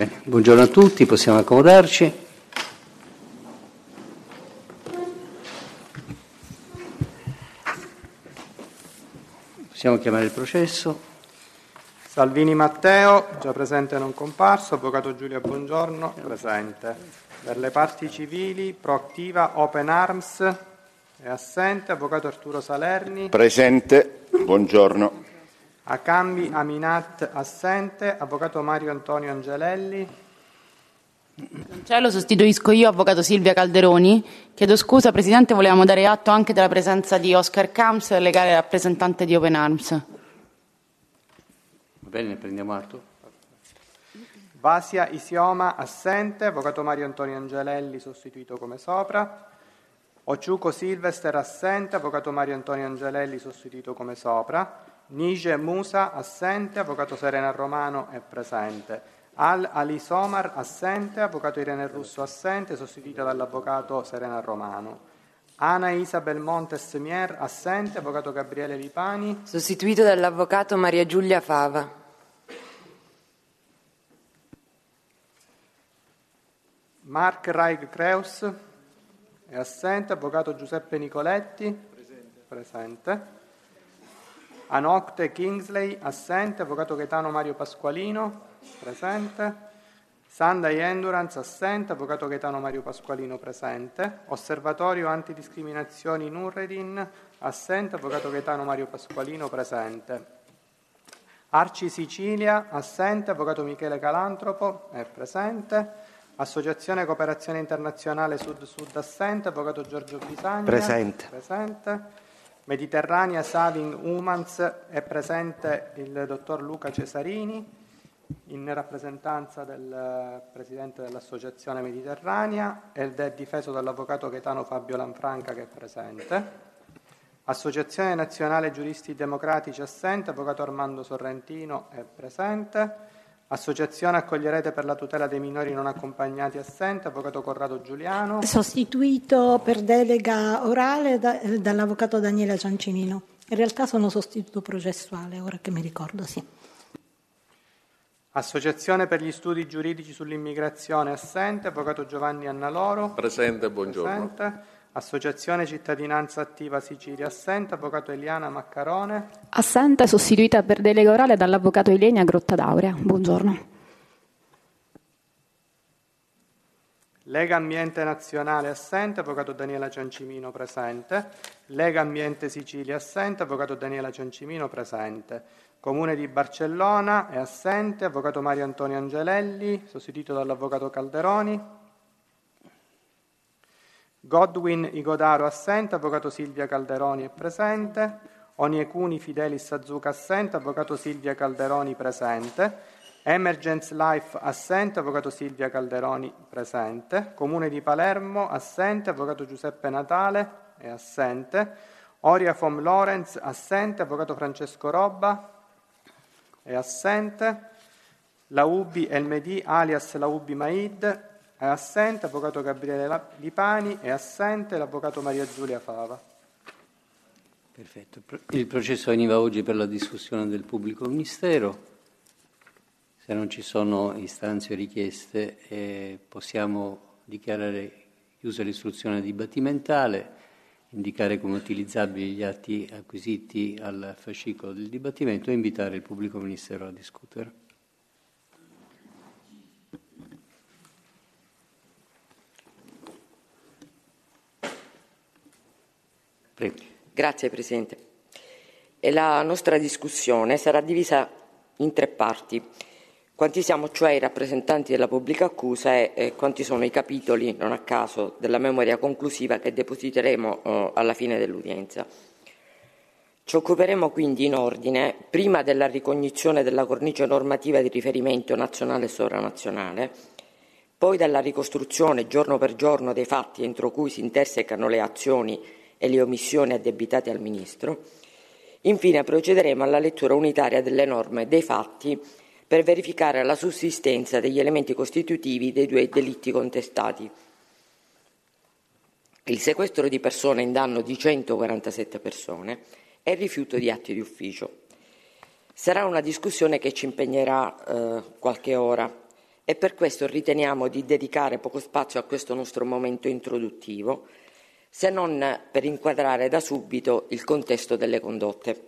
Bene, buongiorno a tutti, possiamo accomodarci. Possiamo chiamare il processo. Salvini Matteo, già presente e non comparso, avvocato Giulia Buongiorno, presente. Per le parti civili, Proattiva Open Arms è assente, avvocato Arturo Salerni. Presente, buongiorno. Acambi Aminat assente, avvocato Mario Antonio Angelelli. Cancello, sostituisco io, avvocato Silvia Calderoni. Chiedo scusa, Presidente, volevamo dare atto anche della presenza di Oscar Camps, legale rappresentante di Open Arms. Va bene, prendiamo atto. Vasia Isioma assente, avvocato Mario Antonio Angelelli sostituito come sopra. Ociuco Silvester assente, avvocato Mario Antonio Angelelli sostituito come sopra. Nige Musa assente, avvocato Serena Romano è presente. Al Ali Somar assente, avvocato Irene Russo assente, sostituita dall'avvocato Serena Romano. Ana Isabel Montes Mier assente, avvocato Gabriele Lipani. Sostituito dall'avvocato Maria Giulia Fava. Mark Raig Kreus è assente, avvocato Giuseppe Nicoletti. Presente. Presente. Anocte Kingsley, assente, Avvocato Gaetano Mario Pasqualino, presente. Sanda Endurance, assente, Avvocato Gaetano Mario Pasqualino, presente. Osservatorio Antidiscriminazioni Nurredin, assente, Avvocato Gaetano Mario Pasqualino, presente. Arci Sicilia, assente, Avvocato Michele Calantropo, è presente. Associazione Cooperazione Internazionale Sud-Sud, assente, Avvocato Giorgio Pisani, presente. presente. Mediterranea Saving Humans è presente il dottor Luca Cesarini in rappresentanza del eh, presidente dell'Associazione Mediterranea ed è difeso dall'avvocato Gaetano Fabio Lanfranca che è presente. Associazione Nazionale Giuristi Democratici assente, avvocato Armando Sorrentino è presente. Associazione Accoglierete per la tutela dei minori non accompagnati assente, avvocato Corrado Giuliano. Sostituito per delega orale da, eh, dall'avvocato Daniele Ciancinino. In realtà sono sostituto processuale, ora che mi ricordo, sì. Associazione per gli studi giuridici sull'immigrazione assente, avvocato Giovanni Annaloro. Presente, buongiorno. Presente. Associazione Cittadinanza Attiva Sicilia assente, avvocato Eliana Maccarone. Assente, sostituita per delega orale dall'avvocato Ilenia Grotta d'Aurea. Buongiorno. Lega Ambiente Nazionale assente, avvocato Daniela Ciancimino presente. Lega Ambiente Sicilia assente, avvocato Daniela Ciancimino presente. Comune di Barcellona è assente, avvocato Mario Antonio Angelelli, sostituito dall'avvocato Calderoni. Godwin Igodaro assente, avvocato Silvia Calderoni è presente, Oniecuni Fidelis Azuca assente, avvocato Silvia Calderoni presente, Emergence Life assente, avvocato Silvia Calderoni presente, Comune di Palermo assente, avvocato Giuseppe Natale è assente, Oria Fom Lorenz assente, avvocato Francesco Robba è assente, La UBI Elmedi alias la UBI Maid è assente l'avvocato Gabriele Lipani, è assente l'avvocato Maria Giulia Fava. Perfetto. Il processo veniva oggi per la discussione del pubblico ministero. Se non ci sono istanze o richieste, eh, possiamo dichiarare chiusa l'istruzione dibattimentale, indicare come utilizzabili gli atti acquisiti al fascicolo del dibattimento e invitare il pubblico ministero a discutere. Prego. Grazie Presidente. E la nostra discussione sarà divisa in tre parti. Quanti siamo cioè i rappresentanti della pubblica accusa e, e quanti sono i capitoli, non a caso, della memoria conclusiva che depositeremo eh, alla fine dell'udienza. Ci occuperemo quindi in ordine prima della ricognizione della cornice normativa di riferimento nazionale e sovranazionale, poi della ricostruzione giorno per giorno dei fatti entro cui si intersecano le azioni e le omissioni addebitate al Ministro. Infine procederemo alla lettura unitaria delle norme e dei fatti per verificare la sussistenza degli elementi costitutivi dei due delitti contestati. Il sequestro di persone in danno di 147 persone e il rifiuto di atti di ufficio. Sarà una discussione che ci impegnerà eh, qualche ora e per questo riteniamo di dedicare poco spazio a questo nostro momento introduttivo se non per inquadrare da subito il contesto delle condotte.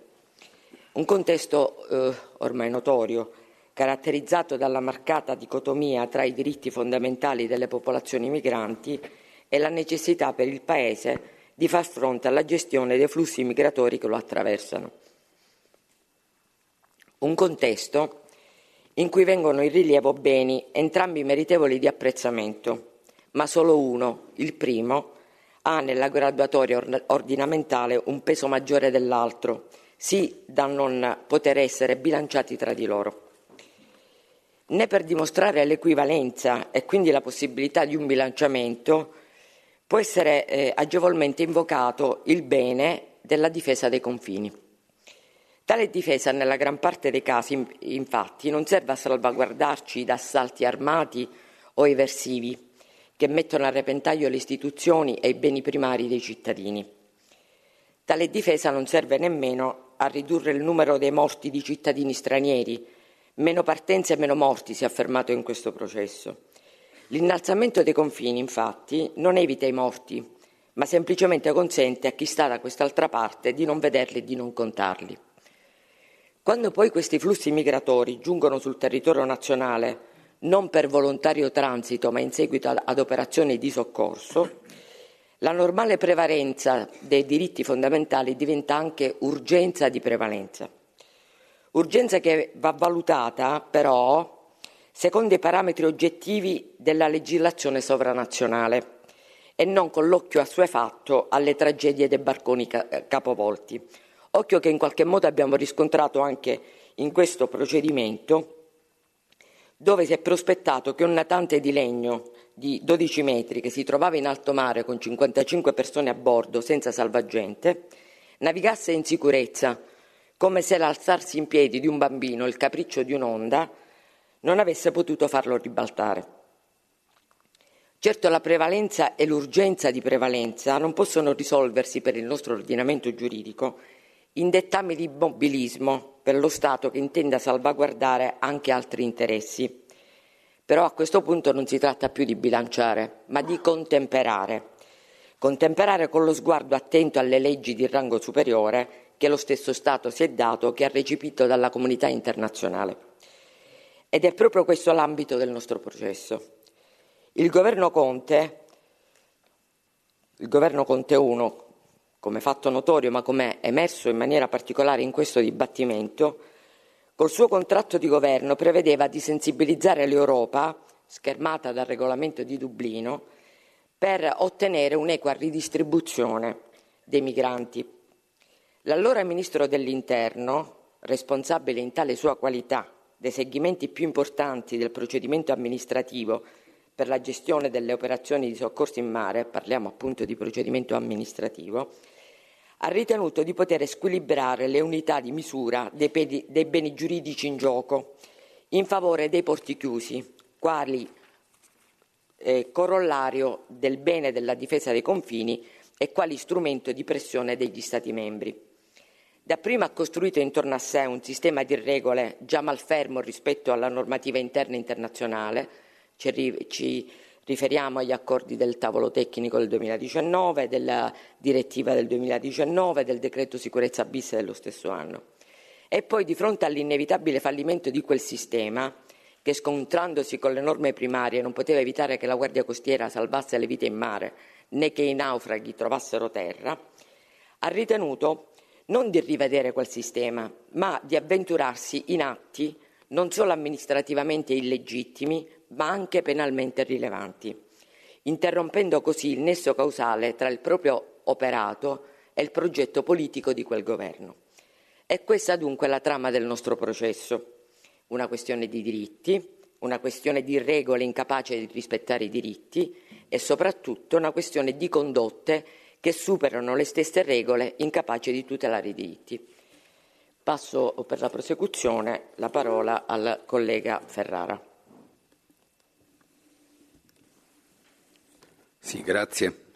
Un contesto eh, ormai notorio, caratterizzato dalla marcata dicotomia tra i diritti fondamentali delle popolazioni migranti e la necessità per il Paese di far fronte alla gestione dei flussi migratori che lo attraversano. Un contesto in cui vengono in rilievo beni entrambi meritevoli di apprezzamento, ma solo uno, il primo, ha nella graduatoria ordinamentale un peso maggiore dell'altro, sì da non poter essere bilanciati tra di loro. Né per dimostrare l'equivalenza e quindi la possibilità di un bilanciamento può essere eh, agevolmente invocato il bene della difesa dei confini. Tale difesa nella gran parte dei casi infatti non serve a salvaguardarci da assalti armati o eversivi, che mettono a repentaglio le istituzioni e i beni primari dei cittadini. Tale difesa non serve nemmeno a ridurre il numero dei morti di cittadini stranieri. Meno partenze e meno morti si è affermato in questo processo. L'innalzamento dei confini, infatti, non evita i morti, ma semplicemente consente a chi sta da quest'altra parte di non vederli e di non contarli. Quando poi questi flussi migratori giungono sul territorio nazionale non per volontario transito ma in seguito ad operazioni di soccorso, la normale prevalenza dei diritti fondamentali diventa anche urgenza di prevalenza. Urgenza che va valutata però secondo i parametri oggettivi della legislazione sovranazionale e non con l'occhio assuefatto alle tragedie dei barconi eh, capovolti. Occhio che in qualche modo abbiamo riscontrato anche in questo procedimento dove si è prospettato che un natante di legno di 12 metri che si trovava in alto mare con 55 persone a bordo senza salvagente navigasse in sicurezza come se l'alzarsi in piedi di un bambino, il capriccio di un'onda, non avesse potuto farlo ribaltare. Certo la prevalenza e l'urgenza di prevalenza non possono risolversi per il nostro ordinamento giuridico in dettami di immobilismo per lo Stato che intenda salvaguardare anche altri interessi. Però a questo punto non si tratta più di bilanciare, ma di contemperare. Contemperare con lo sguardo attento alle leggi di rango superiore che lo stesso Stato si è dato, che ha recepito dalla comunità internazionale. Ed è proprio questo l'ambito del nostro processo. Il governo Conte, il governo Conte 1, come fatto notorio ma come emerso in maniera particolare in questo dibattimento, col suo contratto di governo prevedeva di sensibilizzare l'Europa, schermata dal regolamento di Dublino, per ottenere un'equa ridistribuzione dei migranti. L'allora ministro dell'Interno, responsabile in tale sua qualità dei segmenti più importanti del procedimento amministrativo per la gestione delle operazioni di soccorso in mare, parliamo appunto di procedimento amministrativo, ha ritenuto di poter squilibrare le unità di misura dei, pedi, dei beni giuridici in gioco in favore dei porti chiusi, quali eh, corollario del bene della difesa dei confini e quali strumento di pressione degli Stati membri. Dapprima ha costruito intorno a sé un sistema di regole già malfermo rispetto alla normativa interna internazionale, ci, ci Riferiamo agli accordi del tavolo tecnico del 2019, della direttiva del 2019, del decreto sicurezza bis dello stesso anno. E poi di fronte all'inevitabile fallimento di quel sistema, che scontrandosi con le norme primarie non poteva evitare che la Guardia Costiera salvasse le vite in mare né che i naufraghi trovassero terra, ha ritenuto non di rivedere quel sistema, ma di avventurarsi in atti non solo amministrativamente illegittimi, ma anche penalmente rilevanti, interrompendo così il nesso causale tra il proprio operato e il progetto politico di quel governo. È questa dunque la trama del nostro processo, una questione di diritti, una questione di regole incapace di rispettare i diritti e soprattutto una questione di condotte che superano le stesse regole incapace di tutelare i diritti. Passo per la prosecuzione la parola al collega Ferrara. Sì, grazie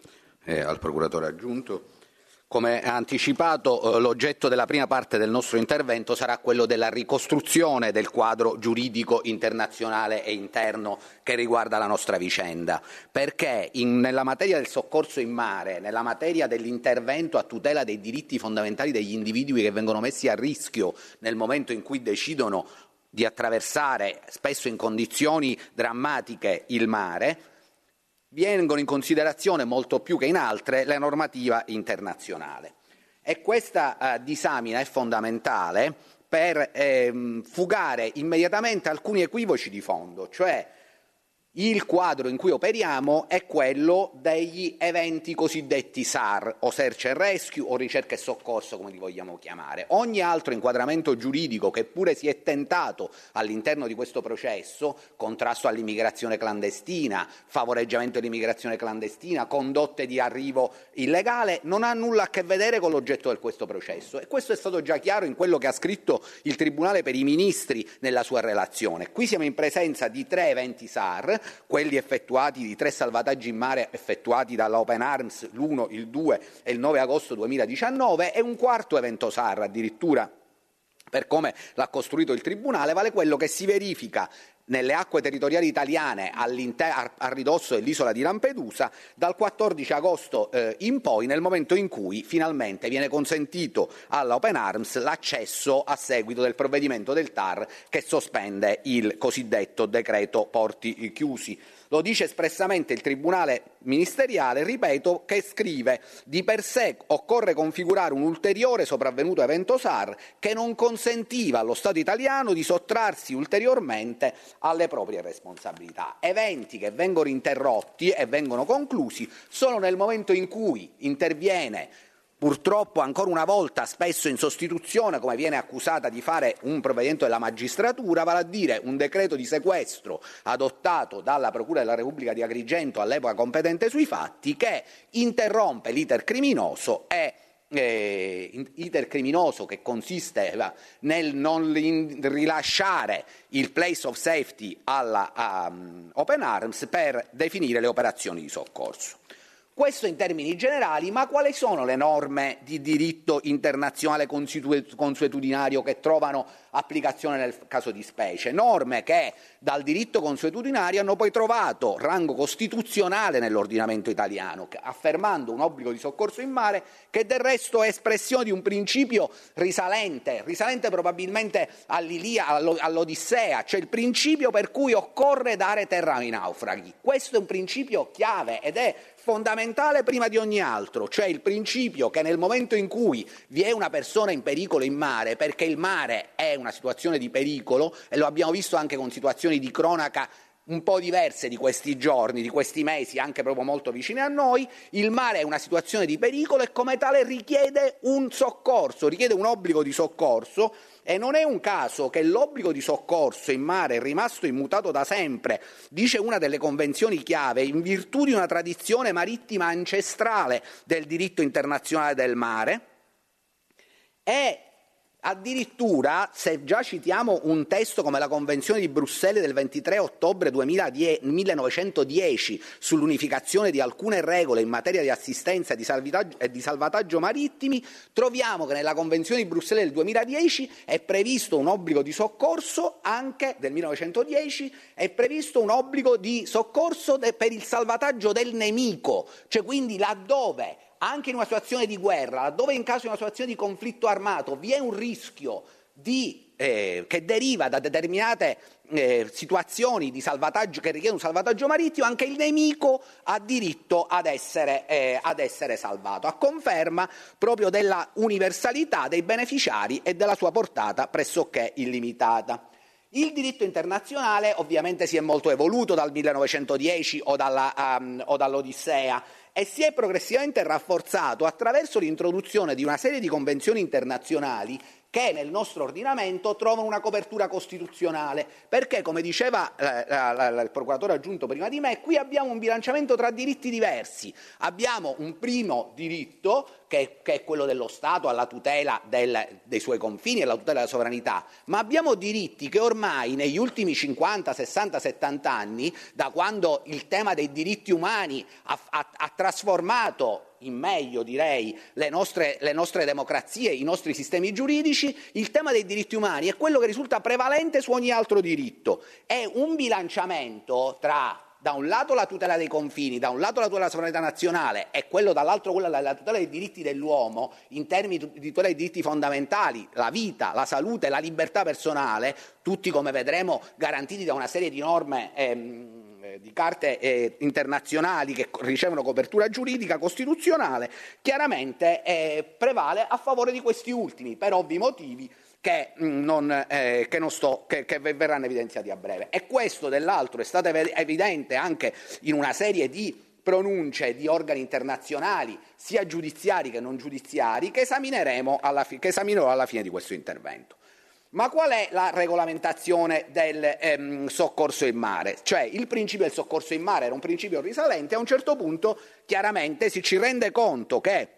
eh, al procuratore aggiunto. Come ha anticipato, eh, l'oggetto della prima parte del nostro intervento sarà quello della ricostruzione del quadro giuridico internazionale e interno che riguarda la nostra vicenda, perché in, nella materia del soccorso in mare, nella materia dell'intervento a tutela dei diritti fondamentali degli individui che vengono messi a rischio nel momento in cui decidono di attraversare, spesso in condizioni drammatiche, il mare, vengono in considerazione molto più che in altre la normativa internazionale. E questa eh, disamina è fondamentale per ehm, fugare immediatamente alcuni equivoci di fondo, cioè il quadro in cui operiamo è quello degli eventi cosiddetti SAR, o Search and Rescue, o ricerca e soccorso, come li vogliamo chiamare. Ogni altro inquadramento giuridico che pure si è tentato all'interno di questo processo, contrasto all'immigrazione clandestina, favoreggiamento dell'immigrazione clandestina, condotte di arrivo illegale, non ha nulla a che vedere con l'oggetto di questo processo. E questo è stato già chiaro in quello che ha scritto il Tribunale per i Ministri nella sua relazione. Qui siamo in presenza di tre eventi SAR quelli effettuati di tre salvataggi in mare effettuati dall'Open Arms l'1, il 2 e il 9 agosto 2019 e un quarto evento SAR addirittura per come l'ha costruito il Tribunale, vale quello che si verifica nelle acque territoriali italiane a ridosso dell'isola di Lampedusa dal 14 agosto eh, in poi, nel momento in cui finalmente viene consentito alla Open Arms l'accesso a seguito del provvedimento del TAR che sospende il cosiddetto decreto porti chiusi. Lo dice espressamente il Tribunale ministeriale, ripeto, che scrive di per sé occorre configurare un ulteriore sopravvenuto evento SAR che non consentiva allo Stato italiano di sottrarsi ulteriormente alle proprie responsabilità. Eventi che vengono interrotti e vengono conclusi solo nel momento in cui interviene purtroppo ancora una volta spesso in sostituzione, come viene accusata di fare un provvedimento della magistratura, vale a dire un decreto di sequestro adottato dalla Procura della Repubblica di Agrigento all'epoca competente sui fatti, che interrompe l'iter criminoso e eh, iter criminoso che consisteva eh, nel non rilasciare il place of safety alla um, Open Arms per definire le operazioni di soccorso. Questo in termini generali, ma quali sono le norme di diritto internazionale consuetudinario che trovano applicazione nel caso di specie, norme che dal diritto consuetudinario hanno poi trovato rango costituzionale nell'ordinamento italiano, affermando un obbligo di soccorso in mare che del resto è espressione di un principio risalente, risalente probabilmente all'Ilia, all'Odissea, cioè il principio per cui occorre dare terra ai naufraghi. Questo è un principio chiave ed è fondamentale prima di ogni altro, cioè il principio che nel momento in cui vi è una persona in pericolo in mare, perché il mare è una una situazione di pericolo e lo abbiamo visto anche con situazioni di cronaca un po' diverse di questi giorni, di questi mesi, anche proprio molto vicine a noi, il mare è una situazione di pericolo e come tale richiede un soccorso, richiede un obbligo di soccorso e non è un caso che l'obbligo di soccorso in mare è rimasto immutato da sempre, dice una delle convenzioni chiave, in virtù di una tradizione marittima ancestrale del diritto internazionale del mare. È Addirittura, se già citiamo un testo come la Convenzione di Bruxelles del 23 ottobre 2010, 1910 sull'unificazione di alcune regole in materia di assistenza e di, salvataggio, e di salvataggio marittimi, troviamo che nella Convenzione di Bruxelles del 2010 è previsto un obbligo di soccorso anche del 1910 è previsto un obbligo di soccorso de, per il salvataggio del nemico, cioè quindi laddove anche in una situazione di guerra, laddove in caso di una situazione di conflitto armato vi è un rischio di, eh, che deriva da determinate eh, situazioni che richiedono un salvataggio marittimo, anche il nemico ha diritto ad essere, eh, ad essere salvato, a conferma proprio della universalità dei beneficiari e della sua portata pressoché illimitata. Il diritto internazionale ovviamente si è molto evoluto dal 1910 o, dalla, um, o dall'Odissea e si è progressivamente rafforzato attraverso l'introduzione di una serie di convenzioni internazionali che nel nostro ordinamento trovano una copertura costituzionale, perché come diceva eh, il procuratore aggiunto prima di me, qui abbiamo un bilanciamento tra diritti diversi. Abbiamo un primo diritto che, che è quello dello Stato alla tutela del, dei suoi confini e alla tutela della sovranità, ma abbiamo diritti che ormai negli ultimi 50, 60, 70 anni, da quando il tema dei diritti umani ha, ha, ha trasformato in meglio, direi, le nostre, le nostre democrazie, i nostri sistemi giuridici, il tema dei diritti umani è quello che risulta prevalente su ogni altro diritto. È un bilanciamento tra da un lato la tutela dei confini, da un lato la tutela della sovranità nazionale e quello dall'altro quella della tutela dei diritti dell'uomo in termini di tutela dei diritti fondamentali, la vita, la salute, la libertà personale, tutti come vedremo garantiti da una serie di norme ehm, eh, di carte eh, internazionali che ricevono copertura giuridica costituzionale, chiaramente eh, prevale a favore di questi ultimi, per ovvi motivi che, mm, non, eh, che, sto, che, che, verranno evidenziati a breve. E questo dell'altro è stato evidente anche in una serie di pronunce di organi internazionali, sia giudiziari che non giudiziari, che, esamineremo alla, fi- che esaminerò alla fine di questo intervento. Ma qual è la regolamentazione del ehm, soccorso in mare? Cioè il principio del soccorso in mare era un principio risalente, e a un certo punto chiaramente si ci rende conto che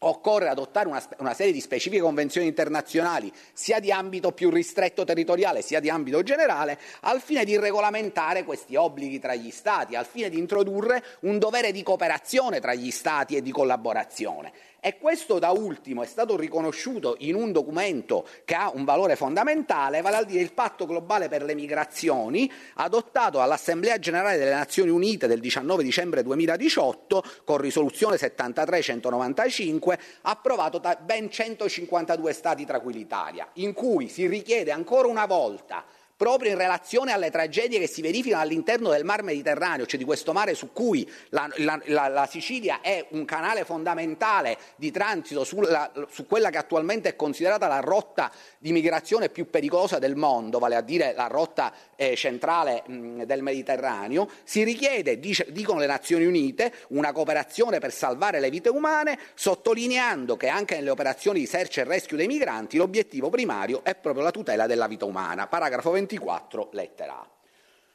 occorre adottare una, una, serie di specifiche convenzioni internazionali, sia di ambito più ristretto territoriale, sia di ambito generale, al fine di regolamentare questi obblighi tra gli Stati, al fine di introdurre un dovere di cooperazione tra gli Stati e di collaborazione. E questo da ultimo è stato riconosciuto in un documento che ha un valore fondamentale, vale a dire il Patto globale per le migrazioni, adottato all'Assemblea generale delle Nazioni Unite del 19 dicembre 2018 con risoluzione 73-195, approvato da ben 152 Stati tra cui l'Italia, in cui si richiede ancora una volta proprio in relazione alle tragedie che si verificano all'interno del Mar Mediterraneo, cioè di questo mare su cui la, la, la, la Sicilia è un canale fondamentale di transito sulla, su quella che attualmente è considerata la rotta di migrazione più pericolosa del mondo, vale a dire la rotta eh, centrale mh, del Mediterraneo, si richiede, dice, dicono le Nazioni Unite, una cooperazione per salvare le vite umane, sottolineando che anche nelle operazioni di search e rescue dei migranti l'obiettivo primario è proprio la tutela della vita umana. Paragrafo 21 24, lettera A.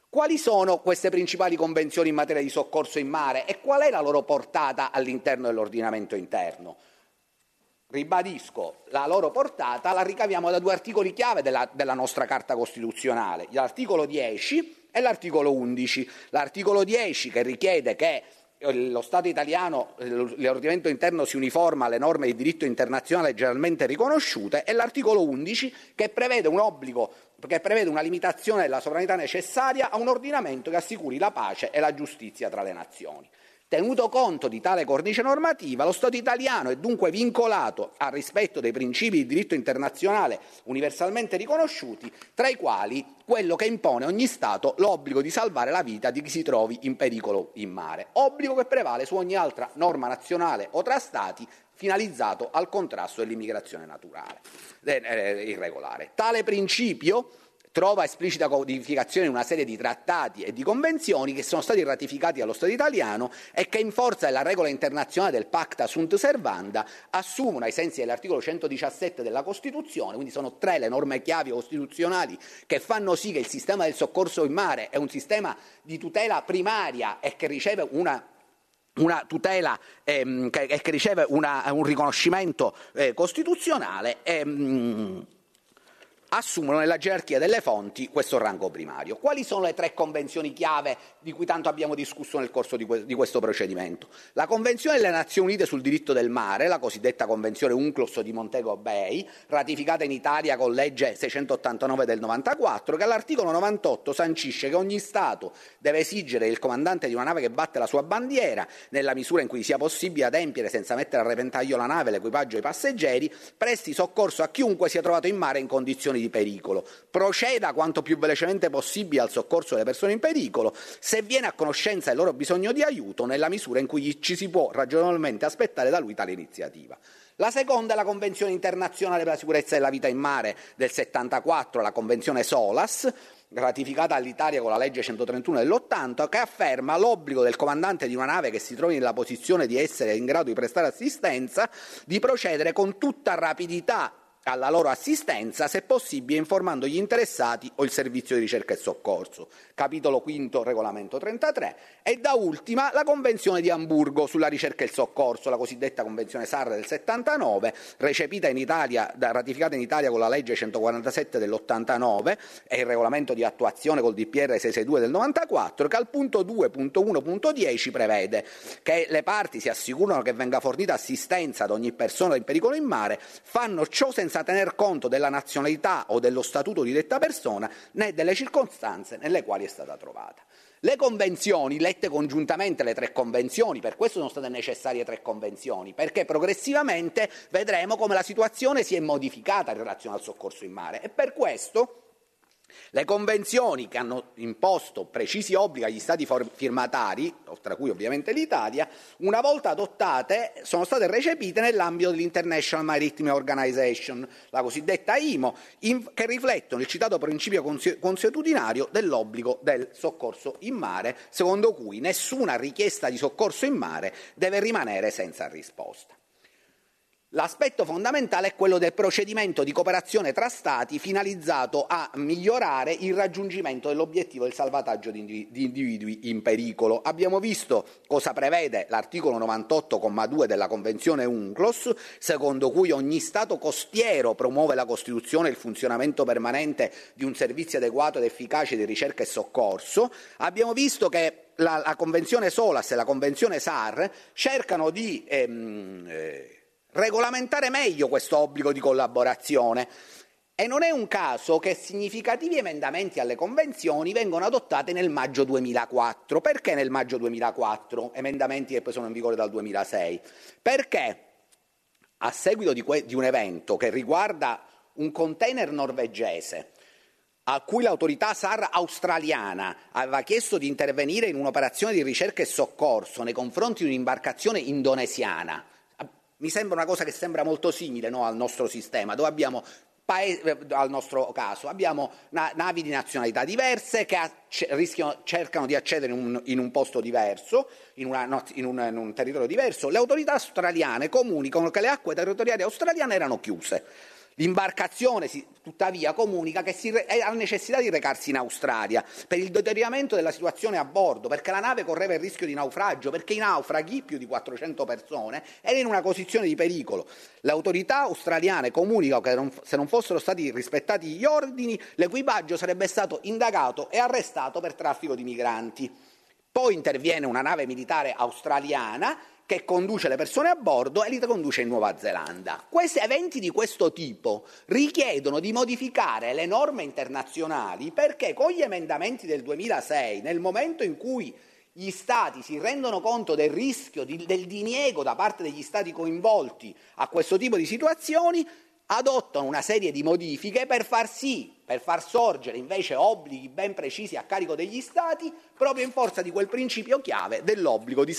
Quali sono queste principali convenzioni in materia di soccorso in mare e qual è la loro portata all'interno dell'ordinamento interno? Ribadisco, la loro portata la ricaviamo da due articoli chiave della, della nostra Carta Costituzionale, l'articolo 10 e l'articolo 11. L'articolo 10 che richiede che eh, lo Stato italiano, eh, l'ordinamento interno si uniforma alle norme di diritto internazionale generalmente riconosciute e l'articolo 11 che prevede un obbligo che prevede una limitazione della sovranità necessaria a un ordinamento che assicuri la pace e la giustizia tra le nazioni. Tenuto conto di tale cornice normativa, lo Stato italiano è dunque vincolato al rispetto dei principi di diritto internazionale universalmente riconosciuti, tra i quali quello che impone a ogni Stato l'obbligo di salvare la vita di chi si trovi in pericolo in mare, obbligo che prevale su ogni altra norma nazionale o tra Stati finalizzato al contrasto dell'immigrazione naturale, eh, irregolare. Tale principio trova esplicita codificazione in una serie di trattati e di convenzioni che sono stati ratificati dallo Stato italiano e che in forza della regola internazionale del Pacta sunt servanda assumono ai sensi dell'articolo 117 della Costituzione, quindi sono tre le norme chiave costituzionali che fanno sì che il sistema del soccorso in mare è un sistema di tutela primaria e che riceve una una tutela ehm, che, che, riceve una, un riconoscimento eh, costituzionale. Ehm, assumono nella gerarchia delle fonti questo rango primario. Quali sono le tre convenzioni chiave di cui tanto abbiamo discusso nel corso di, questo procedimento? La Convenzione delle Nazioni Unite sul diritto del mare, la cosiddetta Convenzione UNCLOS di Montego Bay, ratificata in Italia con legge 689 del 94, che all'articolo 98 sancisce che ogni Stato deve esigere il comandante di una nave che batte la sua bandiera, nella misura in cui sia possibile adempiere senza mettere a repentaglio la nave, l'equipaggio e i passeggeri, presti soccorso a chiunque sia trovato in mare in condizioni di di pericolo, proceda quanto più velocemente possibile al soccorso delle persone in pericolo, se viene a conoscenza del loro bisogno di aiuto nella misura in cui ci si può ragionevolmente aspettare da lui tale iniziativa. La seconda è la Convenzione internazionale per la sicurezza della vita in mare del 74, la Convenzione SOLAS, ratificata all'Italia con la legge 131 dell'80, che afferma l'obbligo del comandante di una nave che si trovi nella posizione di essere in grado di prestare assistenza di procedere con tutta rapidità alla loro assistenza, se possibile informando gli interessati o il servizio di ricerca e soccorso, capitolo 5 regolamento 33, e da ultima la Convenzione di Amburgo sulla ricerca e il soccorso, la cosiddetta Convenzione SAR del 79, recepita in Italia, ratificata in Italia con la legge 147 dell'89 e il regolamento di attuazione col DPR 662 del 94, che al punto 2.1.10 prevede che le parti si assicurano che venga fornita assistenza ad ogni persona in pericolo in mare, fanno ciò senza senza tener conto della nazionalità o dello statuto di detta persona né delle circostanze nelle quali è stata trovata. Le convenzioni, lette congiuntamente le tre convenzioni, per questo sono state necessarie tre convenzioni, perché progressivamente vedremo come la situazione si è modificata in relazione al soccorso in mare e per questo le convenzioni che hanno imposto precisi obblighi agli Stati firmatari, tra cui ovviamente l'Italia, una volta adottate sono state recepite nell'ambito dell'International Maritime Organization, la cosiddetta IMO, che riflettono il citato principio consuetudinario dell'obbligo del soccorso in mare, secondo cui nessuna richiesta di soccorso in mare deve rimanere senza risposta. L'aspetto fondamentale è quello del procedimento di cooperazione tra Stati finalizzato a migliorare il raggiungimento dell'obiettivo del salvataggio di, individui, in pericolo. Abbiamo visto cosa prevede l'articolo 98,2 della Convenzione UNCLOS, secondo cui ogni Stato costiero promuove la costituzione e il funzionamento permanente di un servizio adeguato ed efficace di ricerca e soccorso. Abbiamo visto che la, la Convenzione SOLAS e la Convenzione SAR cercano di... Ehm, eh, regolamentare meglio questo obbligo di collaborazione. E non è un caso che significativi emendamenti alle convenzioni vengono adottati nel maggio 2004. Perché nel maggio 2004? Emendamenti che poi sono in vigore dal 2006. Perché a seguito di, que- di un evento che riguarda un container norvegese, a cui l'autorità SAR australiana aveva chiesto di intervenire in un'operazione di ricerca e soccorso nei confronti di un'imbarcazione indonesiana, mi sembra una cosa che sembra molto simile no, al nostro sistema, dove abbiamo Paese, eh, al nostro caso, abbiamo navi di nazionalità diverse che rischiano, cercano di accedere in un, in un posto diverso, in, una, in, un, in un territorio diverso. Le autorità australiane comunicano che le acque territoriali australiane erano chiuse. L'imbarcazione si, tuttavia comunica che si re, ha necessità di recarsi in Australia per il deterioramento della situazione a bordo, perché la nave correva il rischio di naufragio, perché i naufraghi, più di 400 persone, erano in una posizione di pericolo. Le autorità australiane comunicano che non, se non fossero stati rispettati gli ordini, l'equipaggio sarebbe stato indagato e arrestato per traffico di migranti. Poi interviene una nave militare australiana che conduce le persone a bordo e li conduce in Nuova Zelanda. Questi eventi di questo tipo richiedono di modificare le norme internazionali perché con gli emendamenti del 2006, nel momento in cui gli Stati si rendono conto del rischio di, del diniego da parte degli Stati coinvolti a questo tipo di situazioni, adottano una serie di modifiche per far sì, per far sorgere invece obblighi ben precisi a carico degli Stati, proprio in forza di quel principio chiave dell'obbligo di,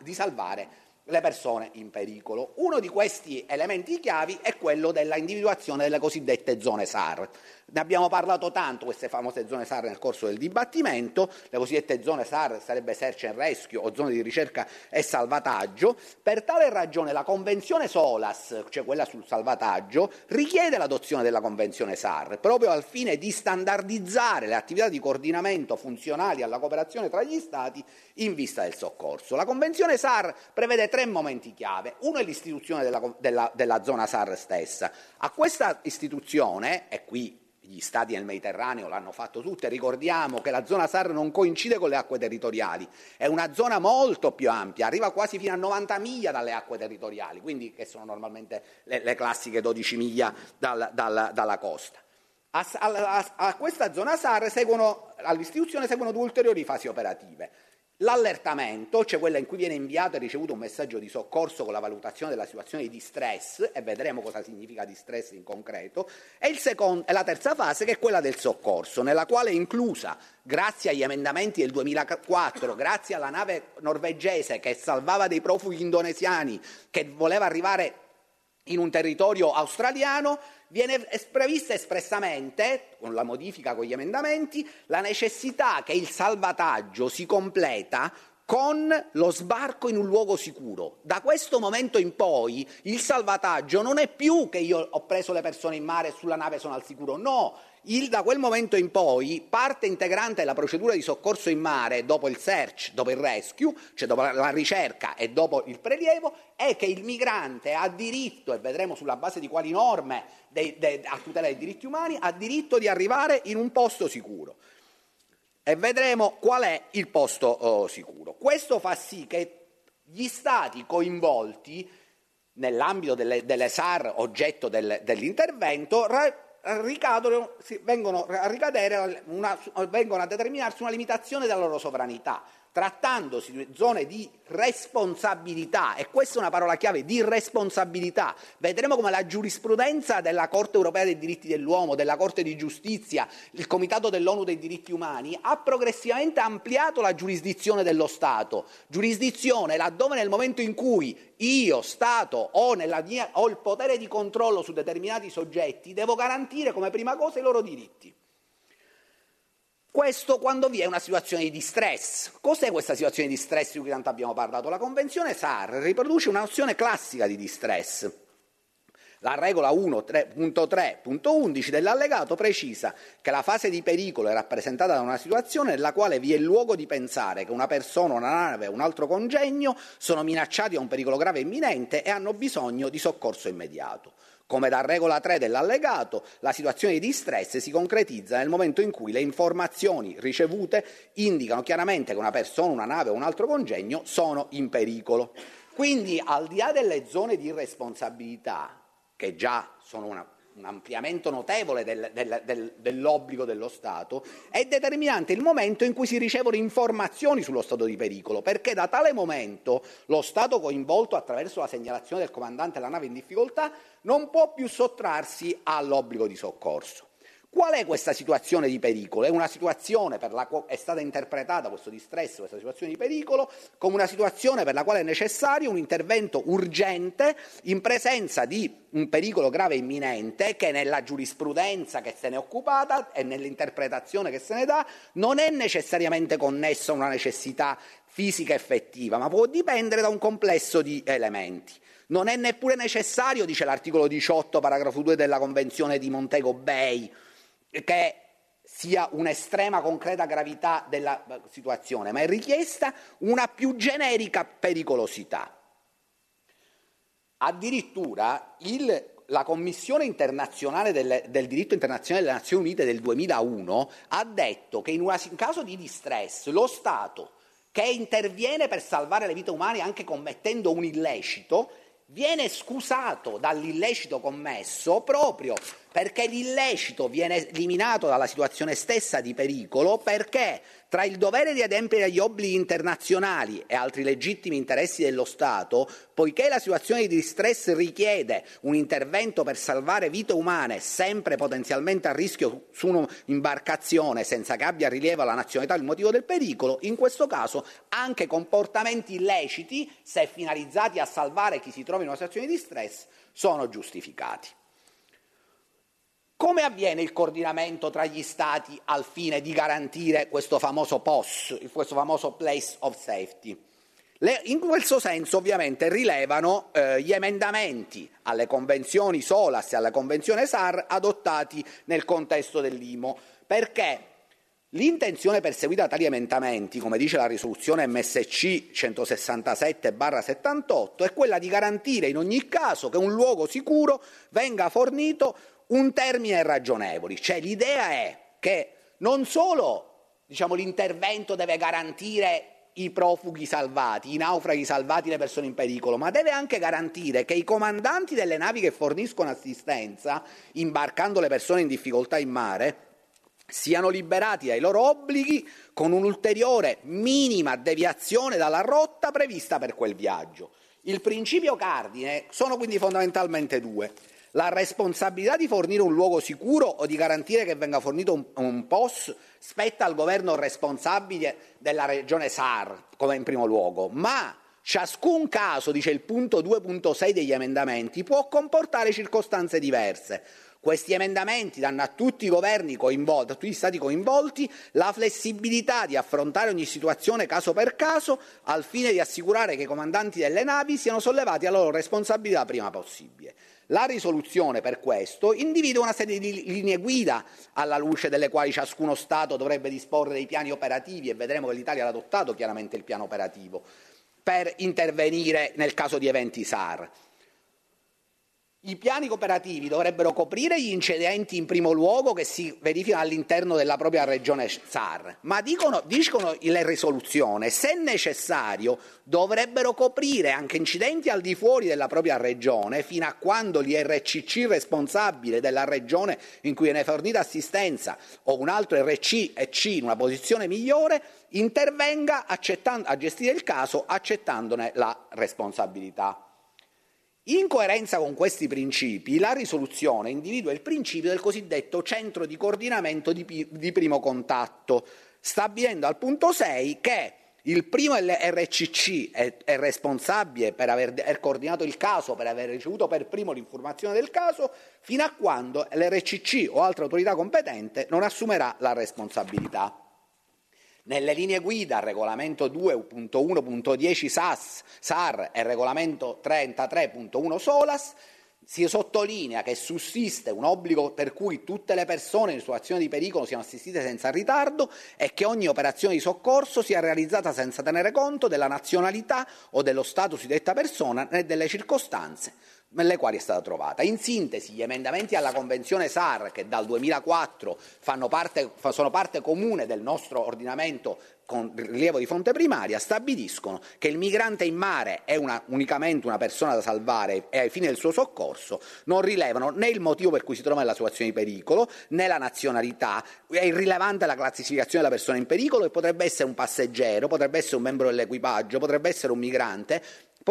di salvare le persone in pericolo. Uno di questi elementi chiavi è quello della individuazione delle cosiddette zone SAR. Ne abbiamo parlato tanto queste famose zone SAR nel corso del dibattimento, le cosiddette zone SAR sarebbe search and rescue o zone di ricerca e salvataggio. Per tale ragione la Convenzione SOLAS, cioè quella sul salvataggio, richiede l'adozione della Convenzione SAR proprio al fine di standardizzare le attività di coordinamento funzionali alla cooperazione tra gli Stati in vista del soccorso. La Convenzione SAR prevede tre momenti chiave. Uno è l'istituzione della, della, della zona SAR stessa. A questa istituzione, e qui gli stati nel Mediterraneo l'hanno fatto tutte, ricordiamo che la zona SAR non coincide con le acque territoriali, è una zona molto più ampia, arriva quasi fino a 90 miglia dalle acque territoriali, quindi che sono normalmente le, le classiche 12 miglia dal, dal, dalla costa. A, a, a, questa zona SAR seguono, all'istituzione seguono due ulteriori fasi operative. L'allertamento, cioè quella in cui viene inviato e ricevuto un messaggio di soccorso con la valutazione della situazione di stress, e vedremo cosa significa di stress in concreto, e, secondo, la terza fase che è quella del soccorso, nella quale è inclusa, grazie agli emendamenti del 2004, grazie alla nave norvegese che salvava dei profughi indonesiani, che voleva arrivare in un territorio australiano, viene prevista espressamente, con la modifica con gli emendamenti, la necessità che il salvataggio si completa con lo sbarco in un luogo sicuro. Da questo momento in poi il salvataggio non è più che io ho preso le persone in mare e sulla nave sono al sicuro, no, il, da quel momento in poi, parte integrante della procedura di soccorso in mare, dopo il search, dopo il rescue, cioè dopo la ricerca e dopo il prelievo, è che il migrante ha diritto, e vedremo sulla base di quali norme dei, dei, a tutela dei diritti umani, ha diritto di arrivare in un posto sicuro. E vedremo qual è il posto oh, sicuro. Questo fa sì che gli stati coinvolti nell'ambito delle, delle SAR oggetto del, dell'intervento eh, ricadono, vengono, a una, vengono a determinarsi una limitazione della loro sovranità trattandosi di zone di responsabilità, e questa è una parola chiave, di responsabilità. Vedremo come la giurisprudenza della Corte europea dei diritti dell'uomo, della Corte di giustizia, il Comitato dell'ONU dei diritti umani, ha progressivamente ampliato la giurisdizione dello Stato. Giurisdizione laddove nel momento in cui io, Stato, ho, mia, ho il potere di controllo su determinati soggetti, devo garantire come prima cosa i loro diritti. Questo quando vi è una situazione di stress. Cos'è questa situazione di stress di cui tanto abbiamo parlato? La Convenzione SAR riproduce una nozione classica di distress. La regola 1.3.11 dell'allegato precisa che la fase di pericolo è rappresentata da una situazione nella quale vi è luogo di pensare che una persona, una nave o un altro congegno sono minacciati da un pericolo grave e imminente e hanno bisogno di soccorso immediato. Come da regola 3 dell'allegato, la situazione di stress si concretizza nel momento in cui le informazioni ricevute indicano chiaramente che una persona, una nave o un altro congegno sono in pericolo. Quindi, al di là delle zone di responsabilità, che già sono una un ampliamento notevole del, del, del, dell'obbligo dello Stato, è determinante il momento in cui si ricevono informazioni sullo stato di pericolo, perché da tale momento lo Stato coinvolto attraverso la segnalazione del comandante della nave in difficoltà non può più sottrarsi all'obbligo di soccorso. Qual è questa situazione di pericolo? È una situazione per la quale è stata interpretata questo distress, questa situazione di pericolo, come una situazione per la quale è necessario un intervento urgente in presenza di un pericolo grave imminente che nella giurisprudenza che se ne è occupata e nell'interpretazione che se ne dà non è necessariamente connesso a una necessità fisica effettiva, ma può dipendere da un complesso di elementi. Non è neppure necessario, dice l'articolo 18, paragrafo 2 della Convenzione di Montego Bay, che sia un'estrema concreta gravità della eh, situazione, ma è richiesta una più generica pericolosità. Addirittura il, la Commissione internazionale del, del, diritto internazionale delle Nazioni Unite del 2001 ha detto che in, una, in caso di distress lo Stato che interviene per salvare le vite umane anche commettendo un illecito viene scusato dall'illecito commesso proprio perché l'illecito viene eliminato dalla situazione stessa di pericolo perché tra il dovere di adempiere agli obblighi internazionali e altri legittimi interessi dello Stato, poiché la situazione di distress richiede un intervento per salvare vite umane sempre potenzialmente a rischio su un'imbarcazione senza che abbia rilievo la nazionalità il motivo del pericolo, in questo caso anche comportamenti illeciti, se finalizzati a salvare chi si trova in una situazione di stress, sono giustificati. Come avviene il coordinamento tra gli Stati al fine di garantire questo famoso POS, questo famoso Place of Safety? Le, in questo senso ovviamente rilevano eh, gli emendamenti alle convenzioni SOLAS e alla convenzione SAR adottati nel contesto dell'IMO, perché L'intenzione perseguita da tali emendamenti, come dice la risoluzione MSC 167-78, è quella di garantire in ogni caso che un luogo sicuro venga fornito un termine ragionevole, cioè l'idea è che non solo diciamo, l'intervento deve garantire i profughi salvati, i naufraghi salvati, le persone in pericolo, ma deve anche garantire che i comandanti delle navi che forniscono assistenza, imbarcando le persone in difficoltà in mare, siano liberati dai loro obblighi con un'ulteriore minima deviazione dalla rotta prevista per quel viaggio. Il principio cardine sono quindi fondamentalmente due la responsabilità di fornire un luogo sicuro o di garantire che venga fornito un, un POS spetta al governo responsabile della regione SAR, come in primo luogo, ma ciascun caso, dice il punto 2.6 degli emendamenti, può comportare circostanze diverse. Questi emendamenti danno a tutti i governi coinvolti, a tutti gli stati coinvolti, la flessibilità di affrontare ogni situazione caso per caso al fine di assicurare che i comandanti delle navi siano sollevati alla loro responsabilità prima possibile. La risoluzione per questo individua una serie di linee guida alla luce delle quali ciascuno Stato dovrebbe disporre dei piani operativi e vedremo che l'Italia ha adottato chiaramente il piano operativo per intervenire nel caso di eventi SAR. I piani cooperativi dovrebbero coprire gli incidenti in primo luogo che si verificano all'interno della propria regione SAR, ma dicono, dicono le risoluzioni, se necessario, dovrebbero coprire anche incidenti al di fuori della propria regione, fino a quando l'IRCC responsabile della regione in cui viene fornita assistenza o un altro RCC in una posizione migliore intervenga a gestire il caso accettandone la responsabilità. In coerenza con questi principi, la risoluzione individua il principio del cosiddetto centro di coordinamento di, di primo contatto, stabilendo al punto 6 che il primo RCC è, è responsabile per aver è coordinato il caso, per aver ricevuto per primo l'informazione del caso, fino a quando l'RCC o altra autorità competente non assumerà la responsabilità. Nelle linee guida regolamento 2.1.10 SAS, SAR e regolamento 33.1 SOLAS si sottolinea che sussiste un obbligo per cui tutte le persone in situazione di pericolo siano assistite senza ritardo e che ogni operazione di soccorso sia realizzata senza tenere conto della nazionalità o dello status di detta persona né delle circostanze nelle quali è stata trovata. In sintesi, gli emendamenti alla Convenzione SAR, che dal 2004 parte, sono parte comune del nostro ordinamento con rilievo di fonte primaria, stabiliscono che il migrante in mare è una, unicamente una persona da salvare e ai fini del suo soccorso non rilevano né il motivo per cui si trova nella situazione di pericolo, né la nazionalità, è irrilevante la classificazione della persona in pericolo e potrebbe essere un passeggero, potrebbe essere un membro dell'equipaggio, potrebbe essere un migrante,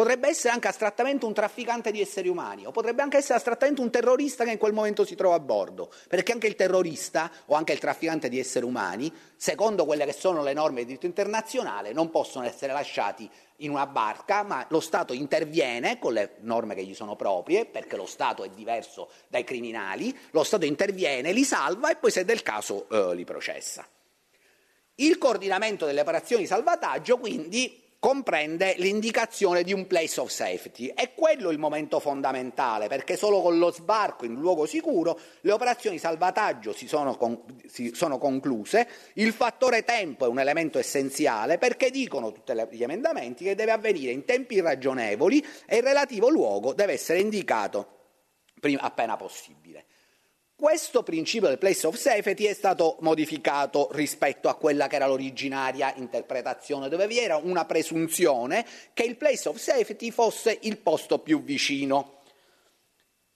potrebbe essere anche astrattamente un trafficante di esseri umani o potrebbe anche essere astrattamente un terrorista che in quel momento si trova a bordo, perché anche il terrorista o anche il trafficante di esseri umani, secondo quelle che sono le norme di diritto internazionale, non possono essere lasciati in una barca, ma lo Stato interviene con le norme che gli sono proprie, perché lo Stato è diverso dai criminali, lo Stato interviene, li salva e poi se del caso eh, li processa. Il coordinamento delle operazioni di salvataggio quindi comprende l'indicazione di un place of safety. È quello il momento fondamentale, perché solo con lo sbarco in un luogo sicuro le operazioni di salvataggio si sono, con, si sono concluse. Il fattore tempo è un elemento essenziale, perché dicono tutti gli emendamenti che deve avvenire in tempi ragionevoli e il relativo luogo deve essere indicato prima, appena possibile. Questo principio del place of safety è stato modificato rispetto a quella che era l'originaria interpretazione, dove vi era una presunzione che il place of safety fosse il posto più vicino.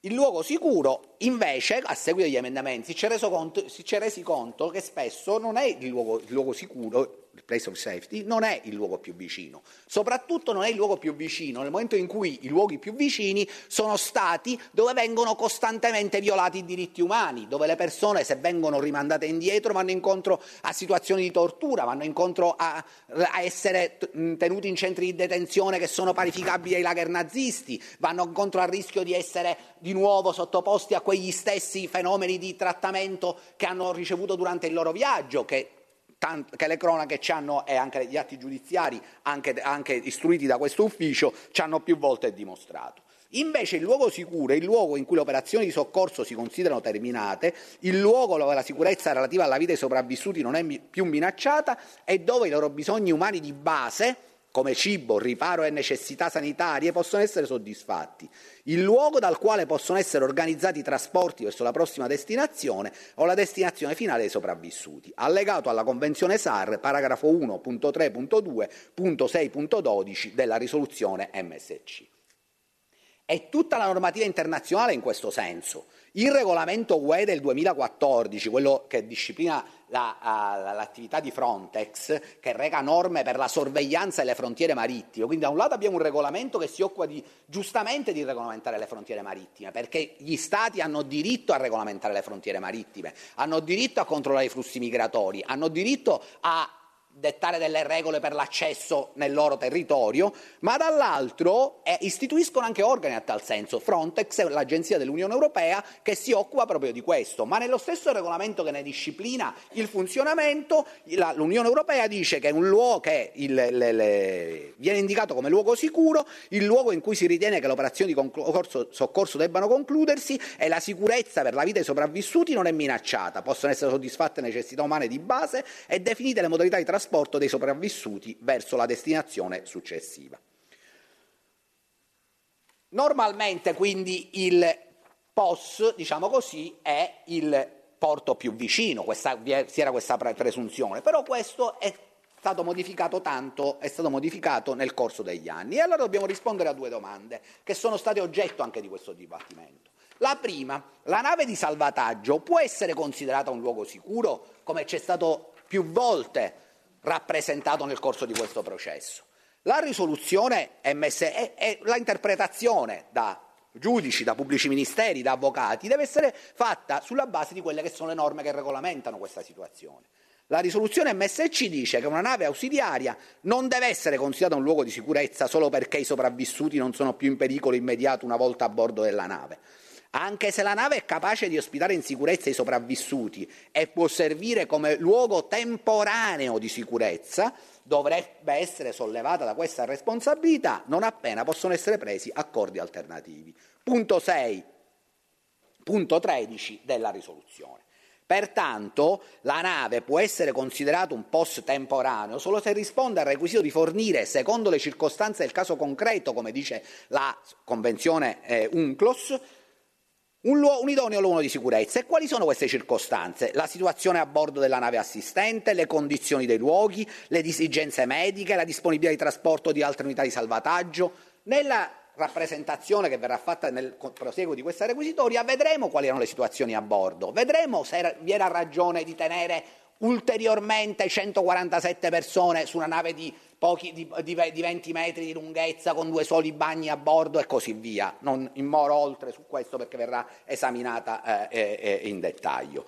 Il luogo sicuro, invece, a seguito degli emendamenti, si è, resi conto che spesso non è il luogo, il luogo sicuro il place of safety, non è il luogo più vicino. Soprattutto non è il luogo più vicino nel momento in cui i luoghi più vicini sono stati dove vengono costantemente violati i diritti umani, dove le persone se vengono rimandate indietro vanno incontro a situazioni di tortura, vanno incontro a, a essere tenuti in centri di detenzione che sono parificabili ai lager nazisti, vanno incontro al rischio di essere di nuovo sottoposti a quegli stessi fenomeni di trattamento che hanno ricevuto durante il loro viaggio, che che le cronache ci hanno e anche gli atti giudiziari, anche, anche istruiti da questo ufficio, ci hanno più volte dimostrato. Invece il luogo sicuro è il luogo in cui le operazioni di soccorso si considerano terminate, il luogo dove la sicurezza relativa alla vita dei sopravvissuti non è più minacciata e dove i loro bisogni umani di base come cibo, riparo e necessità sanitarie possono essere soddisfatti, il luogo dal quale possono essere organizzati i trasporti verso la prossima destinazione o la destinazione finale dei sopravvissuti. Allegato alla Convenzione SAR, paragrafo 1.3.2.6.12 della risoluzione MSC. È tutta la normativa internazionale in questo senso. Il regolamento UE del 2014, quello che disciplina la, la, l'attività di Frontex, che reca norme per la sorveglianza delle frontiere marittime, quindi da un lato abbiamo un regolamento che si occupa di, giustamente di regolamentare le frontiere marittime, perché gli Stati hanno diritto a regolamentare le frontiere marittime, hanno diritto a controllare i flussi migratori, hanno diritto a dettare delle regole per l'accesso nel loro territorio, ma dall'altro eh, istituiscono anche organi a tal senso. Frontex è l'agenzia dell'Unione Europea che si occupa proprio di questo, ma nello stesso regolamento che ne disciplina il funzionamento, la, l'Unione Europea dice che, un luogo, che il, le, le, viene indicato come luogo sicuro il luogo in cui si ritiene che le operazioni di concorso, soccorso debbano concludersi e la sicurezza per la vita dei sopravvissuti non è minacciata, possono essere soddisfatte necessità umane di base e definite le modalità di trasporto trasporto dei sopravvissuti verso la destinazione successiva. Normalmente quindi il POS, diciamo così, è il porto più vicino, questa, si era questa presunzione, però questo è stato modificato tanto, è stato modificato nel corso degli anni. E allora dobbiamo rispondere a due domande che sono state oggetto anche di questo dibattimento. La prima, la nave di salvataggio può essere considerata un luogo sicuro, come c'è stato più volte rappresentato nel corso di questo processo. La risoluzione MSE è la interpretazione da giudici, da pubblici ministeri, da avvocati deve essere fatta sulla base di quelle che sono le norme che regolamentano questa situazione. La risoluzione MSC dice che una nave ausiliaria non deve essere considerata un luogo di sicurezza solo perché i sopravvissuti non sono più in pericolo immediato una volta a bordo della nave anche se la nave è capace di ospitare in sicurezza i sopravvissuti e può servire come luogo temporaneo di sicurezza, dovrebbe essere sollevata da questa responsabilità non appena possono essere presi accordi alternativi. Punto 6. Punto 13 della risoluzione. Pertanto la nave può essere considerata un post temporaneo solo se risponde al requisito di fornire, secondo le circostanze del caso concreto, come dice la Convenzione eh, UNCLOS, un, luogo, un, idoneo luogo di sicurezza. E quali sono queste circostanze? La situazione a bordo della nave assistente, le condizioni dei luoghi, le esigenze mediche, la disponibilità di trasporto di altre unità di salvataggio. Nella rappresentazione che verrà fatta nel proseguo di questa requisitoria vedremo quali erano le situazioni a bordo, vedremo se vi era ragione di tenere ulteriormente 147 persone su una nave di, pochi, di, di, di 20 metri di lunghezza con due soli bagni a bordo e così via. Non immoro oltre su questo perché verrà esaminata eh, eh, eh, in dettaglio.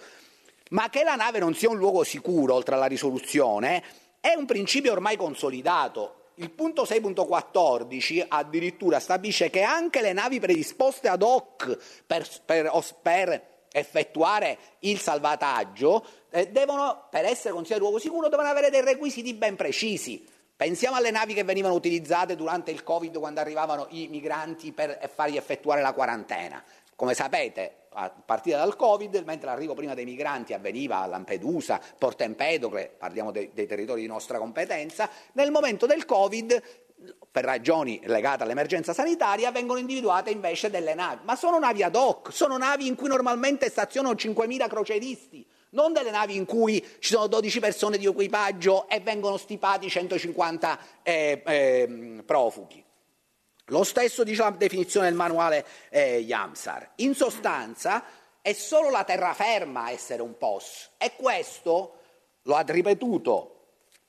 Ma che la nave non sia un luogo sicuro, oltre alla risoluzione, è un principio ormai consolidato. Il punto 6.14 addirittura stabilisce che anche le navi predisposte ad hoc per, per, per effettuare il salvataggio, eh, devono, per essere considerati luogo sicuro, devono avere dei requisiti ben precisi. Pensiamo alle navi che venivano utilizzate durante il Covid quando arrivavano i migranti per fargli effettuare la quarantena. Come sapete, a partire dal Covid, mentre l'arrivo prima dei migranti avveniva a Lampedusa, Porto Empedocle, parliamo dei, dei territori di nostra competenza, nel momento del Covid per ragioni legate all'emergenza sanitaria, vengono individuate invece delle navi. Ma sono navi ad hoc, sono navi in cui normalmente stazionano 5.000 croceristi, non delle navi in cui ci sono 12 persone di equipaggio e vengono stipati 150 eh, eh, profughi. Lo stesso dice la definizione del manuale eh, Yamsar. In sostanza è solo la terraferma a essere un POS e questo, lo ha ripetuto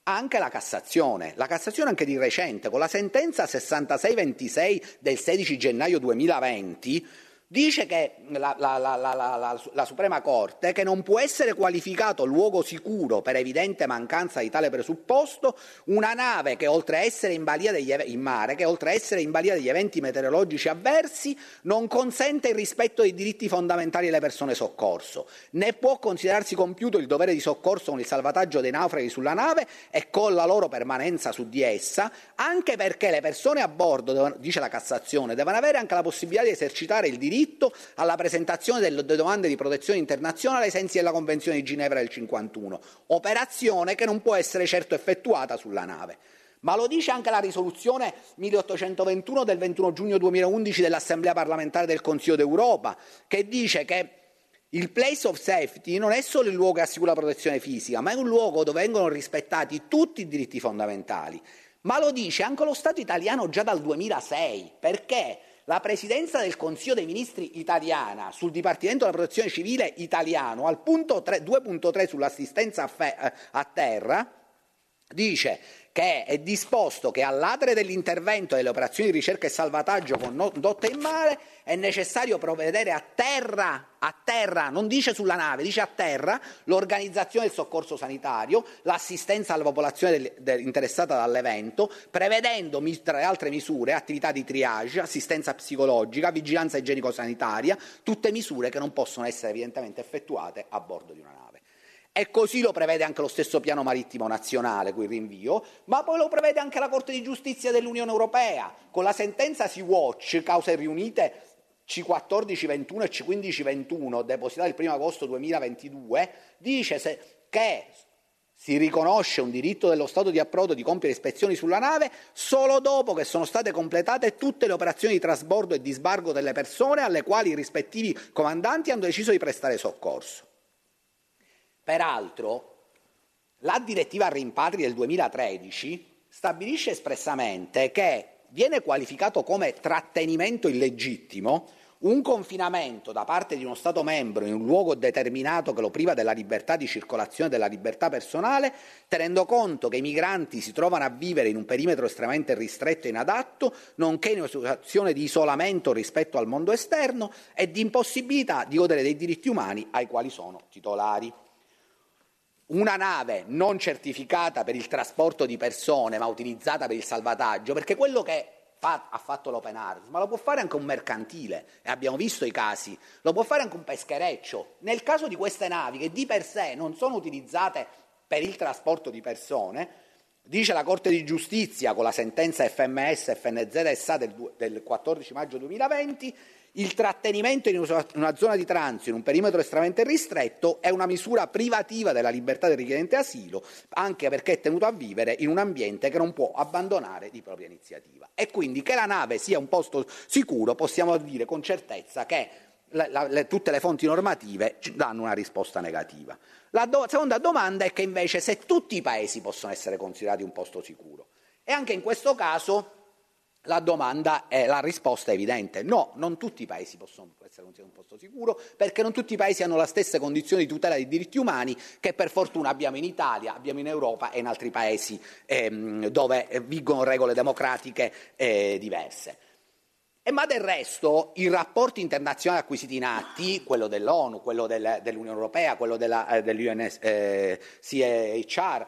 anche la Cassazione, la Cassazione anche di recente, con la sentenza 6626 del 16 gennaio 2020, Dice che la, la, la, la, Suprema Corte che non può essere qualificato luogo sicuro per evidente mancanza di tale presupposto una nave che oltre a essere in, degli, in mare, che oltre a essere in balia degli eventi meteorologici avversi, non consente il rispetto dei diritti fondamentali delle persone soccorso, né può considerarsi compiuto il dovere di soccorso con il salvataggio dei naufraghi sulla nave e con la loro permanenza su di essa, anche perché le persone a bordo, dice la Cassazione, devono avere anche la possibilità di esercitare il diritto diritto alla presentazione delle domande di protezione internazionale ai sensi della Convenzione di Ginevra del 51, operazione che non può essere certo effettuata sulla nave. Ma lo dice anche la risoluzione 1821 del 21 giugno 2011 dell'Assemblea parlamentare del Consiglio d'Europa, che dice che il place of safety non è solo il luogo che assicura la protezione fisica, ma è un luogo dove vengono rispettati tutti i diritti fondamentali. Ma lo dice anche lo Stato italiano già dal 2006, perché la presidenza del Consiglio dei Ministri italiana sul Dipartimento della Protezione Civile italiano al punto 2.3 sull'assistenza a, fe- eh, a terra dice che è disposto che all'adere dell'intervento delle operazioni di ricerca e salvataggio condotte in mare è necessario provvedere a terra, a terra, non dice sulla nave, dice a terra, l'organizzazione del soccorso sanitario, l'assistenza alla popolazione interessata dall'evento, prevedendo tra le altre misure attività di triage, assistenza psicologica, vigilanza igienico-sanitaria, tutte misure che non possono essere evidentemente effettuate a bordo di una nave. E così lo prevede anche lo stesso piano marittimo nazionale, quel rinvio, ma poi lo prevede anche la Corte di giustizia dell'Unione Europea. Con la sentenza Sea Watch, cause riunite C14-21 e C15-21, depositata il 1 agosto 2022, dice se, che si riconosce un diritto dello Stato di approdo di compiere ispezioni sulla nave solo dopo che sono state completate tutte le operazioni di trasbordo e di sbargo delle persone alle quali i rispettivi comandanti hanno deciso di prestare soccorso. Peraltro, la direttiva rimpatri del 2013 stabilisce espressamente che viene qualificato come trattenimento illegittimo un confinamento da parte di uno Stato membro in un luogo determinato che lo priva della libertà di circolazione e della libertà personale, tenendo conto che i migranti si trovano a vivere in un perimetro estremamente ristretto e inadatto, nonché in una situazione di isolamento rispetto al mondo esterno e di impossibilità di godere dei diritti umani ai quali sono titolari una nave non certificata per il trasporto di persone ma utilizzata per il salvataggio, perché quello che fa, ha fatto l'open arms, ma lo può fare anche un mercantile, e abbiamo visto i casi, lo può fare anche un peschereccio. Nel caso di queste navi che di per sé non sono utilizzate per il trasporto di persone, dice la Corte di Giustizia con la sentenza FMS FNZSA del, del 14 maggio 2020, il trattenimento in una zona di transito, in un perimetro estremamente ristretto, è una misura privativa della libertà del richiedente asilo, anche perché è tenuto a vivere in un ambiente che non può abbandonare di propria iniziativa. E quindi che la nave sia un posto sicuro possiamo dire con certezza che la, la, le, tutte le fonti normative danno una risposta negativa. La do, seconda domanda è che invece se tutti i paesi possono essere considerati un posto sicuro. E anche in questo caso la domanda è, la risposta è evidente. No, non tutti i paesi possono essere considerati un posto sicuro perché non tutti i paesi hanno la stessa condizione di tutela dei diritti umani che per fortuna abbiamo in Italia, abbiamo in Europa e in altri paesi ehm, dove vigono regole democratiche eh, diverse. E eh, ma del resto i rapporti internazionali acquisiti in atti, quello dell'ONU, quello del, dell'Unione Europea, quello della, eh, dell'UNCHR, eh,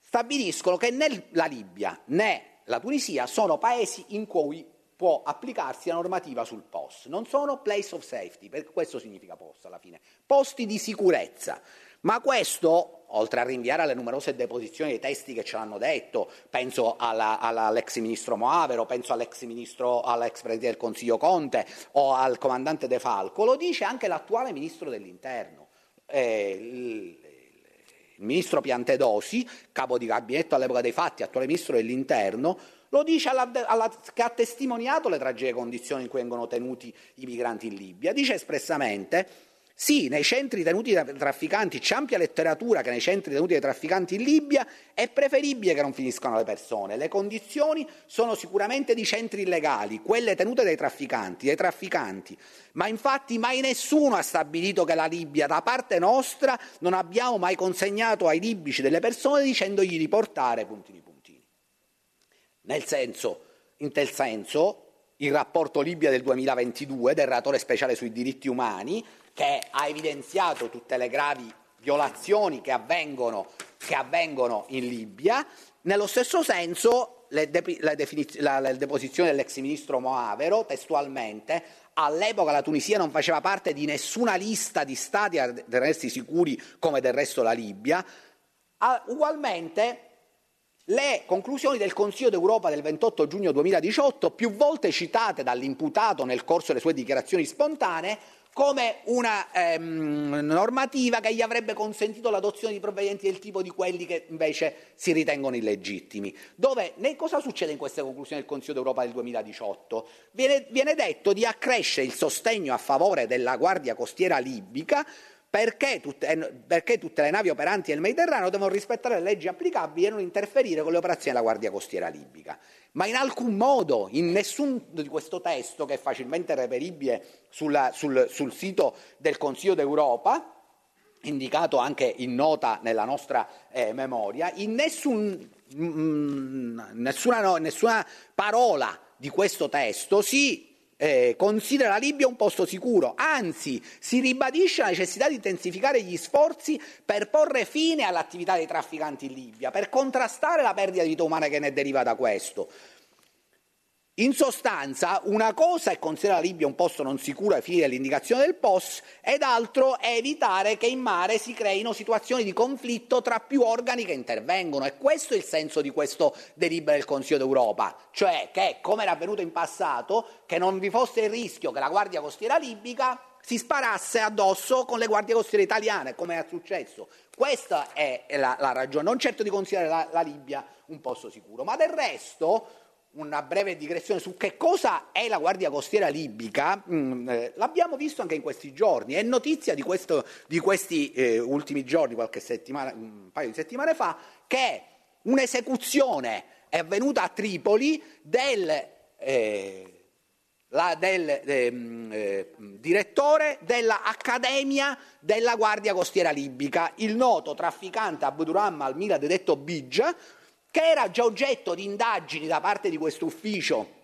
stabiliscono che né la Libia né la Tunisia sono paesi in cui può applicarsi la normativa sul POS. Non sono place of safety, perché questo significa POS alla fine, posti di sicurezza. Ma questo, oltre a rinviare alle numerose deposizioni dei testi che ce l'hanno detto, penso alla, alla, all'ex ministro Moavero, penso all'ex, ministro, all'ex presidente del Consiglio Conte o al comandante De Falco, lo dice anche l'attuale ministro dell'Interno. Eh, il ministro Piantedosi, capo di gabinetto all'epoca dei fatti, attuale ministro dell'interno, lo dice alla, alla, che ha testimoniato le tragiche condizioni in cui vengono tenuti i migranti in Libia, dice espressamente sì, nei centri tenuti dai trafficanti, c'è ampia letteratura che nei centri tenuti dai trafficanti in Libia è preferibile che non finiscano le persone. Le condizioni sono sicuramente di centri illegali, quelle tenute dai trafficanti, dai trafficanti. Ma infatti mai nessuno ha stabilito che la Libia, da parte nostra, non abbiamo mai consegnato ai libici delle persone dicendogli di portare puntini puntini. Nel senso, in tal senso, il rapporto Libia del 2022 del relatore speciale sui diritti umani che ha evidenziato tutte le gravi violazioni che avvengono, che avvengono in Libia. Nello stesso senso le de- la, definiz- la, la deposizione dell'ex ministro Moavero, testualmente, all'epoca la Tunisia non faceva parte di nessuna lista di stati a tenersi sicuri come del resto la Libia. ugualmente le conclusioni del Consiglio d'Europa del 28 giugno 2018, più volte citate dall'imputato nel corso delle sue dichiarazioni spontanee, come una ehm, normativa che gli avrebbe consentito l'adozione di provvedimenti del tipo di quelli che invece si ritengono illegittimi. Dove, ne, cosa succede in queste conclusioni del Consiglio d'Europa del 2018? Viene, viene detto di accrescere il sostegno a favore della Guardia Costiera libica perché tutte, eh, perché tutte, le navi operanti nel Mediterraneo devono rispettare le leggi applicabili e non interferire con le operazioni della Guardia Costiera libica. Ma in alcun modo, in nessun di questo testo, che è facilmente reperibile sulla, sul, sul sito del Consiglio d'Europa, indicato anche in nota nella nostra eh, memoria, in nessun, mh, mm, mm, nessuna, no, nessuna parola di questo testo si eh, considera la Libia un posto sicuro, anzi si ribadisce la necessità di intensificare gli sforzi per porre fine all'attività dei trafficanti in Libia, per contrastare la perdita di vite umane che ne deriva da questo. In sostanza, una cosa è considerare la Libia un posto non sicuro ai fini dell'indicazione del POS, ed altro è evitare che in mare si creino situazioni di conflitto tra più organi che intervengono. E questo è il senso di questo delibero del Consiglio d'Europa. Cioè che, come era avvenuto in passato, che non vi fosse il rischio che la Guardia Costiera libica si sparasse addosso con le guardie costiere italiane, come è successo. Questa è la, la ragione, non certo di considerare la, la Libia un posto sicuro, ma del resto una breve digressione su che cosa è la Guardia Costiera libica, mm, eh, l'abbiamo visto anche in questi giorni, è notizia di, questo, di questi eh, ultimi giorni, qualche settimana, un paio di settimane fa, che un'esecuzione è avvenuta a Tripoli del, eh, la, del ehm, eh, direttore dell'Accademia della Guardia Costiera libica, il noto trafficante Abdurrahman al-Milad detto Bij, che era già oggetto di indagini da parte di questo ufficio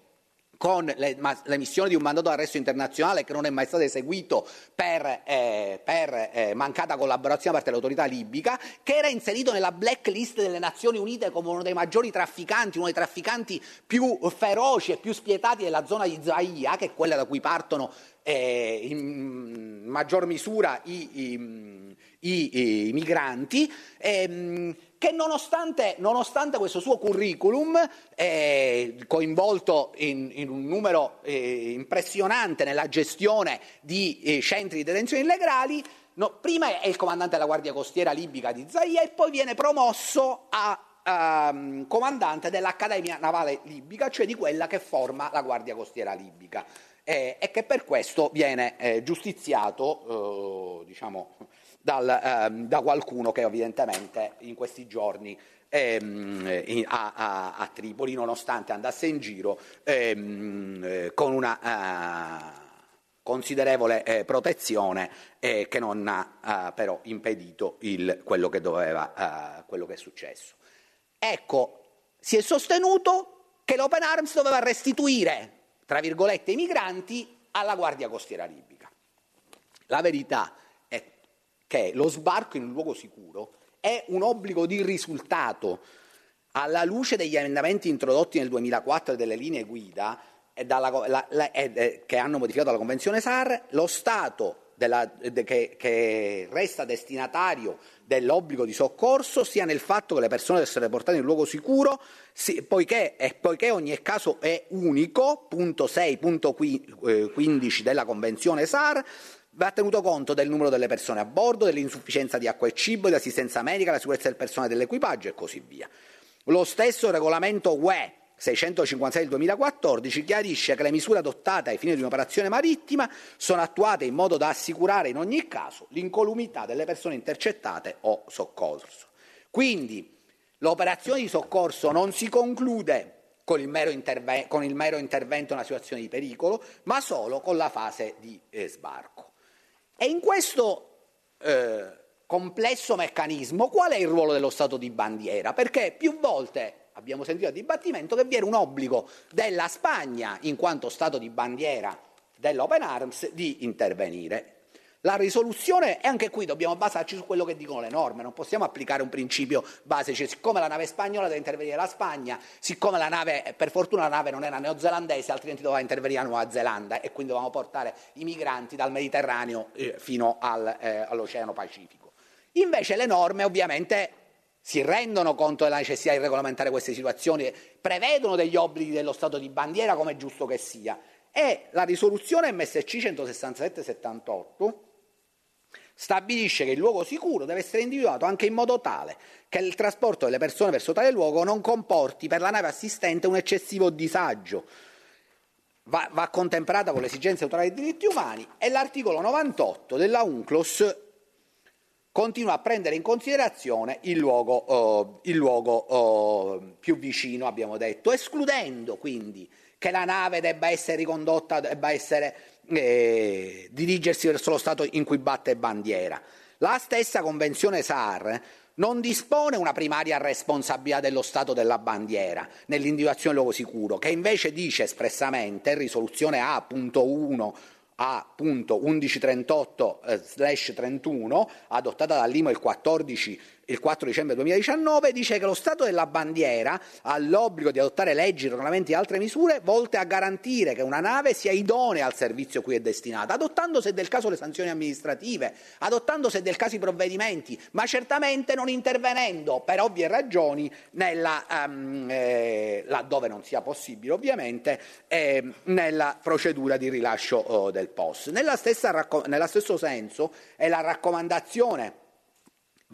con l'emissione di un mandato d'arresto internazionale che non è mai stato eseguito per, eh, per eh, mancata collaborazione da parte dell'autorità libica, che era inserito nella blacklist delle Nazioni Unite come uno dei maggiori trafficanti, uno dei trafficanti più feroci e più spietati della zona di Zaia, che è quella da cui partono eh, in maggior misura i, i, i, i migranti. Ehm, che nonostante, nonostante questo suo curriculum, eh, coinvolto in, in, un numero eh, impressionante nella gestione di eh, centri di detenzione illegali, no, prima è il comandante della Guardia Costiera libica di Zaia e poi viene promosso a Um, comandante dell'Accademia Navale Libica, cioè di quella che forma la Guardia Costiera Libica, eh, e che per questo viene eh, giustiziato, eh, diciamo, dal, um, da qualcuno che evidentemente in questi giorni ehm, a, a, a, Tripoli, nonostante andasse in giro ehm, eh, con una uh, considerevole eh, protezione eh, che non ha uh, però impedito il, quello, che doveva, uh, quello che è successo. Ecco, si è sostenuto che l'Open Arms doveva restituire, tra virgolette, i migranti alla Guardia Costiera Libica. La verità è che lo sbarco in un luogo sicuro è un obbligo di risultato. Alla luce degli emendamenti introdotti nel 2004 delle linee guida dalla, la, la, eh, che hanno modificato la Convenzione SAR, lo Stato della, de, che, che, resta destinatario dell'obbligo di soccorso sia nel fatto che le persone devono essere portate in un luogo sicuro, si, poiché, eh, poiché, ogni caso è unico, punto 6.15 eh, della Convenzione SAR, Va tenuto conto del numero delle persone a bordo, dell'insufficienza di acqua e cibo, di assistenza medica, la sicurezza del personale dell'equipaggio e così via. Lo stesso regolamento UE 656 del 2014 chiarisce che le misure adottate ai fini di un'operazione marittima sono attuate in modo da assicurare in ogni caso l'incolumità delle persone intercettate o soccorso. Quindi l'operazione di soccorso non si conclude con il, mero, interve- con il mero intervento in una situazione di pericolo, ma solo con la fase di eh, sbarco. E in questo eh, complesso meccanismo qual è il ruolo dello Stato di bandiera? Perché più volte abbiamo sentito a dibattimento che vi era un obbligo della Spagna, in quanto Stato di bandiera dell'Open Arms, di intervenire. La risoluzione, e anche qui dobbiamo basarci su quello che dicono le norme, non possiamo applicare un principio base, cioè siccome la nave spagnola deve intervenire la Spagna, siccome la nave, eh, per fortuna la nave non era neozelandese, altrimenti doveva intervenire la Nuova Zelanda e quindi dovevamo portare i migranti dal Mediterraneo eh, fino al, eh, all'Oceano Pacifico. Invece le norme ovviamente si rendono conto della necessità di regolamentare queste situazioni, prevedono degli obblighi dello Stato di bandiera come è giusto che sia. E la risoluzione MSC 167-78 stabilisce che il luogo sicuro deve essere individuato anche in modo tale che il trasporto delle persone verso tale luogo non comporti per la nave assistente un eccessivo disagio. Va, va contemperata con le esigenze autorali dei diritti umani e l'articolo 98 della UNCLOS continua a prendere in considerazione il luogo, eh, il luogo eh, più vicino, abbiamo detto, escludendo quindi che la nave debba essere ricondotta, debba essere eh, dirigersi verso lo Stato in cui batte bandiera. La stessa Convenzione SAR non dispone una primaria responsabilità dello Stato della bandiera nell'individuazione del luogo sicuro, che invece dice espressamente, risoluzione A.1 a.1138-31, eh, adottata dall'IMO il 14 il 4 dicembre 2019, dice che lo Stato della bandiera ha l'obbligo di adottare leggi, regolamenti e altre misure volte a garantire che una nave sia idonea al servizio cui è destinata, adottando se del caso le sanzioni amministrative, adottando se del caso i provvedimenti, ma certamente non intervenendo per ovvie ragioni nella, um, eh, laddove non sia possibile ovviamente, eh, nella procedura di rilascio oh, del POS. Nella stessa, nella stesso senso è la raccomandazione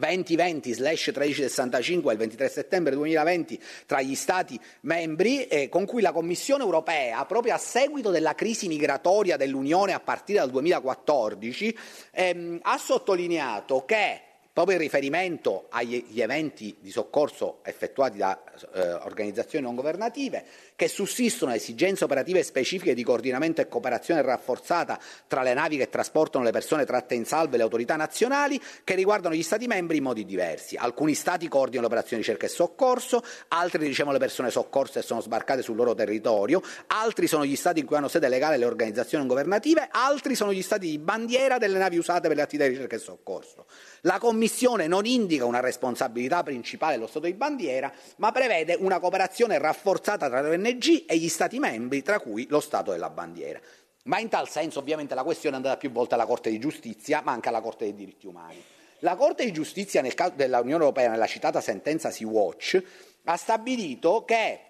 2020-1365 slash il 23 settembre 2020 tra gli Stati membri, eh, con cui la Commissione europea, proprio a seguito della crisi migratoria dell'Unione a partire dal 2014, ehm, ha sottolineato che Proprio in riferimento agli eventi di soccorso effettuati da eh, organizzazioni non governative, che sussistono esigenze operative specifiche di coordinamento e cooperazione rafforzata tra le navi che trasportano le persone tratte in salvo e le autorità nazionali, che riguardano gli Stati membri in modi diversi. Alcuni Stati coordinano le operazioni di ricerca e soccorso, altri ricevono diciamo, le persone soccorse e sono sbarcate sul loro territorio, altri sono gli Stati in cui hanno sede legale le organizzazioni non governative, altri sono gli Stati di bandiera delle navi usate per le attività di ricerca e soccorso. La Commissione non indica una responsabilità principale dello Stato di bandiera, ma prevede una cooperazione rafforzata tra le ONG e gli Stati membri, tra cui lo Stato della bandiera. Ma in tal senso ovviamente la questione è andata più volte alla Corte di giustizia, ma anche alla Corte dei diritti umani. La Corte di giustizia nel caso dell'Unione Europea, nella citata sentenza Sea-Watch, ha stabilito che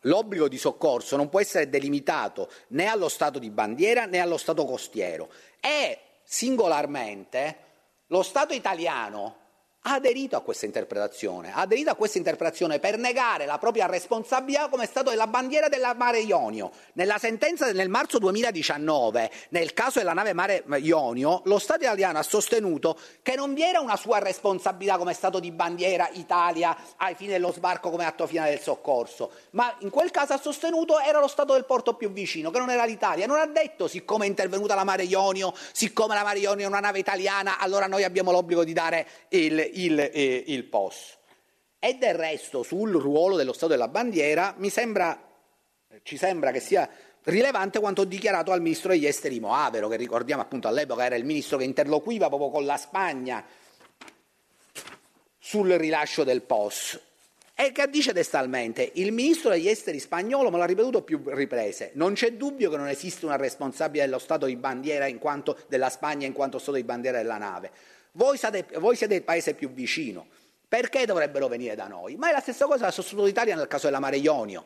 l'obbligo di soccorso non può essere delimitato né allo Stato di bandiera né allo Stato costiero e singolarmente lo Stato italiano ha aderito a questa interpretazione, ha aderito a questa interpretazione per negare la propria responsabilità come Stato della bandiera della Mare Ionio. Nella sentenza del marzo 2019, nel caso della nave Mare eh, Ionio, lo Stato italiano ha sostenuto che non vi era una sua responsabilità come Stato di bandiera Italia ai fini dello sbarco come atto finale del soccorso, ma in quel caso ha sostenuto era lo Stato del porto più vicino, che non era l'Italia. Non ha detto siccome è intervenuta la Mare Ionio, siccome la Mare Ionio è una nave italiana, allora noi abbiamo l'obbligo di dare il il, eh, il POS. E del resto sul ruolo dello Stato della bandiera mi sembra, ci sembra che sia rilevante quanto dichiarato al ministro degli esteri Moavero, che ricordiamo appunto all'epoca era il ministro che interloquiva proprio con la Spagna sul rilascio del POS. E che dice testalmente, il ministro degli esteri spagnolo me l'ha ripetuto più riprese, non c'è dubbio che non esiste una responsabile dello Stato di bandiera in quanto, della Spagna in quanto Stato di bandiera della nave voi siete, voi siete il paese più vicino, perché dovrebbero venire da noi? Ma è la stessa cosa la sostenuta l'Italia nel caso della Mare Ionio.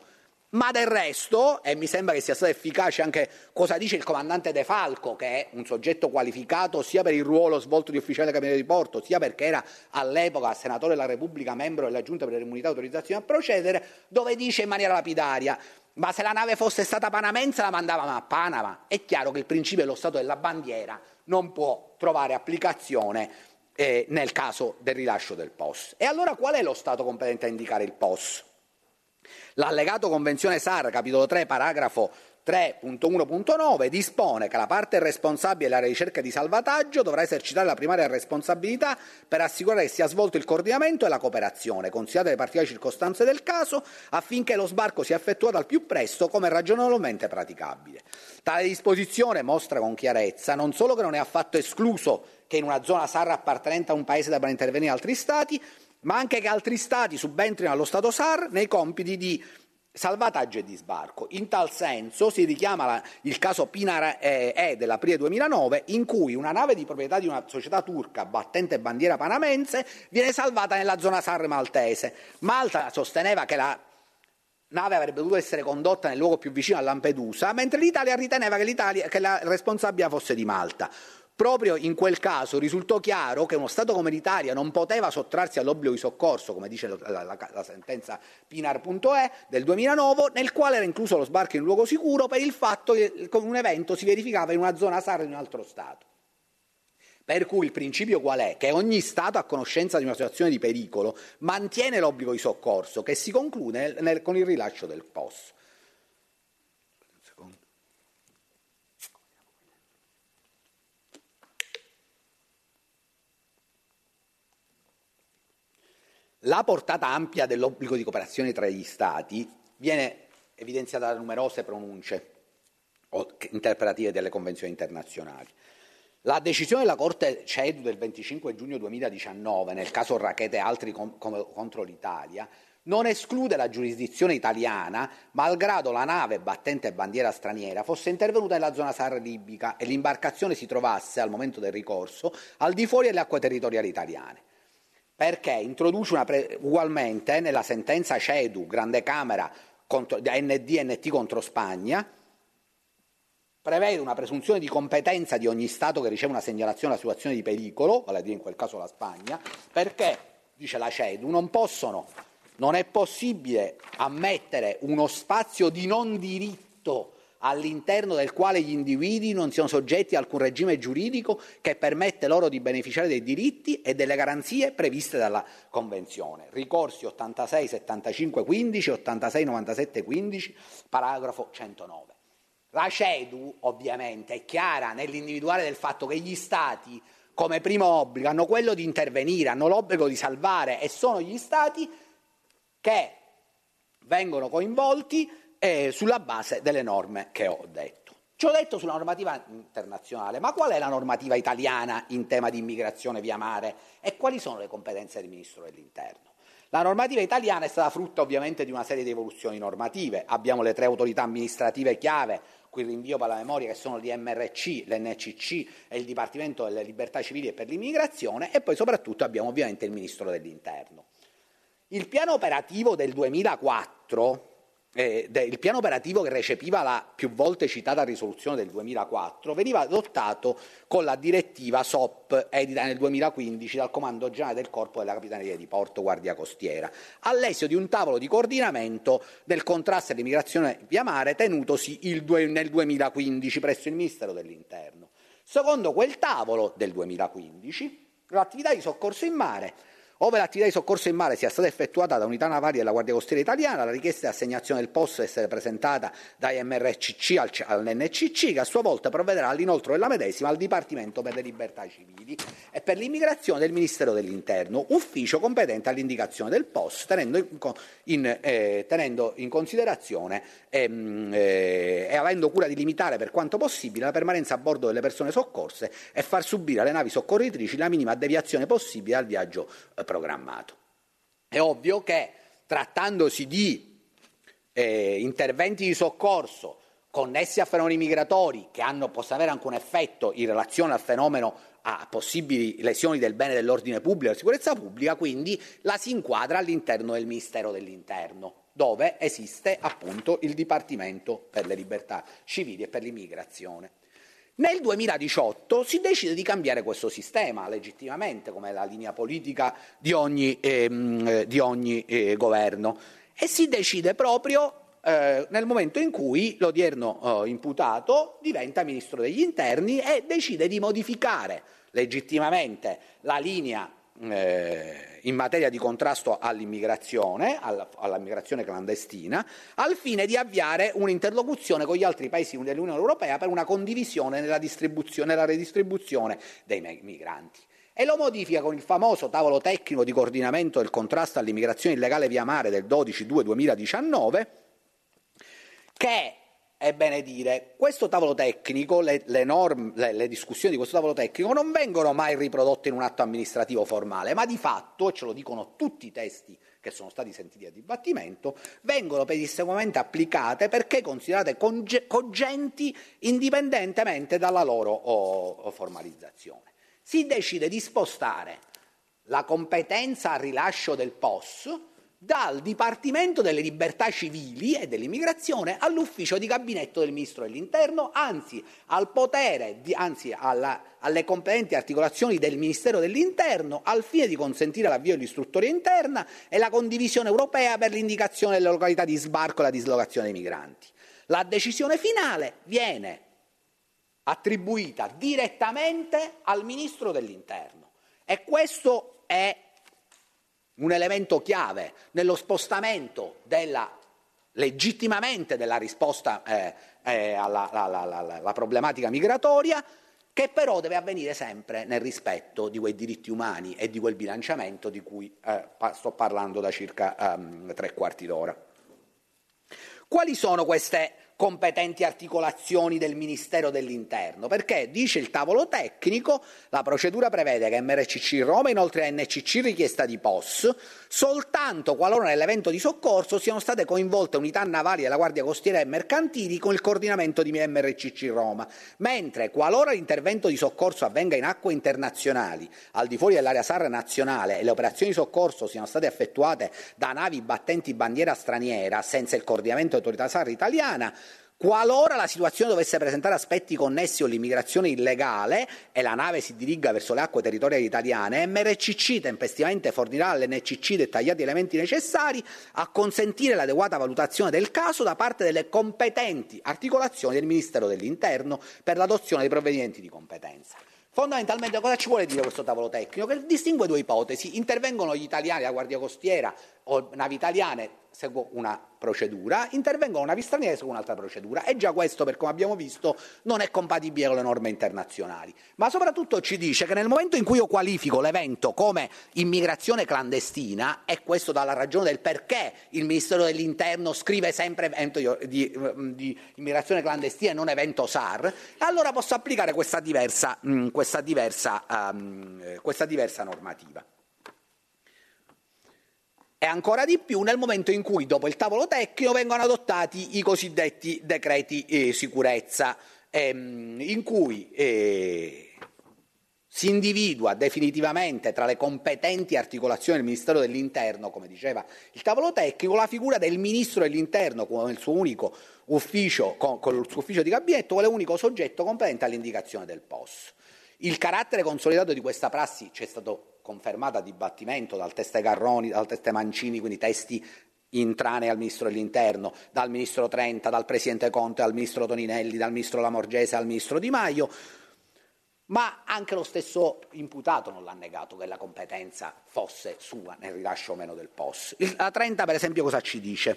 Ma del resto, e mi sembra che sia stato efficace anche cosa dice il comandante De Falco, che è un soggetto qualificato sia per il ruolo svolto di ufficiale carabinieri di porto, sia perché era all'epoca senatore della Repubblica, membro della Giunta per le immunità e autorizzazione a procedere, dove dice in maniera lapidaria ma se la nave fosse stata panamenza la mandavamo a Panama. È chiaro che il principio dello Stato della bandiera non può trovare applicazione eh, nel caso del rilascio del POS. E allora qual è lo Stato competente a indicare il POS? L'allegato Convenzione SAR, capitolo 3, paragrafo 3.1.9 dispone che la parte responsabile della ricerca di salvataggio dovrà esercitare la primaria responsabilità per assicurare che sia svolto il coordinamento e la cooperazione, considerate le particolari circostanze del caso, affinché lo sbarco sia effettuato al più presto come ragionevolmente praticabile. Tale disposizione mostra con chiarezza non solo che non è affatto escluso che in una zona SAR appartenente a un paese debbano intervenire altri stati, ma anche che altri Stati subentrino allo Stato SAR nei compiti di salvataggio e di sbarco. In tal senso si richiama la, il caso Pinar E dell'aprile 2009 in cui una nave di proprietà di una società turca battente bandiera panamense viene salvata nella zona SAR maltese. Malta sosteneva che la nave avrebbe dovuto essere condotta nel luogo più vicino a Lampedusa, mentre l'Italia riteneva che, che la responsabile fosse di Malta. Proprio in quel caso risultò chiaro che uno Stato come l'Italia non poteva sottrarsi all'obbligo di soccorso, come dice la, la, la sentenza Pinar.e del 2009, nel quale era incluso lo sbarco in luogo sicuro per il fatto che un evento si verificava in una zona SAR di un altro Stato. Per cui il principio qual è? Che ogni Stato a conoscenza di una situazione di pericolo mantiene l'obbligo di soccorso che si conclude nel, nel, con il rilascio del POS. La portata ampia dell'obbligo di cooperazione tra gli Stati viene evidenziata da numerose pronunce interpretative delle convenzioni internazionali. La decisione della Corte CEDU del 25 giugno 2019, nel caso Rachete e altri com- contro l'Italia, non esclude la giurisdizione italiana, malgrado la nave battente bandiera straniera fosse intervenuta nella zona SAR libica e l'imbarcazione si trovasse, al momento del ricorso, al di fuori delle acque territoriali italiane perché introduce pre- ugualmente eh, nella sentenza CEDU, Grande Camera, contro, NDNT contro Spagna, prevede una presunzione di competenza di ogni Stato che riceve una segnalazione alla situazione di pericolo, vale a dire in quel caso la Spagna, perché, dice la CEDU, non possono, non è possibile ammettere uno spazio di non diritto all'interno del quale gli individui non siano soggetti a alcun regime giuridico che permette loro di beneficiare dei diritti e delle garanzie previste dalla Convenzione. Ricorsi 86, 75, 15, 86, 97, 15, paragrafo 109. La CEDU ovviamente è chiara nell'individuare del fatto che gli Stati come primo obbligo hanno quello di intervenire, hanno l'obbligo di salvare e sono gli Stati che vengono coinvolti eh, sulla base delle norme che ho detto. Ci ho detto sulla normativa internazionale, ma qual è la normativa italiana in tema di immigrazione via mare e quali sono le competenze del Ministro dell'Interno? La normativa italiana è stata frutto ovviamente di una serie di evoluzioni normative. Abbiamo le tre autorità amministrative chiave, qui rinvio per la memoria, che sono l'IMRC, l'NCC e il Dipartimento delle Libertà Civili e per l'Immigrazione e poi soprattutto abbiamo ovviamente il Ministro dell'Interno. Il piano operativo del 2004 eh, il piano operativo che recepiva la più volte citata risoluzione del 2004 veniva adottato con la direttiva SOP edita nel 2015 dal Comando Generale del Corpo della Capitaneria di Porto Guardia Costiera, all'esito di un tavolo di coordinamento del contrasto all'immigrazione via mare tenutosi due, nel 2015 presso il Ministero dell'Interno. Secondo quel tavolo del 2015, l'attività di soccorso in mare Ove l'attività di soccorso in mare sia stata effettuata da unità navali della Guardia Costiera Italiana, la richiesta di assegnazione del posto deve essere presentata dai MRCC al, all'NCC, che a sua volta provvederà all'inoltro della medesima al Dipartimento per le Libertà Civili e per l'immigrazione del Ministero dell'Interno, ufficio competente all'indicazione del posto, tenendo in, in, eh, tenendo in considerazione ehm, eh, e eh, eh, avendo cura di limitare per quanto possibile la permanenza a bordo delle persone soccorse e far subire alle navi soccorritrici la minima deviazione possibile dal viaggio eh, programmato. È ovvio che trattandosi di eh, interventi di soccorso connessi a fenomeni migratori che hanno, possa avere anche un effetto in relazione al fenomeno a possibili lesioni del bene dell'ordine pubblico e della sicurezza pubblica, quindi la si inquadra all'interno del Ministero dell'Interno, dove esiste appunto il Dipartimento per le libertà civili e per l'immigrazione. Nel 2018 si decide di cambiare questo sistema legittimamente, come la linea politica di ogni, ehm, eh, di ogni eh, governo, e si decide proprio eh, nel momento in cui l'odierno eh, imputato diventa ministro degli interni e decide di modificare legittimamente la linea eh, in materia di contrasto all'immigrazione, alla, all'immigrazione clandestina, al fine di avviare un'interlocuzione con gli altri paesi dell'Unione Europea per una condivisione nella, nella redistribuzione dei migranti e lo modifica con il famoso tavolo tecnico di coordinamento del contrasto all'immigrazione illegale via mare del 12-2-2019 che è bene dire, questo tavolo tecnico, le, le, norme, le, le, discussioni di questo tavolo tecnico non vengono mai riprodotte in un atto amministrativo formale, ma di fatto, ce lo dicono tutti i testi che sono stati sentiti a dibattimento, vengono pedissequamente applicate perché considerate cogenti indipendentemente dalla loro o, o formalizzazione. Si decide di spostare la competenza al rilascio del POS dal Dipartimento delle Libertà Civili e dell'Immigrazione all'ufficio di gabinetto del Ministro dell'Interno, anzi, al potere, di, anzi alla, alle competenti articolazioni del Ministero dell'Interno, al fine di consentire l'avvio dell'istruttoria interna e la condivisione europea per l'indicazione delle località di sbarco e la dislocazione dei migranti. La decisione finale viene attribuita direttamente al Ministro dell'Interno e questo è un elemento chiave nello spostamento della, legittimamente della risposta eh, eh, alla, alla, alla, alla problematica migratoria, che però deve avvenire sempre nel rispetto di quei diritti umani e di quel bilanciamento di cui eh, sto parlando da circa ehm, tre quarti d'ora. Quali sono queste competenti articolazioni del Ministero dell'Interno, perché dice il tavolo tecnico, la procedura prevede che MRCC Roma inoltre a NCC richiesta di POS soltanto qualora nell'evento di soccorso siano state coinvolte unità navali della Guardia Costiera e Mercantili con il coordinamento di MRCC Roma, mentre qualora l'intervento di soccorso avvenga in acque internazionali, al di fuori dell'area SAR nazionale e le operazioni di soccorso siano state effettuate da navi battenti bandiera straniera senza il coordinamento dell'autorità SAR italiana, Qualora la situazione dovesse presentare aspetti connessi l'immigrazione illegale e la nave si diriga verso le acque territoriali italiane, MRCC tempestivamente fornirà all'NCC dettagliati elementi necessari a consentire l'adeguata valutazione del caso da parte delle competenti articolazioni del Ministero dell'Interno per l'adozione dei provvedimenti di competenza. Fondamentalmente cosa ci vuole dire questo tavolo tecnico? Che distingue due ipotesi. Intervengono gli italiani, la Guardia Costiera, ho navi italiane seguo una procedura, intervengo intervengono navi straniere seguo un'altra procedura e già questo, per come abbiamo visto, non è compatibile con le norme internazionali. Ma soprattutto ci dice che nel momento in cui io qualifico l'evento come immigrazione clandestina, e questo dà la ragione del perché il Ministero dell'Interno scrive sempre evento di, mm, di immigrazione clandestina e non evento SAR, allora posso applicare questa diversa, mm, questa diversa, ehm, questa diversa normativa e ancora di più nel momento in cui dopo il tavolo tecnico vengono adottati i cosiddetti decreti eh, sicurezza, ehm, in cui eh, si individua definitivamente tra le competenti articolazioni del Ministero dell'Interno, come diceva il tavolo tecnico, la figura del Ministro dell'Interno con il suo unico ufficio, con, con il suo ufficio di gabinetto, come l'unico soggetto competente all'indicazione del POS. Il carattere consolidato di questa prassi c'è stato confermata a dibattimento dal teste Garroni, dal teste Mancini, quindi testi intranei al ministro dell'interno, dal ministro Trenta, dal presidente Conte, al ministro Toninelli, dal ministro Lamorgese, al ministro Di Maio, ma anche lo stesso imputato non l'ha negato che la competenza fosse sua nel rilascio o meno del POS. La Trenta per esempio cosa ci dice?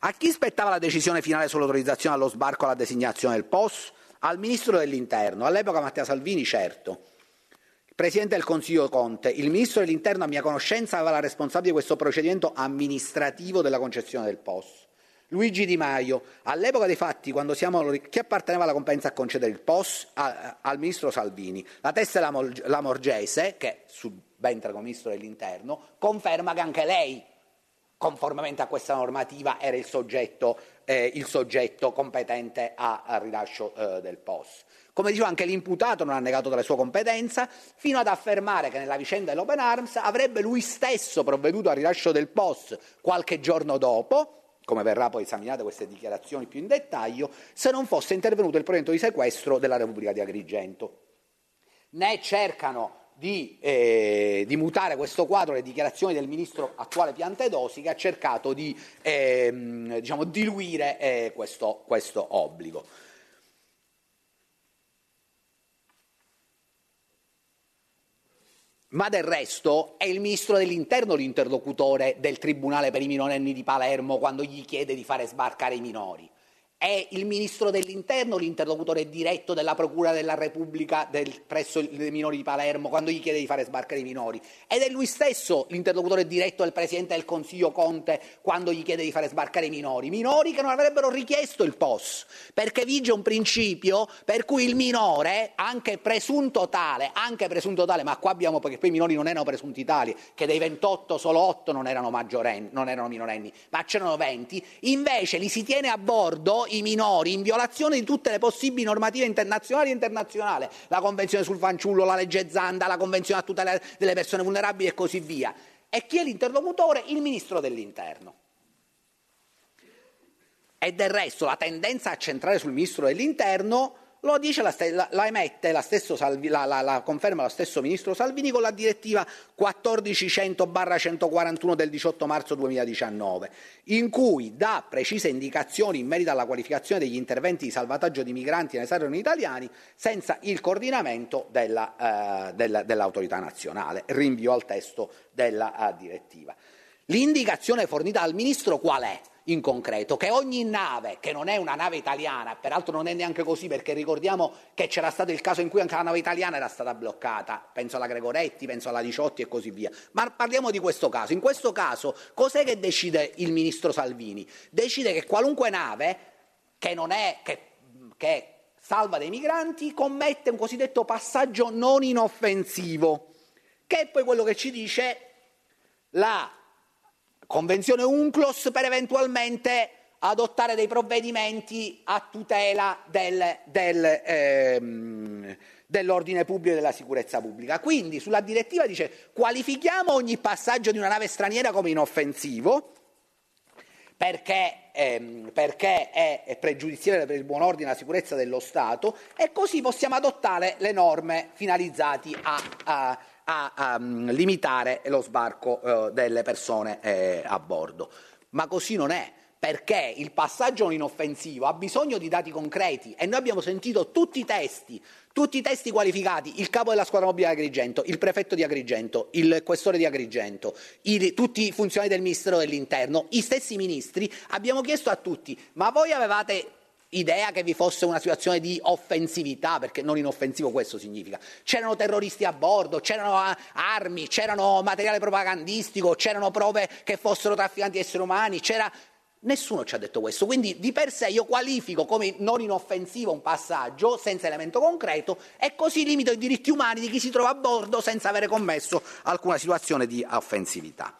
A chi spettava la decisione finale sull'autorizzazione allo sbarco e alla designazione del POS? Al ministro dell'interno, all'epoca Matteo Salvini certo, Presidente del Consiglio Conte, il Ministro dell'Interno a mia conoscenza aveva la responsabilità di questo procedimento amministrativo della concessione del POS. Luigi Di Maio, all'epoca dei fatti, quando siamo, chi apparteneva alla competenza a concedere il POS? A, al Ministro Salvini. La testa la Morgese, che subentra come Ministro dell'Interno, conferma che anche lei, conformemente a questa normativa, era il soggetto, eh, il soggetto competente al rilascio eh, del POS. Come dicevo, anche l'imputato non ha negato della sua competenza, fino ad affermare che nella vicenda dell'Open Arms avrebbe lui stesso provveduto al rilascio del POS qualche giorno dopo, come verrà poi esaminata queste dichiarazioni più in dettaglio, se non fosse intervenuto il progetto di sequestro della Repubblica di Agrigento. Né cercano di, eh, di, mutare questo quadro le dichiarazioni del ministro attuale Piantedosi che ha cercato di eh, diciamo, diluire eh, questo, questo obbligo. Ma del resto è il ministro dell'interno l'interlocutore del Tribunale per i minorenni di Palermo quando gli chiede di fare sbarcare i minori è il ministro dell'interno l'interlocutore diretto della Procura della Repubblica del, presso i minori di Palermo quando gli chiede di fare sbarcare i minori ed è lui stesso l'interlocutore diretto del Presidente del Consiglio Conte quando gli chiede di fare sbarcare i minori, minori che non avrebbero richiesto il POS perché vige un principio per cui il minore anche presunto tale, anche presunto tale ma qua abbiamo perché poi i minori non erano presunti tali che dei 28 solo 8 non erano, non erano minorenni ma c'erano 20 invece li si tiene a bordo i minori in violazione di tutte le possibili normative internazionali e internazionali, la Convenzione sul fanciullo, la legge Zanda, la Convenzione a tutela delle persone vulnerabili e così via. E chi è l'interlocutore? Il Ministro dell'Interno. E del resto la tendenza a centrare sul Ministro dell'Interno lo dice la, la, la emette la, Salvi, la, conferma lo stesso ministro Salvini con la direttiva 1400-141 del 18 marzo 2019, in cui dà precise indicazioni in merito alla qualificazione degli interventi di salvataggio di migranti nei saroni italiani senza il coordinamento della, eh, della, dell'autorità nazionale. Rinvio al testo della eh, direttiva. L'indicazione fornita al ministro qual è? in concreto, che ogni nave, che non è una nave italiana, peraltro non è neanche così perché ricordiamo che c'era stato il caso in cui anche la nave italiana era stata bloccata, penso alla Gregoretti, penso alla Diciotti e così via, ma parliamo di questo caso. In questo caso cos'è che decide il ministro Salvini? Decide che qualunque nave che non è, che, che salva dei migranti commette un cosiddetto passaggio non inoffensivo, che è poi quello che ci dice la Convenzione UNCLOS per eventualmente adottare dei provvedimenti a tutela del, del, ehm, dell'ordine pubblico e della sicurezza pubblica. Quindi sulla direttiva dice qualifichiamo ogni passaggio di una nave straniera come inoffensivo perché, ehm, perché è, è pregiudiziale per il buon ordine e la sicurezza dello Stato e così possiamo adottare le norme finalizzate a, a a um, limitare lo sbarco eh, delle persone eh, a bordo. Ma così non è perché il passaggio inoffensivo ha bisogno di dati concreti e noi abbiamo sentito tutti i testi, tutti i testi qualificati, il capo della squadra mobile di Agrigento, il prefetto di Agrigento, il questore di Agrigento, i, tutti i funzionari del Ministero dell'Interno, i stessi ministri, abbiamo chiesto a tutti, ma voi avevate idea che vi fosse una situazione di offensività, perché non inoffensivo questo significa. C'erano terroristi a bordo, c'erano eh, armi, c'erano materiale propagandistico, c'erano prove che fossero trafficanti di esseri umani, c'era... Nessuno ci ha detto questo, quindi di per sé io qualifico come non inoffensivo un passaggio senza elemento concreto e così limito i diritti umani di chi si trova a bordo senza avere commesso alcuna situazione di offensività.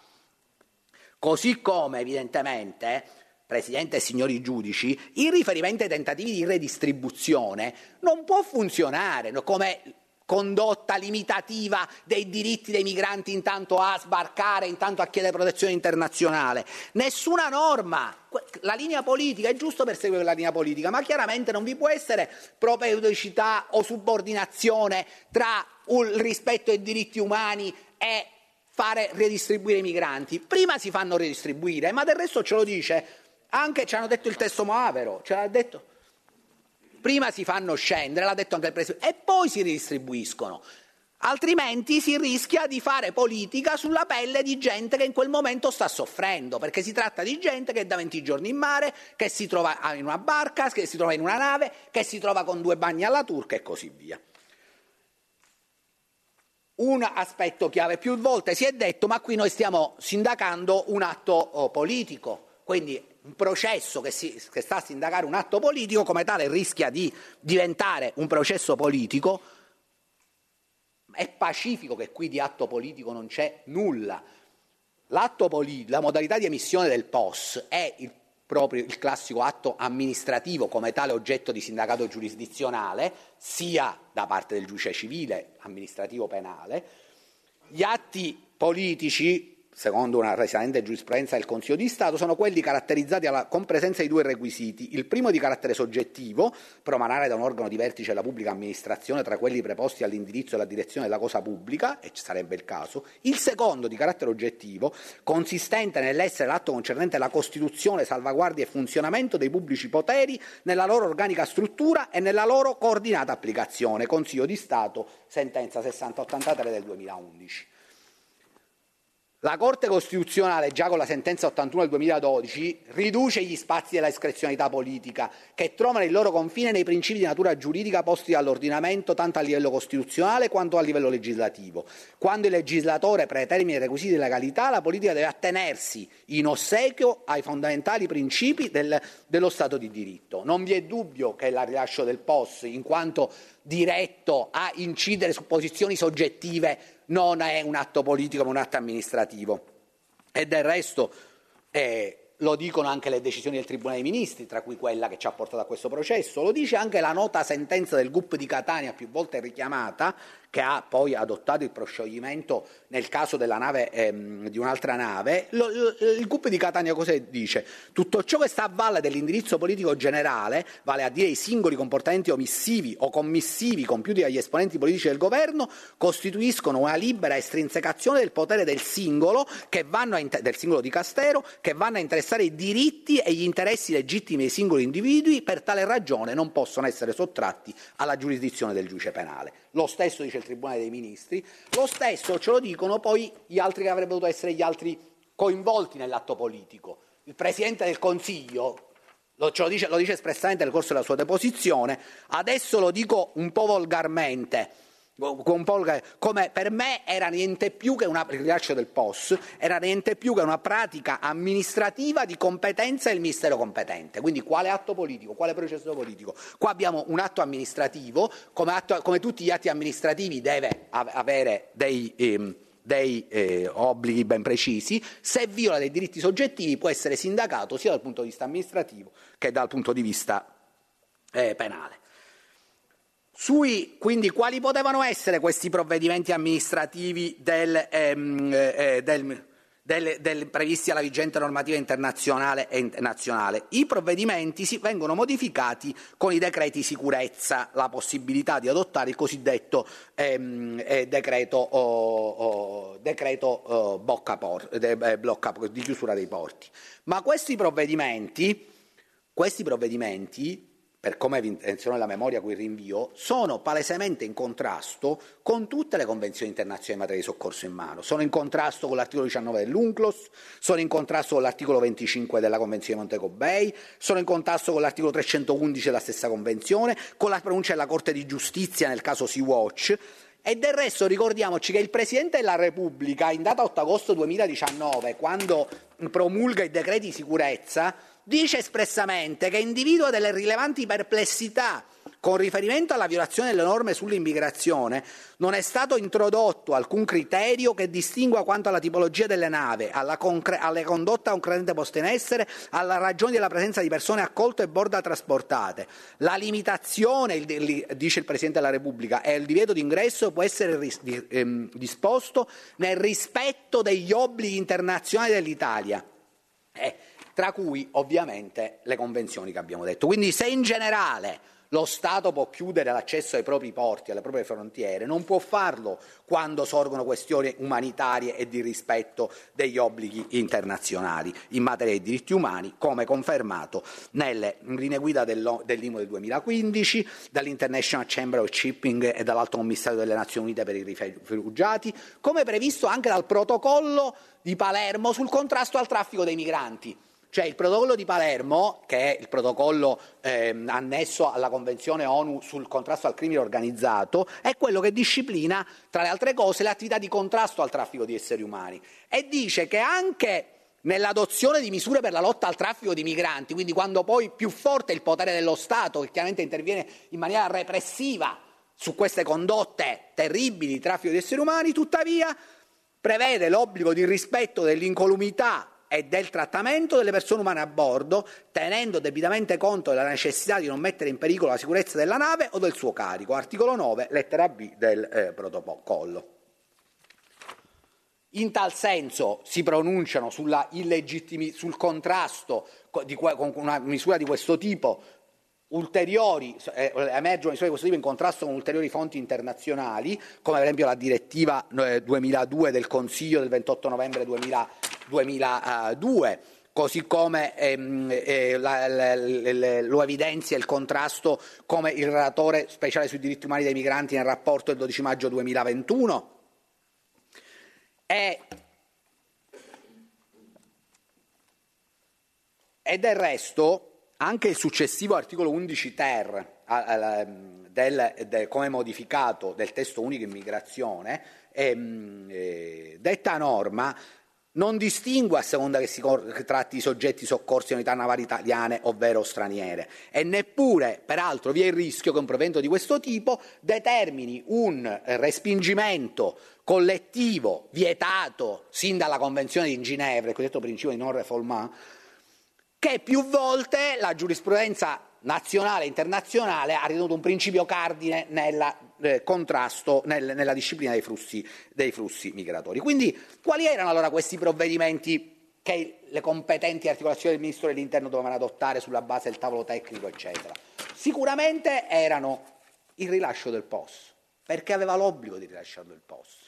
Così come evidentemente Presidente e signori giudici, il riferimento ai tentativi di redistribuzione non può funzionare come condotta limitativa dei diritti dei migranti intanto a sbarcare, intanto a chiedere protezione internazionale. Nessuna norma. La linea politica è giusto perseguire la linea politica, ma chiaramente non vi può essere propedeuticità o subordinazione tra il rispetto ai diritti umani e fare redistribuire i migranti. Prima si fanno redistribuire, ma del resto ce lo dice anche ci hanno detto il testo Moavero, ce l'ha detto. Prima si fanno scendere, l'ha detto anche il Presidente, e poi si ridistribuiscono. Altrimenti si rischia di fare politica sulla pelle di gente che in quel momento sta soffrendo, perché si tratta di gente che è da 20 giorni in mare, che si trova in una barca, che si trova in una nave, che si trova con due bagni alla turca e così via. Un aspetto chiave, più volte si è detto, ma qui noi stiamo sindacando un atto oh, politico, quindi un processo che, si, che, sta a sindacare un atto politico, come tale rischia di diventare un processo politico. È pacifico che qui di atto politico non c'è nulla. Poli- la modalità di emissione del POS è il, proprio, il classico atto amministrativo come tale oggetto di sindacato giurisdizionale, sia da parte del giudice civile, amministrativo, penale. Gli atti politici secondo una risalente giurisprudenza del Consiglio di Stato, sono quelli caratterizzati alla, con presenza di due requisiti. Il primo di carattere soggettivo, promanare da un organo di vertice della pubblica amministrazione tra quelli preposti all'indirizzo e alla direzione della cosa pubblica, e ci sarebbe il caso. Il secondo di carattere oggettivo, consistente nell'essere l'atto concernente la costituzione, salvaguardia e funzionamento dei pubblici poteri nella loro organica struttura e nella loro coordinata applicazione. Consiglio di Stato, sentenza 6083 del 2011. La Corte Costituzionale, già con la sentenza 81 del 2012, riduce gli spazi della discrezionalità politica, che trovano il loro confine nei principi di natura giuridica posti dall'ordinamento tanto a livello costituzionale quanto a livello legislativo. Quando il legislatore pretermina i requisiti di legalità, la politica deve attenersi in ossequio ai fondamentali principi del, dello Stato di diritto. Non vi è dubbio che il rilascio del POS, in quanto diretto a incidere su posizioni soggettive non è un atto politico ma un atto amministrativo. E del resto eh, lo dicono anche le decisioni del Tribunale dei Ministri, tra cui quella che ci ha portato a questo processo, lo dice anche la nota sentenza del GUP di Catania più volte richiamata, che ha poi adottato il proscioglimento nel caso nave, ehm, di un'altra nave, lo, lo, il GUP di Catania cosa dice? Tutto ciò che sta a valle dell'indirizzo politico generale, vale a dire i singoli comportamenti omissivi o commissivi compiuti dagli esponenti politici del governo, costituiscono una libera estrinsecazione del potere del singolo, inter- del singolo di Castero, che vanno a interessare i diritti e gli interessi legittimi dei singoli individui, per tale ragione non possono essere sottratti alla giurisdizione del giudice penale lo stesso dice il Tribunale dei Ministri, lo stesso ce lo dicono poi gli altri che avrebbero dovuto essere gli altri coinvolti nell'atto politico. Il Presidente del Consiglio lo, lo, dice, lo dice espressamente nel corso della sua deposizione, adesso lo dico un po' volgarmente con Polga, come per me era niente più che una, POS, più che una pratica amministrativa di competenza del Ministero competente. Quindi quale atto politico, quale processo politico? Qua abbiamo un atto amministrativo, come, atto, come tutti gli atti amministrativi deve avere dei... Ehm, dei eh, obblighi ben precisi, se viola dei diritti soggettivi può essere sindacato sia dal punto di vista amministrativo che dal punto di vista eh, penale. Sui quindi quali potevano essere questi provvedimenti amministrativi del, ehm, eh, eh del, del, del, previsti alla vigente normativa internazionale e nazionale? I provvedimenti si, vengono modificati con i decreti sicurezza, la possibilità di adottare il cosiddetto ehm, eh, decreto, oh, oh, decreto oh, bocca por, de, eh, blocca, di chiusura dei porti. Ma questi provvedimenti, questi provvedimenti per come intenzione la memoria cui rinvio, sono palesemente in contrasto con tutte le convenzioni internazionali in materia di soccorso in mano. Sono in contrasto con l'articolo 19 dell'UNCLOS, sono in contrasto con l'articolo 25 della Convenzione di Montego Bay, sono in contrasto con l'articolo 311 della stessa Convenzione, con la pronuncia della Corte di Giustizia nel caso Sea-Watch. E del resto ricordiamoci che il Presidente della Repubblica, in data 8 agosto 2019, quando promulga i decreti di sicurezza, dice espressamente che individua delle rilevanti perplessità con riferimento alla violazione delle norme sull'immigrazione, non è stato introdotto alcun criterio che distingua quanto alla tipologia delle navi, concre- alle condotte credente posto in essere, alla ragione della presenza di persone accolte e borda trasportate. La limitazione, il de- dice il Presidente della Repubblica, e il divieto d'ingresso può essere ris- di- ehm, disposto nel rispetto degli obblighi internazionali dell'Italia. Eh tra cui ovviamente le convenzioni che abbiamo detto. Quindi se in generale lo Stato può chiudere l'accesso ai propri porti, alle proprie frontiere, non può farlo quando sorgono questioni umanitarie e di rispetto degli obblighi internazionali in materia di diritti umani, come confermato nelle linee guida dell'IMO del 2015, dall'International Chamber of Shipping e dall'Alto Commissario delle Nazioni Unite per i rifugiati, come previsto anche dal protocollo di Palermo sul contrasto al traffico dei migranti cioè il protocollo di Palermo, che è il protocollo ehm, annesso alla Convenzione ONU sul contrasto al crimine organizzato, è quello che disciplina, tra le altre cose, l'attività di contrasto al traffico di esseri umani e dice che anche nell'adozione di misure per la lotta al traffico di migranti, quindi quando poi più forte è il potere dello Stato, che chiaramente interviene in maniera repressiva su queste condotte terribili di traffico di esseri umani, tuttavia prevede l'obbligo di rispetto dell'incolumità e del trattamento delle persone umane a bordo, tenendo debitamente conto della necessità di non mettere in pericolo la sicurezza della nave o del suo carico. Articolo 9, lettera B del eh, protocollo. In tal senso si pronunciano sul contrasto di, con una misura di questo tipo ulteriori, eh, emergono misure di questo tipo in contrasto con ulteriori fonti internazionali, come ad esempio la direttiva 2002 eh, del Consiglio del 28 novembre 2000 2002 così come ehm, eh, la, la, la, lo evidenzia il contrasto come il relatore speciale sui diritti umani dei migranti nel rapporto del 12 maggio 2021. E, e del resto anche il successivo articolo 11 ter ehm, del, del, come modificato del testo unico immigrazione ehm, eh, detta norma non distingue a seconda che si tratti di soggetti soccorsi in unità navali italiane ovvero straniere e neppure, peraltro, vi è il rischio che un provento di questo tipo determini un respingimento collettivo vietato sin dalla Convenzione di Ginevra, il cosiddetto principio di non refoulement, che più volte la giurisprudenza nazionale e internazionale ha ritenuto un principio cardine nella eh, contrasto nel, nella disciplina dei flussi, dei flussi migratori. Quindi quali erano allora questi provvedimenti che le competenti articolazioni del Ministro dell'Interno dovevano adottare sulla base del tavolo tecnico, eccetera? Sicuramente erano il rilascio del POS, perché aveva l'obbligo di rilasciarlo il POS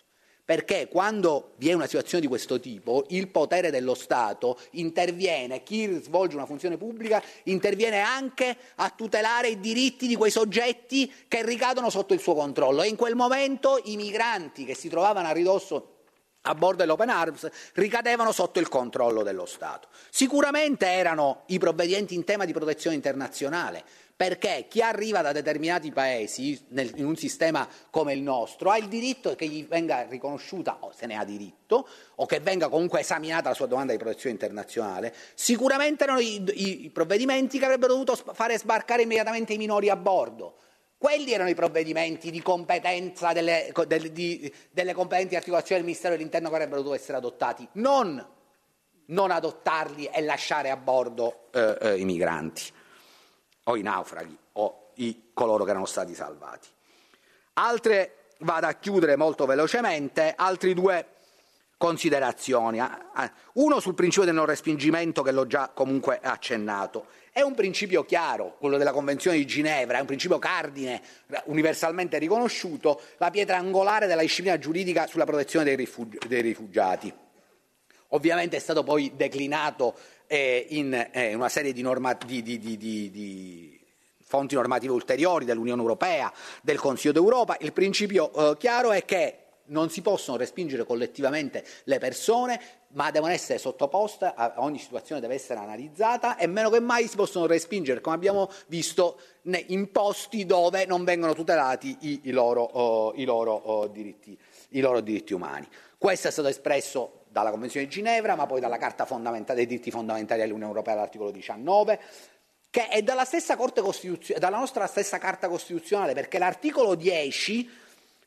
perché quando vi è una situazione di questo tipo, il potere dello Stato interviene, chi svolge una funzione pubblica interviene anche a tutelare i diritti di quei soggetti che ricadono sotto il suo controllo. E in quel momento i migranti che si trovavano a ridosso a bordo dell'Open Arms ricadevano sotto il controllo dello Stato. Sicuramente erano i provvedienti in tema di protezione internazionale, perché chi arriva da determinati paesi nel, in un sistema come il nostro ha il diritto che gli venga riconosciuta o se ne ha diritto o che venga comunque esaminata la sua domanda di protezione internazionale, sicuramente erano i, i, i provvedimenti che avrebbero dovuto fare sbarcare immediatamente i minori a bordo. Quelli erano i provvedimenti di competenza delle, del, di, delle competenti articolazioni del Ministero dell'Interno che avrebbero dovuto essere adottati, non non adottarli e lasciare a bordo eh, eh, i migranti o i naufraghi o i coloro che erano stati salvati. Altre, vado a chiudere molto velocemente, altre due considerazioni. Uno sul principio del non respingimento che l'ho già comunque accennato. È un principio chiaro, quello della Convenzione di Ginevra, è un principio cardine universalmente riconosciuto, la pietra angolare della disciplina giuridica sulla protezione dei rifugiati. Ovviamente è stato poi declinato eh, in eh, una serie di, norma- di, di, di fonti normative ulteriori dell'Unione Europea, del Consiglio d'Europa, il principio eh, chiaro è che non si possono respingere collettivamente le persone, ma devono essere sottoposte a ogni situazione deve essere analizzata e meno che mai si possono respingere, come abbiamo visto, in posti dove non vengono tutelati i, i, loro, oh, i, loro, oh, diritti, i loro diritti umani. Questo è stato espresso dalla Convenzione di Ginevra, ma poi dalla Carta dei diritti fondamentali dell'Unione Europea, l'articolo 19, che è dalla, stessa dalla nostra stessa Carta Costituzionale, perché l'articolo 10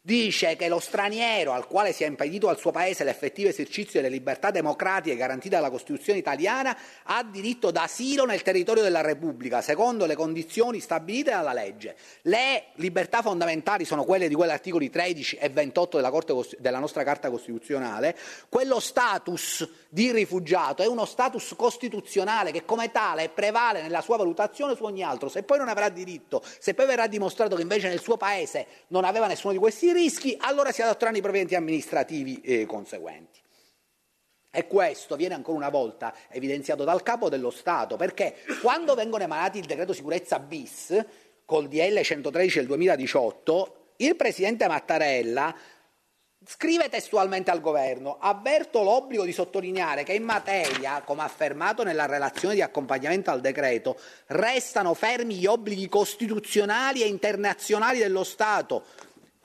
dice che lo straniero al quale sia impedito al suo paese l'effettivo esercizio delle libertà democratiche garantite dalla Costituzione italiana ha diritto d'asilo nel territorio della Repubblica secondo le condizioni stabilite dalla legge. Le libertà fondamentali sono quelle di quegli articoli 13 e 28 della, Cost- della nostra Carta Costituzionale. Quello status di rifugiato è uno status costituzionale che come tale prevale nella sua valutazione su ogni altro. Se poi non avrà diritto, se poi verrà dimostrato che invece nel suo paese non aveva nessuno di questi rischi, allora si adotteranno i provvedimenti amministrativi eh, conseguenti. E questo viene ancora una volta evidenziato dal capo dello Stato, perché quando vengono emanati il decreto sicurezza bis, col DL 113 del 2018, il presidente Mattarella scrive testualmente al governo, avverto l'obbligo di sottolineare che in materia, come affermato nella relazione di accompagnamento al decreto, restano fermi gli obblighi costituzionali e internazionali dello Stato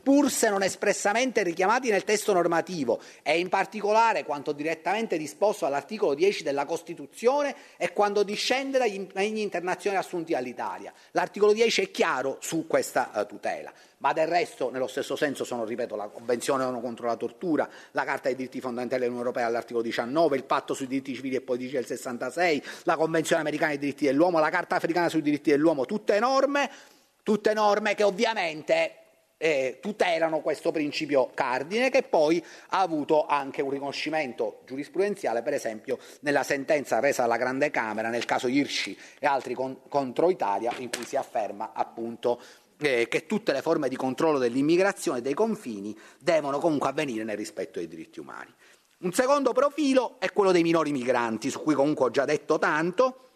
pur se non espressamente richiamati nel testo normativo e in particolare quanto direttamente disposto all'articolo 10 della Costituzione e quando discende dagli impegni internazionali assunti all'Italia. L'articolo 10 è chiaro su questa eh, tutela, ma del resto nello stesso senso sono, ripeto, la Convenzione ONU contro la tortura, la Carta dei diritti fondamentali dell'Unione Europea all'articolo 19, il Patto sui diritti civili e politici del 66, la Convenzione americana dei diritti dell'uomo, la Carta africana sui diritti dell'uomo, tutte norme, tutte norme che ovviamente eh, tutelano questo principio cardine che poi ha avuto anche un riconoscimento giurisprudenziale, per esempio nella sentenza resa alla Grande Camera nel caso Irci e altri con, contro Italia in cui si afferma appunto eh, che tutte le forme di controllo dell'immigrazione e dei confini devono comunque avvenire nel rispetto dei diritti umani. Un secondo profilo è quello dei minori migranti, su cui comunque ho già detto tanto.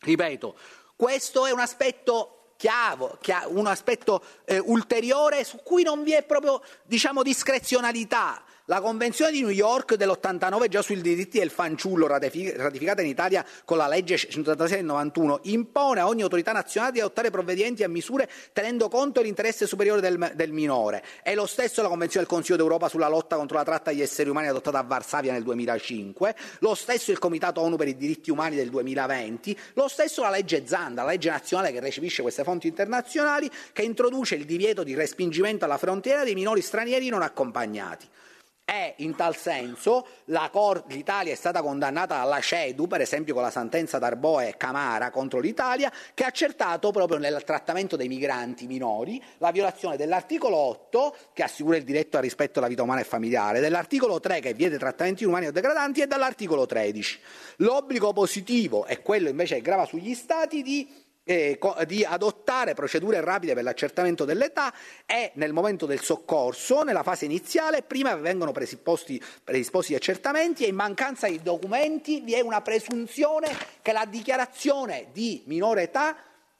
Ripeto, questo è un aspetto chiavo, un aspetto eh, ulteriore su cui non vi è proprio diciamo, discrezionalità. La Convenzione di New York dell'89 già sui diritti del fanciullo, ratificata in Italia con la legge 186 del 91, impone a ogni autorità nazionale di adottare provvedimenti e misure tenendo conto dell'interesse superiore del, del minore. È lo stesso la Convenzione del Consiglio d'Europa sulla lotta contro la tratta degli esseri umani adottata a Varsavia nel 2005, lo stesso il Comitato ONU per i diritti umani del 2020, lo stesso la legge Zanda, la legge nazionale che recepisce queste fonti internazionali, che introduce il divieto di respingimento alla frontiera dei minori stranieri non accompagnati. E in tal senso cor- l'Italia è stata condannata dalla CEDU, per esempio con la sentenza Darboe e Camara contro l'Italia, che ha accertato proprio nel trattamento dei migranti minori la violazione dell'articolo 8, che assicura il diritto al rispetto alla vita umana e familiare, dell'articolo 3, che vieta trattamenti umani o degradanti, e dall'articolo 13. L'obbligo positivo, è quello invece che grava sugli Stati, di eh, di adottare procedure rapide per l'accertamento dell'età e nel momento del soccorso, nella fase iniziale, prima vengono predisposti gli accertamenti e in mancanza di documenti vi è una presunzione che la dichiarazione di minore età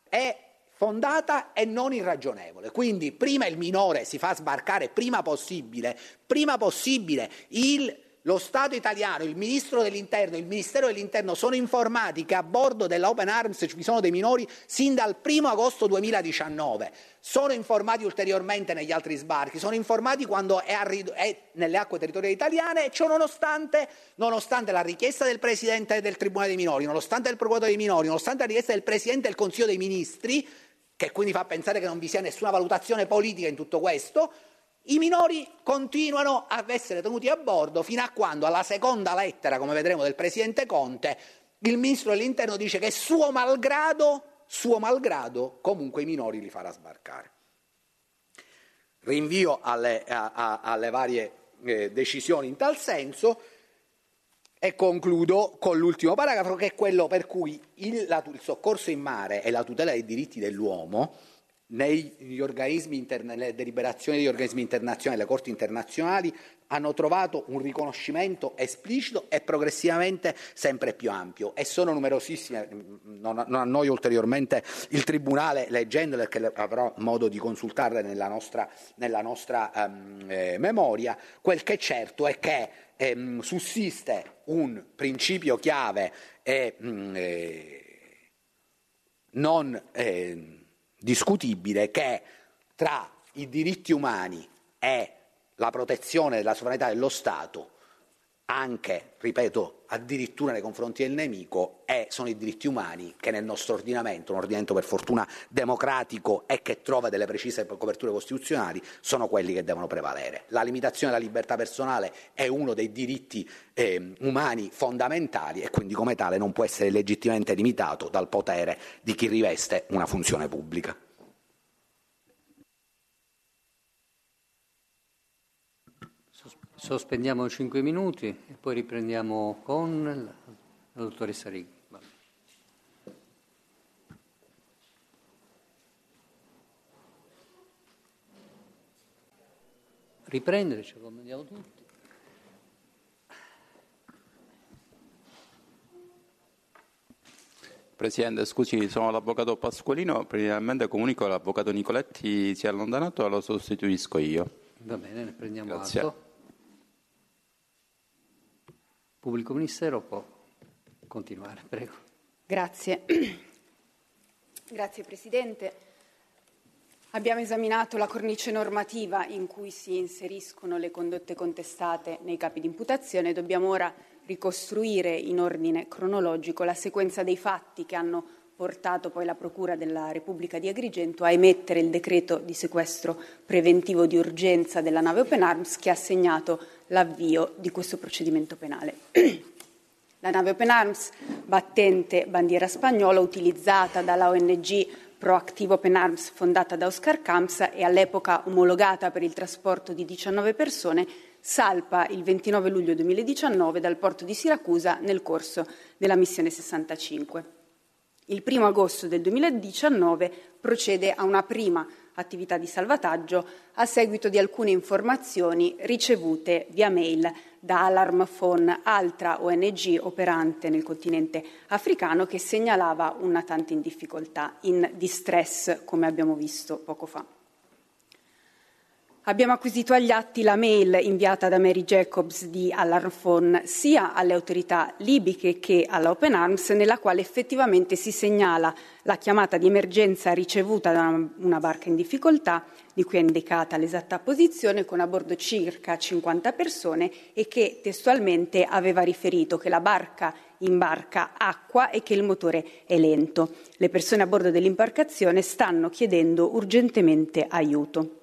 è fondata e non irragionevole. Quindi prima il minore si fa sbarcare prima possibile, prima possibile il lo Stato italiano, il Ministro dell'Interno, il Ministero dell'Interno sono informati che a bordo dell'Open Arms ci sono dei minori sin dal 1 agosto 2019. Sono informati ulteriormente negli altri sbarchi, sono informati quando è, arri- è nelle acque territoriali italiane e ciò nonostante, nonostante, la richiesta del Presidente del Tribunale dei Minori, nonostante il Procuratore dei Minori, nonostante la richiesta del Presidente del Consiglio dei Ministri, che quindi fa pensare che non vi sia nessuna valutazione politica in tutto questo, i minori continuano ad essere tenuti a bordo fino a quando alla seconda lettera, come vedremo, del Presidente Conte, il Ministro dell'Interno dice che suo malgrado, suo malgrado, comunque i minori li farà sbarcare. Rinvio alle, a, a, alle varie eh, decisioni in tal senso e concludo con l'ultimo paragrafo che è quello per cui il, la, il soccorso in mare e la tutela dei diritti dell'uomo negli organismi interne, nelle deliberazioni degli organismi internazionali, le corti internazionali, hanno trovato un riconoscimento esplicito e progressivamente sempre più ampio e sono numerosissime, non, non annoio ulteriormente il Tribunale leggendole perché avrò modo di consultarle nella nostra, nella nostra um, eh, memoria, quel che è certo è che ehm, sussiste un principio chiave e mm, eh, non... Eh, discutibile che tra i diritti umani e la protezione della sovranità dello Stato anche, ripeto, addirittura nei confronti del nemico, è, sono i diritti umani che nel nostro ordinamento, un ordinamento per fortuna democratico e che trova delle precise coperture costituzionali, sono quelli che devono prevalere. La limitazione della libertà personale è uno dei diritti eh, umani fondamentali e quindi come tale non può essere legittimamente limitato dal potere di chi riveste una funzione pubblica. Sospendiamo 5 minuti e poi riprendiamo con la, dottoressa Righi. Riprendere, ci raccomandiamo tutti. Presidente, scusi, sono l'avvocato Pasqualino, preliminarmente comunico l'avvocato Nicoletti si è allontanato e lo sostituisco io. Va bene, ne prendiamo Grazie. atto pubblico ministero può continuare, prego. Grazie. Grazie Presidente. Abbiamo esaminato la cornice normativa in cui si inseriscono le condotte contestate nei capi di imputazione dobbiamo ora ricostruire in ordine cronologico la sequenza dei fatti che hanno portato poi la Procura della Repubblica di Agrigento a emettere il decreto di sequestro preventivo di urgenza della nave Open Arms che ha assegnato l'avvio di questo procedimento penale. La nave Open Arms, battente bandiera spagnola, utilizzata dalla ONG Proactivo Open Arms fondata da Oscar Camps e all'epoca omologata per il trasporto di 19 persone, salpa il 29 luglio 2019 dal porto di Siracusa nel corso della missione 65. Il 1 agosto del 2019 procede a una prima attività di salvataggio a seguito di alcune informazioni ricevute via mail da Alarmphone, altra ONG operante nel continente africano che segnalava una tante in difficoltà, in distress, come abbiamo visto poco fa. Abbiamo acquisito agli atti la mail inviata da Mary Jacobs di Alarfon sia alle autorità libiche che alla Open Arms, nella quale effettivamente si segnala la chiamata di emergenza ricevuta da una barca in difficoltà, di cui è indicata l'esatta posizione, con a bordo circa 50 persone e che testualmente aveva riferito che la barca imbarca acqua e che il motore è lento. Le persone a bordo dell'imbarcazione stanno chiedendo urgentemente aiuto.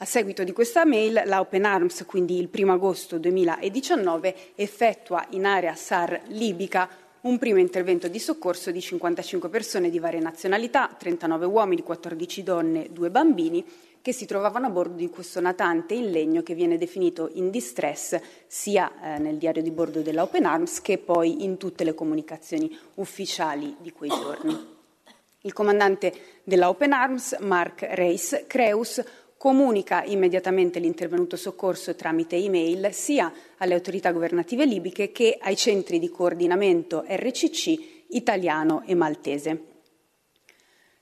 A seguito di questa mail, la Open Arms, quindi il 1 agosto 2019, effettua in area SAR libica un primo intervento di soccorso di 55 persone di varie nazionalità, 39 uomini, 14 donne, 2 bambini, che si trovavano a bordo di questo natante in legno che viene definito in distress sia eh, nel diario di bordo della Open Arms che poi in tutte le comunicazioni ufficiali di quei giorni. Il comandante della Open Arms, Mark Reis Creus, comunica immediatamente l'intervenuto soccorso tramite email sia alle autorità governative libiche che ai centri di coordinamento RCC italiano e maltese.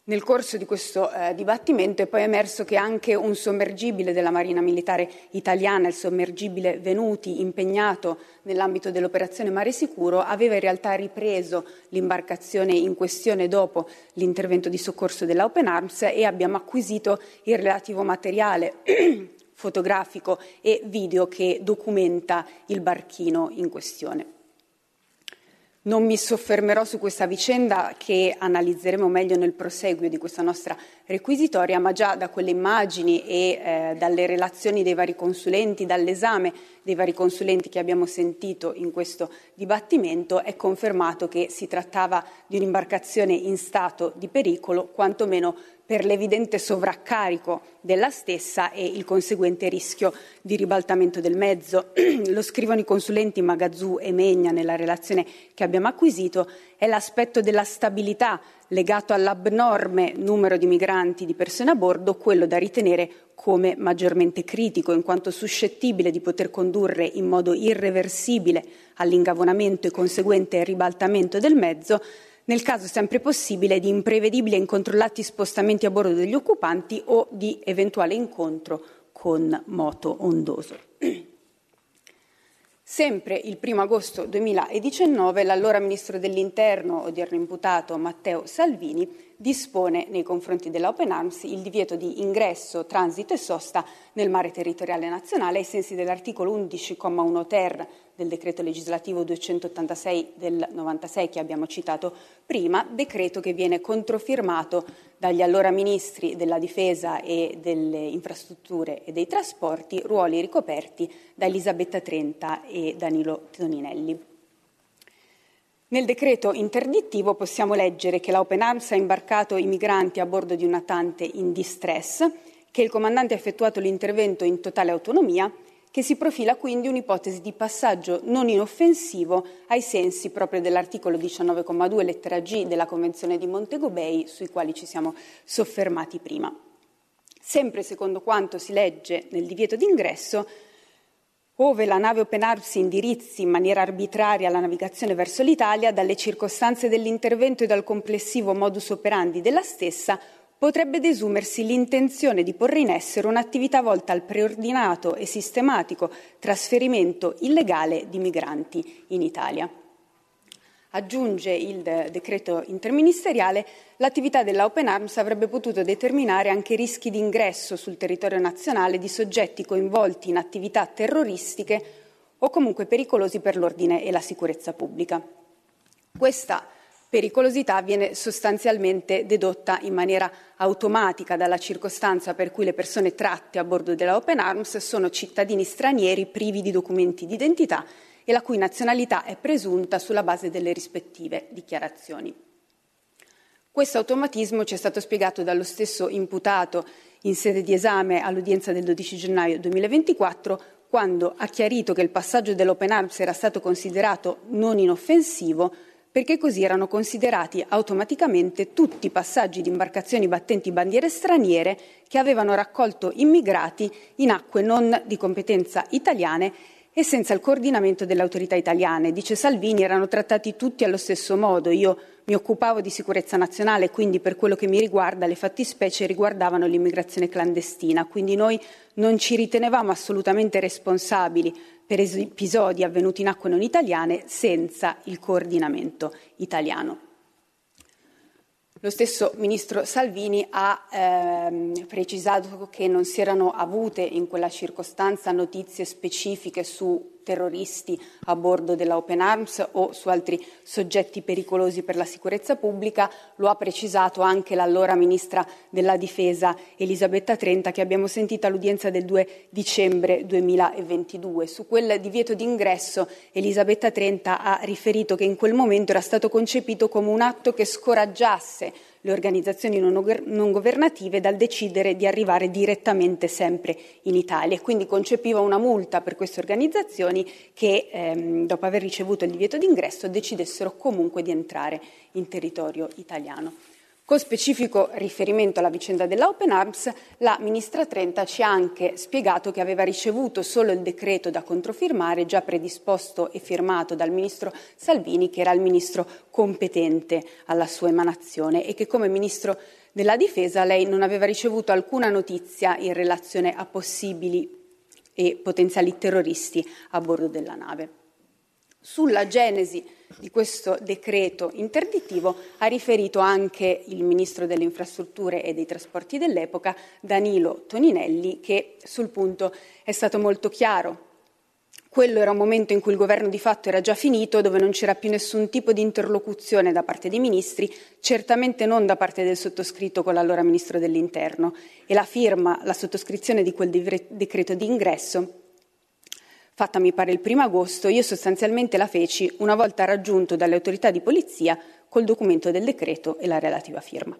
Nel corso di questo eh, dibattimento è poi emerso che anche un sommergibile della Marina Militare italiana, il sommergibile Venuti, impegnato nell'ambito dell'operazione Mare Sicuro, aveva in realtà ripreso l'imbarcazione in questione dopo l'intervento di soccorso della Open Arms e abbiamo acquisito il relativo materiale fotografico e video che documenta il barchino in questione. Non mi soffermerò su questa vicenda che analizzeremo meglio nel proseguio di questa nostra requisitoria, ma già da quelle immagini e eh, dalle relazioni dei vari consulenti, dall'esame dei vari consulenti che abbiamo sentito in questo dibattimento, è confermato che si trattava di un'imbarcazione in stato di pericolo, quantomeno per l'evidente sovraccarico della stessa e il conseguente rischio di ribaltamento del mezzo. Lo scrivono i consulenti Magazzù e Megna nella relazione che abbiamo acquisito, è l'aspetto della stabilità legato all'abnorme numero di migranti di persone a bordo, quello da ritenere come maggiormente critico, in quanto suscettibile di poter condurre in modo irreversibile all'ingavonamento e conseguente ribaltamento del mezzo, nel caso sempre possibile di imprevedibili e incontrollati spostamenti a bordo degli occupanti o di eventuale incontro con moto ondoso. Sempre il 1 agosto 2019 l'allora ministro dell'interno, odierno imputato Matteo Salvini, dispone nei confronti dell'Open Arms il divieto di ingresso, transito e sosta nel mare territoriale nazionale ai sensi dell'articolo 11,1 ter del decreto legislativo 286 del 96 che abbiamo citato prima, decreto che viene controfirmato dagli allora ministri della difesa e delle infrastrutture e dei trasporti, ruoli ricoperti da Elisabetta Trenta e Danilo Toninelli. Nel decreto interdittivo possiamo leggere che la Open Arms ha imbarcato i migranti a bordo di un natante in distress, che il comandante ha effettuato l'intervento in totale autonomia, che si profila quindi un'ipotesi di passaggio non inoffensivo ai sensi proprio dell'articolo 19,2 lettera G della Convenzione di Montego Bay, sui quali ci siamo soffermati prima. Sempre secondo quanto si legge nel divieto d'ingresso, Ove la nave Open Arms si indirizzi in maniera arbitraria la navigazione verso l'Italia, dalle circostanze dell'intervento e dal complessivo modus operandi della stessa potrebbe desumersi l'intenzione di porre in essere un'attività volta al preordinato e sistematico trasferimento illegale di migranti in Italia aggiunge il decreto interministeriale, l'attività della Open Arms avrebbe potuto determinare anche rischi di ingresso sul territorio nazionale di soggetti coinvolti in attività terroristiche o comunque pericolosi per l'ordine e la sicurezza pubblica. Questa pericolosità viene sostanzialmente dedotta in maniera automatica dalla circostanza per cui le persone tratte a bordo della Open Arms sono cittadini stranieri privi di documenti d'identità e la cui nazionalità è presunta sulla base delle rispettive dichiarazioni. Questo automatismo ci è stato spiegato dallo stesso imputato in sede di esame all'udienza del 12 gennaio 2024 quando ha chiarito che il passaggio dell'open arms era stato considerato non inoffensivo perché così erano considerati automaticamente tutti i passaggi di imbarcazioni battenti bandiere straniere che avevano raccolto immigrati in acque non di competenza italiane e senza il coordinamento delle autorità italiane. Dice Salvini, erano trattati tutti allo stesso modo. Io mi occupavo di sicurezza nazionale, quindi per quello che mi riguarda le fattispecie riguardavano l'immigrazione clandestina, quindi noi non ci ritenevamo assolutamente responsabili per episodi avvenuti in acque non italiane senza il coordinamento italiano. Lo stesso ministro Salvini ha ehm, precisato che non si erano avute in quella circostanza notizie specifiche su terroristi a bordo della Open Arms o su altri soggetti pericolosi per la sicurezza pubblica, lo ha precisato anche l'allora ministra della Difesa Elisabetta Trenta che abbiamo sentito all'udienza del 2 dicembre 2022. Su quel divieto d'ingresso Elisabetta Trenta ha riferito che in quel momento era stato concepito come un atto che scoraggiasse le organizzazioni non governative dal decidere di arrivare direttamente sempre in Italia e quindi concepiva una multa per queste organizzazioni che ehm, dopo aver ricevuto il divieto d'ingresso decidessero comunque di entrare in territorio italiano. Con specifico riferimento alla vicenda della Open Arms, la ministra Trenta ci ha anche spiegato che aveva ricevuto solo il decreto da controfirmare già predisposto e firmato dal ministro Salvini, che era il ministro competente alla sua emanazione e che come ministro della difesa lei non aveva ricevuto alcuna notizia in relazione a possibili e potenziali terroristi a bordo della nave. Sulla genesi di questo decreto interdittivo ha riferito anche il ministro delle infrastrutture e dei trasporti dell'epoca, Danilo Toninelli, che sul punto è stato molto chiaro. Quello era un momento in cui il governo di fatto era già finito, dove non c'era più nessun tipo di interlocuzione da parte dei ministri, certamente non da parte del sottoscritto con l'allora ministro dell'Interno. E la firma, la sottoscrizione di quel decreto di fatta mi pare il primo agosto, io sostanzialmente la feci una volta raggiunto dalle autorità di polizia col documento del decreto e la relativa firma.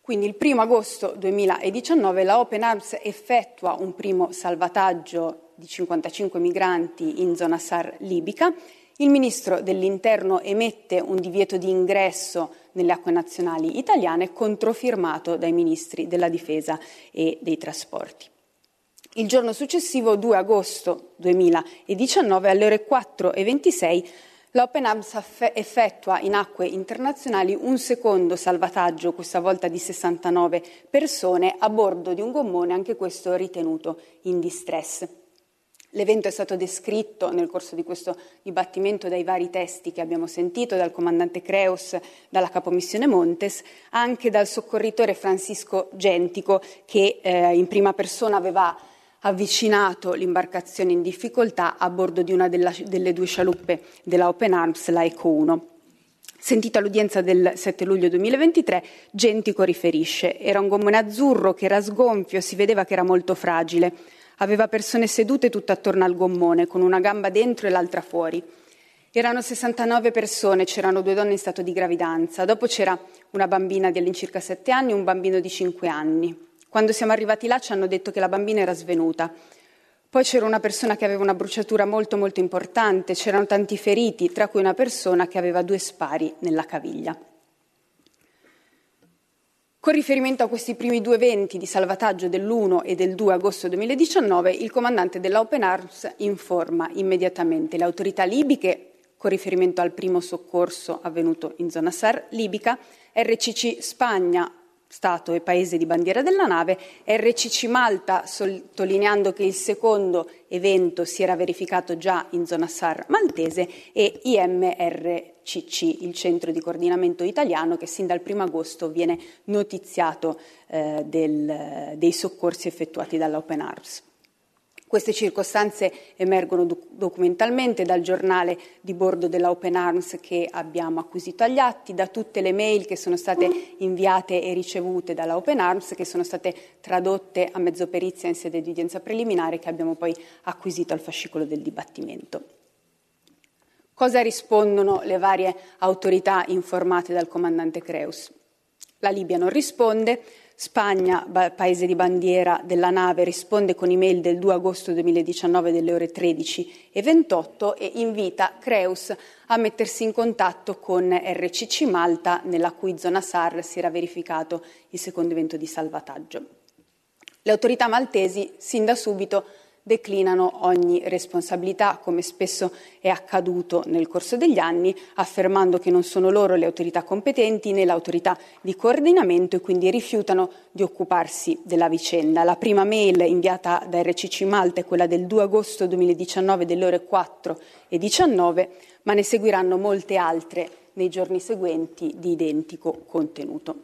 Quindi il 1 agosto 2019 la Open Arms effettua un primo salvataggio di 55 migranti in zona SAR libica. Il ministro dell'Interno emette un divieto di ingresso nelle acque nazionali italiane controfirmato dai ministri della Difesa e dei Trasporti. Il giorno successivo, 2 agosto 2019, alle ore 4.26, l'Openhams effettua in acque internazionali un secondo salvataggio, questa volta di 69 persone, a bordo di un gommone, anche questo ritenuto in distress. L'evento è stato descritto nel corso di questo dibattimento dai vari testi che abbiamo sentito, dal comandante Creus, dalla capomissione Montes, anche dal soccorritore Francisco Gentico che eh, in prima persona aveva avvicinato l'imbarcazione in difficoltà a bordo di una della, delle due scialuppe della Open Arms, la Eco 1. Sentita l'udienza del 7 luglio 2023, Gentico riferisce: Era un gommone azzurro che era sgonfio, si vedeva che era molto fragile. Aveva persone sedute tutt'attorno al gommone, con una gamba dentro e l'altra fuori. Erano 69 persone, c'erano due donne in stato di gravidanza. Dopo c'era una bambina di all'incirca 7 anni e un bambino di 5 anni. Quando siamo arrivati là ci hanno detto che la bambina era svenuta. Poi c'era una persona che aveva una bruciatura molto molto importante, c'erano tanti feriti, tra cui una persona che aveva due spari nella caviglia. Con riferimento a questi primi due eventi di salvataggio dell'1 e del 2 agosto 2019, il comandante dell'Open Arms informa immediatamente le autorità libiche con riferimento al primo soccorso avvenuto in zona SAR libica, RCC Spagna Stato e Paese di bandiera della nave, RCC Malta, sottolineando che il secondo evento si era verificato già in zona SAR maltese, e IMRCC, il centro di coordinamento italiano che sin dal 1 agosto viene notiziato eh, del, dei soccorsi effettuati dall'Open Arms. Queste circostanze emergono doc- documentalmente dal giornale di bordo della Open Arms che abbiamo acquisito agli atti, da tutte le mail che sono state inviate e ricevute dalla Open Arms, che sono state tradotte a mezzo perizia in sede di udienza preliminare che abbiamo poi acquisito al fascicolo del dibattimento. Cosa rispondono le varie autorità informate dal comandante Creus? La Libia non risponde, Spagna, paese di bandiera della nave, risponde con email del 2 agosto 2019 delle ore 13 e 28 e invita Creus a mettersi in contatto con RCC Malta, nella cui zona SAR si era verificato il secondo evento di salvataggio. Le autorità maltesi, sin da subito, declinano ogni responsabilità, come spesso è accaduto nel corso degli anni, affermando che non sono loro le autorità competenti né l'autorità di coordinamento e quindi rifiutano di occuparsi della vicenda. La prima mail inviata da RCC Malta è quella del 2 agosto 2019 delle ore 4 e 19, ma ne seguiranno molte altre nei giorni seguenti di identico contenuto.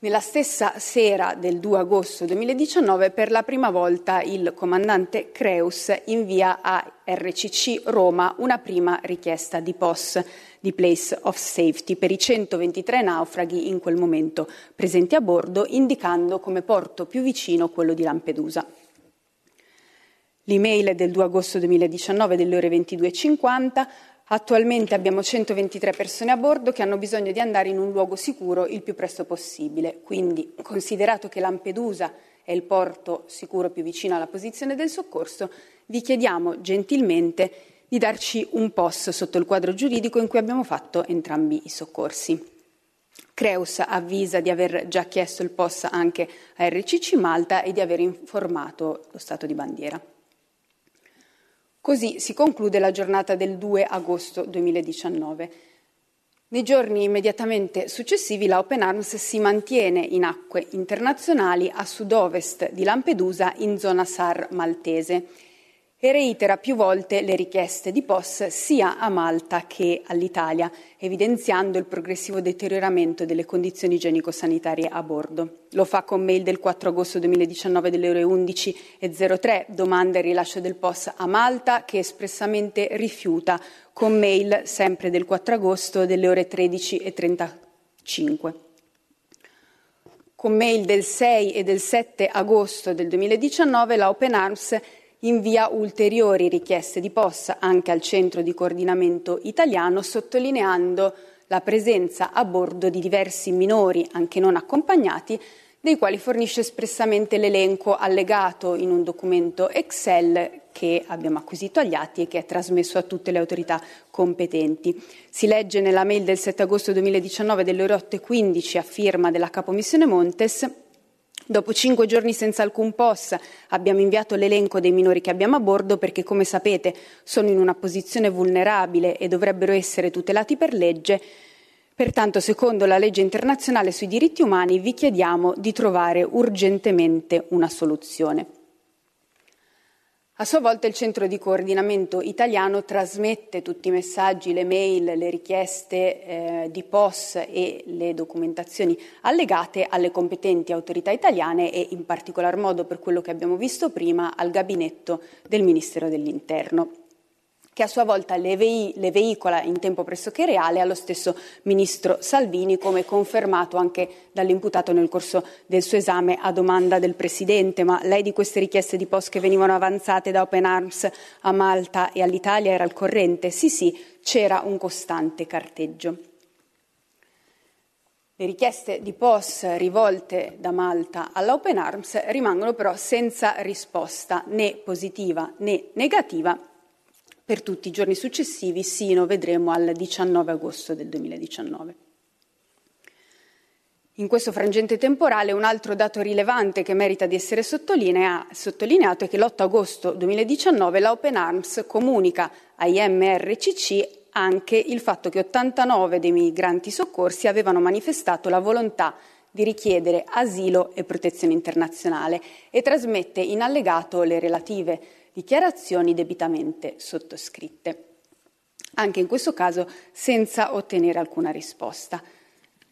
Nella stessa sera del 2 agosto 2019 per la prima volta il comandante Creus invia a RCC Roma una prima richiesta di POS, di Place of Safety, per i 123 naufraghi in quel momento presenti a bordo, indicando come porto più vicino quello di Lampedusa. L'email del 2 agosto 2019 delle ore 22.50 Attualmente abbiamo 123 persone a bordo che hanno bisogno di andare in un luogo sicuro il più presto possibile, quindi considerato che Lampedusa è il porto sicuro più vicino alla posizione del soccorso, vi chiediamo gentilmente di darci un POS sotto il quadro giuridico in cui abbiamo fatto entrambi i soccorsi. Creus avvisa di aver già chiesto il POS anche a RCC Malta e di aver informato lo Stato di bandiera. Così si conclude la giornata del 2 agosto 2019. Nei giorni immediatamente successivi la Open Arms si mantiene in acque internazionali a sud-ovest di Lampedusa in zona SAR maltese e reitera più volte le richieste di POS sia a Malta che all'Italia, evidenziando il progressivo deterioramento delle condizioni igienico-sanitarie a bordo. Lo fa con mail del 4 agosto 2019 delle ore 11.03, domanda il rilascio del POS a Malta che espressamente rifiuta, con mail sempre del 4 agosto delle ore 13.35 con mail del 6 e del 7 agosto del 2019 la Open Arms invia ulteriori richieste di POS anche al centro di coordinamento italiano, sottolineando la presenza a bordo di diversi minori, anche non accompagnati, dei quali fornisce espressamente l'elenco allegato in un documento Excel che abbiamo acquisito agli atti e che è trasmesso a tutte le autorità competenti. Si legge nella mail del 7 agosto 2019 delle ore 8.15 a firma della capomissione Montes Dopo cinque giorni senza alcun POS abbiamo inviato l'elenco dei minori che abbiamo a bordo perché, come sapete, sono in una posizione vulnerabile e dovrebbero essere tutelati per legge. Pertanto, secondo la legge internazionale sui diritti umani, vi chiediamo di trovare urgentemente una soluzione. A sua volta il centro di coordinamento italiano trasmette tutti i messaggi, le mail, le richieste eh, di POS e le documentazioni allegate alle competenti autorità italiane e in particolar modo per quello che abbiamo visto prima al gabinetto del Ministero dell'Interno che a sua volta le, vei, le veicola in tempo pressoché reale allo stesso ministro Salvini, come confermato anche dall'imputato nel corso del suo esame a domanda del Presidente. Ma lei di queste richieste di POS che venivano avanzate da Open Arms a Malta e all'Italia era al corrente? Sì, sì, c'era un costante carteggio. Le richieste di POS rivolte da Malta all'Open Arms rimangono però senza risposta né positiva né negativa per tutti i giorni successivi sino, vedremo, al 19 agosto del 2019. In questo frangente temporale un altro dato rilevante che merita di essere sottolineato è che l'8 agosto 2019 la Open Arms comunica ai MRCC anche il fatto che 89 dei migranti soccorsi avevano manifestato la volontà di richiedere asilo e protezione internazionale e trasmette in allegato le relative dichiarazioni debitamente sottoscritte. Anche in questo caso senza ottenere alcuna risposta.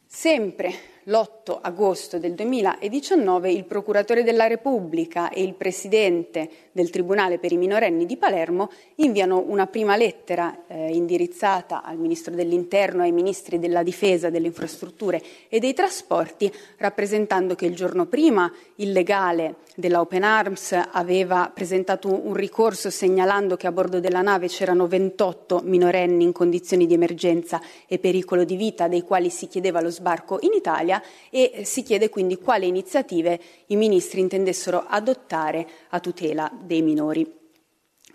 Sempre l'8 agosto del 2019 il procuratore della Repubblica e il presidente del Tribunale per i minorenni di Palermo inviano una prima lettera eh, indirizzata al Ministro dell'Interno, ai Ministri della Difesa, delle Infrastrutture e dei Trasporti, rappresentando che il giorno prima il legale della Open Arms aveva presentato un ricorso segnalando che a bordo della nave c'erano 28 minorenni in condizioni di emergenza e pericolo di vita, dei quali si chiedeva lo sbarco in Italia Italia e eh, si chiede quindi quali iniziative i ministri intendessero adottare a tutela dei minori.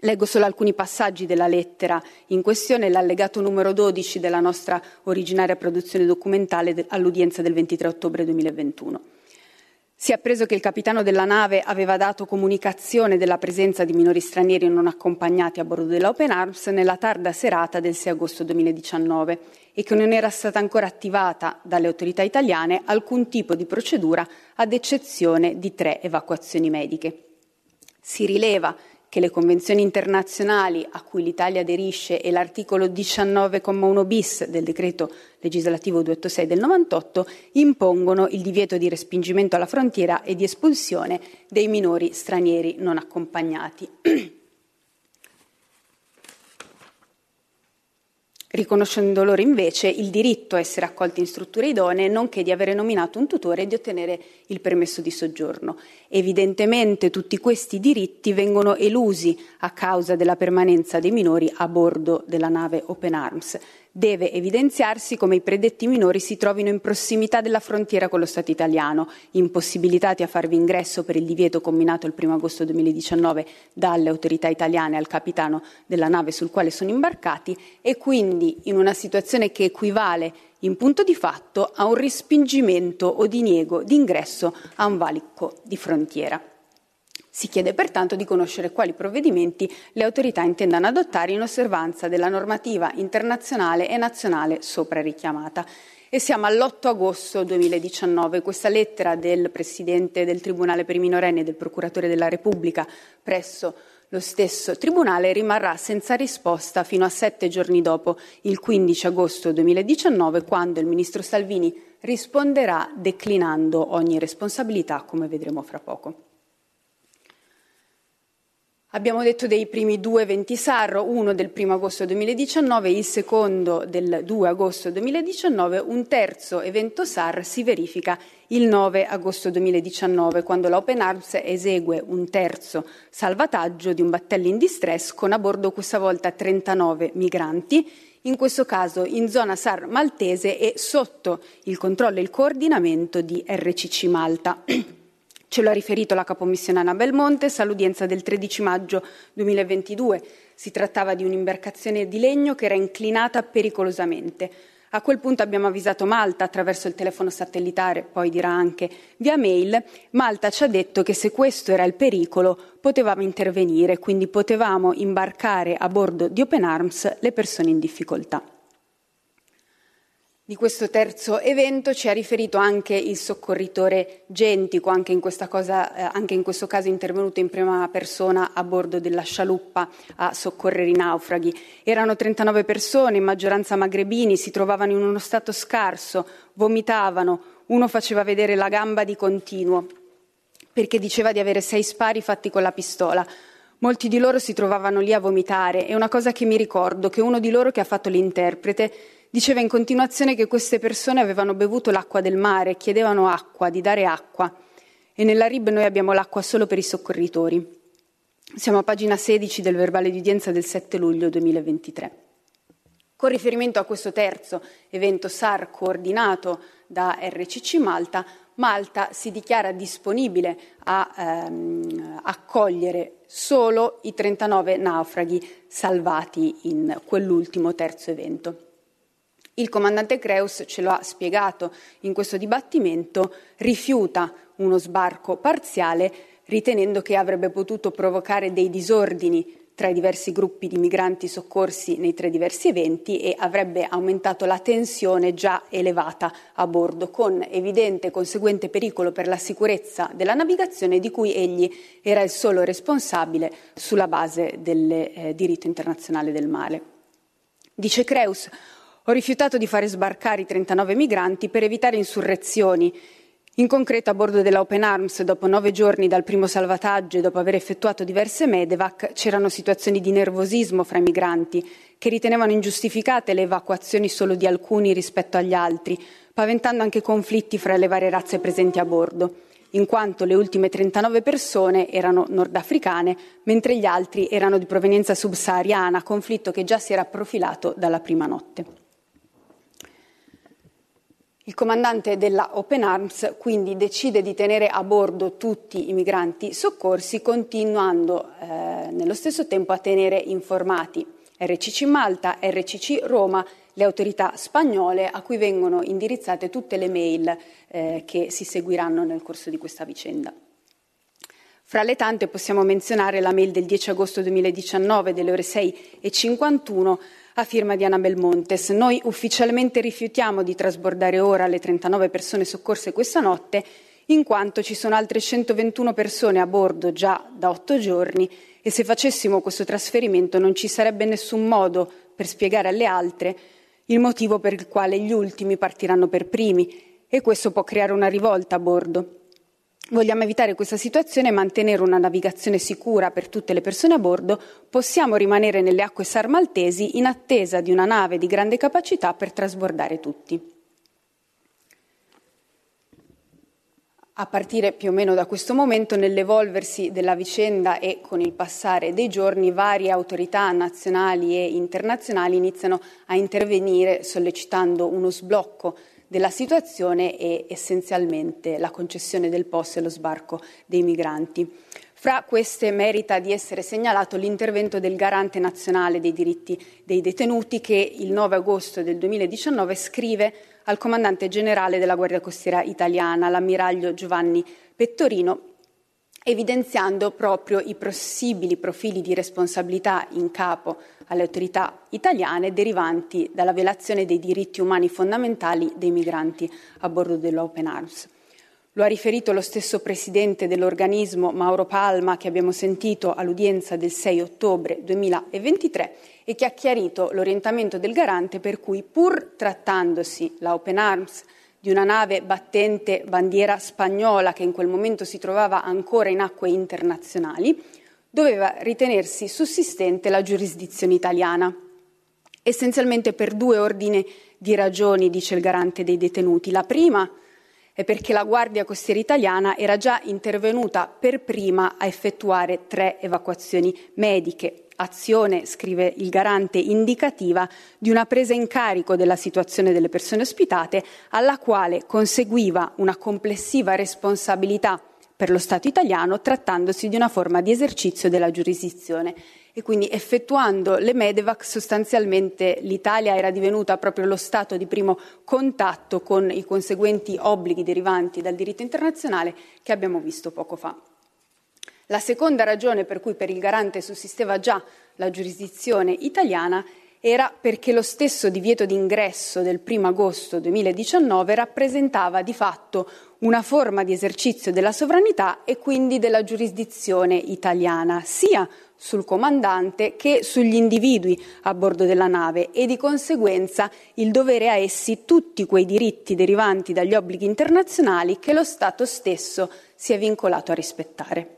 Leggo solo alcuni passaggi della lettera in questione, l'allegato numero 12 della nostra originaria produzione documentale all'udienza del 23 ottobre 2021. Si è appreso che il capitano della nave aveva dato comunicazione della presenza di minori stranieri non accompagnati a bordo della Open Arms nella tarda serata del 6 agosto 2019 e che non era stata ancora attivata dalle autorità italiane alcun tipo di procedura ad eccezione di tre evacuazioni mediche. Si rileva che le convenzioni internazionali a cui l'Italia aderisce e l'articolo 19,1 bis del decreto legislativo 286 del 98 impongono il divieto di respingimento alla frontiera e di espulsione dei minori stranieri non accompagnati. riconoscendo loro invece il diritto a essere accolti in strutture idonee, nonché di avere nominato un tutore e di ottenere il permesso di soggiorno. Evidentemente tutti questi diritti vengono elusi a causa della permanenza dei minori a bordo della nave Open Arms deve evidenziarsi come i predetti minori si trovino in prossimità della frontiera con lo Stato italiano, impossibilitati a farvi ingresso per il divieto combinato il 1 agosto 2019 dalle autorità italiane al capitano della nave sul quale sono imbarcati e quindi in una situazione che equivale in punto di fatto a un respingimento o diniego di ingresso a un valico di frontiera. Si chiede pertanto di conoscere quali provvedimenti le autorità intendano adottare in osservanza della normativa internazionale e nazionale sopra richiamata. E siamo all'8 agosto 2019. Questa lettera del Presidente del Tribunale per i minorenni e del Procuratore della Repubblica presso lo stesso Tribunale rimarrà senza risposta fino a sette giorni dopo, il 15 agosto 2019, quando il Ministro Salvini risponderà declinando ogni responsabilità, come vedremo fra poco. Abbiamo detto dei primi due Ventisarro, uno del 1 agosto 2019, il secondo del 2 agosto 2019, un terzo evento SAR si verifica il 9 agosto 2019, quando l'Open Arms esegue un terzo salvataggio di un battello in distress con a bordo questa volta 39 migranti, in questo caso in zona SAR maltese e sotto il controllo e il coordinamento di RCC Malta. Ce l'ha riferito la capomissione Anna Belmontes all'udienza del 13 maggio 2022. Si trattava di un'imbarcazione di legno che era inclinata pericolosamente. A quel punto abbiamo avvisato Malta attraverso il telefono satellitare, poi dirà anche via mail. Malta ci ha detto che se questo era il pericolo potevamo intervenire, quindi potevamo imbarcare a bordo di Open Arms le persone in difficoltà di questo terzo evento ci ha riferito anche il soccorritore Gentico, anche in, cosa, eh, anche in, questo caso intervenuto in prima persona a bordo della scialuppa a soccorrere i naufraghi. Erano 39 persone, in maggioranza magrebini, si trovavano in uno stato scarso, vomitavano, uno faceva vedere la gamba di continuo perché diceva di avere sei spari fatti con la pistola. Molti di loro si trovavano lì a vomitare e una cosa che mi ricordo, che uno di loro che ha fatto l'interprete Diceva in continuazione che queste persone avevano bevuto l'acqua del mare, chiedevano acqua, di dare acqua, e nella RIB noi abbiamo l'acqua solo per i soccorritori. Siamo a pagina 16 del verbale di udienza del 7 luglio 2023. Con riferimento a questo terzo evento SAR coordinato da RCC Malta, Malta si dichiara disponibile a ehm, accogliere solo i 39 naufraghi salvati in quell'ultimo terzo evento. Il comandante Creus ce lo ha spiegato in questo dibattimento, rifiuta uno sbarco parziale ritenendo che avrebbe potuto provocare dei disordini tra i diversi gruppi di migranti soccorsi nei tre diversi eventi e avrebbe aumentato la tensione già elevata a bordo, con evidente conseguente pericolo per la sicurezza della navigazione di cui egli era il solo responsabile sulla base del eh, diritto internazionale del mare. Dice Creus, ho rifiutato di fare sbarcare i 39 migranti per evitare insurrezioni. In concreto, a bordo della Open Arms, dopo nove giorni dal primo salvataggio e dopo aver effettuato diverse medevac, c'erano situazioni di nervosismo fra i migranti, che ritenevano ingiustificate le evacuazioni solo di alcuni rispetto agli altri, paventando anche conflitti fra le varie razze presenti a bordo, in quanto le ultime 39 persone erano nordafricane, mentre gli altri erano di provenienza subsahariana, conflitto che già si era profilato dalla prima notte. Il comandante della Open Arms quindi decide di tenere a bordo tutti i migranti soccorsi, continuando eh, nello stesso tempo a tenere informati RCC Malta, RCC Roma, le autorità spagnole a cui vengono indirizzate tutte le mail eh, che si seguiranno nel corso di questa vicenda. Fra le tante possiamo menzionare la mail del 10 agosto 2019 delle ore 6 e 51 a firma di Anna Belmontes. Noi ufficialmente rifiutiamo di trasbordare ora le 39 persone soccorse questa notte, in quanto ci sono altre 121 persone a bordo già da otto giorni e se facessimo questo trasferimento non ci sarebbe nessun modo per spiegare alle altre il motivo per il quale gli ultimi partiranno per primi e questo può creare una rivolta a bordo vogliamo evitare questa situazione e mantenere una navigazione sicura per tutte le persone a bordo, possiamo rimanere nelle acque sarmaltesi in attesa di una nave di grande capacità per trasbordare tutti. A partire più o meno da questo momento, nell'evolversi della vicenda e con il passare dei giorni, varie autorità nazionali e internazionali iniziano a intervenire sollecitando uno sblocco della situazione e essenzialmente la concessione del posto e lo sbarco dei migranti. Fra queste merita di essere segnalato l'intervento del garante nazionale dei diritti dei detenuti che il 9 agosto del 2019 scrive al comandante generale della Guardia Costiera italiana, l'ammiraglio Giovanni Pettorino, evidenziando proprio i possibili profili di responsabilità in capo alle autorità italiane derivanti dalla violazione dei diritti umani fondamentali dei migranti a bordo dell'Open Arms. Lo ha riferito lo stesso presidente dell'organismo Mauro Palma che abbiamo sentito all'udienza del 6 ottobre 2023 e che ha chiarito l'orientamento del garante per cui pur trattandosi la Open Arms di una nave battente bandiera spagnola che in quel momento si trovava ancora in acque internazionali, doveva ritenersi sussistente la giurisdizione italiana. Essenzialmente per due ordini di ragioni, dice il garante dei detenuti. La prima è perché la Guardia Costiera italiana era già intervenuta per prima a effettuare tre evacuazioni mediche, azione, scrive il garante, indicativa di una presa in carico della situazione delle persone ospitate, alla quale conseguiva una complessiva responsabilità per lo Stato italiano trattandosi di una forma di esercizio della giurisdizione e quindi effettuando le medevac sostanzialmente l'Italia era divenuta proprio lo Stato di primo contatto con i conseguenti obblighi derivanti dal diritto internazionale che abbiamo visto poco fa. La seconda ragione per cui per il garante sussisteva già la giurisdizione italiana era perché lo stesso divieto d'ingresso del 1 agosto 2019 rappresentava di fatto una forma di esercizio della sovranità e quindi della giurisdizione italiana, sia sul comandante che sugli individui a bordo della nave e di conseguenza il dovere a essi tutti quei diritti derivanti dagli obblighi internazionali che lo Stato stesso si è vincolato a rispettare.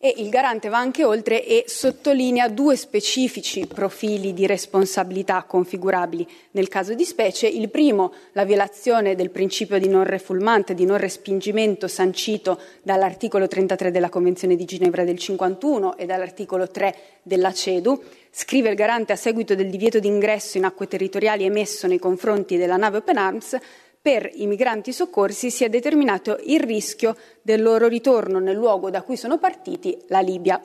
E il garante va anche oltre e sottolinea due specifici profili di responsabilità configurabili nel caso di specie. Il primo, la violazione del principio di non refulmante, di non respingimento sancito dall'articolo 33 della Convenzione di Ginevra del 51 e dall'articolo 3 della CEDU. Scrive il garante a seguito del divieto d'ingresso in acque territoriali emesso nei confronti della nave Open Arms, per i migranti soccorsi si è determinato il rischio del loro ritorno nel luogo da cui sono partiti, la Libia.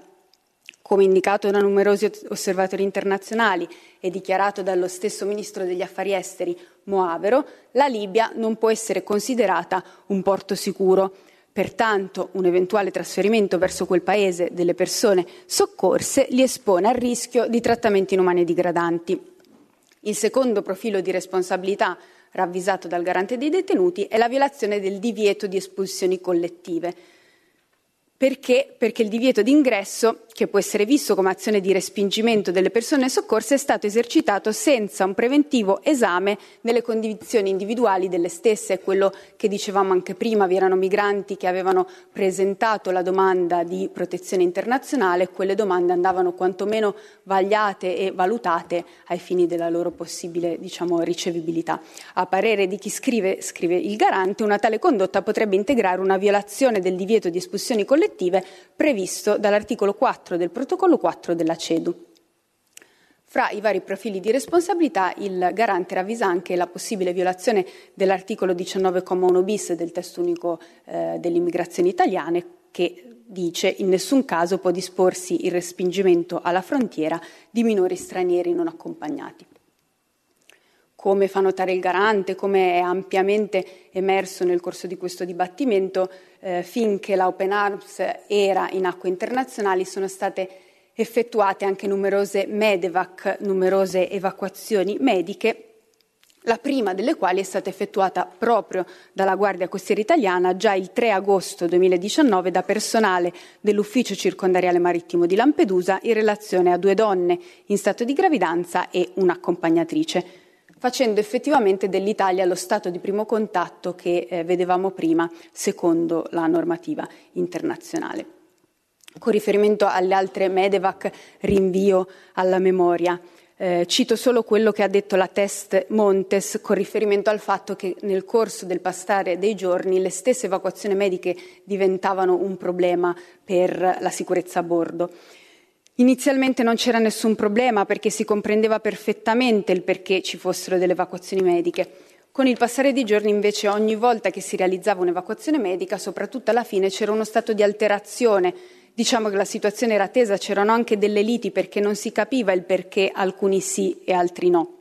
Come indicato da numerosi osservatori internazionali e dichiarato dallo stesso ministro degli affari esteri Moavero, la Libia non può essere considerata un porto sicuro. Pertanto un eventuale trasferimento verso quel paese delle persone soccorse li espone al rischio di trattamenti inumani e degradanti. Il secondo profilo di responsabilità ravvisato dal garante dei detenuti è la violazione del divieto di espulsioni collettive, perché? Perché il divieto d'ingresso, che può essere visto come azione di respingimento delle persone soccorse, è stato esercitato senza un preventivo esame delle condizioni individuali delle stesse. È quello che dicevamo anche prima, vi erano migranti che avevano presentato la domanda di protezione internazionale e quelle domande andavano quantomeno vagliate e valutate ai fini della loro possibile diciamo, ricevibilità. A parere di chi scrive, scrive il garante, una tale condotta potrebbe integrare una violazione del divieto di espulsioni collettive collettive previsto dall'articolo 4 del protocollo 4 della CEDU. Fra i vari profili di responsabilità, il garante ravvisa anche la possibile violazione dell'articolo 19,1 bis del testo unico eh, dell'immigrazione italiana che dice in nessun caso può disporsi il respingimento alla frontiera di minori stranieri non accompagnati come fa notare il garante, come è ampiamente emerso nel corso di questo dibattimento, eh, finché la Open Arms era in acque internazionali sono state effettuate anche numerose medevac, numerose evacuazioni mediche, la prima delle quali è stata effettuata proprio dalla Guardia Costiera italiana già il 3 agosto 2019 da personale dell'ufficio circondariale marittimo di Lampedusa in relazione a due donne in stato di gravidanza e un'accompagnatrice facendo effettivamente dell'Italia lo stato di primo contatto che eh, vedevamo prima secondo la normativa internazionale. Con riferimento alle altre Medevac rinvio alla memoria. Eh, cito solo quello che ha detto la test Montes con riferimento al fatto che nel corso del passare dei giorni le stesse evacuazioni mediche diventavano un problema per la sicurezza a bordo. Inizialmente non c'era nessun problema perché si comprendeva perfettamente il perché ci fossero delle evacuazioni mediche. Con il passare di giorni invece ogni volta che si realizzava un'evacuazione medica, soprattutto alla fine, c'era uno stato di alterazione. Diciamo che la situazione era tesa, c'erano anche delle liti perché non si capiva il perché alcuni sì e altri no.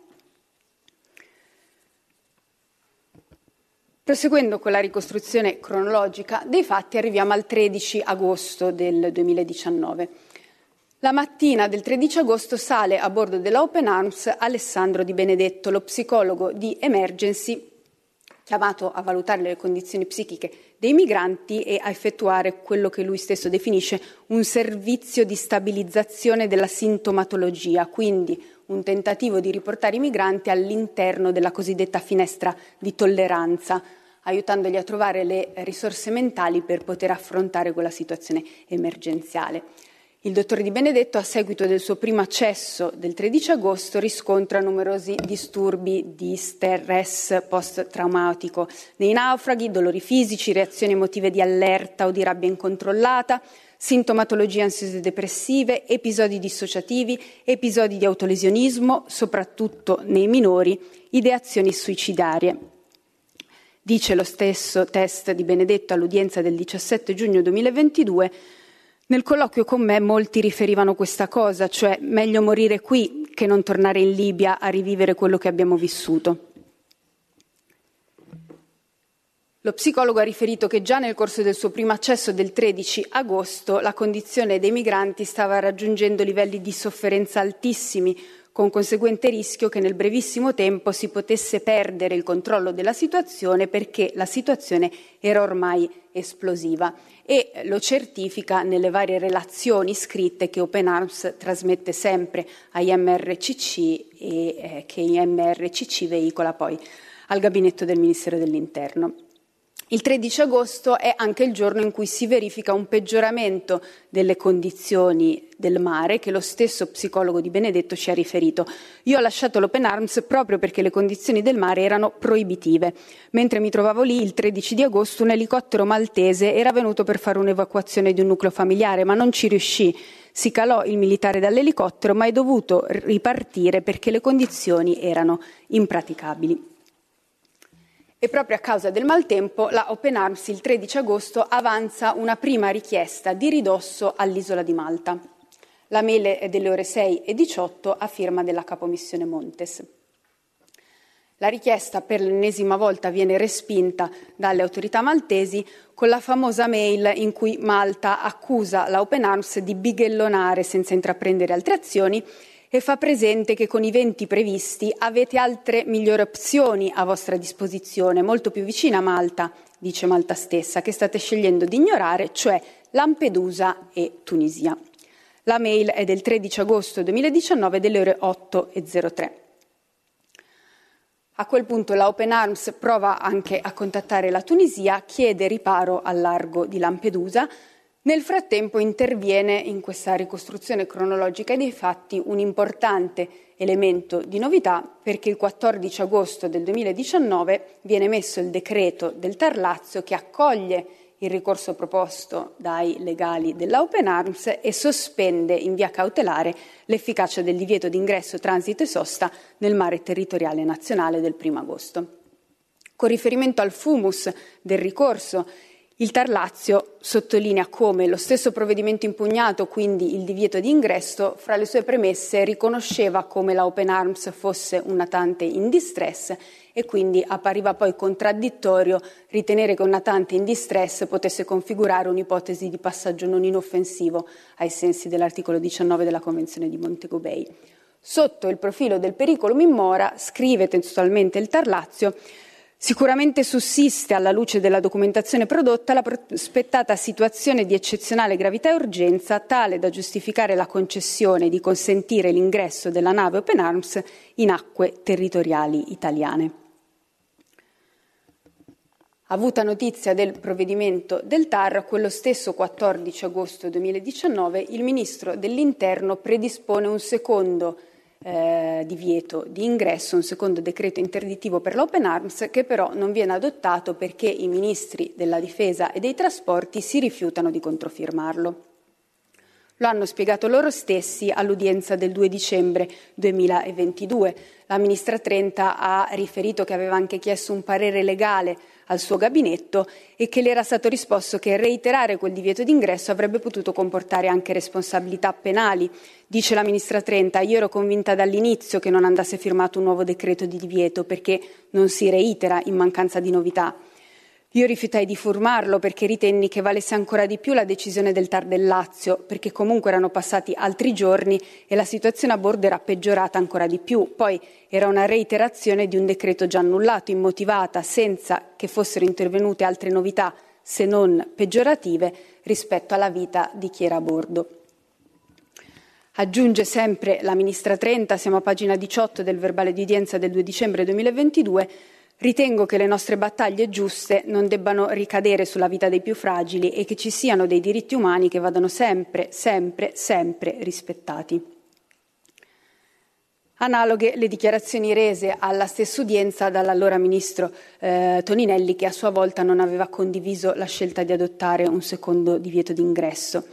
Proseguendo con la ricostruzione cronologica dei fatti, arriviamo al 13 agosto del 2019. La mattina del 13 agosto sale a bordo dell'Open Arms Alessandro Di Benedetto, lo psicologo di Emergency, chiamato a valutare le condizioni psichiche dei migranti e a effettuare quello che lui stesso definisce un servizio di stabilizzazione della sintomatologia, quindi un tentativo di riportare i migranti all'interno della cosiddetta finestra di tolleranza, aiutandoli a trovare le risorse mentali per poter affrontare quella situazione emergenziale. Il dottore Di Benedetto, a seguito del suo primo accesso del 13 agosto, riscontra numerosi disturbi di stress post-traumatico, nei naufraghi, dolori fisici, reazioni emotive di allerta o di rabbia incontrollata, sintomatologie ansiose e depressive, episodi dissociativi, episodi di autolesionismo, soprattutto nei minori, ideazioni suicidarie. Dice lo stesso test di Benedetto all'udienza del 17 giugno 2022 nel colloquio con me molti riferivano questa cosa, cioè meglio morire qui che non tornare in Libia a rivivere quello che abbiamo vissuto. Lo psicologo ha riferito che già nel corso del suo primo accesso del 13 agosto la condizione dei migranti stava raggiungendo livelli di sofferenza altissimi, con conseguente rischio che nel brevissimo tempo si potesse perdere il controllo della situazione perché la situazione era ormai esplosiva e lo certifica nelle varie relazioni scritte che Open Arms trasmette sempre agli MRCC e eh, che MRCC veicola poi al gabinetto del Ministero dell'Interno. Il 13 agosto è anche il giorno in cui si verifica un peggioramento delle condizioni del mare che lo stesso psicologo di Benedetto ci ha riferito. Io ho lasciato l'Open Arms proprio perché le condizioni del mare erano proibitive. Mentre mi trovavo lì il 13 di agosto un elicottero maltese era venuto per fare un'evacuazione di un nucleo familiare, ma non ci riuscì. Si calò il militare dall'elicottero, ma è dovuto ripartire perché le condizioni erano impraticabili. E proprio a causa del maltempo, la Open Arms il 13 agosto avanza una prima richiesta di ridosso all'isola di Malta. La mele è delle ore 6 e 18 a firma della capomissione Montes. La richiesta per l'ennesima volta viene respinta dalle autorità maltesi con la famosa mail in cui Malta accusa la Open Arms di bighellonare senza intraprendere altre azioni e fa presente che con i venti previsti avete altre migliori opzioni a vostra disposizione, molto più vicine a Malta, dice Malta stessa, che state scegliendo di ignorare, cioè Lampedusa e Tunisia. La mail è del 13 agosto 2019 delle ore 8.03. A quel punto la Open Arms prova anche a contattare la Tunisia, chiede riparo al largo di Lampedusa, nel frattempo interviene in questa ricostruzione cronologica dei fatti un importante elemento di novità perché il 14 agosto del 2019 viene messo il decreto del Tarlazzo che accoglie il ricorso proposto dai legali della Open Arms e sospende in via cautelare l'efficacia del divieto di ingresso, transito e sosta nel mare territoriale nazionale del 1 agosto. Con riferimento al fumus del ricorso il Tarlazio sottolinea come lo stesso provvedimento impugnato, quindi il divieto di ingresso, fra le sue premesse riconosceva come la Open Arms fosse un natante in distress e quindi appariva poi contraddittorio ritenere che un natante in distress potesse configurare un'ipotesi di passaggio non inoffensivo ai sensi dell'articolo 19 della Convenzione di Montego Bay. Sotto il profilo del pericolo Mimmora, scrive testualmente il Tarlazio, Sicuramente sussiste, alla luce della documentazione prodotta, la prospettata situazione di eccezionale gravità e urgenza, tale da giustificare la concessione di consentire l'ingresso della nave Open Arms in acque territoriali italiane. Avuta notizia del provvedimento del TAR, quello stesso 14 agosto 2019 il Ministro dell'Interno predispone un secondo eh, divieto di ingresso, un secondo decreto interdittivo per l'Open Arms che però non viene adottato perché i ministri della difesa e dei trasporti si rifiutano di controfirmarlo. Lo hanno spiegato loro stessi all'udienza del 2 dicembre 2022. La ministra Trenta ha riferito che aveva anche chiesto un parere legale al suo gabinetto e che le era stato risposto che reiterare quel divieto d'ingresso avrebbe potuto comportare anche responsabilità penali. Dice la ministra Trenta, io ero convinta dall'inizio che non andasse firmato un nuovo decreto di divieto perché non si reitera in mancanza di novità. Io rifiutai di formarlo perché ritenni che valesse ancora di più la decisione del TAR del Lazio, perché comunque erano passati altri giorni e la situazione a bordo era peggiorata ancora di più. Poi era una reiterazione di un decreto già annullato, immotivata, senza che fossero intervenute altre novità se non peggiorative rispetto alla vita di chi era a bordo. Aggiunge sempre la Ministra Trenta, siamo a pagina 18 del verbale di udienza del 2 dicembre 2022, Ritengo che le nostre battaglie giuste non debbano ricadere sulla vita dei più fragili e che ci siano dei diritti umani che vadano sempre, sempre, sempre rispettati. Analoghe le dichiarazioni rese alla stessa udienza dall'allora ministro eh, Toninelli che a sua volta non aveva condiviso la scelta di adottare un secondo divieto d'ingresso.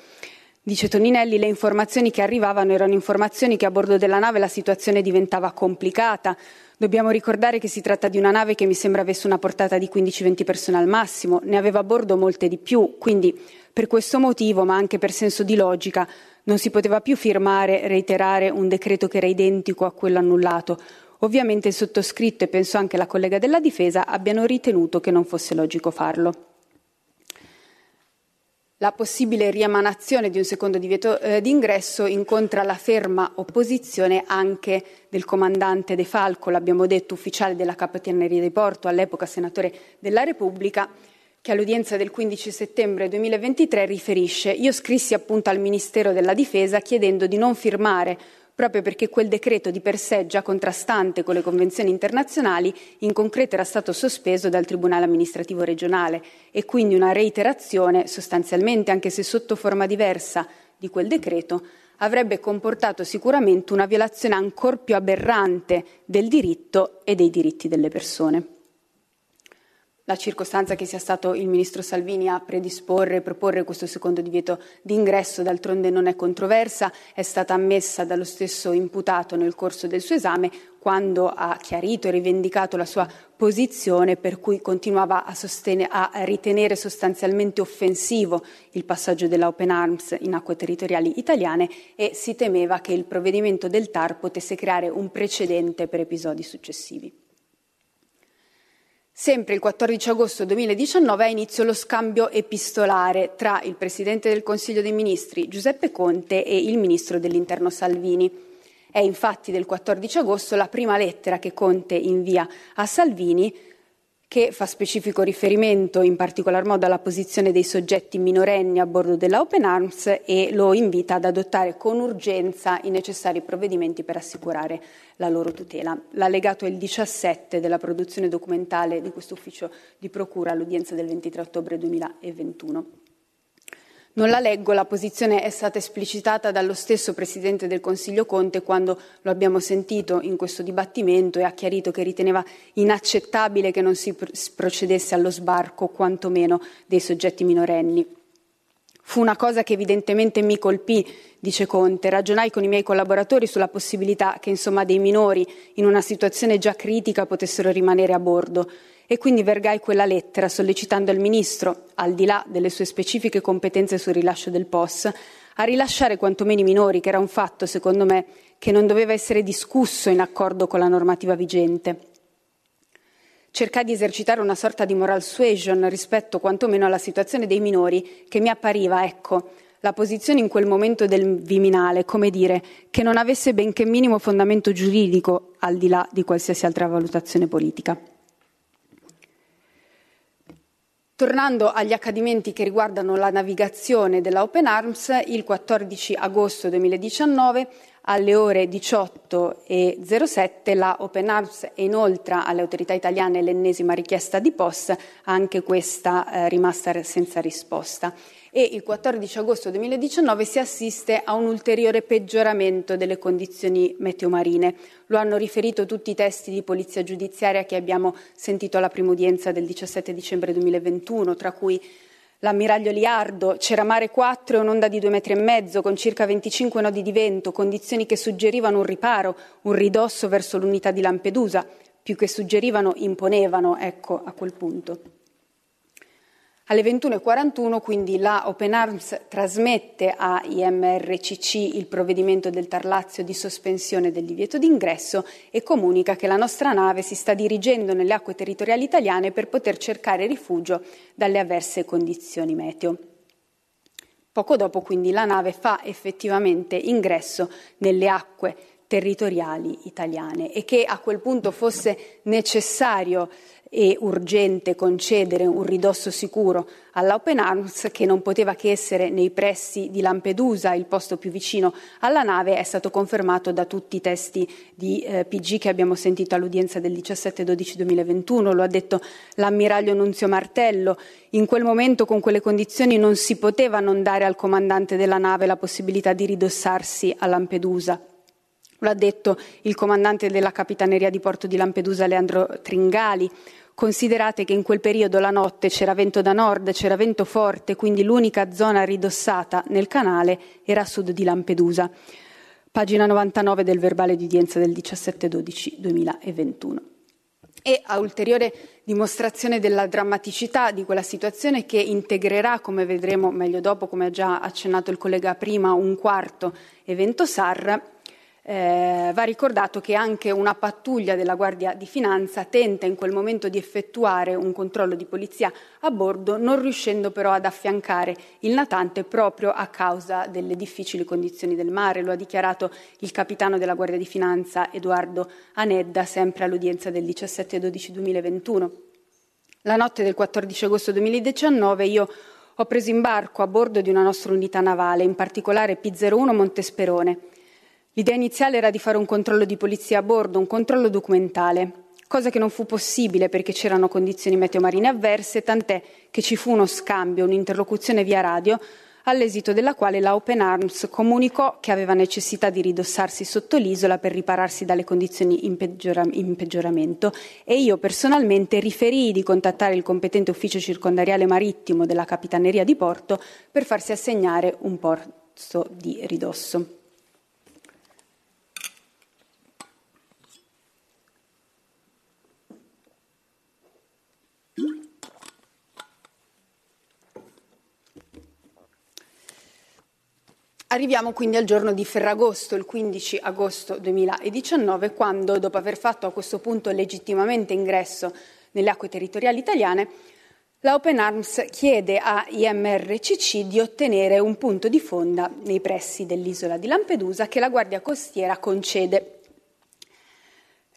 Dice Toninelli, le informazioni che arrivavano erano informazioni che a bordo della nave la situazione diventava complicata, Dobbiamo ricordare che si tratta di una nave che mi sembra avesse una portata di 15-20 persone al massimo, ne aveva a bordo molte di più, quindi per questo motivo, ma anche per senso di logica, non si poteva più firmare, reiterare un decreto che era identico a quello annullato. Ovviamente il sottoscritto e penso anche la collega della difesa abbiano ritenuto che non fosse logico farlo. La possibile riemanazione di un secondo divieto eh, d'ingresso incontra la ferma opposizione anche del comandante De Falco, l'abbiamo detto, ufficiale della Capitaneria di Porto, all'epoca senatore della Repubblica, che all'udienza del 15 settembre 2023 riferisce: Io scrissi appunto al Ministero della Difesa chiedendo di non firmare proprio perché quel decreto di per sé già contrastante con le convenzioni internazionali in concreto era stato sospeso dal Tribunale amministrativo regionale e quindi una reiterazione sostanzialmente, anche se sotto forma diversa, di quel decreto avrebbe comportato sicuramente una violazione ancor più aberrante del diritto e dei diritti delle persone la circostanza che sia stato il ministro Salvini a predisporre e proporre questo secondo divieto d'ingresso, d'altronde non è controversa, è stata ammessa dallo stesso imputato nel corso del suo esame quando ha chiarito e rivendicato la sua posizione per cui continuava a, sostene, a ritenere sostanzialmente offensivo il passaggio della Open Arms in acque territoriali italiane e si temeva che il provvedimento del TAR potesse creare un precedente per episodi successivi. Sempre il 14 agosto 2019 ha inizio lo scambio epistolare tra il Presidente del Consiglio dei Ministri Giuseppe Conte e il Ministro dell'Interno Salvini. È infatti del 14 agosto la prima lettera che Conte invia a Salvini che fa specifico riferimento in particolar modo alla posizione dei soggetti minorenni a bordo della Open Arms e lo invita ad adottare con urgenza i necessari provvedimenti per assicurare la loro tutela. L'allegato è il 17 della produzione documentale di questo ufficio di procura all'udienza del 23 ottobre 2021. Non la leggo, la posizione è stata esplicitata dallo stesso Presidente del Consiglio Conte quando lo abbiamo sentito in questo dibattimento e ha chiarito che riteneva inaccettabile che non si procedesse allo sbarco quantomeno dei soggetti minorenni. Fu una cosa che evidentemente mi colpì, dice Conte. Ragionai con i miei collaboratori sulla possibilità che, insomma, dei minori in una situazione già critica potessero rimanere a bordo. E quindi vergai quella lettera sollecitando il Ministro, al di là delle sue specifiche competenze sul rilascio del POS, a rilasciare quantomeno i minori, che era un fatto, secondo me, che non doveva essere discusso in accordo con la normativa vigente. Cercai di esercitare una sorta di moral suasion rispetto quantomeno alla situazione dei minori, che mi appariva, ecco, la posizione in quel momento del Viminale, come dire, che non avesse benché minimo fondamento giuridico al di là di qualsiasi altra valutazione politica. Tornando agli accadimenti che riguardano la navigazione della Open Arms, il 14 agosto 2019 alle ore 18.07 la Open Arms inoltra alle autorità italiane l'ennesima richiesta di POS, anche questa eh, rimasta senza risposta e il 14 agosto 2019 si assiste a un ulteriore peggioramento delle condizioni meteomarine. Lo hanno riferito tutti i testi di polizia giudiziaria che abbiamo sentito alla prima udienza del 17 dicembre 2021, tra cui L'ammiraglio Liardo, c'era mare 4 e un'onda di due metri e mezzo, con circa 25 nodi di vento, condizioni che suggerivano un riparo, un ridosso verso l'unità di Lampedusa, più che suggerivano imponevano, ecco, a quel punto. Alle 21.41 quindi la Open Arms trasmette a IMRCC il provvedimento del Tarlazio di sospensione del divieto d'ingresso e comunica che la nostra nave si sta dirigendo nelle acque territoriali italiane per poter cercare rifugio dalle avverse condizioni meteo. Poco dopo quindi la nave fa effettivamente ingresso nelle acque territoriali italiane e che a quel punto fosse necessario e urgente concedere un ridosso sicuro all'Open Arms che non poteva che essere nei pressi di Lampedusa, il posto più vicino alla nave, è stato confermato da tutti i testi di eh, PG che abbiamo sentito all'udienza del 17-12-2021, lo ha detto l'ammiraglio Nunzio Martello. In quel momento, con quelle condizioni, non si poteva non dare al comandante della nave la possibilità di ridossarsi a Lampedusa. Lo ha detto il comandante della Capitaneria di Porto di Lampedusa Leandro Tringali, Considerate che in quel periodo la notte c'era vento da nord, c'era vento forte, quindi l'unica zona ridossata nel canale era a sud di Lampedusa. Pagina 99 del verbale di udienza del 17-12-2021. E a ulteriore dimostrazione della drammaticità di quella situazione che integrerà, come vedremo meglio dopo, come ha già accennato il collega prima, un quarto evento SAR, eh, va ricordato che anche una pattuglia della Guardia di Finanza tenta in quel momento di effettuare un controllo di polizia a bordo, non riuscendo però ad affiancare il natante proprio a causa delle difficili condizioni del mare. Lo ha dichiarato il capitano della Guardia di Finanza Edoardo Anedda, sempre all'udienza del 17-12-2021. La notte del 14 agosto 2019 io ho preso imbarco a bordo di una nostra unità navale, in particolare P01 Montesperone. L'idea iniziale era di fare un controllo di polizia a bordo, un controllo documentale, cosa che non fu possibile perché c'erano condizioni meteomarine avverse, tant'è che ci fu uno scambio, un'interlocuzione via radio, all'esito della quale la Open Arms comunicò che aveva necessità di ridossarsi sotto l'isola per ripararsi dalle condizioni in, peggiora- in peggioramento e io personalmente riferii di contattare il competente ufficio circondariale marittimo della Capitaneria di Porto per farsi assegnare un porto di ridosso. Arriviamo quindi al giorno di Ferragosto, il 15 agosto 2019, quando, dopo aver fatto a questo punto legittimamente ingresso nelle acque territoriali italiane, la Open Arms chiede a IMRCC di ottenere un punto di fonda nei pressi dell'isola di Lampedusa che la Guardia Costiera concede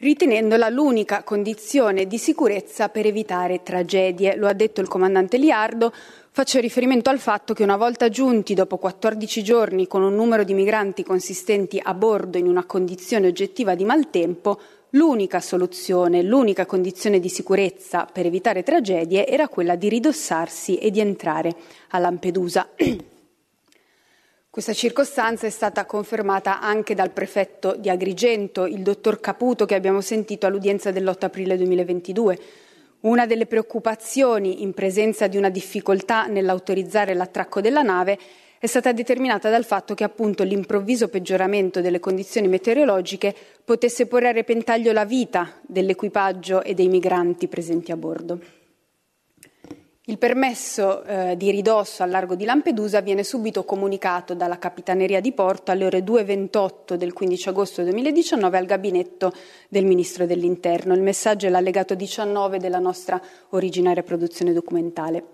ritenendola l'unica condizione di sicurezza per evitare tragedie. Lo ha detto il comandante Liardo. Faccio riferimento al fatto che una volta giunti dopo 14 giorni con un numero di migranti consistenti a bordo in una condizione oggettiva di maltempo, l'unica soluzione, l'unica condizione di sicurezza per evitare tragedie era quella di ridossarsi e di entrare a Lampedusa. Questa circostanza è stata confermata anche dal prefetto di Agrigento, il dottor Caputo, che abbiamo sentito all'udienza dell'8 aprile 2022. Una delle preoccupazioni in presenza di una difficoltà nell'autorizzare l'attracco della nave è stata determinata dal fatto che appunto l'improvviso peggioramento delle condizioni meteorologiche potesse porre a repentaglio la vita dell'equipaggio e dei migranti presenti a bordo. Il permesso eh, di ridosso al largo di Lampedusa viene subito comunicato dalla Capitaneria di Porto alle ore 2.28 del 15 agosto 2019 al gabinetto del Ministro dell'Interno. Il messaggio è l'allegato 19 della nostra originaria produzione documentale.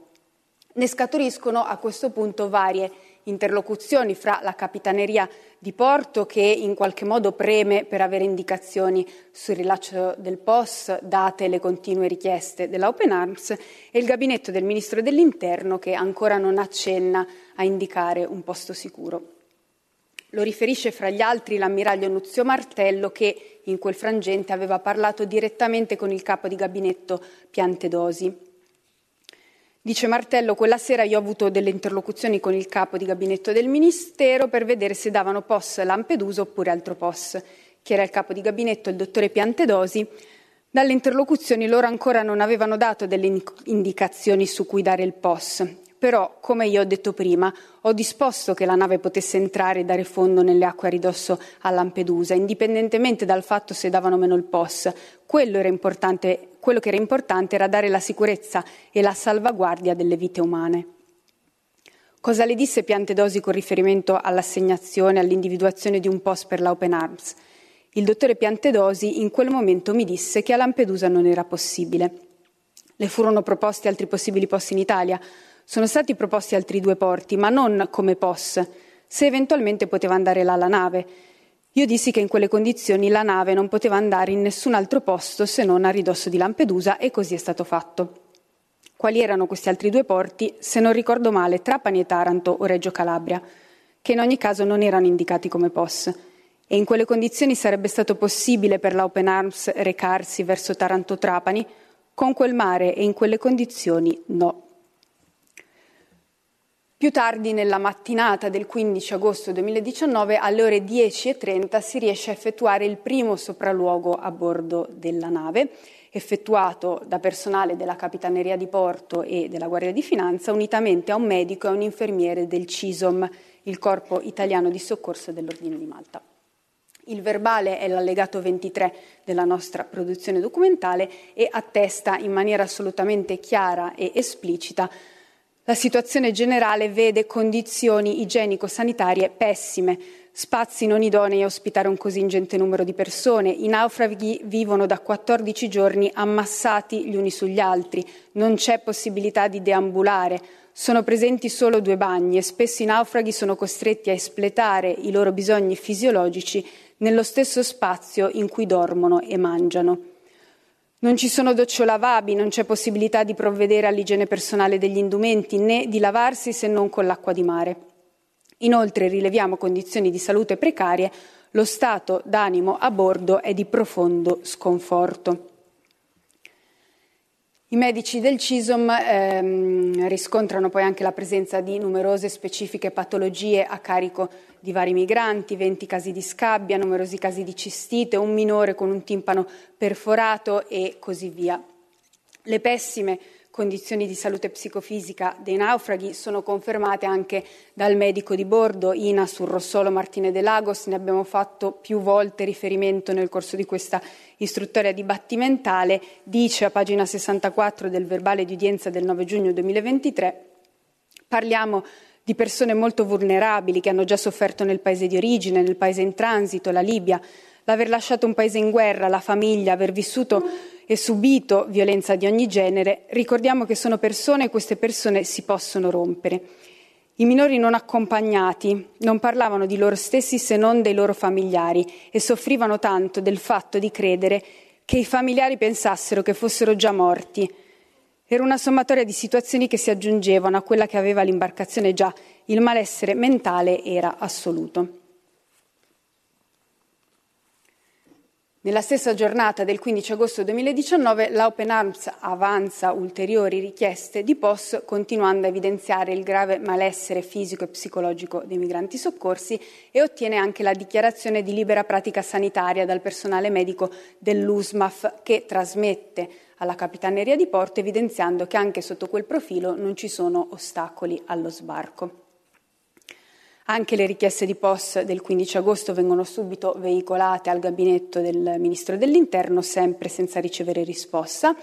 Ne scaturiscono a questo punto varie interlocuzioni fra la Capitaneria di Porto che in qualche modo preme per avere indicazioni sul rilascio del POS, date le continue richieste della Open Arms, e il gabinetto del Ministro dell'Interno che ancora non accenna a indicare un posto sicuro. Lo riferisce fra gli altri l'ammiraglio Nuzio Martello che in quel frangente aveva parlato direttamente con il capo di gabinetto Piantedosi. Dice Martello, quella sera io ho avuto delle interlocuzioni con il capo di gabinetto del Ministero per vedere se davano POS Lampedusa oppure altro POS, che era il capo di gabinetto, il dottore Piantedosi. Dalle interlocuzioni loro ancora non avevano dato delle indicazioni su cui dare il POS. Però, come io ho detto prima, ho disposto che la nave potesse entrare e dare fondo nelle acque a ridosso a Lampedusa, indipendentemente dal fatto se davano o meno il POS. Quello era importante quello che era importante era dare la sicurezza e la salvaguardia delle vite umane. Cosa le disse Piantedosi con riferimento all'assegnazione, all'individuazione di un post per la Open Arms? Il dottore Piantedosi in quel momento mi disse che a Lampedusa non era possibile. Le furono proposti altri possibili posti in Italia. Sono stati proposti altri due porti, ma non come POS, se eventualmente poteva andare là la nave. Io dissi che in quelle condizioni la nave non poteva andare in nessun altro posto se non a ridosso di Lampedusa e così è stato fatto. Quali erano questi altri due porti, se non ricordo male, Trapani e Taranto o Reggio Calabria, che in ogni caso non erano indicati come POS. E in quelle condizioni sarebbe stato possibile per la Open Arms recarsi verso Taranto-Trapani? Con quel mare e in quelle condizioni no. Più tardi nella mattinata del 15 agosto 2019 alle ore 10.30 si riesce a effettuare il primo sopralluogo a bordo della nave, effettuato da personale della Capitaneria di Porto e della Guardia di Finanza unitamente a un medico e a un infermiere del CISOM, il Corpo Italiano di Soccorso dell'Ordine di Malta. Il verbale è l'allegato 23 della nostra produzione documentale e attesta in maniera assolutamente chiara e esplicita la situazione generale vede condizioni igienico-sanitarie pessime, spazi non idonei a ospitare un così ingente numero di persone. I naufraghi vivono da 14 giorni ammassati gli uni sugli altri, non c'è possibilità di deambulare. Sono presenti solo due bagni e spesso i naufraghi sono costretti a espletare i loro bisogni fisiologici nello stesso spazio in cui dormono e mangiano. Non ci sono docce lavabili, non c'è possibilità di provvedere all'igiene personale degli indumenti né di lavarsi se non con l'acqua di mare. Inoltre rileviamo condizioni di salute precarie, lo stato d'animo a bordo è di profondo sconforto. I medici del CISOM ehm, riscontrano poi anche la presenza di numerose specifiche patologie a carico di vari migranti, 20 casi di scabbia, numerosi casi di cistite, un minore con un timpano perforato e così via. Le pessime condizioni di salute psicofisica dei naufraghi sono confermate anche dal medico di bordo Ina Surrossolo Martine De Lagos, ne abbiamo fatto più volte riferimento nel corso di questa istruttoria dibattimentale, dice a pagina 64 del verbale di udienza del 9 giugno 2023 parliamo di persone molto vulnerabili che hanno già sofferto nel paese di origine, nel paese in transito, la Libia, l'aver lasciato un paese in guerra, la famiglia, aver vissuto e subito violenza di ogni genere, ricordiamo che sono persone e queste persone si possono rompere. I minori non accompagnati non parlavano di loro stessi se non dei loro familiari e soffrivano tanto del fatto di credere che i familiari pensassero che fossero già morti. Era una sommatoria di situazioni che si aggiungevano a quella che aveva l'imbarcazione già. Il malessere mentale era assoluto. Nella stessa giornata del 15 agosto 2019 la Open Arms avanza ulteriori richieste di POS continuando a evidenziare il grave malessere fisico e psicologico dei migranti soccorsi e ottiene anche la dichiarazione di libera pratica sanitaria dal personale medico dell'USMAF che trasmette alla Capitaneria di Porto evidenziando che anche sotto quel profilo non ci sono ostacoli allo sbarco. Anche le richieste di POS del 15 agosto vengono subito veicolate al gabinetto del Ministro dell'Interno, sempre senza ricevere risposta.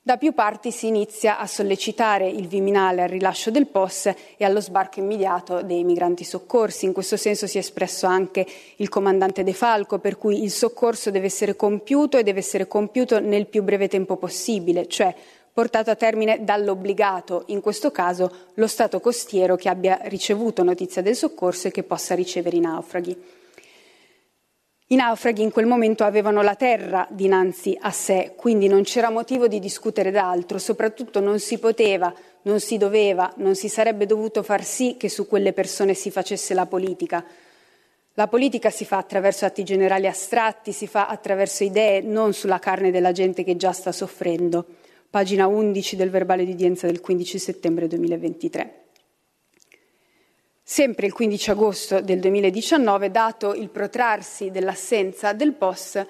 Da più parti si inizia a sollecitare il Viminale al rilascio del POS e allo sbarco immediato dei migranti soccorsi. In questo senso si è espresso anche il comandante De Falco, per cui il soccorso deve essere compiuto e deve essere compiuto nel più breve tempo possibile, cioè portato a termine dall'obbligato, in questo caso lo Stato costiero che abbia ricevuto notizia del soccorso e che possa ricevere i naufraghi. I naufraghi in quel momento avevano la terra dinanzi a sé, quindi non c'era motivo di discutere d'altro, soprattutto non si poteva, non si doveva, non si sarebbe dovuto far sì che su quelle persone si facesse la politica. La politica si fa attraverso atti generali astratti, si fa attraverso idee, non sulla carne della gente che già sta soffrendo pagina 11 del verbale di udienza del 15 settembre 2023. Sempre il 15 agosto del 2019, dato il protrarsi dell'assenza del POS,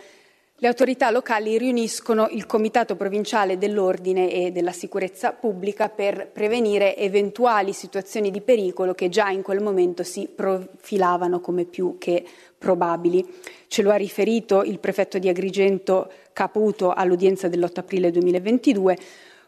le autorità locali riuniscono il Comitato Provinciale dell'Ordine e della Sicurezza Pubblica per prevenire eventuali situazioni di pericolo che già in quel momento si profilavano come più che probabili. Ce lo ha riferito il prefetto di Agrigento Caputo all'udienza dell'8 aprile 2022.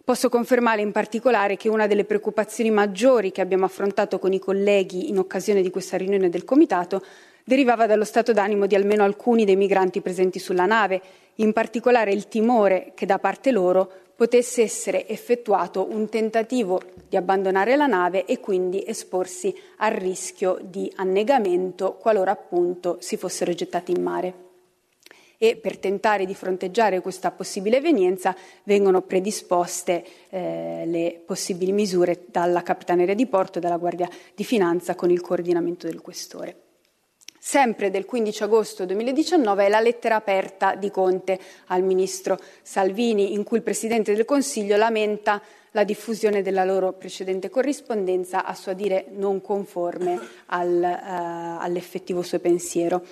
Posso confermare in particolare che una delle preoccupazioni maggiori che abbiamo affrontato con i colleghi in occasione di questa riunione del Comitato derivava dallo stato d'animo di almeno alcuni dei migranti presenti sulla nave, in particolare il timore che da parte loro potesse essere effettuato un tentativo di abbandonare la nave e quindi esporsi al rischio di annegamento qualora appunto si fossero gettati in mare. E per tentare di fronteggiare questa possibile evenienza vengono predisposte eh, le possibili misure dalla Capitaneria di Porto e dalla Guardia di Finanza con il coordinamento del Questore sempre del 15 agosto 2019 è la lettera aperta di Conte al ministro Salvini, in cui il Presidente del Consiglio lamenta la diffusione della loro precedente corrispondenza, a suo dire non conforme al, uh, all'effettivo suo pensiero.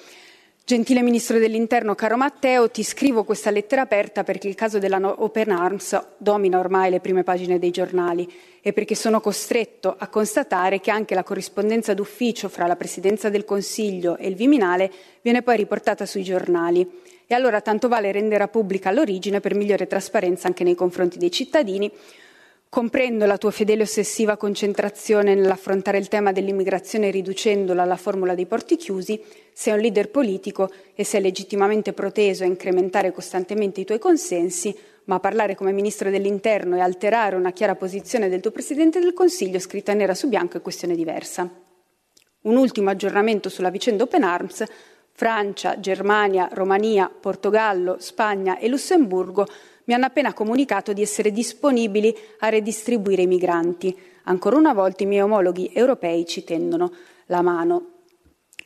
Gentile Ministro dell'Interno, caro Matteo, ti scrivo questa lettera aperta perché il caso della Open Arms domina ormai le prime pagine dei giornali e perché sono costretto a constatare che anche la corrispondenza d'ufficio fra la Presidenza del Consiglio e il Viminale viene poi riportata sui giornali. E allora tanto vale rendere pubblica l'origine per migliore trasparenza anche nei confronti dei cittadini, Comprendo la tua fedele e ossessiva concentrazione nell'affrontare il tema dell'immigrazione riducendola alla formula dei porti chiusi, sei un leader politico e sei legittimamente proteso a incrementare costantemente i tuoi consensi, ma parlare come ministro dell'interno e alterare una chiara posizione del tuo Presidente del Consiglio scritta nera su bianco è questione diversa. Un ultimo aggiornamento sulla vicenda Open Arms Francia, Germania, Romania, Portogallo, Spagna e Lussemburgo mi hanno appena comunicato di essere disponibili a redistribuire i migranti. Ancora una volta i miei omologhi europei ci tendono la mano.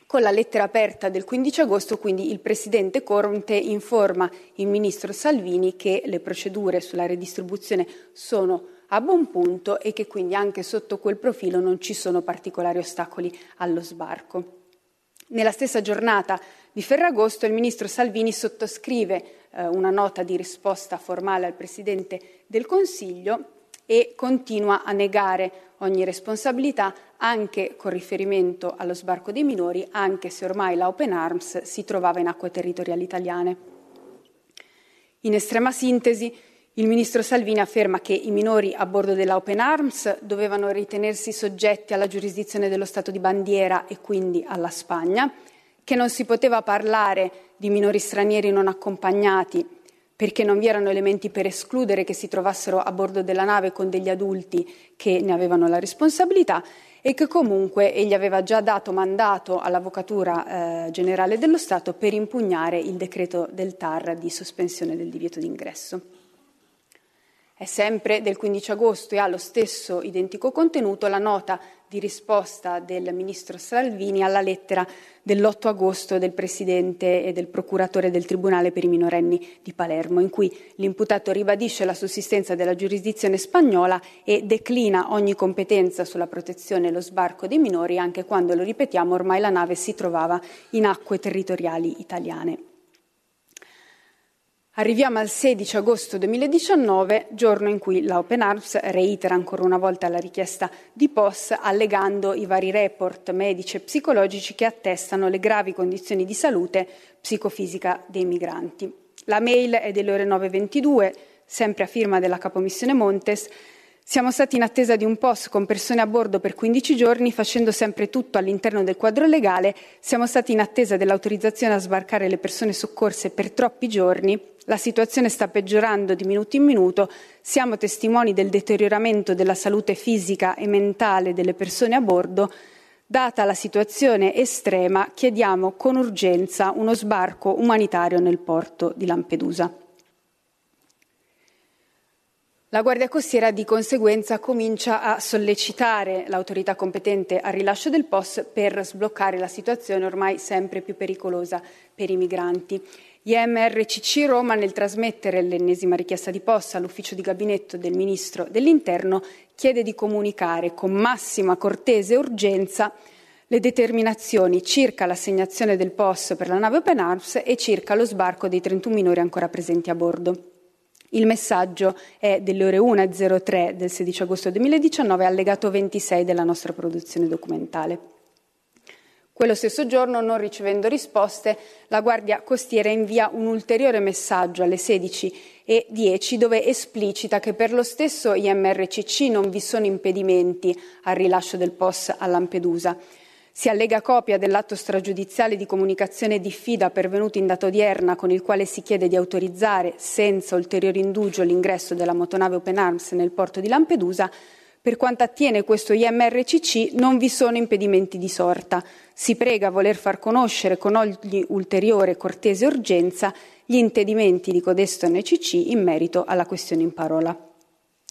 Con la lettera aperta del 15 agosto, quindi, il Presidente Conte informa il Ministro Salvini che le procedure sulla redistribuzione sono a buon punto e che quindi anche sotto quel profilo non ci sono particolari ostacoli allo sbarco. Nella stessa giornata di Ferragosto il Ministro Salvini sottoscrive eh, una nota di risposta formale al Presidente del Consiglio e continua a negare ogni responsabilità anche con riferimento allo sbarco dei minori, anche se ormai la Open Arms si trovava in acque territoriali italiane. In estrema sintesi, il ministro Salvini afferma che i minori a bordo della Open Arms dovevano ritenersi soggetti alla giurisdizione dello Stato di bandiera e quindi alla Spagna che non si poteva parlare di minori stranieri non accompagnati, perché non vi erano elementi per escludere che si trovassero a bordo della nave con degli adulti che ne avevano la responsabilità e che comunque egli aveva già dato mandato all'Avvocatura eh, Generale dello Stato per impugnare il decreto del TAR di sospensione del divieto d'ingresso. È sempre del 15 agosto e ha lo stesso identico contenuto la nota di risposta del ministro Salvini alla lettera dell'8 agosto del presidente e del procuratore del Tribunale per i minorenni di Palermo, in cui l'imputato ribadisce la sussistenza della giurisdizione spagnola e declina ogni competenza sulla protezione e lo sbarco dei minori, anche quando, lo ripetiamo, ormai la nave si trovava in acque territoriali italiane. Arriviamo al 16 agosto 2019, giorno in cui la Open Arms reitera ancora una volta la richiesta di POS allegando i vari report medici e psicologici che attestano le gravi condizioni di salute psicofisica dei migranti. La mail è delle ore 9.22, sempre a firma della capomissione Montes. Siamo stati in attesa di un POS con persone a bordo per 15 giorni, facendo sempre tutto all'interno del quadro legale. Siamo stati in attesa dell'autorizzazione a sbarcare le persone soccorse per troppi giorni la situazione sta peggiorando di minuto in minuto, siamo testimoni del deterioramento della salute fisica e mentale delle persone a bordo. Data la situazione estrema, chiediamo con urgenza uno sbarco umanitario nel porto di Lampedusa. La Guardia Costiera di conseguenza comincia a sollecitare l'autorità competente al rilascio del POS per sbloccare la situazione ormai sempre più pericolosa per i migranti. IMRCC Roma, nel trasmettere l'ennesima richiesta di posta all'ufficio di gabinetto del Ministro dell'Interno, chiede di comunicare con massima cortese urgenza le determinazioni circa l'assegnazione del POS per la nave Open Arms e circa lo sbarco dei 31 minori ancora presenti a bordo. Il messaggio è delle ore 1.03 del 16 agosto 2019, allegato 26 della nostra produzione documentale. Quello stesso giorno, non ricevendo risposte, la Guardia Costiera invia un ulteriore messaggio alle 16.10 dove esplicita che per lo stesso IMRCC non vi sono impedimenti al rilascio del POS a Lampedusa. Si allega copia dell'atto stragiudiziale di comunicazione di fida pervenuto in data odierna con il quale si chiede di autorizzare senza ulteriore indugio l'ingresso della motonave Open Arms nel porto di Lampedusa. Per quanto attiene questo IMRCC non vi sono impedimenti di sorta si prega a voler far conoscere con ogni ulteriore cortese urgenza gli intendimenti di codesto NCC in merito alla questione in parola.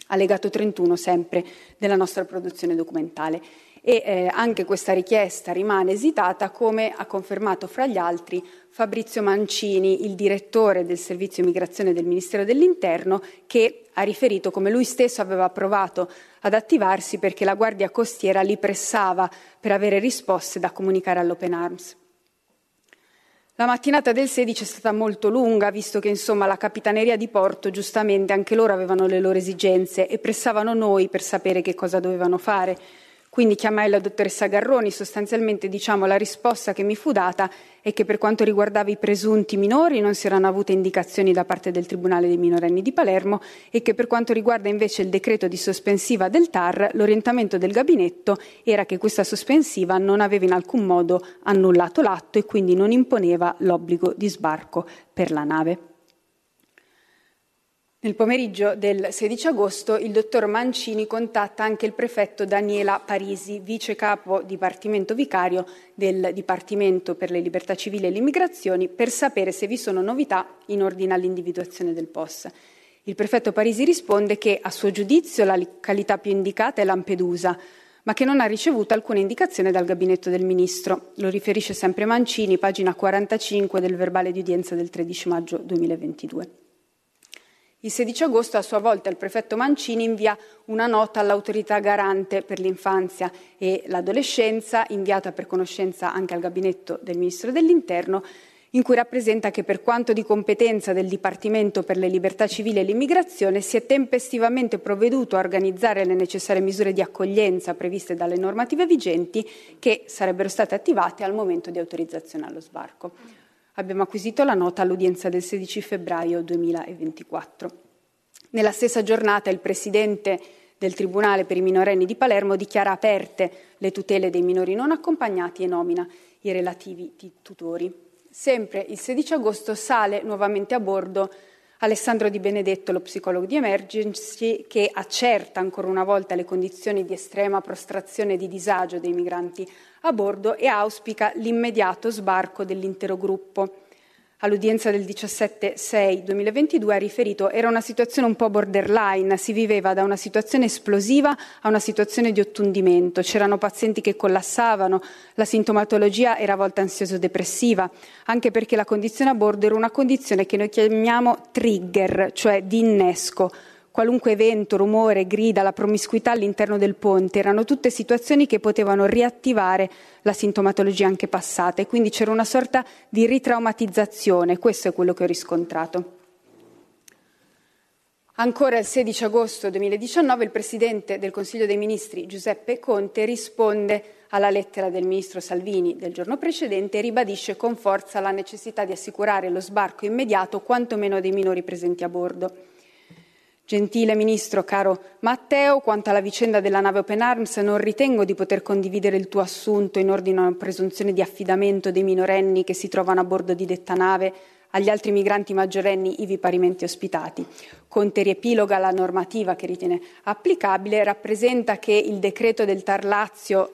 Allegato 31 sempre della nostra produzione documentale e eh, anche questa richiesta rimane esitata come ha confermato fra gli altri Fabrizio Mancini, il direttore del servizio immigrazione del Ministero dell'Interno, che ha riferito come lui stesso aveva provato ad attivarsi perché la Guardia Costiera li pressava per avere risposte da comunicare all'Open Arms. La mattinata del 16 è stata molto lunga, visto che insomma, la capitaneria di porto, giustamente anche loro avevano le loro esigenze e pressavano noi per sapere che cosa dovevano fare. Quindi chiamai la dottoressa Garroni, sostanzialmente diciamo la risposta che mi fu data è che per quanto riguardava i presunti minori non si erano avute indicazioni da parte del Tribunale dei minorenni di Palermo e che per quanto riguarda invece il decreto di sospensiva del TAR l'orientamento del gabinetto era che questa sospensiva non aveva in alcun modo annullato l'atto e quindi non imponeva l'obbligo di sbarco per la nave. Nel pomeriggio del 16 agosto il dottor Mancini contatta anche il prefetto Daniela Parisi, vice capo dipartimento vicario del Dipartimento per le libertà civili e le immigrazioni, per sapere se vi sono novità in ordine all'individuazione del POS. Il prefetto Parisi risponde che a suo giudizio la località più indicata è Lampedusa, ma che non ha ricevuto alcuna indicazione dal gabinetto del ministro. Lo riferisce sempre Mancini, pagina 45 del verbale di udienza del 13 maggio 2022. Il 16 agosto a sua volta il prefetto Mancini invia una nota all'autorità garante per l'infanzia e l'adolescenza, inviata per conoscenza anche al gabinetto del Ministro dell'Interno, in cui rappresenta che per quanto di competenza del Dipartimento per le libertà civili e l'immigrazione si è tempestivamente provveduto a organizzare le necessarie misure di accoglienza previste dalle normative vigenti che sarebbero state attivate al momento di autorizzazione allo sbarco abbiamo acquisito la nota all'udienza del 16 febbraio 2024. Nella stessa giornata il Presidente del Tribunale per i minorenni di Palermo dichiara aperte le tutele dei minori non accompagnati e nomina i relativi tutori. Sempre il 16 agosto sale nuovamente a bordo Alessandro Di Benedetto, lo psicologo di Emergency, che accerta ancora una volta le condizioni di estrema prostrazione e di disagio dei migranti a bordo e auspica l'immediato sbarco dell'intero gruppo. All'udienza del 17-6-2022 ha riferito era una situazione un po' borderline, si viveva da una situazione esplosiva a una situazione di ottundimento, c'erano pazienti che collassavano, la sintomatologia era a volte ansioso-depressiva, anche perché la condizione a bordo era una condizione che noi chiamiamo trigger, cioè di innesco, qualunque evento, rumore, grida, la promiscuità all'interno del ponte, erano tutte situazioni che potevano riattivare la sintomatologia anche passata e quindi c'era una sorta di ritraumatizzazione, questo è quello che ho riscontrato. Ancora il 16 agosto 2019 il Presidente del Consiglio dei Ministri Giuseppe Conte risponde alla lettera del Ministro Salvini del giorno precedente e ribadisce con forza la necessità di assicurare lo sbarco immediato quantomeno dei minori presenti a bordo. Gentile Ministro, caro Matteo, quanto alla vicenda della nave Open Arms non ritengo di poter condividere il tuo assunto in ordine a una presunzione di affidamento dei minorenni che si trovano a bordo di detta nave agli altri migranti maggiorenni ivi parimenti ospitati. Conte riepiloga la normativa che ritiene applicabile, rappresenta che il decreto del Tar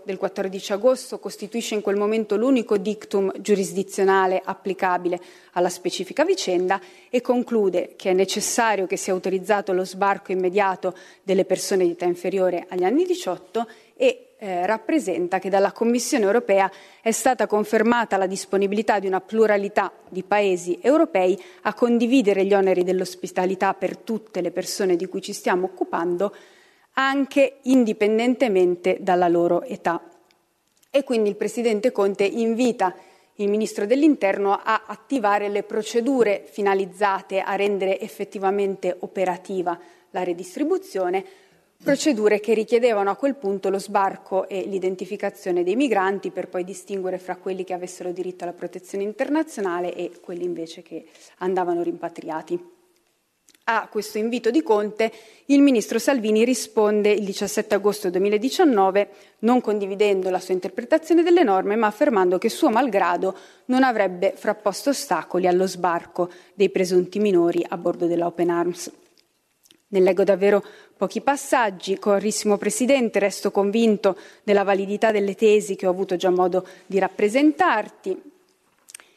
del 14 agosto costituisce in quel momento l'unico dictum giurisdizionale applicabile alla specifica vicenda e conclude che è necessario che sia autorizzato lo sbarco immediato delle persone di età inferiore agli anni 18 e eh, rappresenta che dalla Commissione europea è stata confermata la disponibilità di una pluralità di Paesi europei a condividere gli oneri dell'ospitalità per tutte le persone di cui ci stiamo occupando, anche indipendentemente dalla loro età. E quindi il Presidente Conte invita il Ministro dell'Interno a attivare le procedure finalizzate a rendere effettivamente operativa la redistribuzione, procedure che richiedevano a quel punto lo sbarco e l'identificazione dei migranti per poi distinguere fra quelli che avessero diritto alla protezione internazionale e quelli invece che andavano rimpatriati. A questo invito di Conte il ministro Salvini risponde il 17 agosto 2019 non condividendo la sua interpretazione delle norme ma affermando che suo malgrado non avrebbe frapposto ostacoli allo sbarco dei presunti minori a bordo della Open Arms. Ne leggo davvero Pochi passaggi, carissimo Presidente, resto convinto della validità delle tesi che ho avuto già modo di rappresentarti.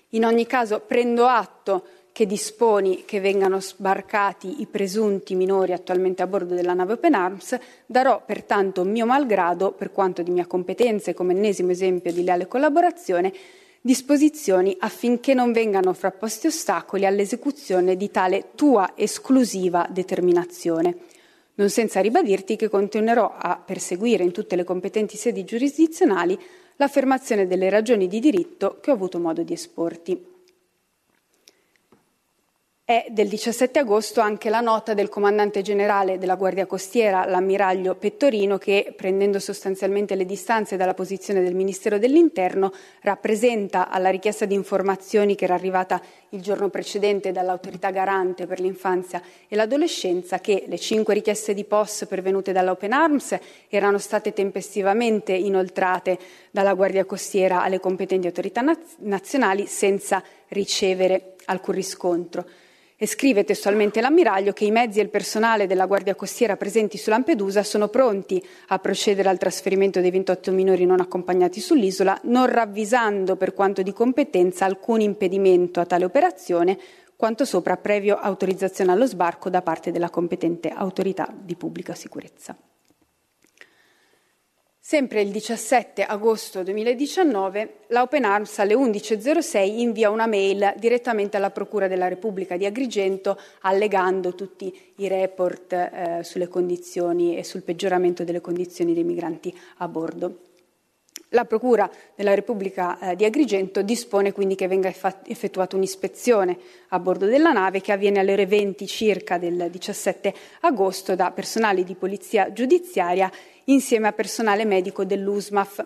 In ogni caso prendo atto che disponi che vengano sbarcati i presunti minori attualmente a bordo della nave Open Arms, darò pertanto mio malgrado, per quanto di mia competenza e come ennesimo esempio di leale collaborazione, disposizioni affinché non vengano frapposti ostacoli all'esecuzione di tale tua esclusiva determinazione non senza ribadirti che continuerò a perseguire in tutte le competenti sedi giurisdizionali l'affermazione delle ragioni di diritto che ho avuto modo di esporti. È del 17 agosto anche la nota del comandante generale della Guardia Costiera, l'ammiraglio Pettorino, che, prendendo sostanzialmente le distanze dalla posizione del Ministero dell'Interno, rappresenta alla richiesta di informazioni che era arrivata il giorno precedente dall'autorità garante per l'infanzia e l'adolescenza che le cinque richieste di POS pervenute dall'Open Arms erano state tempestivamente inoltrate dalla Guardia Costiera alle competenti autorità naz- nazionali senza ricevere alcun riscontro e scrive testualmente l'ammiraglio che i mezzi e il personale della Guardia Costiera presenti su Lampedusa sono pronti a procedere al trasferimento dei 28 minori non accompagnati sull'isola, non ravvisando per quanto di competenza alcun impedimento a tale operazione, quanto sopra previo autorizzazione allo sbarco da parte della competente autorità di pubblica sicurezza. Sempre il 17 agosto 2019, la Open Arms alle 11.06 invia una mail direttamente alla Procura della Repubblica di Agrigento allegando tutti i report eh, sulle condizioni e sul peggioramento delle condizioni dei migranti a bordo. La Procura della Repubblica eh, di Agrigento dispone quindi che venga effettuata un'ispezione a bordo della nave che avviene alle ore 20 circa del 17 agosto da personale di polizia giudiziaria insieme a personale medico dell'USMAF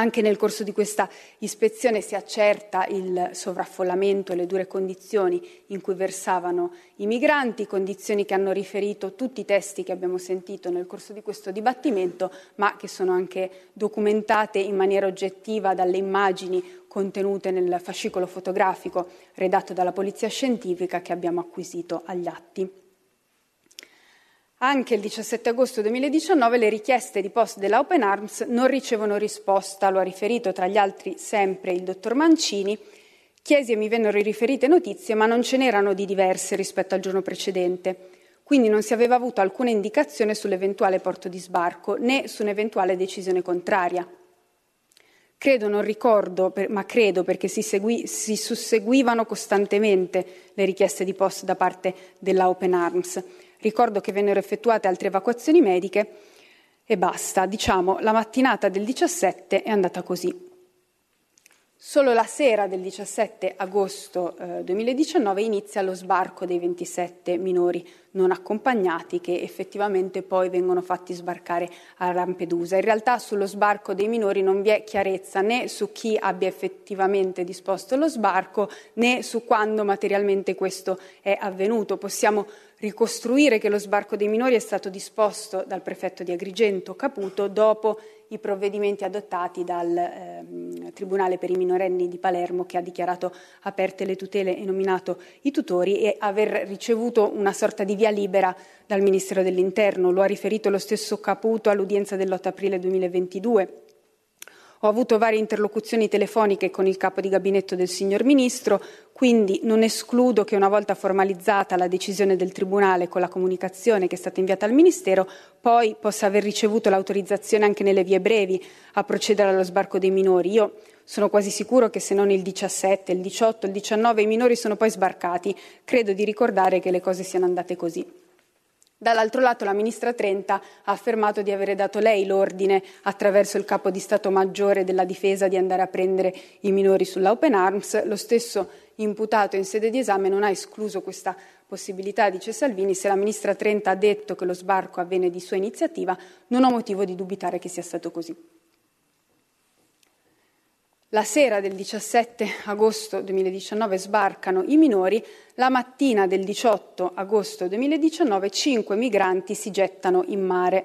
anche nel corso di questa ispezione si accerta il sovraffollamento e le dure condizioni in cui versavano i migranti, condizioni che hanno riferito tutti i testi che abbiamo sentito nel corso di questo dibattimento, ma che sono anche documentate in maniera oggettiva dalle immagini contenute nel fascicolo fotografico redatto dalla Polizia Scientifica che abbiamo acquisito agli atti. Anche il 17 agosto 2019 le richieste di post della Open Arms non ricevono risposta, lo ha riferito tra gli altri sempre il dottor Mancini. Chiesi e mi vennero riferite notizie, ma non ce n'erano di diverse rispetto al giorno precedente. Quindi non si aveva avuto alcuna indicazione sull'eventuale porto di sbarco né su un'eventuale decisione contraria. Credo, non ricordo, ma credo perché si, segui, si susseguivano costantemente le richieste di post da parte della Open Arms. Ricordo che vennero effettuate altre evacuazioni mediche e basta. Diciamo, la mattinata del 17 è andata così. Solo la sera del 17 agosto 2019 eh, inizia lo sbarco dei 27 minori non accompagnati che effettivamente poi vengono fatti sbarcare a Lampedusa. In realtà sullo sbarco dei minori non vi è chiarezza né su chi abbia effettivamente disposto lo sbarco né su quando materialmente questo è avvenuto. Possiamo ricostruire che lo sbarco dei minori è stato disposto dal prefetto di Agrigento Caputo dopo i provvedimenti adottati dal eh, Tribunale per i minorenni di Palermo che ha dichiarato aperte le tutele e nominato i tutori e aver ricevuto una sorta di via libera dal Ministero dell'Interno. Lo ha riferito lo stesso Caputo all'udienza dell'8 aprile 2022. Ho avuto varie interlocuzioni telefoniche con il capo di gabinetto del signor Ministro, quindi non escludo che una volta formalizzata la decisione del Tribunale con la comunicazione che è stata inviata al Ministero, poi possa aver ricevuto l'autorizzazione anche nelle vie brevi a procedere allo sbarco dei minori. Io sono quasi sicuro che se non il 17, il 18, il 19 i minori sono poi sbarcati. Credo di ricordare che le cose siano andate così. Dall'altro lato la ministra Trenta ha affermato di avere dato lei l'ordine attraverso il capo di Stato Maggiore della Difesa di andare a prendere i minori sull'Open Arms. Lo stesso imputato in sede di esame non ha escluso questa possibilità, dice Salvini. Se la ministra Trenta ha detto che lo sbarco avvenne di sua iniziativa, non ho motivo di dubitare che sia stato così. La sera del 17 agosto 2019 sbarcano i minori, la mattina del 18 agosto 2019 cinque migranti si gettano in mare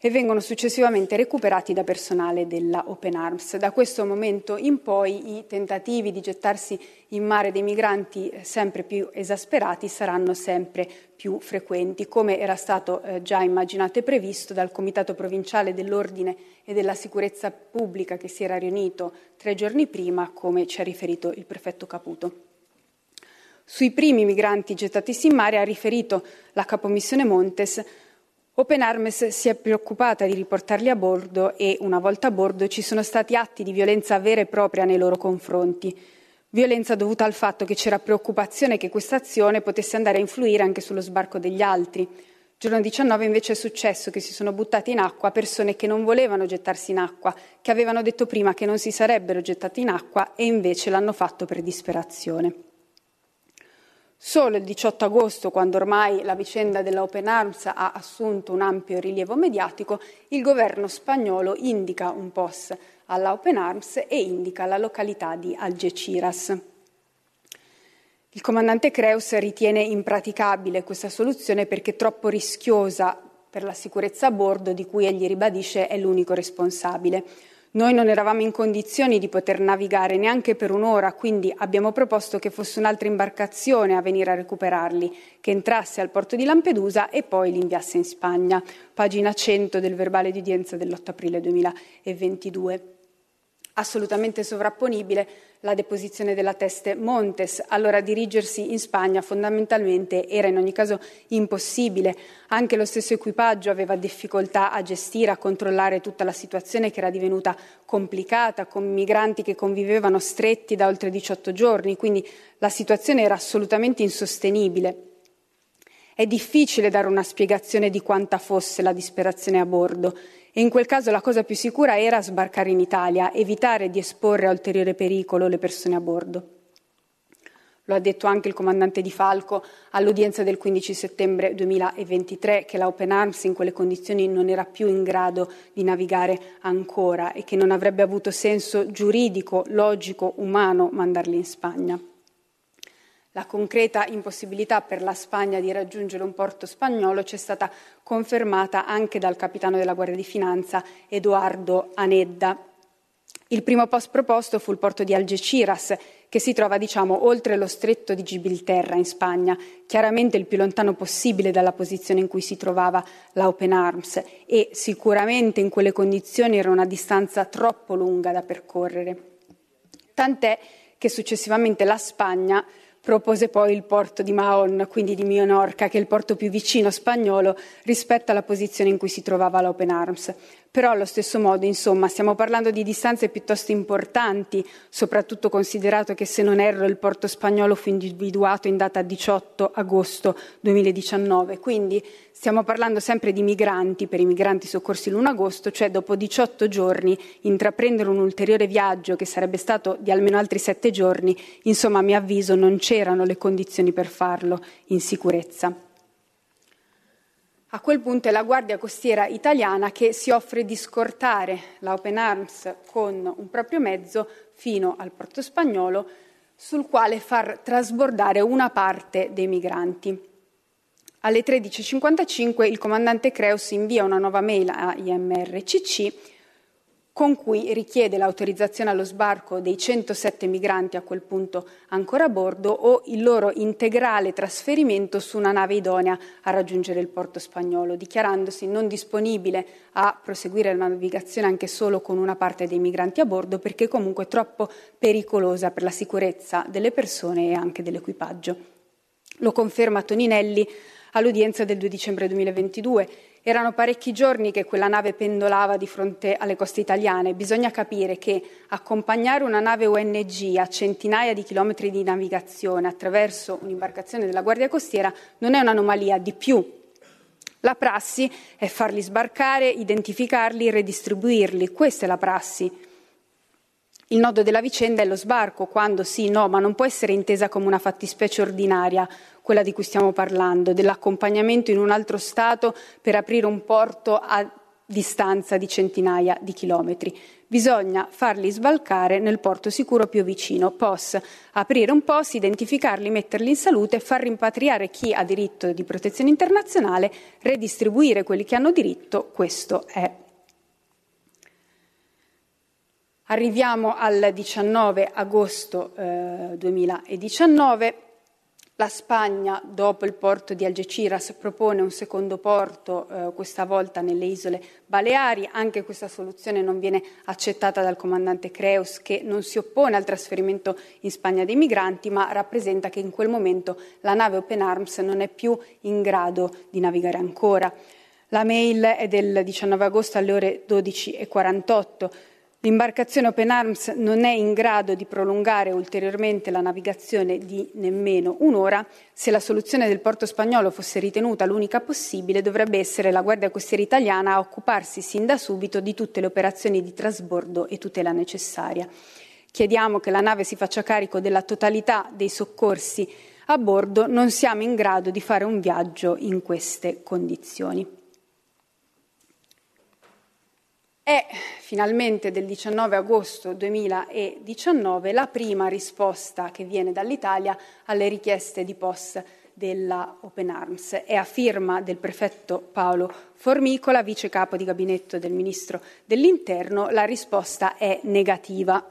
e vengono successivamente recuperati da personale della Open Arms. Da questo momento in poi i tentativi di gettarsi in mare dei migranti eh, sempre più esasperati saranno sempre più frequenti, come era stato eh, già immaginato e previsto dal Comitato Provinciale dell'Ordine e della Sicurezza Pubblica che si era riunito tre giorni prima, come ci ha riferito il prefetto Caputo. Sui primi migranti gettatisi in mare ha riferito la capomissione Montes Open Arms si è preoccupata di riportarli a bordo e, una volta a bordo, ci sono stati atti di violenza vera e propria nei loro confronti. Violenza dovuta al fatto che c'era preoccupazione che questa azione potesse andare a influire anche sullo sbarco degli altri. giorno 19 invece è successo che si sono buttate in acqua persone che non volevano gettarsi in acqua, che avevano detto prima che non si sarebbero gettate in acqua e invece l'hanno fatto per disperazione. Solo il 18 agosto, quando ormai la vicenda dell'Open Arms ha assunto un ampio rilievo mediatico, il governo spagnolo indica un POS all'Open Arms e indica la località di Algeciras. Il comandante Creus ritiene impraticabile questa soluzione perché troppo rischiosa per la sicurezza a bordo di cui egli ribadisce è l'unico responsabile. Noi non eravamo in condizioni di poter navigare neanche per un'ora, quindi abbiamo proposto che fosse un'altra imbarcazione a venire a recuperarli, che entrasse al porto di Lampedusa e poi li inviasse in Spagna. Pagina 100 del verbale di udienza dell'8 aprile 2022 assolutamente sovrapponibile la deposizione della teste Montes. Allora dirigersi in Spagna fondamentalmente era in ogni caso impossibile. Anche lo stesso equipaggio aveva difficoltà a gestire, a controllare tutta la situazione che era divenuta complicata, con migranti che convivevano stretti da oltre 18 giorni, quindi la situazione era assolutamente insostenibile. È difficile dare una spiegazione di quanta fosse la disperazione a bordo e in quel caso la cosa più sicura era sbarcare in Italia, evitare di esporre a ulteriore pericolo le persone a bordo. Lo ha detto anche il comandante di Falco all'udienza del 15 settembre 2023 che la Open Arms in quelle condizioni non era più in grado di navigare ancora e che non avrebbe avuto senso giuridico, logico, umano mandarli in Spagna. La concreta impossibilità per la Spagna di raggiungere un porto spagnolo ci è stata confermata anche dal capitano della Guardia di Finanza Edoardo Anedda. Il primo post proposto fu il porto di Algeciras, che si trova, diciamo, oltre lo stretto di Gibilterra in Spagna, chiaramente il più lontano possibile dalla posizione in cui si trovava la Open Arms e sicuramente in quelle condizioni era una distanza troppo lunga da percorrere. Tant'è che successivamente la Spagna Propose poi il porto di Mahon, quindi di Mionorca, che è il porto più vicino spagnolo rispetto alla posizione in cui si trovava l'Open Arms. Però allo stesso modo, insomma, stiamo parlando di distanze piuttosto importanti, soprattutto considerato che, se non erro, il porto spagnolo fu individuato in data 18 agosto 2019. Quindi Stiamo parlando sempre di migranti, per i migranti soccorsi l'1 agosto, cioè dopo 18 giorni intraprendere un ulteriore viaggio che sarebbe stato di almeno altri 7 giorni, insomma a mio avviso non c'erano le condizioni per farlo in sicurezza. A quel punto è la Guardia Costiera italiana che si offre di scortare la Open Arms con un proprio mezzo fino al porto spagnolo sul quale far trasbordare una parte dei migranti. Alle 13.55 il comandante Creus invia una nuova mail a IMRCC con cui richiede l'autorizzazione allo sbarco dei 107 migranti a quel punto ancora a bordo o il loro integrale trasferimento su una nave idonea a raggiungere il porto spagnolo, dichiarandosi non disponibile a proseguire la navigazione anche solo con una parte dei migranti a bordo perché comunque troppo pericolosa per la sicurezza delle persone e anche dell'equipaggio. Lo conferma Toninelli all'udienza del 2 dicembre 2022. Erano parecchi giorni che quella nave pendolava di fronte alle coste italiane. Bisogna capire che accompagnare una nave ONG a centinaia di chilometri di navigazione attraverso un'imbarcazione della Guardia Costiera non è un'anomalia, di più la prassi è farli sbarcare, identificarli, redistribuirli. Questa è la prassi. Il nodo della vicenda è lo sbarco, quando sì, no, ma non può essere intesa come una fattispecie ordinaria, quella di cui stiamo parlando, dell'accompagnamento in un altro Stato per aprire un porto a distanza di centinaia di chilometri. Bisogna farli sbalcare nel porto sicuro più vicino, POS, aprire un POS, identificarli, metterli in salute, far rimpatriare chi ha diritto di protezione internazionale, redistribuire quelli che hanno diritto, questo è Arriviamo al 19 agosto eh, 2019. La Spagna, dopo il porto di Algeciras, propone un secondo porto, eh, questa volta nelle isole Baleari. Anche questa soluzione non viene accettata dal comandante Creus, che non si oppone al trasferimento in Spagna dei migranti, ma rappresenta che in quel momento la nave Open Arms non è più in grado di navigare ancora. La mail è del 19 agosto alle ore 12.48. L'imbarcazione Open Arms non è in grado di prolungare ulteriormente la navigazione di nemmeno un'ora. Se la soluzione del porto spagnolo fosse ritenuta l'unica possibile, dovrebbe essere la Guardia Costiera italiana a occuparsi sin da subito di tutte le operazioni di trasbordo e tutela necessaria. Chiediamo che la nave si faccia carico della totalità dei soccorsi a bordo, non siamo in grado di fare un viaggio in queste condizioni. è finalmente del 19 agosto 2019 la prima risposta che viene dall'Italia alle richieste di POS della Open Arms. È a firma del prefetto Paolo Formicola, vice capo di gabinetto del ministro dell'Interno, la risposta è negativa.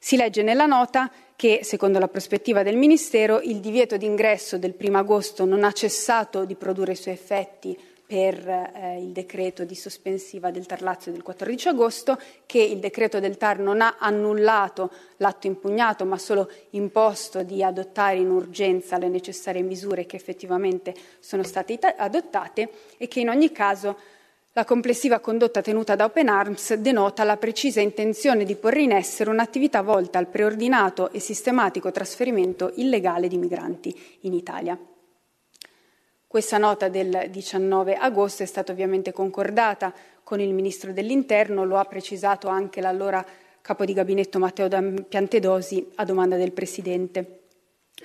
si legge nella nota che, secondo la prospettiva del Ministero, il divieto d'ingresso del 1 agosto non ha cessato di produrre i suoi effetti per eh, il decreto di sospensiva del TAR Lazio del 14 agosto, che il decreto del TAR non ha annullato l'atto impugnato, ma solo imposto di adottare in urgenza le necessarie misure che effettivamente sono state adottate e che in ogni caso la complessiva condotta tenuta da Open Arms denota la precisa intenzione di porre in essere un'attività volta al preordinato e sistematico trasferimento illegale di migranti in Italia. Questa nota del 19 agosto è stata ovviamente concordata con il Ministro dell'Interno, lo ha precisato anche l'allora capo di gabinetto Matteo Piantedosi a domanda del Presidente.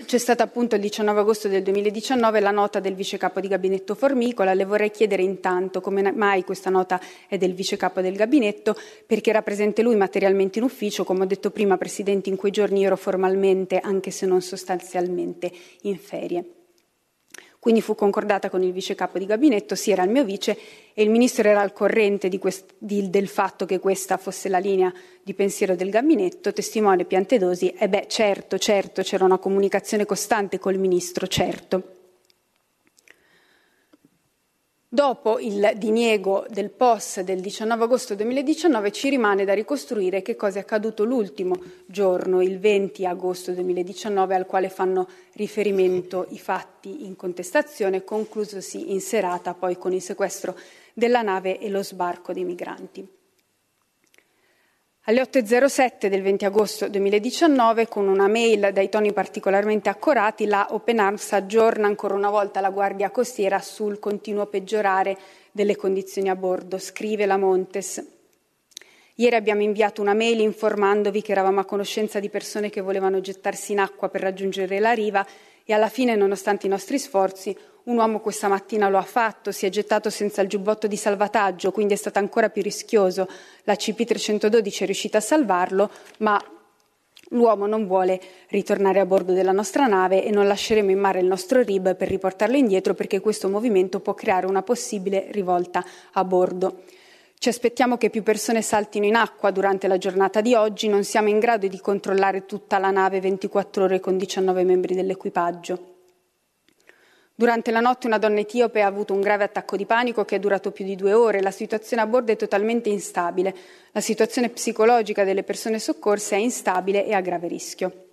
C'è stata appunto il 19 agosto del 2019 la nota del vice capo di gabinetto Formicola. Le vorrei chiedere intanto come mai questa nota è del vice capo del gabinetto, perché era presente lui materialmente in ufficio. Come ho detto prima, Presidente, in quei giorni ero formalmente, anche se non sostanzialmente, in ferie. Quindi fu concordata con il vice capo di gabinetto, sì era il mio vice e il ministro era al corrente quest- di, del fatto che questa fosse la linea di pensiero del gabinetto, testimone Piantedosi, e eh beh certo, certo c'era una comunicazione costante col ministro, certo. Dopo il diniego del POS del 19 agosto 2019 ci rimane da ricostruire che cosa è accaduto l'ultimo giorno, il 20 agosto 2019, al quale fanno riferimento i fatti in contestazione, conclusosi in serata poi con il sequestro della nave e lo sbarco dei migranti. Alle 8.07 del 20 agosto 2019, con una mail dai toni particolarmente accorati, la Open Arms aggiorna ancora una volta la Guardia Costiera sul continuo peggiorare delle condizioni a bordo, scrive la Montes. Ieri abbiamo inviato una mail informandovi che eravamo a conoscenza di persone che volevano gettarsi in acqua per raggiungere la riva e alla fine, nonostante i nostri sforzi, un uomo questa mattina lo ha fatto, si è gettato senza il giubbotto di salvataggio, quindi è stato ancora più rischioso. La CP312 è riuscita a salvarlo, ma l'uomo non vuole ritornare a bordo della nostra nave e non lasceremo in mare il nostro RIB per riportarlo indietro perché questo movimento può creare una possibile rivolta a bordo. Ci aspettiamo che più persone saltino in acqua durante la giornata di oggi, non siamo in grado di controllare tutta la nave 24 ore con 19 membri dell'equipaggio. Durante la notte una donna etiope ha avuto un grave attacco di panico che è durato più di due ore. La situazione a bordo è totalmente instabile. La situazione psicologica delle persone soccorse è instabile e a grave rischio.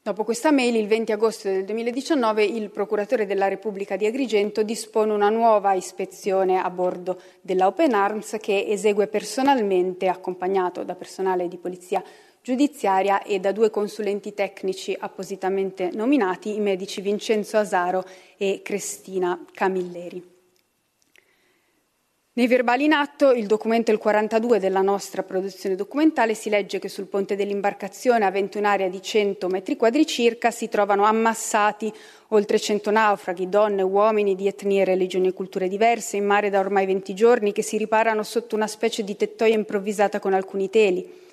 Dopo questa mail, il 20 agosto del 2019, il procuratore della Repubblica di Agrigento dispone una nuova ispezione a bordo della Open Arms che esegue personalmente, accompagnato da personale di polizia giudiziaria e da due consulenti tecnici appositamente nominati, i medici Vincenzo Asaro e Cristina Camilleri. Nei verbali in atto, il documento il 42 della nostra produzione documentale, si legge che sul ponte dell'imbarcazione, avente un'area di 100 metri quadri circa, si trovano ammassati oltre 100 naufraghi, donne, uomini di etnie, religioni e culture diverse, in mare da ormai 20 giorni, che si riparano sotto una specie di tettoia improvvisata con alcuni teli.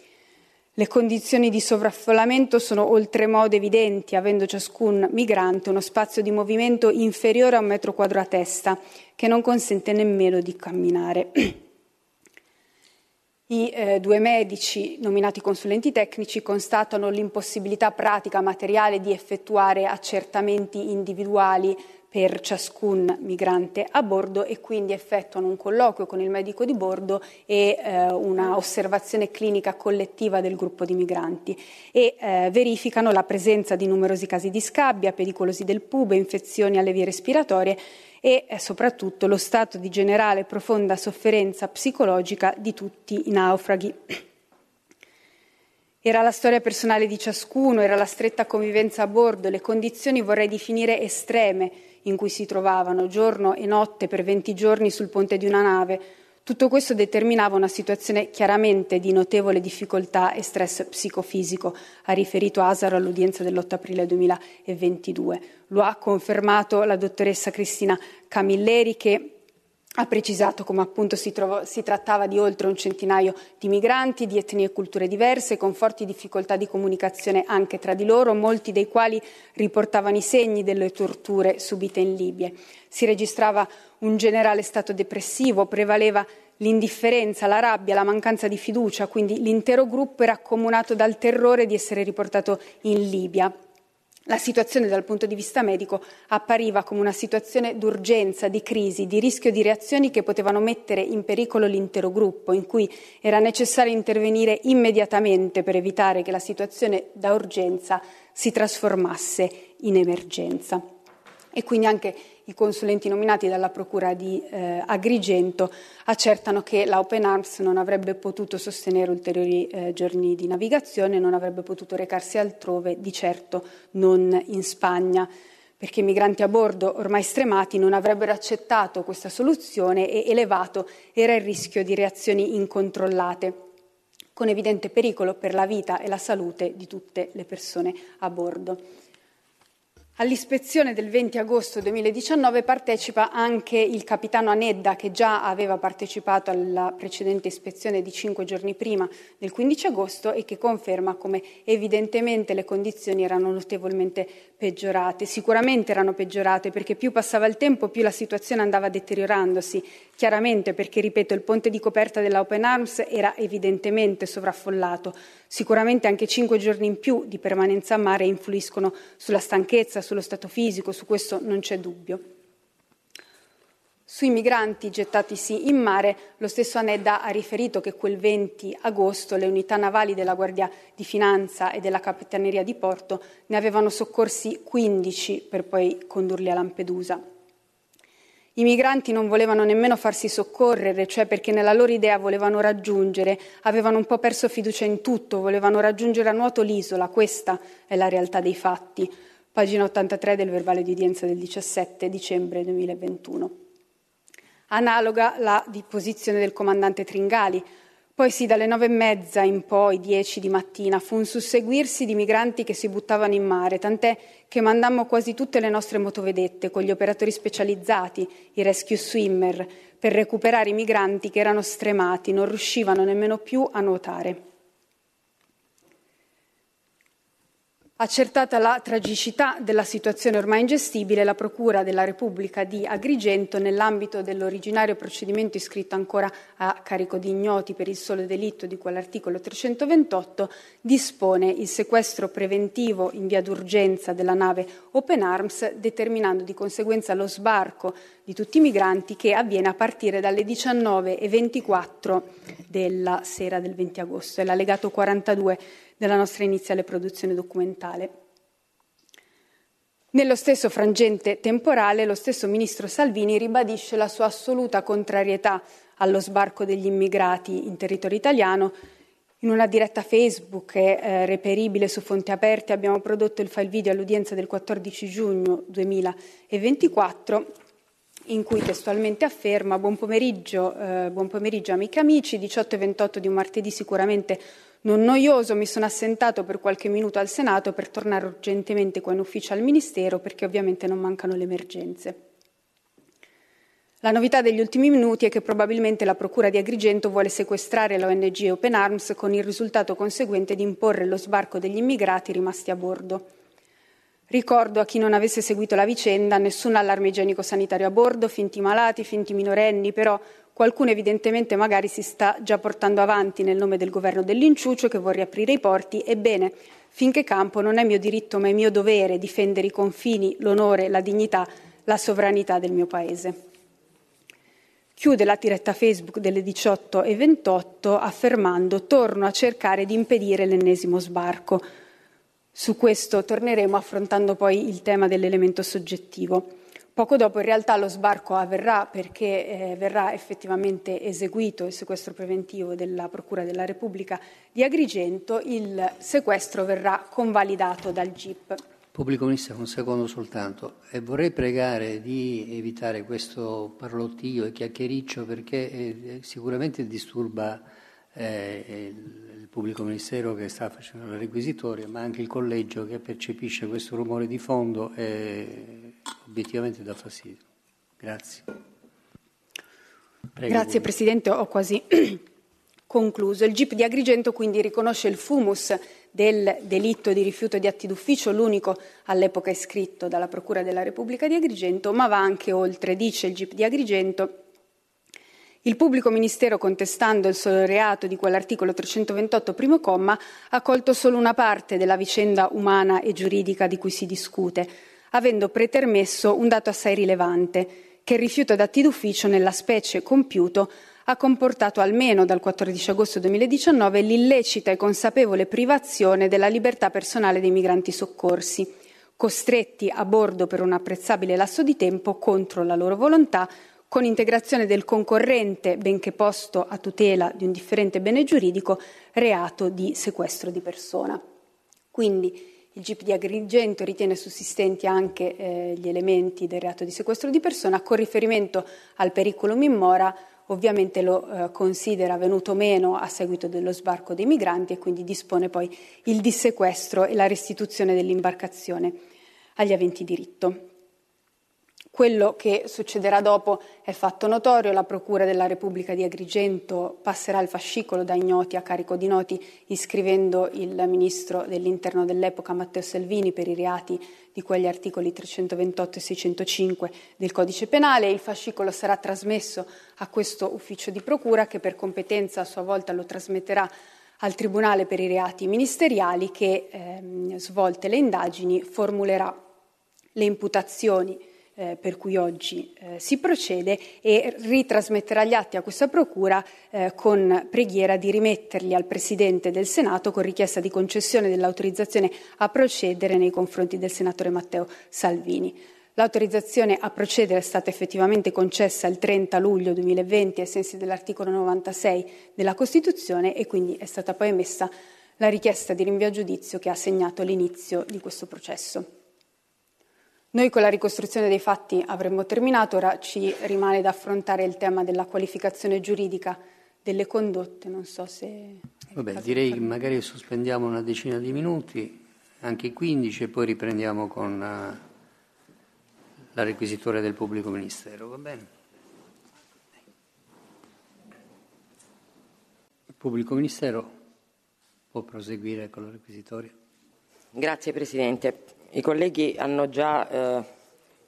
Le condizioni di sovraffollamento sono oltremodo evidenti, avendo ciascun migrante uno spazio di movimento inferiore a un metro quadro a testa, che non consente nemmeno di camminare. I eh, due medici, nominati consulenti tecnici, constatano l'impossibilità pratica, materiale, di effettuare accertamenti individuali per ciascun migrante a bordo e quindi effettuano un colloquio con il medico di bordo e eh, una osservazione clinica collettiva del gruppo di migranti e eh, verificano la presenza di numerosi casi di scabbia, pericolosi del pube, infezioni alle vie respiratorie e eh, soprattutto lo stato di generale e profonda sofferenza psicologica di tutti i naufraghi. Era la storia personale di ciascuno, era la stretta convivenza a bordo, le condizioni vorrei definire estreme, in cui si trovavano giorno e notte per 20 giorni sul ponte di una nave, tutto questo determinava una situazione chiaramente di notevole difficoltà e stress psicofisico, ha riferito Asaro all'udienza dell'8 aprile 2022. Lo ha confermato la dottoressa Cristina Camilleri che ha precisato come appunto si, trovo, si, trattava di oltre un centinaio di migranti di etnie e culture diverse, con forti difficoltà di comunicazione anche tra di loro, molti dei quali riportavano i segni delle torture subite in Libia. Si registrava un generale stato depressivo, prevaleva l'indifferenza, la rabbia, la mancanza di fiducia, quindi l'intero gruppo era accomunato dal terrore di essere riportato in Libia. La situazione dal punto di vista medico appariva come una situazione d'urgenza, di crisi, di rischio di reazioni che potevano mettere in pericolo l'intero gruppo, in cui era necessario intervenire immediatamente per evitare che la situazione da urgenza si trasformasse in emergenza. E quindi anche i consulenti nominati dalla Procura di eh, Agrigento accertano che la Open Arms non avrebbe potuto sostenere ulteriori eh, giorni di navigazione, non avrebbe potuto recarsi altrove, di certo non in Spagna perché i migranti a bordo, ormai stremati, non avrebbero accettato questa soluzione e elevato era il rischio di reazioni incontrollate, con evidente pericolo per la vita e la salute di tutte le persone a bordo. All'ispezione del 20 agosto 2019 partecipa anche il capitano Anedda che già aveva partecipato alla precedente ispezione di cinque giorni prima del 15 agosto e che conferma come evidentemente le condizioni erano notevolmente peggiorate. Sicuramente erano peggiorate perché più passava il tempo più la situazione andava deteriorandosi, chiaramente perché, ripeto, il ponte di coperta della Open Arms era evidentemente sovraffollato, Sicuramente anche cinque giorni in più di permanenza a mare influiscono sulla stanchezza, sullo stato fisico, su questo non c'è dubbio. Sui migranti gettatisi in mare, lo stesso Anedda ha riferito che quel 20 agosto le unità navali della Guardia di Finanza e della Capitaneria di Porto ne avevano soccorsi 15 per poi condurli a Lampedusa. I migranti non volevano nemmeno farsi soccorrere, cioè perché nella loro idea volevano raggiungere, avevano un po' perso fiducia in tutto, volevano raggiungere a nuoto l'isola, questa è la realtà dei fatti. Pagina 83 del verbale di udienza del 17 dicembre 2021. Analoga la posizione del comandante Tringali, poi sì, dalle nove e mezza in poi, dieci di mattina, fu un susseguirsi di migranti che si buttavano in mare, tant'è che mandammo quasi tutte le nostre motovedette con gli operatori specializzati, i rescue swimmer, per recuperare i migranti che erano stremati, non riuscivano nemmeno più a nuotare. Accertata la tragicità della situazione ormai ingestibile, la Procura della Repubblica di Agrigento, nell'ambito dell'originario procedimento iscritto ancora a carico di ignoti per il solo delitto di quell'articolo 328, dispone il sequestro preventivo in via d'urgenza della nave Open Arms, determinando di conseguenza lo sbarco di tutti i migranti che avviene a partire dalle 19.24 della sera del 20 agosto. È l'allegato 42 della nostra iniziale produzione documentale. Nello stesso frangente temporale lo stesso ministro Salvini ribadisce la sua assoluta contrarietà allo sbarco degli immigrati in territorio italiano. In una diretta Facebook eh, reperibile su fonti aperte abbiamo prodotto il file video all'udienza del 14 giugno 2024 in cui testualmente afferma buon pomeriggio, eh, buon pomeriggio amiche e amici, 18 e 28 di un martedì sicuramente non noioso, mi sono assentato per qualche minuto al Senato per tornare urgentemente qua in ufficio al Ministero perché ovviamente non mancano le emergenze. La novità degli ultimi minuti è che probabilmente la Procura di Agrigento vuole sequestrare l'ONG Open Arms con il risultato conseguente di imporre lo sbarco degli immigrati rimasti a bordo. Ricordo a chi non avesse seguito la vicenda nessun allarme igienico sanitario a bordo, finti malati, finti minorenni, però qualcuno evidentemente magari si sta già portando avanti nel nome del governo dell'inciucio che vuole riaprire i porti. Ebbene, finché campo non è mio diritto ma è mio dovere difendere i confini, l'onore, la dignità, la sovranità del mio Paese. Chiude la diretta Facebook delle 18 e 28 affermando torno a cercare di impedire l'ennesimo sbarco. Su questo torneremo affrontando poi il tema dell'elemento soggettivo. Poco dopo in realtà lo sbarco avverrà perché eh, verrà effettivamente eseguito il sequestro preventivo della Procura della Repubblica di Agrigento, il sequestro verrà convalidato dal GIP. Pubblico Ministro, un secondo soltanto. Eh, vorrei pregare di evitare questo parlottio e chiacchiericcio perché eh, eh sicuramente disturba eh, il pubblico ministero che sta facendo la requisitoria, ma anche il collegio che percepisce questo rumore di fondo e obiettivamente dà fastidio. Grazie. Prego, Grazie pure. Presidente, ho quasi concluso. Il GIP di Agrigento quindi riconosce il fumus del delitto di rifiuto di atti d'ufficio, l'unico all'epoca iscritto dalla Procura della Repubblica di Agrigento, ma va anche oltre, dice il GIP di Agrigento il pubblico ministero, contestando il solo reato di quell'articolo 328 primo comma, ha colto solo una parte della vicenda umana e giuridica di cui si discute, avendo pretermesso un dato assai rilevante, che il rifiuto d'atti d'ufficio nella specie compiuto ha comportato almeno dal 14 agosto 2019 l'illecita e consapevole privazione della libertà personale dei migranti soccorsi, costretti a bordo per un apprezzabile lasso di tempo contro la loro volontà con integrazione del concorrente, benché posto a tutela di un differente bene giuridico, reato di sequestro di persona. Quindi il GIP di Agrigento ritiene sussistenti anche eh, gli elementi del reato di sequestro di persona. Con riferimento al pericolo Mimmora ovviamente lo eh, considera venuto meno a seguito dello sbarco dei migranti e quindi dispone poi il dissequestro e la restituzione dell'imbarcazione agli aventi diritto. Quello che succederà dopo è fatto notorio, la Procura della Repubblica di Agrigento passerà il fascicolo da ignoti a carico di noti, iscrivendo il ministro dell'interno dell'epoca Matteo Salvini per i reati di quegli articoli 328 e 605 del Codice Penale. Il fascicolo sarà trasmesso a questo ufficio di procura che per competenza a sua volta lo trasmetterà al Tribunale per i reati ministeriali che, ehm, svolte le indagini, formulerà le imputazioni eh, per cui oggi eh, si procede e ritrasmetterà gli atti a questa procura eh, con preghiera di rimetterli al Presidente del Senato con richiesta di concessione dell'autorizzazione a procedere nei confronti del senatore Matteo Salvini. L'autorizzazione a procedere è stata effettivamente concessa il 30 luglio 2020 ai sensi dell'articolo 96 della Costituzione e quindi è stata poi emessa la richiesta di rinvio a giudizio che ha segnato l'inizio di questo processo. Noi con la ricostruzione dei fatti avremmo terminato, ora ci rimane da affrontare il tema della qualificazione giuridica delle condotte, non so se... Vabbè, direi che magari sospendiamo una decina di minuti, anche 15, e poi riprendiamo con eh, la requisitoria del pubblico ministero, va bene? Il pubblico ministero può proseguire con la requisitoria. Grazie Presidente. I colleghi hanno già eh,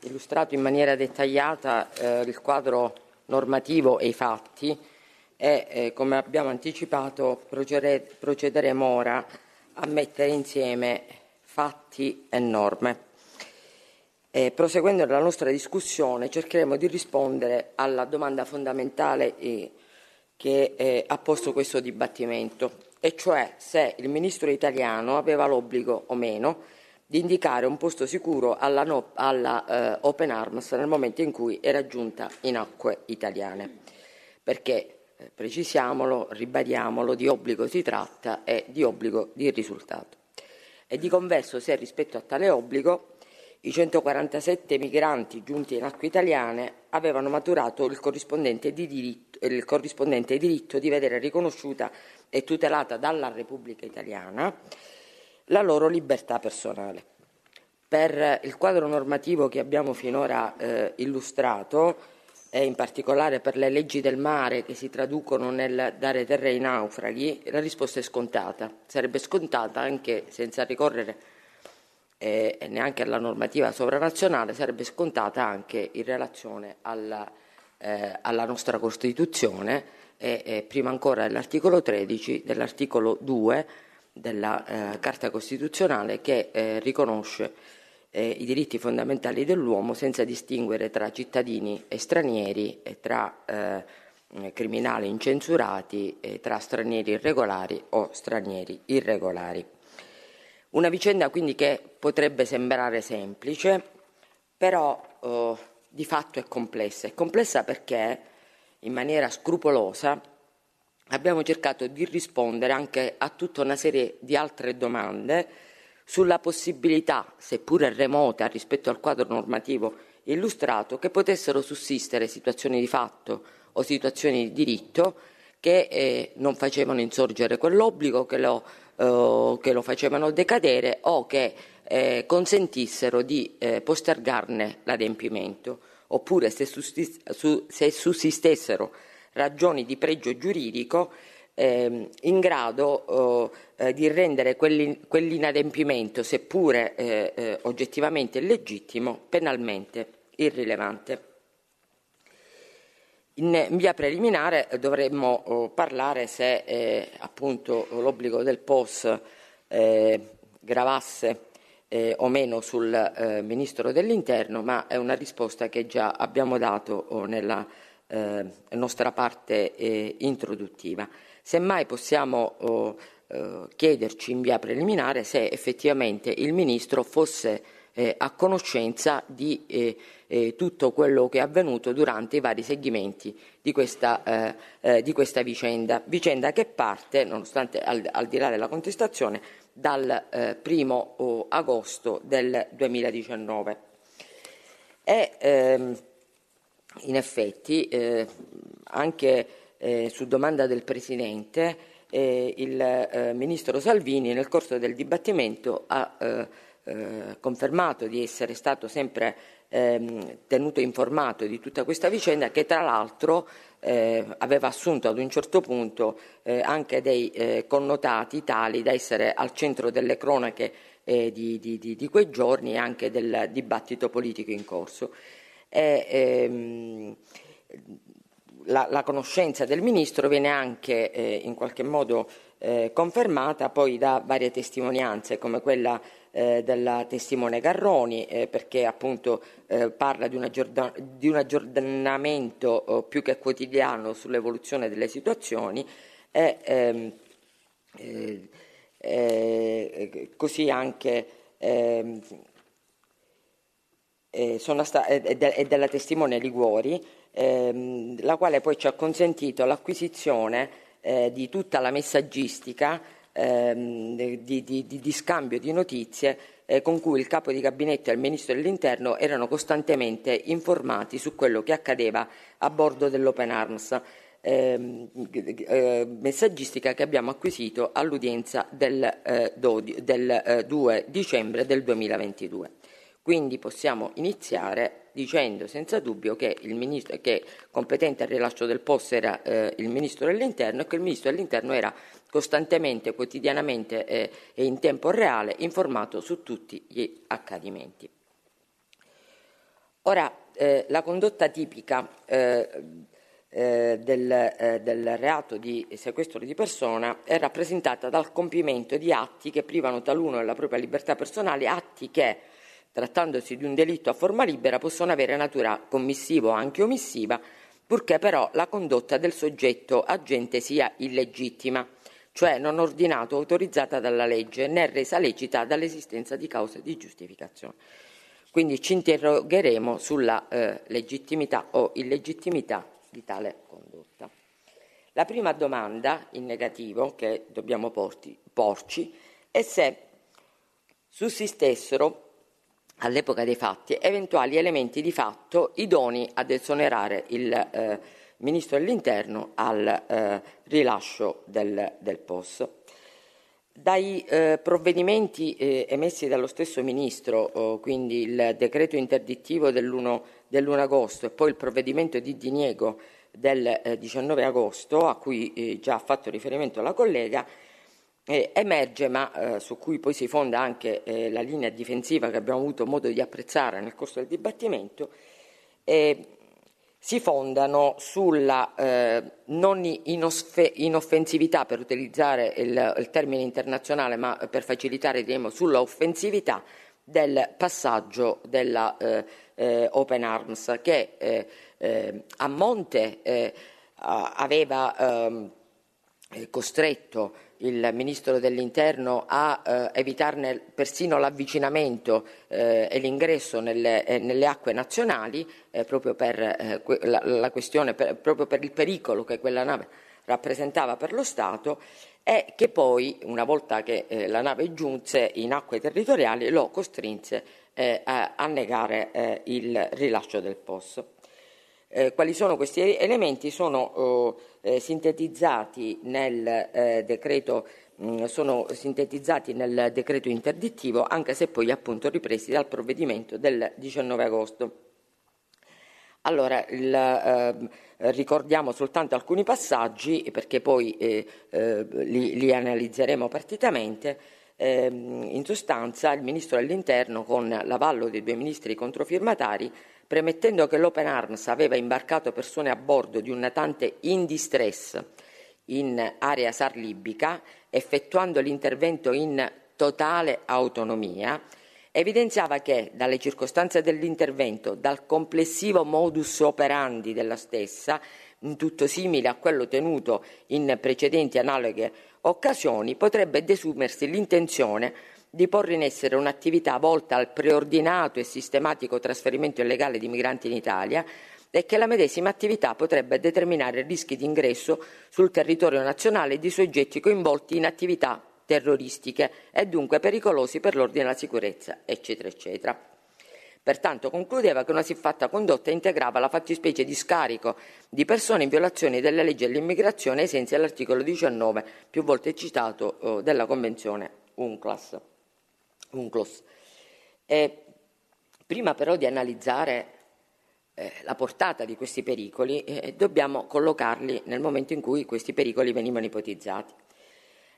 illustrato in maniera dettagliata eh, il quadro normativo e i fatti e, eh, come abbiamo anticipato, procedere, procederemo ora a mettere insieme fatti e norme. E, eh, proseguendo la nostra discussione cercheremo di rispondere alla domanda fondamentale eh, che eh, ha posto questo dibattimento, e cioè se il ministro italiano aveva l'obbligo o meno di indicare un posto sicuro alla, no, alla eh, Open Arms nel momento in cui era giunta in acque italiane. Perché, eh, precisiamolo, ribadiamolo, di obbligo si tratta e di obbligo di risultato. E di converso, se rispetto a tale obbligo, i 147 migranti giunti in acque italiane avevano maturato il corrispondente, di diritto, il corrispondente diritto di vedere riconosciuta e tutelata dalla Repubblica italiana la loro libertà personale. Per il quadro normativo che abbiamo finora eh, illustrato, e in particolare per le leggi del mare che si traducono nel dare terra ai naufraghi, la risposta è scontata. Sarebbe scontata anche senza ricorrere eh, neanche alla normativa sovranazionale, sarebbe scontata anche in relazione alla, eh, alla nostra Costituzione e, e prima ancora dell'articolo 13, dell'articolo 2 della eh, Carta Costituzionale che eh, riconosce eh, i diritti fondamentali dell'uomo senza distinguere tra cittadini e stranieri, e tra eh, criminali incensurati, e tra stranieri irregolari o stranieri irregolari. Una vicenda quindi che potrebbe sembrare semplice, però oh, di fatto è complessa. È complessa perché in maniera scrupolosa abbiamo cercato di rispondere anche a tutta una serie di altre domande sulla possibilità, seppure remota rispetto al quadro normativo illustrato, che potessero sussistere situazioni di fatto o situazioni di diritto che eh, non facevano insorgere quell'obbligo, che lo, eh, che lo facevano decadere o che eh, consentissero di eh, postergarne l'adempimento, oppure se, sussist- su- se sussistessero ragioni di pregio giuridico ehm, in grado oh, eh, di rendere quell'inadempimento, seppure eh, eh oggettivamente illegittimo, penalmente irrilevante. In via preliminare dovremmo oh, parlare se eh, appunto, l'obbligo del POS eh, gravasse eh, o meno sul eh, Ministro dell'Interno, ma è una risposta che già abbiamo dato oh, nella eh, nostra parte eh, introduttiva. Semmai possiamo oh, eh, chiederci in via preliminare se effettivamente il Ministro fosse eh, a conoscenza di eh, eh, tutto quello che è avvenuto durante i vari segmenti di questa, di questa vicenda, vicenda che parte, nonostante al, al di là della contestazione, dal primo oh, agosto del 2019. E, ehm, in effetti, eh, anche eh, su domanda del Presidente, eh, il eh, Ministro Salvini nel corso del dibattimento ha eh, eh, confermato di essere stato sempre ehm, tenuto informato di tutta questa vicenda che tra l'altro aveva assunto ad un certo punto anche dei connotati tali da essere al centro delle cronache di, di, di, di, quei giorni e anche del dibattito politico in corso e ehm, la, la, conoscenza del Ministro viene anche eh, in qualche modo eh, confermata poi da varie testimonianze come quella eh, della testimone Garroni eh, perché appunto eh, parla di, una, di, un aggiornamento oh, più che quotidiano sull'evoluzione delle situazioni e ehm, eh, così anche ehm, eh, sta- e, de- e, della testimone Liguori, ehm, la quale poi ci ha consentito l'acquisizione eh, di tutta la messaggistica ehm, di, di, di, di, scambio di notizie eh, con cui il capo di gabinetto e il ministro dell'interno erano costantemente informati su quello che accadeva a bordo dell'Open Arms. Ehm, eh, messaggistica che abbiamo acquisito all'udienza del, 2 eh, eh, dicembre del 2022. Quindi possiamo iniziare dicendo senza dubbio che il ministro che competente al rilascio del POS era eh, il ministro dell'interno e che il ministro dell'interno era costantemente, quotidianamente eh, e in tempo reale informato su tutti gli accadimenti. Ora, eh, la condotta tipica eh, eh, del, eh, del, reato di sequestro di persona è rappresentata dal compimento di atti che privano taluno della propria libertà personale, atti che trattandosi di un delitto a forma libera, possono avere natura commissiva o anche omissiva, purché però la condotta del soggetto agente sia illegittima, cioè non ordinata o autorizzata dalla legge, né resa lecita dall'esistenza di cause di giustificazione. Quindi ci interrogheremo sulla eh, legittimità o illegittimità di tale condotta. La prima domanda in negativo che dobbiamo porti, porci è se sussistessero all'epoca dei fatti eventuali elementi di fatto idoni ad esonerare il eh, ministro dell'interno al eh, rilascio del, del POS. Dai eh, provvedimenti eh, emessi dallo stesso ministro, oh, quindi il decreto interdittivo dell'1, dell agosto e poi il provvedimento di diniego del 19 eh, agosto, a cui eh, già ha fatto riferimento la collega, eh, emerge, ma eh, su cui poi si fonda anche eh, la linea difensiva che abbiamo avuto modo di apprezzare nel corso del dibattimento, eh, si fondano sulla eh, non inosfe- inoffensività, per utilizzare il, il, termine internazionale, ma per facilitare diremo sulla offensività del passaggio della eh, Open Arms, che a monte aveva ehm, costretto il Ministro dell'Interno a eh, evitarne persino l'avvicinamento eh, e l'ingresso nelle, eh, nelle acque nazionali, eh, proprio per, eh, la, la per, proprio per il pericolo che quella nave rappresentava per lo Stato e che poi, una volta che eh, la nave giunse in acque territoriali, lo costrinse a, a negare il rilascio del posto. Eh, quali sono questi elementi? Sono oh, eh, sintetizzati, nel, eh, decreto, mm, sono sintetizzati nel decreto interdittivo, anche se poi appunto ripresi dal provvedimento del 19 agosto. Allora, il, eh, ricordiamo soltanto alcuni passaggi perché poi eh, eh, li, li, analizzeremo partitamente. Ehm, in sostanza il Ministro dell'Interno, con l'avallo dei due ministri controfirmatari, premettendo che l'Open Arms aveva imbarcato persone a bordo di un natante in distress in area sarlibica, effettuando l'intervento in totale autonomia, evidenziava che dalle circostanze dell'intervento, dal complessivo modus operandi della stessa, in tutto simile a quello tenuto in precedenti analoghe occasioni, potrebbe desumersi l'intenzione di porre in essere un'attività volta al preordinato e sistematico trasferimento illegale di migranti in Italia e che la medesima attività potrebbe determinare rischi di ingresso sul territorio nazionale di soggetti coinvolti in attività terroristiche e dunque pericolosi per l'ordine e la sicurezza, eccetera, eccetera. Pertanto concludeva che una siffatta condotta integrava la fattispecie di scarico di persone in violazione delle leggi dell'immigrazione ai sensi dell'articolo 19, più volte citato, eh, della Convenzione UNCLAS. UNCLOS. E eh, prima però di analizzare eh, la portata di questi pericoli, eh, dobbiamo collocarli nel momento in cui questi pericoli venivano ipotizzati.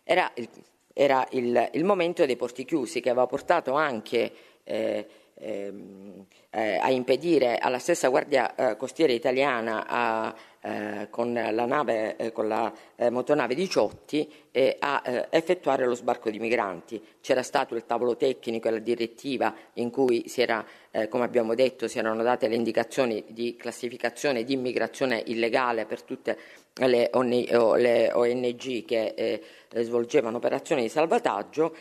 Era il, era il, il momento dei porti chiusi che aveva portato anche eh, Ehm, eh, a impedire alla stessa Guardia eh, Costiera italiana a, eh, con la, nave, eh, con la eh, motonave 18 a effettuare lo sbarco di migranti. C'era stato il tavolo tecnico e la direttiva in cui si era, come abbiamo detto, si erano date le indicazioni di classificazione di immigrazione illegale per tutte le ONG che svolgevano operazioni di salvataggio.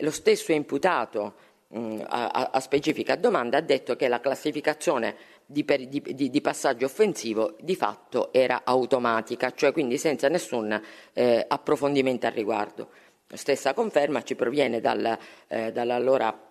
Lo stesso imputato mh, mm, a, a, specifica domanda ha detto che la classificazione di, per, di, di, di, passaggio offensivo di fatto era automatica, cioè quindi senza nessun eh, approfondimento al riguardo. Stessa conferma ci proviene dal, eh, dall'allora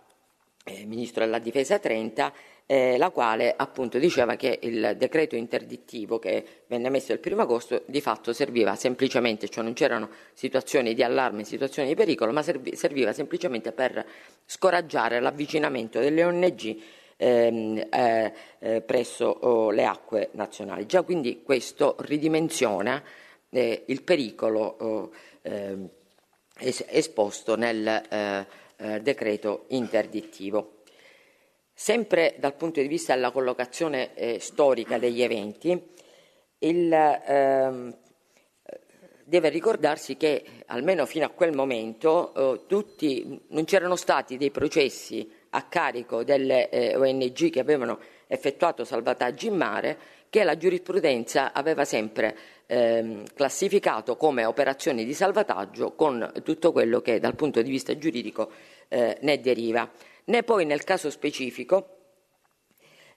eh, Ministro della Difesa 30 eh, la quale appunto diceva che il decreto interdittivo che venne messo il primo agosto di fatto serviva semplicemente, cioè non c'erano situazioni di allarme, situazioni di pericolo, ma serviva semplicemente per scoraggiare l'avvicinamento delle ONG Ehm, eh, eh, presso oh, le acque nazionali. Già quindi questo ridimensiona eh, il pericolo oh, ehm, es- esposto nel eh, eh, decreto interdittivo. Sempre dal punto di vista della collocazione eh, storica degli eventi, il, ehm, deve ricordarsi che almeno fino a quel momento eh, tutti, non c'erano stati dei processi a carico delle eh, ONG che avevano effettuato salvataggi in mare che la giurisprudenza aveva sempre ehm, classificato come operazioni di salvataggio con tutto quello che dal punto di vista giuridico eh, ne deriva. Né poi nel caso specifico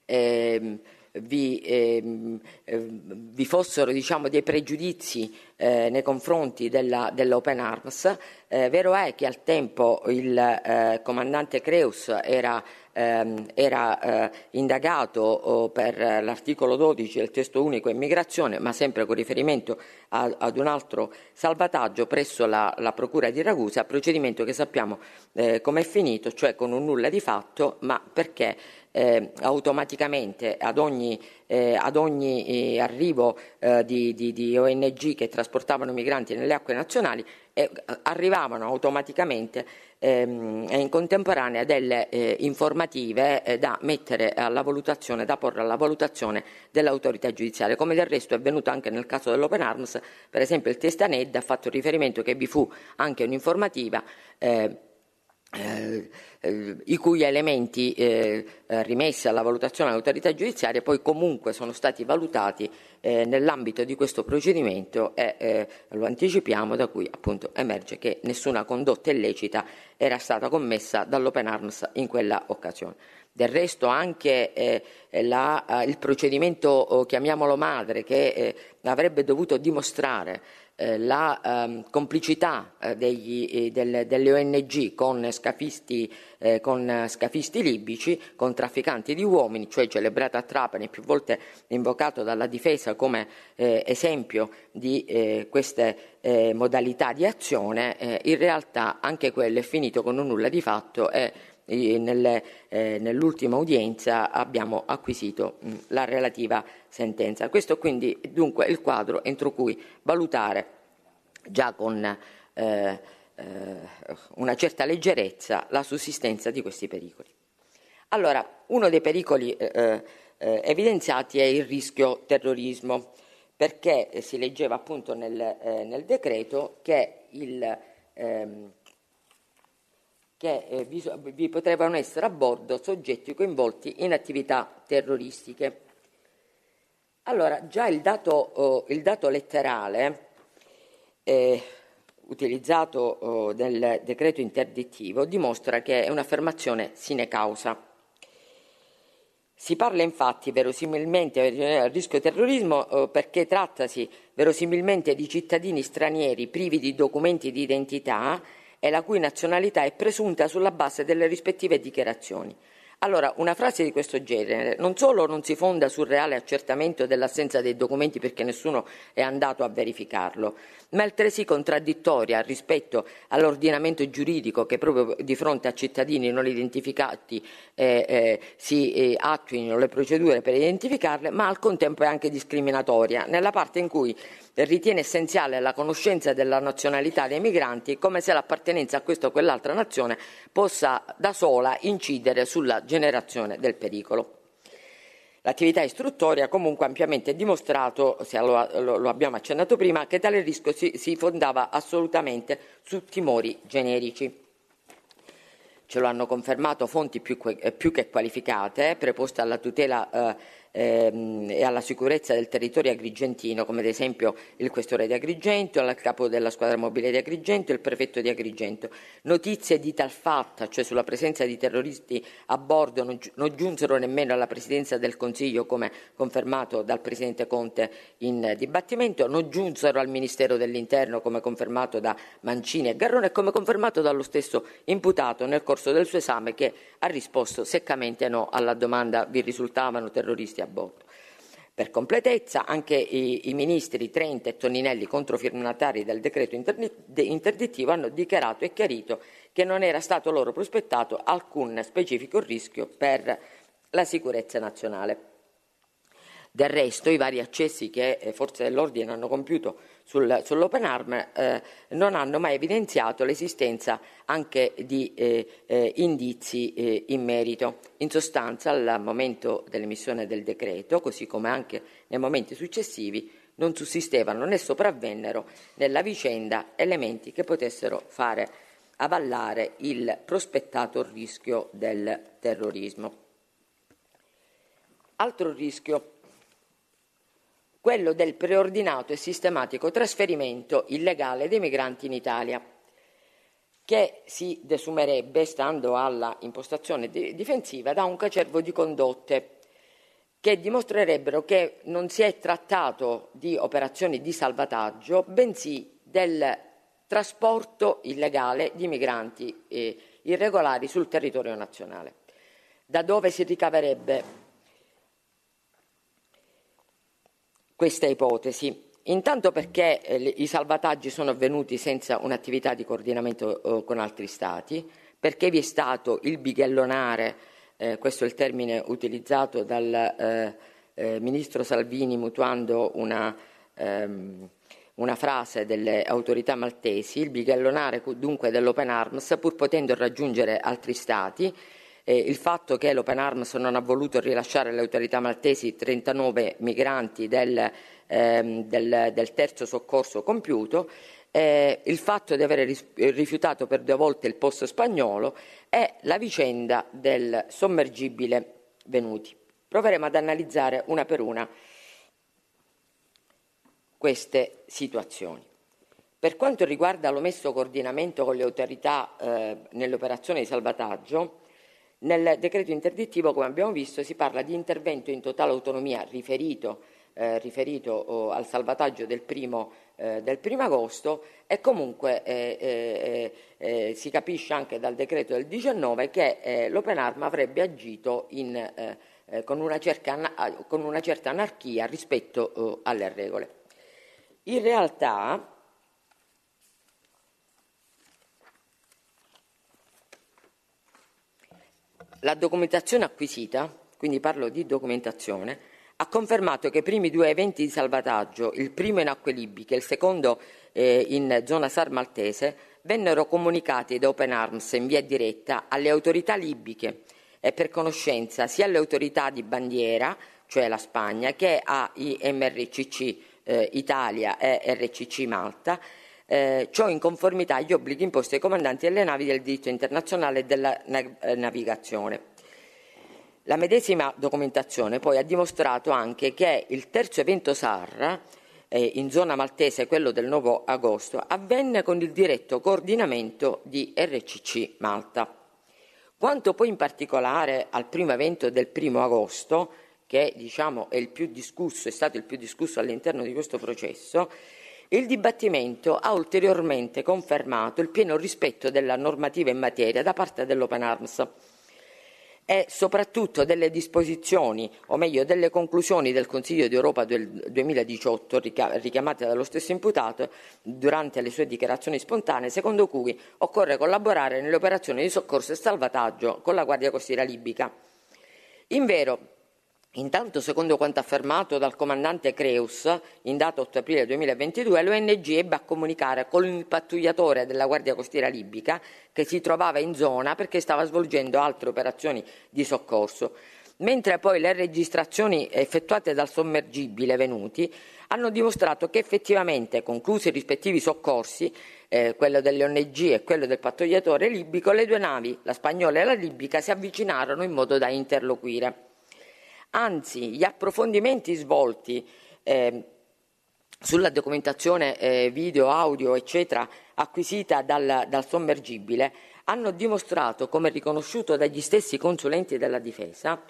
ehm, vi, ehm, ehm, vi, fossero diciamo, dei pregiudizi eh, nei confronti della, dell'Open Arms. Eh, vero è che al tempo il eh, comandante Creus era ehm, era eh, indagato oh, per eh, l'articolo 12 del testo unico immigrazione, ma sempre con riferimento a, ad un altro salvataggio presso la, la, Procura di Ragusa, procedimento che sappiamo eh, come è finito, cioè con un nulla di fatto, ma perché eh, automaticamente ad ogni, eh, ad ogni eh, arrivo eh, di, di, di, ONG che trasportavano migranti nelle acque nazionali eh, arrivavano automaticamente ehm, contemporanea delle eh, informative eh, da mettere alla valutazione, da porre alla valutazione dell'autorità giudiziaria, come del resto è avvenuto anche nel caso dell'Open Arms, per esempio il Testaned ha fatto riferimento che vi fu anche un'informativa eh, eh, eh, i cui elementi eh, eh, rimessi alla valutazione dell'autorità giudiziaria poi comunque sono stati valutati eh, nell'ambito di questo procedimento e eh, lo anticipiamo da cui appunto emerge che nessuna condotta illecita era stata commessa dall'Open Arms in quella occasione. Del resto anche eh, la, il procedimento, oh, chiamiamolo madre, che eh, avrebbe dovuto dimostrare eh, la ehm, complicità eh, degli, eh, del, delle ONG con scafisti, eh, con scafisti, libici, con trafficanti di uomini, cioè celebrata a Trapani, più volte invocato dalla difesa come eh, esempio di eh, queste modalità di azione, in realtà anche quello è finito con un nulla di fatto e nel, eh, nell'ultima udienza abbiamo acquisito mh, mm, la relativa sentenza. Questo quindi dunque il quadro entro cui valutare già con eh, eh, una certa leggerezza la sussistenza di questi pericoli. Allora, uno dei pericoli eh, eh, evidenziati è il rischio terrorismo, perché si leggeva appunto nel, eh, nel decreto che il ehm, che eh, vi, vi potevano essere a bordo soggetti coinvolti in attività terroristiche. Allora, già il dato, eh, il dato letterale eh, utilizzato eh, del decreto interdittivo dimostra che è un'affermazione sine causa. Si parla infatti verosimilmente del rischio terrorismo eh, perché trattasi verosimilmente di cittadini stranieri privi di documenti di identità e la cui nazionalità è presunta sulla base delle rispettive dichiarazioni. Allora, una frase di questo genere non solo non si fonda sul reale accertamento dell'assenza dei documenti perché nessuno è andato a verificarlo, ma è altresì contraddittoria rispetto all'ordinamento giuridico che proprio di fronte a cittadini non identificati eh, eh, si eh, attuino le procedure per identificarle, ma al contempo è anche discriminatoria, nella parte in cui ritiene essenziale la conoscenza della nazionalità dei migranti come se l'appartenenza a questa o quell'altra nazione possa da sola incidere sulla generazione del pericolo. L'attività istruttoria ha comunque ampiamente dimostrato, lo, lo, lo, abbiamo accennato prima, che tale rischio si, si fondava assolutamente su timori generici. Ce lo hanno confermato fonti più, più che qualificate, preposte alla tutela eh, ehm, e alla sicurezza del territorio agrigentino, come ad esempio il questore di Agrigento, il capo della squadra mobile di Agrigento e il prefetto di Agrigento. Notizie di tal fatta, cioè sulla presenza di terroristi a bordo, non, gi- non giunsero nemmeno alla Presidenza del Consiglio, come confermato dal Presidente Conte in dibattimento, non giunsero al Ministero dell'Interno, come confermato da Mancini e Garrone, e come confermato dallo stesso imputato nel corso del suo esame, che ha risposto seccamente no alla domanda vi risultavano terroristi a aborto. Per completezza, anche i, i, ministri Trenta e Toninelli, controfirmatari del decreto interdittivo, hanno dichiarato e chiarito che non era stato loro prospettato alcun specifico rischio per la sicurezza nazionale. Del resto, i vari accessi che eh, forze dell'ordine hanno compiuto sul, sull'open arm eh, non hanno mai evidenziato l'esistenza anche di eh, eh indizi eh, in merito. In sostanza, al momento dell'emissione del decreto, così come anche nei momenti successivi, non sussistevano né sopravvennero nella vicenda elementi che potessero fare avallare il prospettato rischio del terrorismo. Altro rischio quello del preordinato e sistematico trasferimento illegale dei migranti in Italia, che si desumerebbe, stando alla impostazione difensiva, da un cacervo di condotte che dimostrerebbero che non si è trattato di operazioni di salvataggio, bensì del trasporto illegale di migranti eh, irregolari sul territorio nazionale, da dove si ricaverebbe questa ipotesi. Intanto perché eh, i salvataggi sono avvenuti senza un'attività di coordinamento eh, con altri stati, perché vi è stato il bighellonare, eh, questo è il termine utilizzato dal eh, ministro Salvini mutuando una, ehm, una, frase delle autorità maltesi, il bighellonare dunque dell'Open Arms pur potendo raggiungere altri stati eh, il fatto che l'Open Arms non ha voluto rilasciare alle autorità maltesi 39 migranti del, ehm, del, del terzo soccorso compiuto eh, il fatto di aver rifiutato per due volte il posto spagnolo e la vicenda del sommergibile Venuti. Proveremo ad analizzare una per una queste situazioni. Per quanto riguarda l'omesso coordinamento con le autorità eh, nell'operazione di salvataggio, nel decreto interdittivo, come abbiamo visto, si parla di intervento in totale autonomia riferito, eh, riferito oh, al salvataggio del primo, eh, del primo, agosto e comunque eh, eh, eh, eh si capisce anche dal decreto del 19 che l'Open Arm avrebbe agito in, con, una cerca, con, una certa anarchia rispetto oh, alle regole. In realtà La documentazione acquisita, quindi parlo di documentazione, ha confermato che i primi due eventi di salvataggio, il primo in acque libiche e il secondo eh, in zona SAR maltese, vennero comunicati da Open Arms in via diretta alle autorità libiche e eh, per conoscenza sia alle autorità di bandiera, cioè la Spagna, che a IMRCC eh, Italia e RCC Malta eh, ciò in conformità agli obblighi imposti ai comandanti delle navi del diritto internazionale e della eh, navigazione. La medesima documentazione poi ha dimostrato anche che il terzo evento SAR eh, in zona maltese, quello del 9 agosto, avvenne con il diretto coordinamento di RCC Malta. Quanto poi in particolare al primo evento del primo agosto, che diciamo è, il più discusso, è stato il più discusso all'interno di questo processo, il dibattimento ha ulteriormente confermato il pieno rispetto della normativa in materia da parte dell'Open Arms e soprattutto delle disposizioni, o meglio delle conclusioni del Consiglio d'Europa del 2018 richiamate dallo stesso imputato durante le sue dichiarazioni spontanee, secondo cui occorre collaborare nelle operazioni di soccorso e salvataggio con la Guardia Costiera Libica. Invero, Intanto, secondo quanto affermato dal comandante Creus, in data 8 aprile 2022, l'ONG ebbe a comunicare con il pattugliatore della Guardia Costiera libica che si trovava in zona perché stava svolgendo altre operazioni di soccorso. Mentre poi le registrazioni effettuate dal sommergibile venuti hanno dimostrato che effettivamente, conclusi i rispettivi soccorsi, eh, quello delle ONG e quello del pattugliatore libico, le due navi, la spagnola e la libica, si avvicinarono in modo da interloquire. Anzi, gli approfondimenti svolti eh, sulla documentazione eh, video, audio, eccetera, acquisita dal, dal sommergibile, hanno dimostrato, come riconosciuto dagli stessi consulenti della difesa,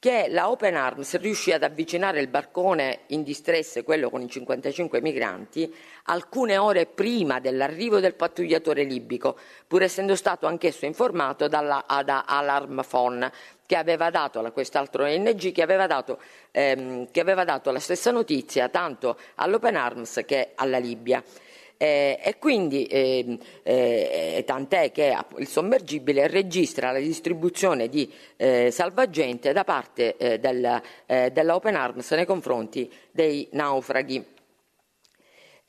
che la Open Arms riuscì ad avvicinare il barcone in distresse, quello con i 55 migranti, alcune ore prima dell'arrivo del pattugliatore libico, pur essendo stato anch'esso informato dalla ADA Alarm Phone che aveva dato a quest'altro ONG che aveva, dato, ehm, che aveva dato la stessa notizia tanto all'Open Arms che alla Libia. Eh, e quindi eh, eh, tant'è che il sommergibile registra la distribuzione di eh, salvagente da parte eh, del, eh, della Open Arms nei confronti dei naufraghi.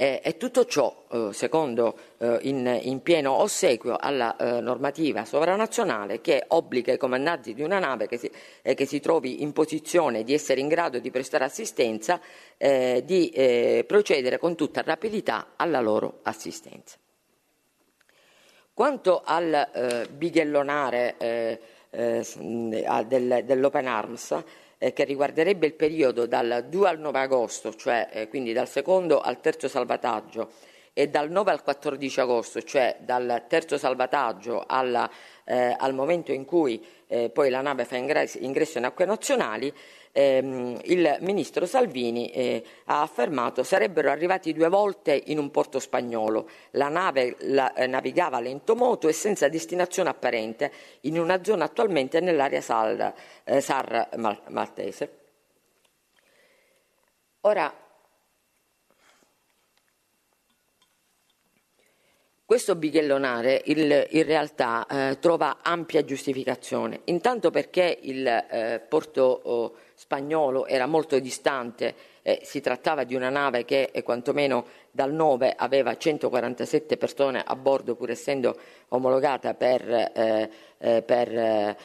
E, e tutto ciò, eh, secondo, eh, in, in, pieno ossequio alla eh, normativa sovranazionale che obbliga i comandanti di una nave che si, eh, che si, trovi in posizione di essere in grado di prestare assistenza eh, di eh, procedere con tutta rapidità alla loro assistenza. Quanto al bighellonare del, dell'Open Arms, eh, che riguarderebbe il periodo dal 2 al 9 agosto, cioè eh, quindi dal secondo al terzo salvataggio, e dal 9 al 14 agosto, cioè dal terzo salvataggio alla, eh, al momento in cui eh, poi la nave fa ingresso in acque nazionali, ehm, il ministro Salvini eh, ha affermato sarebbero arrivati due volte in un porto spagnolo. La nave la, eh, navigava a lento moto e senza destinazione apparente in una zona attualmente nell'area Sal, eh, SAR mal, maltese. Ora, Questo bighellonare il, in realtà eh, trova ampia giustificazione, intanto perché il eh, porto oh, spagnolo era molto distante, eh, si trattava di una nave che eh, quantomeno dal 9 aveva 147 persone a bordo pur essendo omologata per, eh, eh per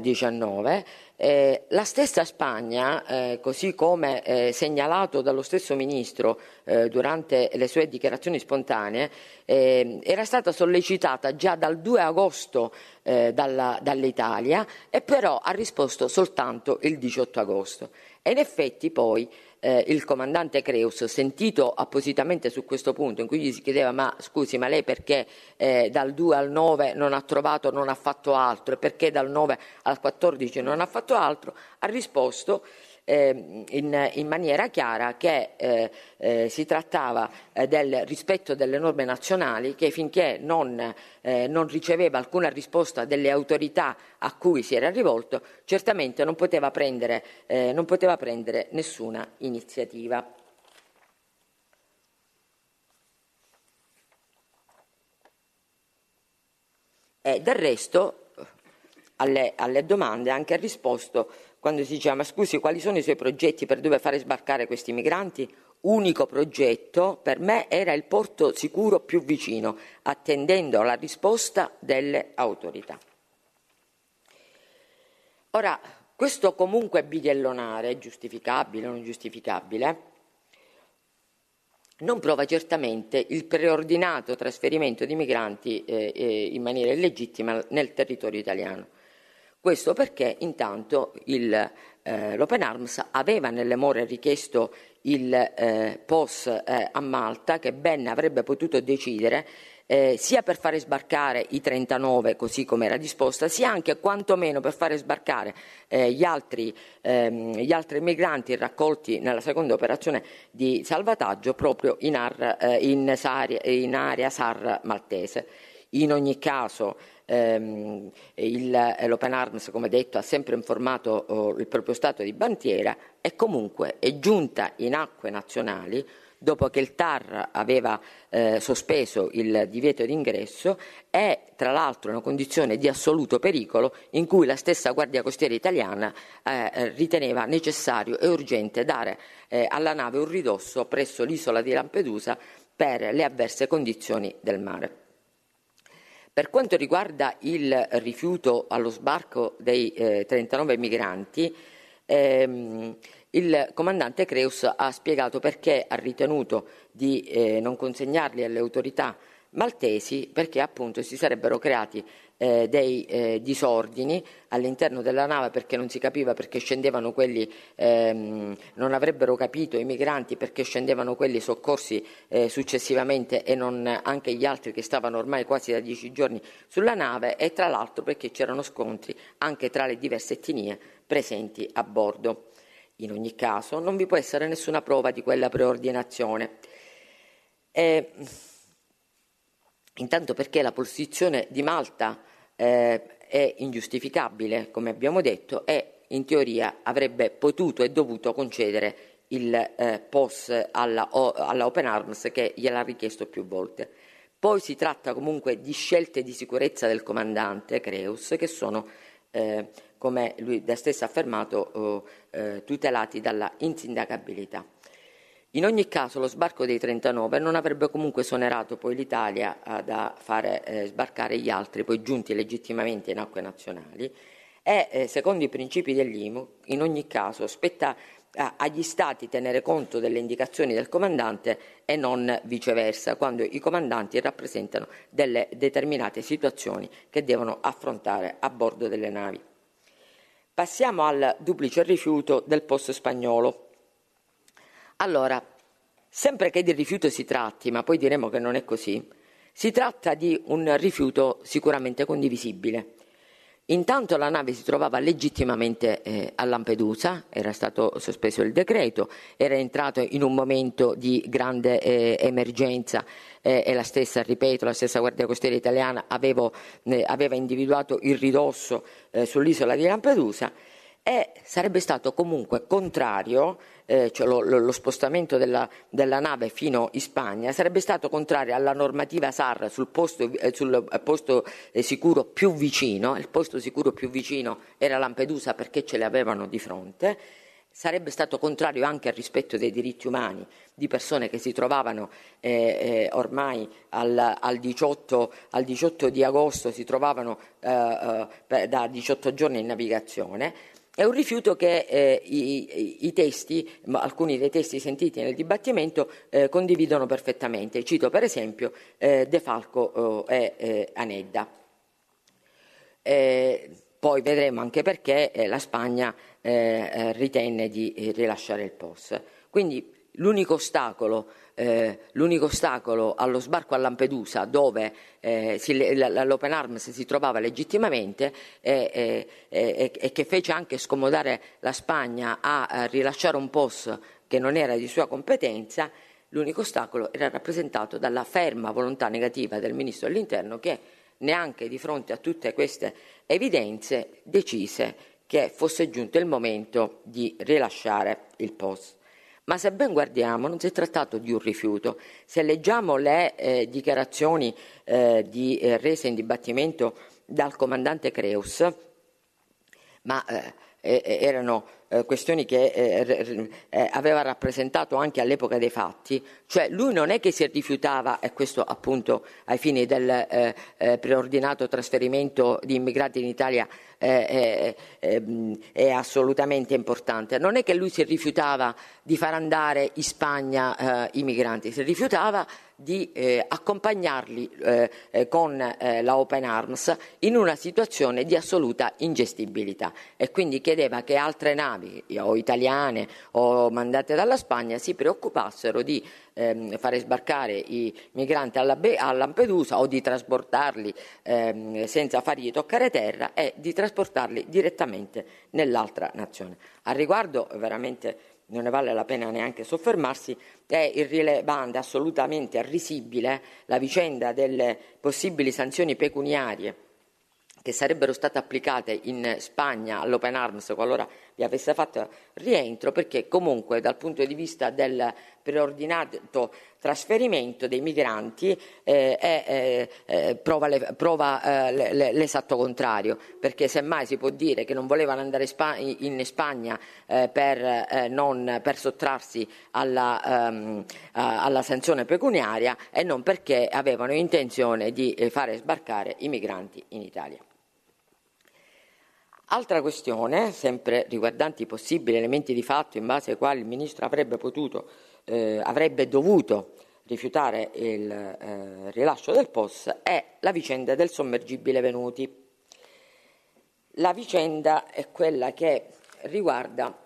19 eh, eh, la stessa Spagna, eh, così come eh, segnalato dallo stesso ministro eh, durante le sue dichiarazioni spontanee, eh, era stata sollecitata già dal 2 agosto eh, dalla, dall'Italia e però ha risposto soltanto il 18 agosto. E in effetti poi eh, il comandante Creus, sentito appositamente su questo punto, in cui gli si chiedeva ma scusi, ma lei perché eh, dal 2 al 9 non ha trovato, non ha fatto altro, e perché dal 9 al 14 non ha fatto altro, ha risposto eh, in, in, maniera chiara che eh, eh si trattava eh, del rispetto delle norme nazionali che finché non, eh, non riceveva alcuna risposta delle autorità a cui si era rivolto certamente non poteva prendere, non poteva prendere nessuna iniziativa. E del resto alle, alle, domande anche ha risposto quando si diceva ma scusi quali sono i suoi progetti per dove fare sbarcare questi migranti? Unico progetto per me era il porto sicuro più vicino, attendendo la risposta delle autorità. Ora, questo comunque bighellonare, giustificabile o non giustificabile, non prova certamente il preordinato trasferimento di migranti eh, eh, in maniera illegittima nel territorio italiano. Questo perché intanto il, eh, l'Open Arms aveva nelle more richiesto il eh, POS eh, a Malta che Ben avrebbe potuto decidere eh, sia per fare sbarcare i 39 così come era disposta, sia anche quantomeno per fare sbarcare eh, gli, altri, ehm, gli, altri, migranti raccolti nella seconda operazione di salvataggio proprio in, ar, eh, in, Sar, in area SAR maltese. In ogni caso ehm, il, eh, l'Open Arms, come detto, ha sempre informato oh, il proprio stato di bandiera e comunque è giunta in acque nazionali dopo che il TAR aveva eh, sospeso il divieto d'ingresso, è tra l'altro una condizione di assoluto pericolo in cui la stessa Guardia Costiera italiana eh, riteneva necessario e urgente dare eh, alla nave un ridosso presso l'isola di Lampedusa per le avverse condizioni del mare. Per quanto riguarda il rifiuto allo sbarco dei eh, 39 migranti, ehm, il comandante Creus ha spiegato perché ha ritenuto di eh, non consegnarli alle autorità maltesi perché appunto si sarebbero creati eh, dei eh, disordini all'interno della nave perché non si capiva perché scendevano quelli, ehm, non avrebbero capito i migranti perché scendevano quelli soccorsi eh, successivamente e non anche gli altri che stavano ormai quasi da dieci giorni sulla nave e tra l'altro perché c'erano scontri anche tra le diverse etnie presenti a bordo. In ogni caso non vi può essere nessuna prova di quella preordinazione. E, eh, intanto perché la posizione di Malta eh, è ingiustificabile, come abbiamo detto, e in teoria avrebbe potuto e dovuto concedere il eh, POS alla, o, alla Open Arms che gliel'ha richiesto più volte. Poi si tratta comunque di scelte di sicurezza del comandante Creus che sono eh, come lui da stesso ha affermato, oh, eh, tutelati dalla insindacabilità. In ogni caso lo sbarco dei 39 non avrebbe comunque esonerato poi l'Italia eh, da fare eh, sbarcare gli altri, poi giunti legittimamente in acque nazionali, e eh, secondo i principi dell'IMU in ogni caso spetta eh, agli Stati tenere conto delle indicazioni del comandante e non viceversa, quando i comandanti rappresentano delle determinate situazioni che devono affrontare a bordo delle navi. Passiamo al duplice rifiuto del posto spagnolo allora, sempre che di rifiuto si tratti, ma poi diremo che non è così, si tratta di un rifiuto sicuramente condivisibile. Intanto la nave si trovava legittimamente eh, a Lampedusa, era stato sospeso il decreto, era entrato in un momento di grande eh, emergenza eh, e la stessa, ripeto, la stessa Guardia Costiera italiana avevo, eh, aveva individuato il ridosso eh, sull'isola di Lampedusa e sarebbe stato comunque contrario, eh, cioè lo, lo, lo, spostamento della, della, nave fino in Spagna, sarebbe stato contrario alla normativa SAR sul posto, eh, sul eh, posto eh, sicuro più vicino, il posto sicuro più vicino era Lampedusa perché ce le avevano di fronte, sarebbe stato contrario anche al rispetto dei diritti umani di persone che si trovavano eh, eh, ormai al, al, 18, al, 18, di agosto, si trovavano eh, eh da 18 giorni in navigazione. È un rifiuto che eh, i, i, testi, alcuni dei testi sentiti nel dibattimento, eh, condividono perfettamente. Cito per esempio eh, De Falco eh, e eh, Anedda. Eh, poi vedremo anche perché la Spagna ritenne di rilasciare il POS. Quindi l'unico ostacolo eh, l'unico ostacolo allo sbarco a Lampedusa dove eh, si, l'Open Arms si trovava legittimamente e, e, e, che fece anche scomodare la Spagna a, a eh, rilasciare un post che non era di sua competenza, l'unico ostacolo era rappresentato dalla ferma volontà negativa del Ministro dell'Interno che neanche di fronte a tutte queste evidenze decise che fosse giunto il momento di rilasciare il post. Ma se ben guardiamo, non si è trattato di un rifiuto. Se leggiamo le eh, dichiarazioni eh, di, eh, rese in dibattimento dal comandante Creus, ma eh, erano eh, questioni che eh, eh, aveva rappresentato anche all'epoca dei fatti, cioè lui non è che si rifiutava, e questo appunto ai fini del preordinato trasferimento di immigrati in Italia è, è, ehm, è assolutamente importante, non è che lui si rifiutava di far andare in Spagna i migranti, si rifiutava di eh, accompagnarli eh, eh, con eh, la Open Arms in una situazione di assoluta ingestibilità e quindi chiedeva che altre navi o italiane o mandate dalla Spagna si preoccupassero di ehm, fare sbarcare i migranti alla Be- a Lampedusa o di trasportarli ehm, senza fargli toccare terra e di trasportarli direttamente nell'altra nazione. A riguardo veramente non ne vale la pena neanche soffermarsi, è irrilevante, assolutamente risibile la vicenda delle possibili sanzioni pecuniarie che sarebbero state applicate in Spagna all'Open Arms qualora vi avesse fatto rientro, perché comunque dal punto di vista del preordinato trasferimento dei migranti eh, eh, eh, prova, le, prova eh, l'esatto contrario, perché semmai si può dire che non volevano andare in Spagna eh, per, eh, non, per, sottrarsi alla, ehm, alla, sanzione pecuniaria e non perché avevano intenzione di fare sbarcare i migranti in Italia. Altra questione, sempre riguardante i possibili elementi di fatto in base ai quali il Ministro avrebbe potuto eh, avrebbe dovuto rifiutare il eh, rilascio del POS è la vicenda del sommergibile Venuti. La vicenda è quella che riguarda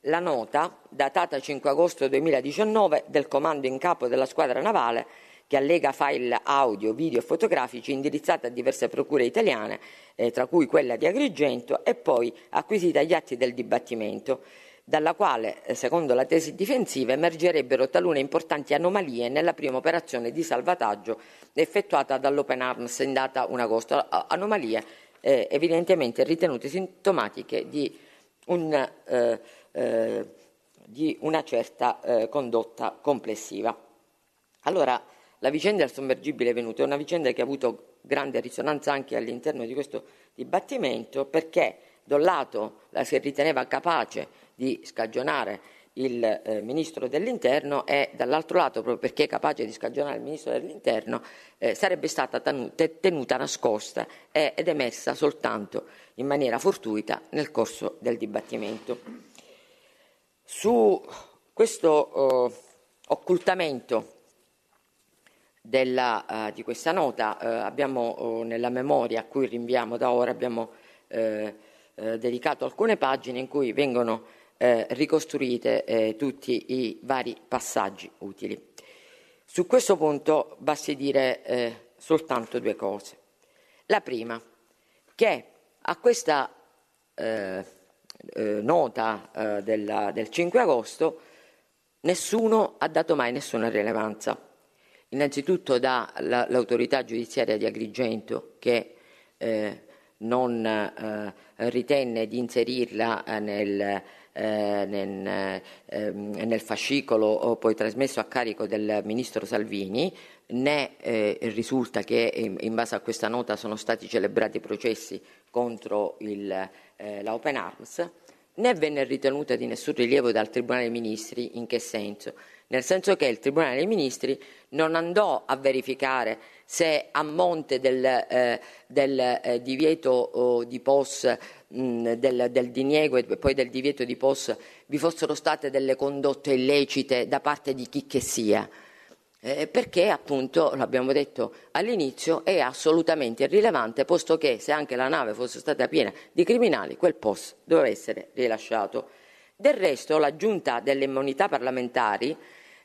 la nota datata 5 agosto 2019 del comando in capo della squadra navale che allega file audio, video e fotografici indirizzati a diverse procure italiane, eh, tra cui quella di Agrigento, e poi acquisita agli atti del dibattimento dalla quale, eh, secondo la tesi difensiva, emergerebbero talune importanti anomalie nella prima operazione di salvataggio effettuata dall'Open Arms in data 1 agosto, anomalie eh, evidentemente ritenute sintomatiche di, un, eh, eh, di una certa eh, condotta complessiva. Allora, la vicenda del sommergibile è venuta, è una vicenda che ha avuto grande risonanza anche all'interno di questo dibattimento perché da un lato la si riteneva capace di scagionare il eh, ministro dell'interno e dall'altro lato, proprio perché è capace di scagionare il ministro dell'interno, eh, sarebbe stata tenuta nascosta eh, ed emessa soltanto in maniera fortuita nel corso del dibattimento. Su questo oh, occultamento della, uh, di questa nota uh, abbiamo uh, nella memoria a cui rinviamo da ora abbiamo eh, dedicato alcune pagine in cui vengono ricostruite tutti i vari passaggi utili. Su questo punto basti dire soltanto due cose. La prima, che a questa nota della, del 5 agosto nessuno ha dato mai nessuna rilevanza innanzitutto dall'autorità giudiziaria di Agrigento che eh, non eh, ritenne di inserirla eh, nel, eh, nel, eh, ehm, nel, fascicolo poi trasmesso a carico del ministro Salvini, né eh, risulta che in, in, base a questa nota sono stati celebrati processi contro il, la Open Arms, né venne ritenuta di nessun rilievo dal Tribunale dei Ministri in che senso nel senso che il Tribunale dei Ministri non andò a verificare se a monte del, eh, del eh, divieto oh, di POS, mh, mm, del, del, diniego e poi del divieto di POS, vi fossero state delle condotte illecite da parte di chi che sia. Eh, perché appunto, l'abbiamo detto all'inizio, è assolutamente irrilevante, posto che se anche la nave fosse stata piena di criminali, quel POS doveva essere rilasciato. Del resto la giunta delle immunità parlamentari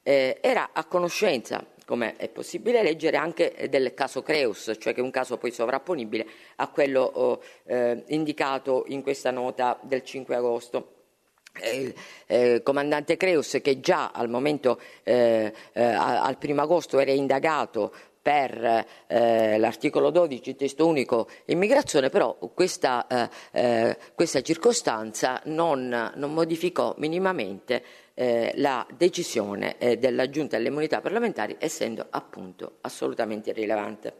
eh, era a conoscenza, come è possibile leggere, anche del caso Creus, cioè che è un caso poi sovrapponibile a quello oh, eh, indicato in questa nota del 5 agosto eh, il eh, comandante Creus che già al momento eh, eh, al primo agosto era indagato per eh, l'articolo 12 testo unico immigrazione però questa, eh, questa circostanza non, non modificò minimamente eh, la decisione eh, della Giunta delle immunità parlamentari, essendo appunto assolutamente irrilevante.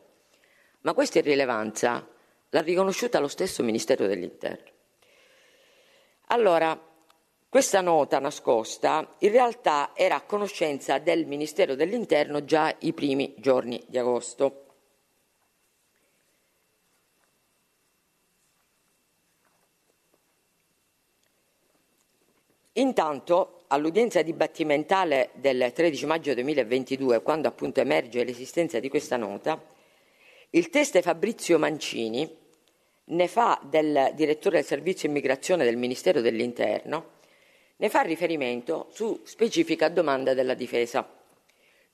Ma questa irrilevanza l'ha riconosciuta lo stesso Ministero dell'Interno. Allora, questa nota nascosta in realtà era a conoscenza del Ministero dell'Interno già i primi giorni di agosto. Intanto All'udienza dibattimentale del 13 maggio 2022, quando appunto emerge l'esistenza di questa nota, il teste Fabrizio Mancini ne fa del direttore del servizio immigrazione del Ministero dell'Interno, ne fa riferimento su specifica domanda della difesa.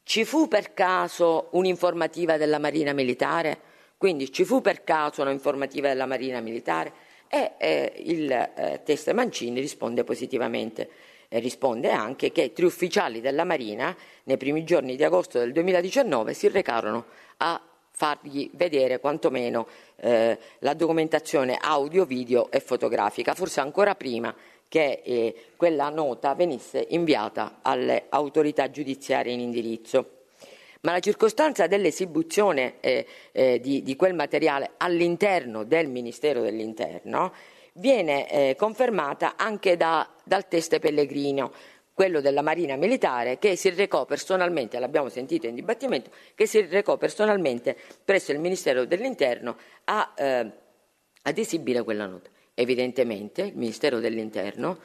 Ci fu per caso un'informativa della Marina Militare? Quindi ci fu per caso un'informativa della Marina Militare? E eh, il eh, teste Mancini risponde positivamente e risponde anche che tre ufficiali della Marina nei primi giorni di agosto del 2019 si recarono a fargli vedere quantomeno eh, la documentazione audio, video e fotografica, forse ancora prima che eh, quella nota venisse inviata alle autorità giudiziarie in indirizzo. Ma la circostanza dell'esibizione eh, eh, di, di, quel materiale all'interno del Ministero dell'Interno viene eh, confermata anche da, dal teste Pellegrino, quello della Marina Militare, che si recò personalmente, l'abbiamo sentito in dibattimento, che si recò personalmente presso il Ministero dell'Interno a, eh, ad esibire quella nota. Evidentemente il Ministero dell'Interno,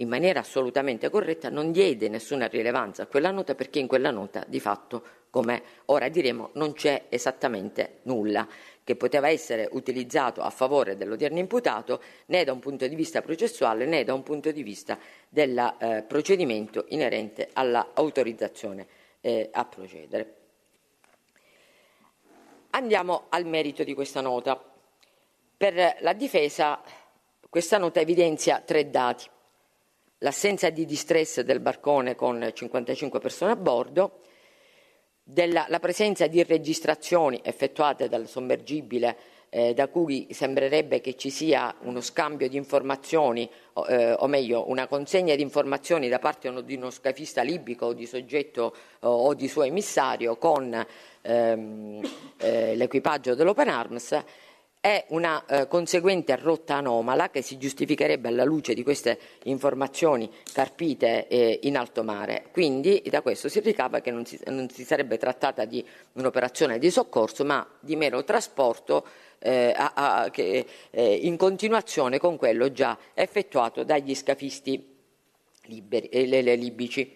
in maniera assolutamente corretta, non diede nessuna rilevanza a quella nota perché in quella nota di fatto, come ora diremo, non c'è esattamente nulla che poteva essere utilizzato a favore dell'odierno imputato né da un punto di vista processuale né da un punto di vista del eh, procedimento inerente all'autorizzazione eh, a procedere. Andiamo al merito di questa nota. Per la difesa questa nota evidenzia tre dati. L'assenza di distress del barcone con 55 persone a bordo, della la presenza di registrazioni effettuate dal sommergibile eh, da cui sembrerebbe che ci sia uno scambio di informazioni, eh, o meglio una consegna di informazioni da parte di uno scafista libico o di soggetto o, o di suo emissario con ehm, eh, l'equipaggio dell'Open Arms, è una eh, conseguente rotta anomala che si giustificherebbe alla luce di queste informazioni carpite eh, in alto mare. Quindi da questo si ricava che non si, non si sarebbe trattata di un'operazione di soccorso, ma di mero trasporto eh, a, a, che, eh, in continuazione con quello già effettuato dagli scafisti liberi, eh, libici.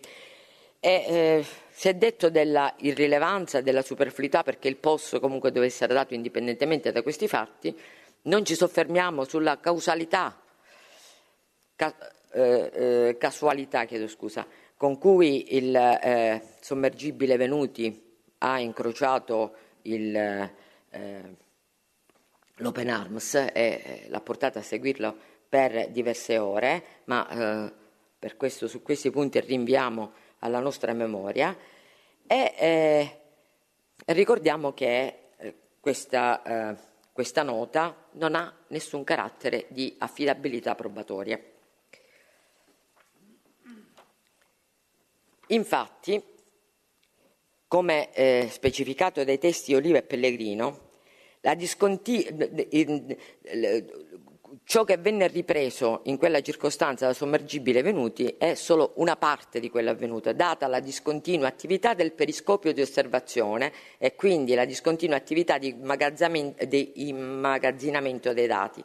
E, eh, si è detto della irrilevanza, della superfluità, perché il posto comunque deve essere dato indipendentemente da questi fatti, non ci soffermiamo sulla causalità, ca- eh, eh, casualità, chiedo scusa, con cui il eh, sommergibile Venuti ha incrociato il, eh, l'Open Arms e eh, l'ha portato a seguirlo per diverse ore, ma eh, per questo, su questi punti rinviamo alla nostra memoria e eh, ricordiamo che eh, questa, eh, questa nota non ha nessun carattere di affidabilità probatoria. Infatti, come eh, specificato dai testi Oliva e Pellegrino, la disconti- eh, eh, ciò che venne ripreso in quella circostanza da sommergibile Venuti è solo una parte di quello avvenuto, data la discontinua attività del periscopio di osservazione e quindi la discontinua attività di, di immagazzinamento dei dati,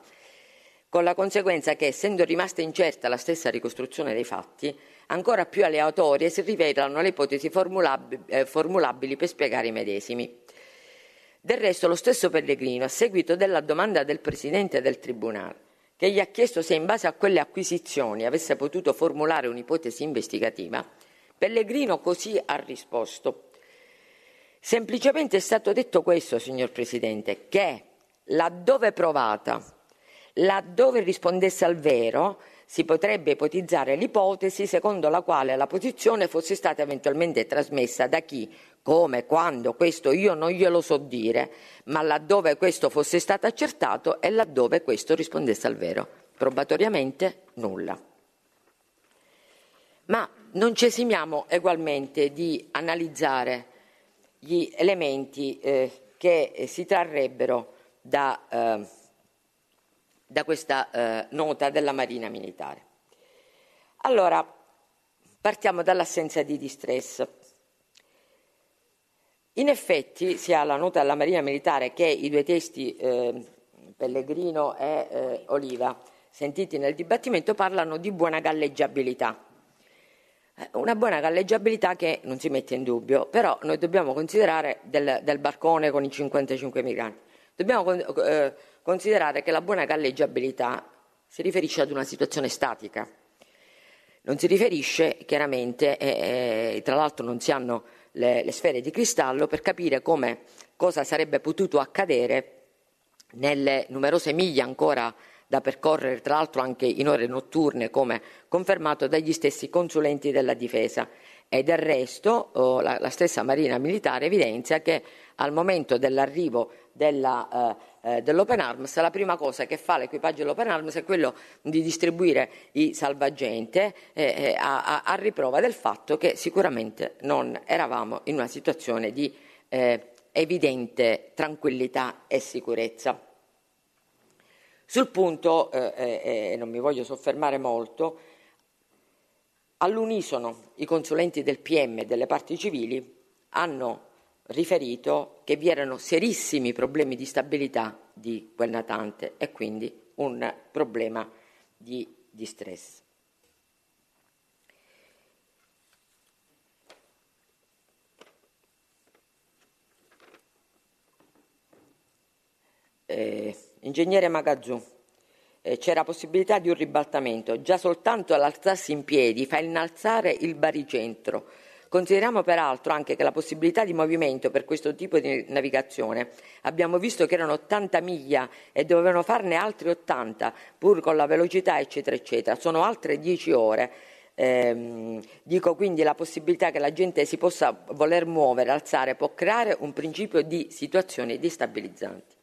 con la conseguenza che, essendo rimasta incerta la stessa ricostruzione dei fatti, ancora più aleatorie si rivelano le ipotesi formulab- eh, formulabili per spiegare i medesimi. Del resto lo stesso Pellegrino, a seguito della domanda del Presidente del Tribunale, che gli ha chiesto se in base a quelle acquisizioni avesse potuto formulare un'ipotesi investigativa, Pellegrino così ha risposto. Semplicemente è stato detto questo, signor Presidente, che laddove provata, laddove rispondesse al vero, si potrebbe ipotizzare l'ipotesi secondo la quale la posizione fosse stata eventualmente trasmessa da chi, come, quando, questo io non glielo so dire, ma laddove questo fosse stato accertato e laddove questo rispondesse al vero. Probatoriamente nulla. Ma non cesimiamo ugualmente di analizzare gli elementi eh, che si trarrebbero da eh, da questa eh, nota della Marina Militare. Allora, partiamo dall'assenza di distress. In effetti, sia la nota della Marina Militare che i due testi eh, Pellegrino e eh, Oliva, sentiti nel dibattimento, parlano di buona galleggiabilità. Eh, una buona galleggiabilità che non si mette in dubbio, però noi dobbiamo considerare del, del barcone con i 55 migranti. Dobbiamo eh, considerare che la buona galleggiabilità si riferisce ad una situazione statica. Non si riferisce chiaramente, e, eh, e eh, tra l'altro non si hanno le, le, sfere di cristallo per capire come, cosa sarebbe potuto accadere nelle numerose miglia ancora da percorrere, tra l'altro anche in ore notturne, come confermato dagli stessi consulenti della difesa. E del resto oh, la, la stessa Marina Militare evidenzia che al momento dell'arrivo della, eh, eh, dell'Open Arms, la prima cosa che fa l'equipaggio dell'Open Arms è quello di distribuire i salvagente eh, eh a, a, riprova del fatto che sicuramente non eravamo in una situazione di eh, evidente tranquillità e sicurezza. Sul punto, e eh, non mi voglio soffermare molto, all'unisono i consulenti del PM e delle parti civili hanno riferito che vi erano serissimi problemi di stabilità di quel natante e quindi un problema di, di stress. Eh, ingegnere Magazzù, eh, c'era possibilità di un ribaltamento. Già soltanto l'alzarsi in piedi fa innalzare il baricentro Consideriamo peraltro anche che la possibilità di movimento per questo tipo di navigazione abbiamo visto che erano 80 miglia e dovevano farne altri 80 pur con la velocità eccetera eccetera, sono altre 10 ore. Eh, dico quindi la possibilità che la gente si possa voler muovere, alzare, può creare un principio di situazioni destabilizzanti.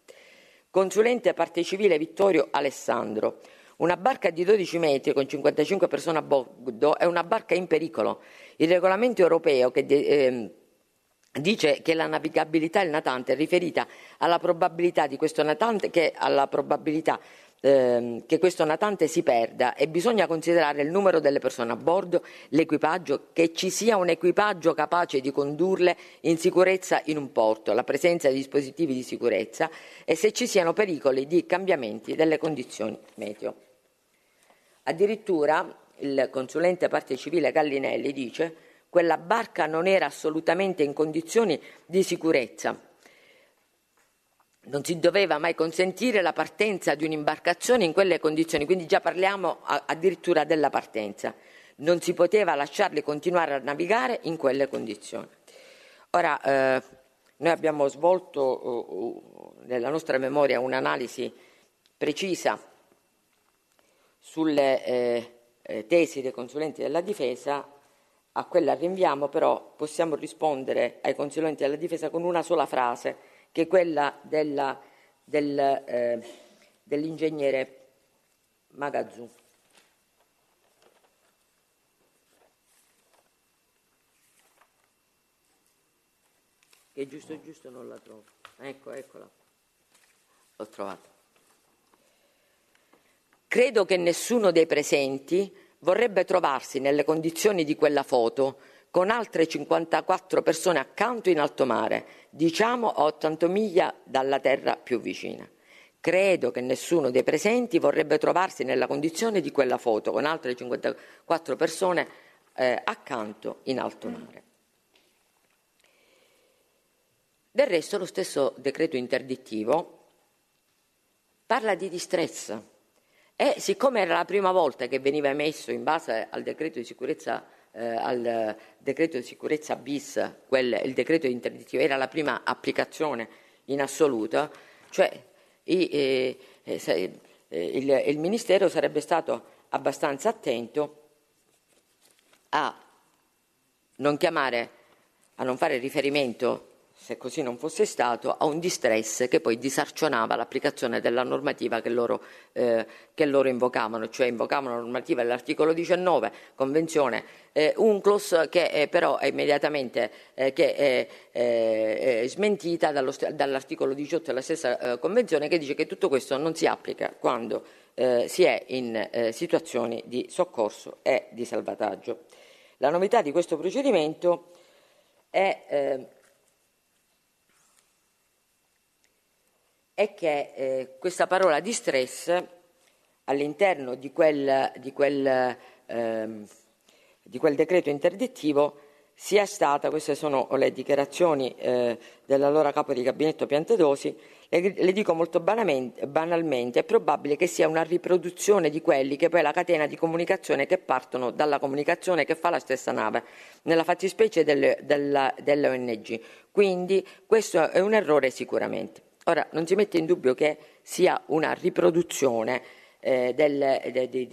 Consulente parte civile Vittorio Alessandro. Una barca di 12 metri con 55 persone a bordo è una barca in pericolo il regolamento europeo che de- eh, dice che la navigabilità del natante è riferita alla probabilità di questo natante che alla probabilità ehm, che questo natante si perda e bisogna considerare il numero delle persone a bordo, l'equipaggio, che ci sia un equipaggio capace di condurle in sicurezza in un porto, la presenza di dispositivi di sicurezza e se ci siano pericoli di cambiamenti delle condizioni meteo. Addirittura il consulente parte civile Gallinelli dice quella barca non era assolutamente in condizioni di sicurezza. Non si doveva mai consentire la partenza di un'imbarcazione in quelle condizioni, quindi già parliamo addirittura della partenza. Non si poteva lasciarli continuare a navigare in quelle condizioni. Ora, eh, noi abbiamo svolto eh, nella nostra memoria un'analisi precisa sulle eh, eh, tesi dei consulenti della difesa, a quella rinviamo, però possiamo rispondere ai consulenti della difesa con una sola frase, che è quella della, del, eh, dell'ingegnere Magazzù. Che giusto giusto non la trovo. Ecco, eccola. L'ho trovata. Credo che nessuno dei presenti vorrebbe trovarsi nelle condizioni di quella foto, con altre 54 persone accanto in alto mare, diciamo a 80 miglia dalla terra più vicina. Credo che nessuno dei presenti vorrebbe trovarsi nella condizione di quella foto, con altre 54 persone eh, accanto in alto mare. Del resto lo stesso decreto interdittivo parla di distrezza e siccome era la prima volta che veniva emesso in base al decreto di sicurezza, eh, al decreto di sicurezza bis, quel, il decreto interdittivo, era la prima applicazione in assoluto, cioè i, eh, eh, eh il, il, Ministero sarebbe stato abbastanza attento a non chiamare, a non fare riferimento se così non fosse stato, a un distress che poi disarcionava l'applicazione della normativa che loro, eh, che loro invocavano, cioè invocavano la normativa dell'articolo 19, Convenzione eh, UNCLOS, che eh, però è immediatamente eh, che è, eh, è smentita dallo, dall'articolo 18 della stessa eh, Convenzione che dice che tutto questo non si applica quando si è in situazioni di soccorso e di salvataggio. La novità di questo procedimento è è che eh, questa parola di stress all'interno di quel, di, quel, ehm, di quel, decreto interdittivo sia stata, queste sono le dichiarazioni eh, dell'allora capo di gabinetto Piantedosi, le, le dico molto banalmente, è probabile che sia una riproduzione di quelli che poi è la catena di comunicazione che partono dalla comunicazione che fa la stessa nave, nella fattispecie delle, della, dell'ONG. Quindi questo è un errore sicuramente. Ora, non si mette in dubbio che sia una riproduzione eh, del, de, de, eh,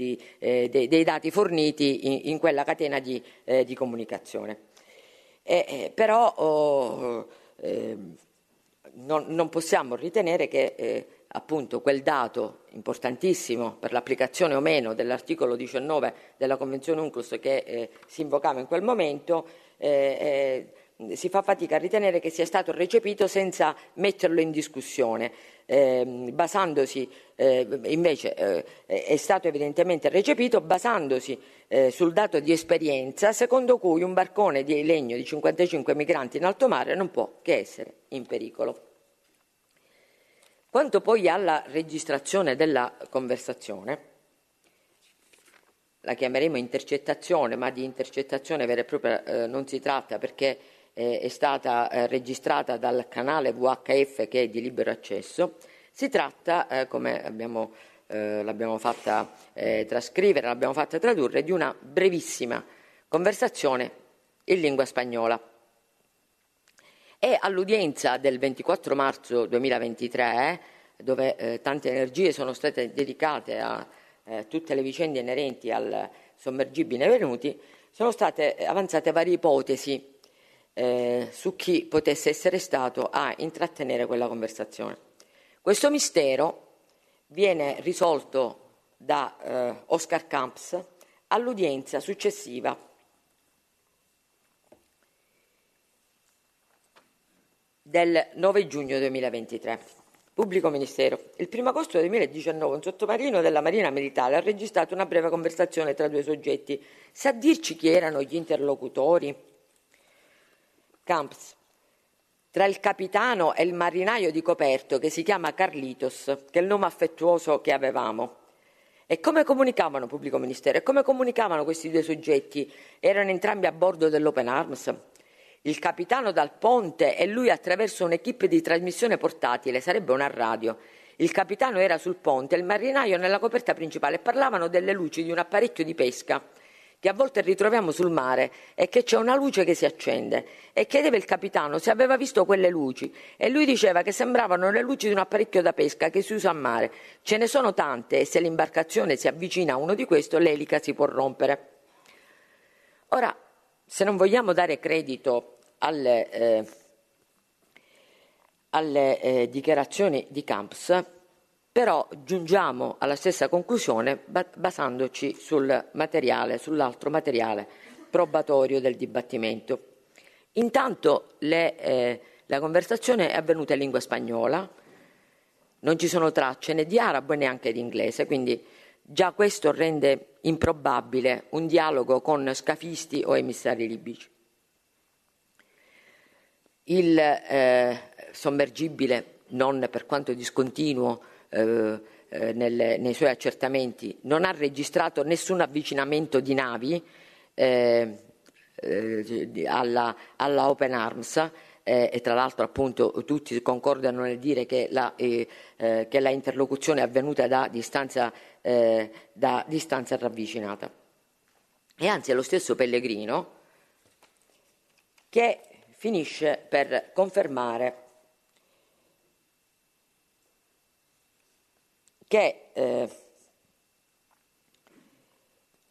de, eh, dei dati forniti in, in quella catena di, eh, di comunicazione. E, eh, però oh, eh, non, non, possiamo ritenere che appunto quel dato importantissimo per l'applicazione o meno dell'articolo 19 della Convenzione UNCLOS che si invocava in quel momento si fa fatica a ritenere che sia stato recepito senza metterlo in discussione, eh, basandosi eh, invece eh, è stato evidentemente recepito basandosi eh, sul dato di esperienza secondo cui un barcone di legno di 55 migranti in alto mare non può che essere in pericolo. Quanto poi alla registrazione della conversazione, la chiameremo intercettazione, ma di intercettazione vera e propria eh, non si tratta perché eh, è stata eh, registrata dal canale VHF che è di libero accesso. Si tratta, eh, come abbiamo, eh, l'abbiamo fatta eh, trascrivere, l'abbiamo fatta tradurre, di una brevissima conversazione in lingua spagnola. E all'udienza del 24 marzo 2023, eh, dove tante energie sono state dedicate a tutte le vicende inerenti al sommergibile Venuti, sono state avanzate varie ipotesi eh, su chi potesse essere stato a intrattenere quella conversazione. Questo mistero viene risolto da eh, Oscar Camps all'udienza successiva. del 9 giugno 2023. Pubblico Ministero. Il 1 agosto 2019 un sottomarino della Marina Militare ha registrato una breve conversazione tra due soggetti. Sa dirci chi erano gli interlocutori? Camps, tra il capitano e il marinaio di coperto che si chiama Carlitos, che è il nome affettuoso che avevamo. E come comunicavano pubblico ministero? E come comunicavano questi due soggetti? Erano entrambi a bordo dell'Open Arms? Il capitano dal ponte e lui attraverso un'equipe di trasmissione portatile, sarebbe una radio. Il capitano era sul ponte, e il marinaio nella coperta principale parlavano delle luci di un apparecchio di pesca che a volte ritroviamo sul mare e che c'è una luce che si accende e chiedeva il capitano se aveva visto quelle luci e lui diceva che sembravano le luci di un apparecchio da pesca che si usa a mare. Ce ne sono tante e se l'imbarcazione si avvicina a uno di questi l'elica si può rompere. Ora, se non vogliamo dare credito alle, eh, alle eh, dichiarazioni di Camps, però giungiamo alla stessa conclusione basandoci sul materiale, sull'altro materiale probatorio del dibattimento. Intanto le, eh, la conversazione è avvenuta in lingua spagnola, non ci sono tracce né di arabo né anche di inglese, quindi già questo rende improbabile un dialogo con scafisti o emissari libici. Il eh, sommergibile, non per quanto discontinuo, eh, eh, nelle, nei suoi accertamenti non ha registrato nessun avvicinamento di navi eh, eh, alla, alla, Open Arms eh, e tra l'altro appunto tutti concordano nel dire che la, eh, che la interlocuzione è avvenuta da distanza, da distanza ravvicinata. E anzi è lo stesso Pellegrino che finisce per confermare che eh,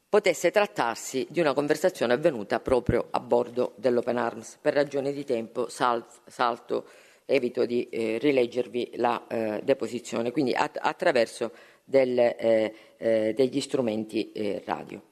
potesse trattarsi di una conversazione avvenuta proprio a bordo dell'Open Arms. Per ragioni di tempo sal, salto, evito di eh, rileggervi la eh, deposizione, quindi at- attraverso del, eh, eh, degli strumenti eh, radio.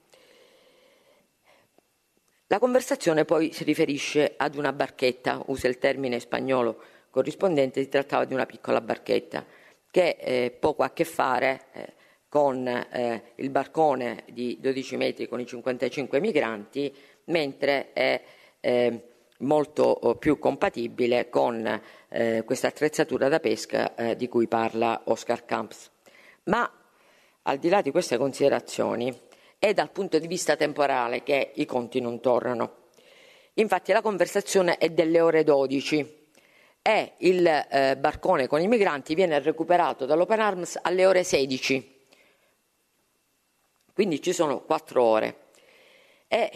La conversazione poi si riferisce ad una barchetta, usa il termine spagnolo corrispondente, si trattava di una piccola barchetta che eh, poco ha a che fare eh, con eh, il barcone di 12 metri con i 55 migranti, mentre è eh, molto oh, più compatibile con eh, questa attrezzatura da pesca eh, di cui parla Oscar Camps. Ma al di là di queste considerazioni, è dal punto di vista temporale che i conti non tornano. Infatti la conversazione è delle ore 12 e il eh, barcone con i migranti viene recuperato dall'Open Arms alle ore 16. Quindi ci sono quattro ore. E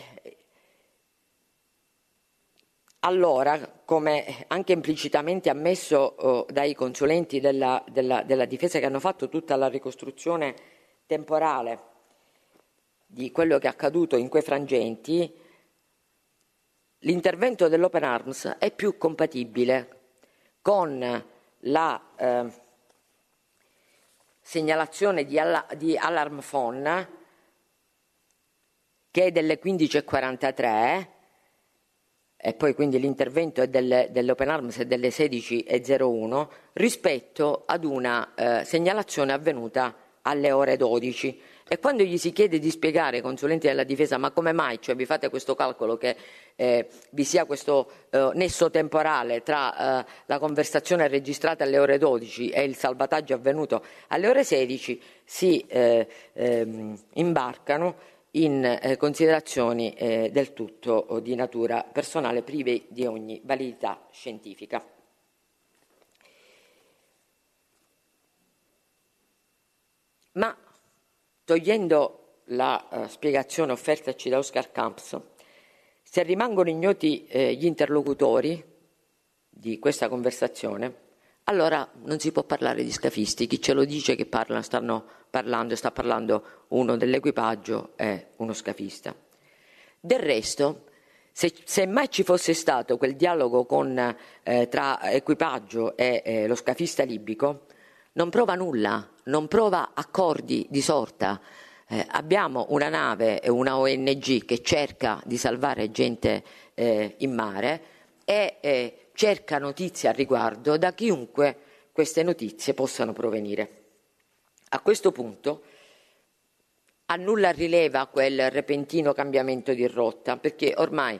allora, come anche implicitamente ammesso oh, dai consulenti della, della, della difesa che hanno fatto tutta la ricostruzione temporale di quello che è accaduto in quei frangenti, l'intervento dell'Open Arms è più compatibile con la eh, segnalazione di, alla, di Alarm Phone che è delle 15.43 e poi quindi l'intervento è del, dell'Open Arms è delle 16.01 rispetto ad una eh, segnalazione avvenuta alle ore 12 e quando gli si chiede di spiegare ai consulenti della difesa ma come mai, cioè vi fate questo calcolo che eh, vi sia questo eh, nesso temporale tra eh, la conversazione registrata alle ore 12 e il salvataggio avvenuto alle ore 16, si eh, ehm, imbarcano in eh, considerazioni eh, del tutto di natura personale prive di ogni validità scientifica. Ma Togliendo la uh, spiegazione offertaci da Oscar Camps, se rimangono ignoti eh, gli interlocutori di questa conversazione, allora non si può parlare di scafisti. Chi ce lo dice che parlano, stanno parlando, sta parlando uno dell'equipaggio è uno scafista. Del resto, se, se mai ci fosse stato quel dialogo con, eh, tra equipaggio e eh, lo scafista libico, non prova nulla non prova accordi di sorta. Eh, abbiamo una nave e una ONG che cerca di salvare gente eh, in mare e eh, cerca notizie al riguardo da chiunque queste notizie possano provenire. A questo punto a nulla rileva quel repentino cambiamento di rotta, perché ormai,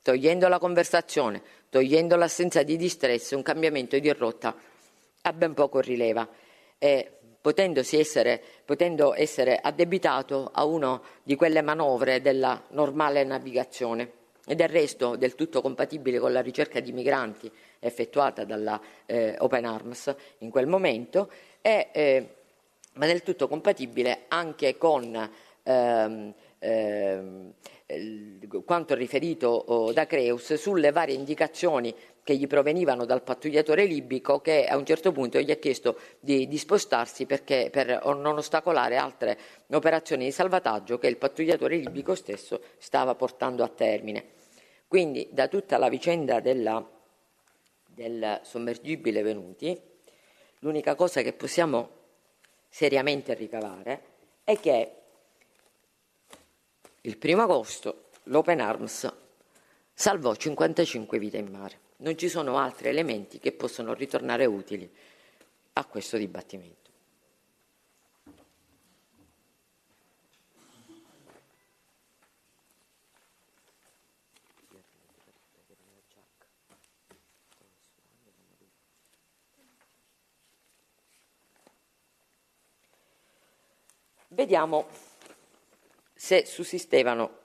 togliendo la conversazione, togliendo l'assenza di distress, un cambiamento di rotta a ben poco rileva. Eh, essere, potendo essere addebitato a una di quelle manovre della normale navigazione e del resto del tutto compatibile con la ricerca di migranti effettuata dalla eh, Open Arms in quel momento, e, eh, ma del tutto compatibile anche con ehm, ehm, quanto riferito oh, da Creus sulle varie indicazioni che gli provenivano dal pattugliatore libico che a un certo punto gli ha chiesto di, di spostarsi perché, per non ostacolare altre operazioni di salvataggio che il pattugliatore libico stesso stava portando a termine. Quindi da tutta la vicenda della, del sommergibile Venuti, l'unica cosa che possiamo seriamente ricavare è che il primo agosto l'Open Arms salvò 55 vite in mare non ci sono altri elementi che possono ritornare utili a questo dibattimento. Vediamo se sussistevano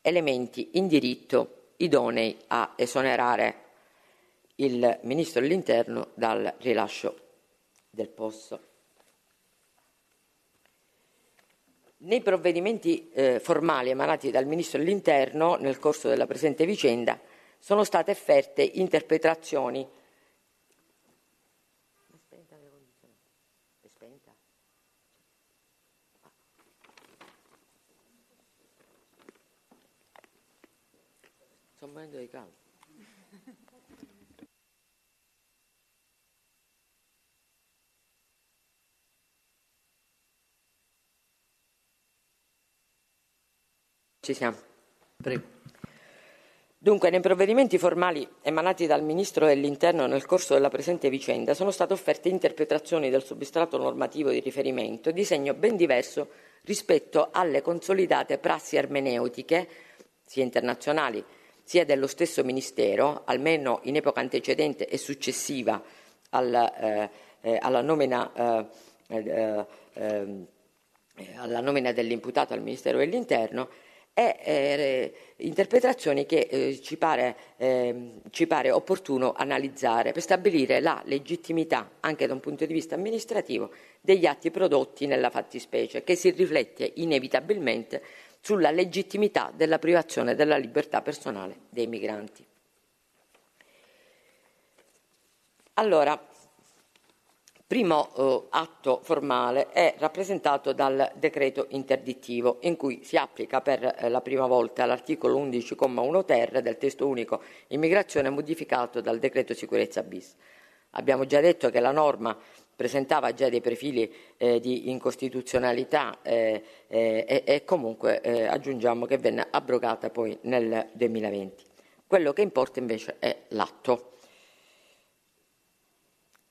elementi in diritto idonei a esonerare il ministro dell'interno dal rilascio del posto. Nei provvedimenti eh, formali emanati dal Ministro dell'Interno nel corso della presente vicenda sono state offerte interpretazioni Sto morendo di caldo. Ci siamo. Prego. Dunque, nei provvedimenti formali emanati dal Ministro dell'Interno nel corso della presente vicenda sono state offerte interpretazioni del substrato normativo di riferimento disegno ben diverso rispetto alle consolidate prassi ermeneutiche, sia internazionali sia dello stesso Ministero, almeno in epoca antecedente e successiva alla, eh, eh, alla nomina eh, eh, ehm, eh, alla nomina dell'imputato al Ministero dell'Interno e eh, interpretazioni che eh, ci, pare, eh, ci, pare, opportuno analizzare per stabilire la legittimità, anche da un punto di vista amministrativo, degli atti prodotti nella fattispecie, che si riflette inevitabilmente sulla legittimità della privazione della libertà personale dei migranti. Allora, primo eh, atto formale è rappresentato dal decreto interdittivo in cui si applica per eh, la prima volta l'articolo 11,1 ter del testo unico immigrazione modificato dal decreto sicurezza bis. Abbiamo già detto che la norma presentava già dei profili eh, di incostituzionalità eh, eh, e, e, comunque eh, aggiungiamo che venne abrogata poi nel 2020. Quello che importa invece è l'atto.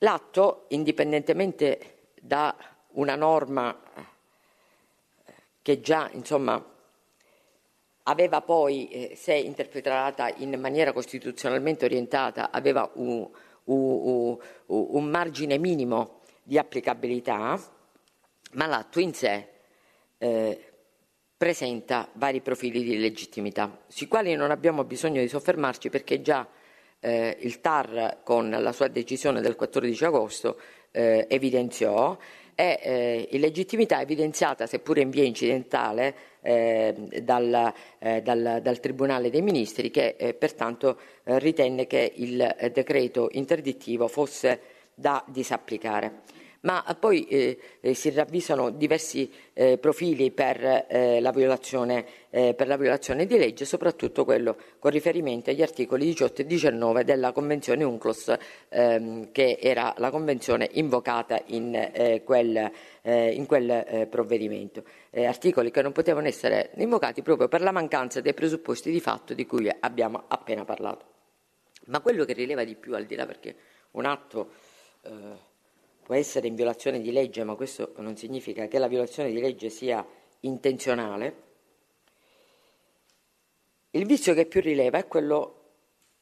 L'atto, indipendentemente da una norma che già insomma, aveva poi, eh, se interpretata in maniera costituzionalmente orientata, aveva un, un, un, un margine minimo di applicabilità, ma l'atto in sé eh, presenta vari profili di legittimità, sui quali non abbiamo bisogno di soffermarci perché già eh, il TAR con la sua decisione del 14 agosto eh, evidenziò è eh, illegittimità evidenziata, seppure in via incidentale, eh, dal, eh, dal, dal, Tribunale dei Ministri, che eh, pertanto eh, ritenne che il eh, decreto interdittivo fosse da disapplicare ma poi eh, eh, si ravvisano diversi eh, profili per, eh, la eh, per, la violazione, di legge, soprattutto quello con riferimento agli articoli 18 e 19 della Convenzione UNCLOS, ehm, che era la convenzione invocata in eh, quel, in quel provvedimento. articoli che non potevano essere invocati proprio per la mancanza dei presupposti di fatto di cui abbiamo appena parlato. Ma quello che rileva di più, al di là perché un atto può essere in violazione di legge, ma questo non significa che la violazione di legge sia intenzionale. Il vizio che più rileva è quello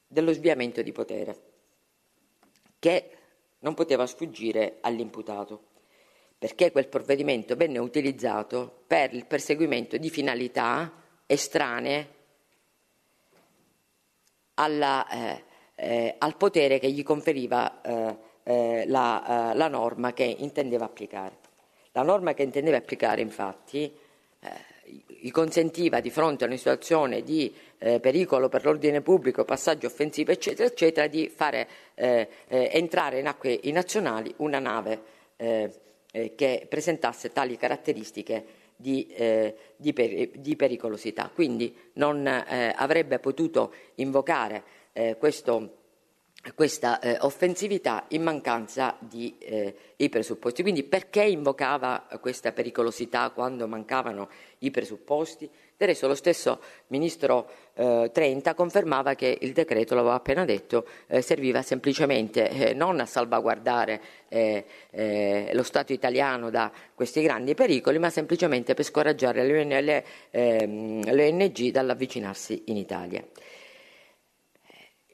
dello sviamento di potere, che non poteva sfuggire all'imputato, perché quel provvedimento venne utilizzato per il perseguimento di finalità estranee alla, eh, eh, al potere che gli conferiva eh, eh, la, eh, la, norma che intendeva applicare. La norma che intendeva applicare, infatti, gli eh, consentiva di fronte a una situazione di eh, pericolo per l'ordine pubblico, passaggio offensivo, eccetera, eccetera, di fare eh, eh, entrare in acque nazionali una nave eh, eh, che presentasse tali caratteristiche di, di, per, di pericolosità. Quindi non avrebbe potuto invocare questo questa eh, offensività in mancanza di, eh, dei presupposti. Quindi perché invocava questa pericolosità quando mancavano i presupposti? Del resto lo stesso ministro eh, Trenta confermava che il decreto, l'avevo appena detto, eh, serviva semplicemente eh, non a salvaguardare eh, lo Stato italiano da questi grandi pericoli, ma semplicemente per scoraggiare le, ehm, le, le ONG dall'avvicinarsi in Italia.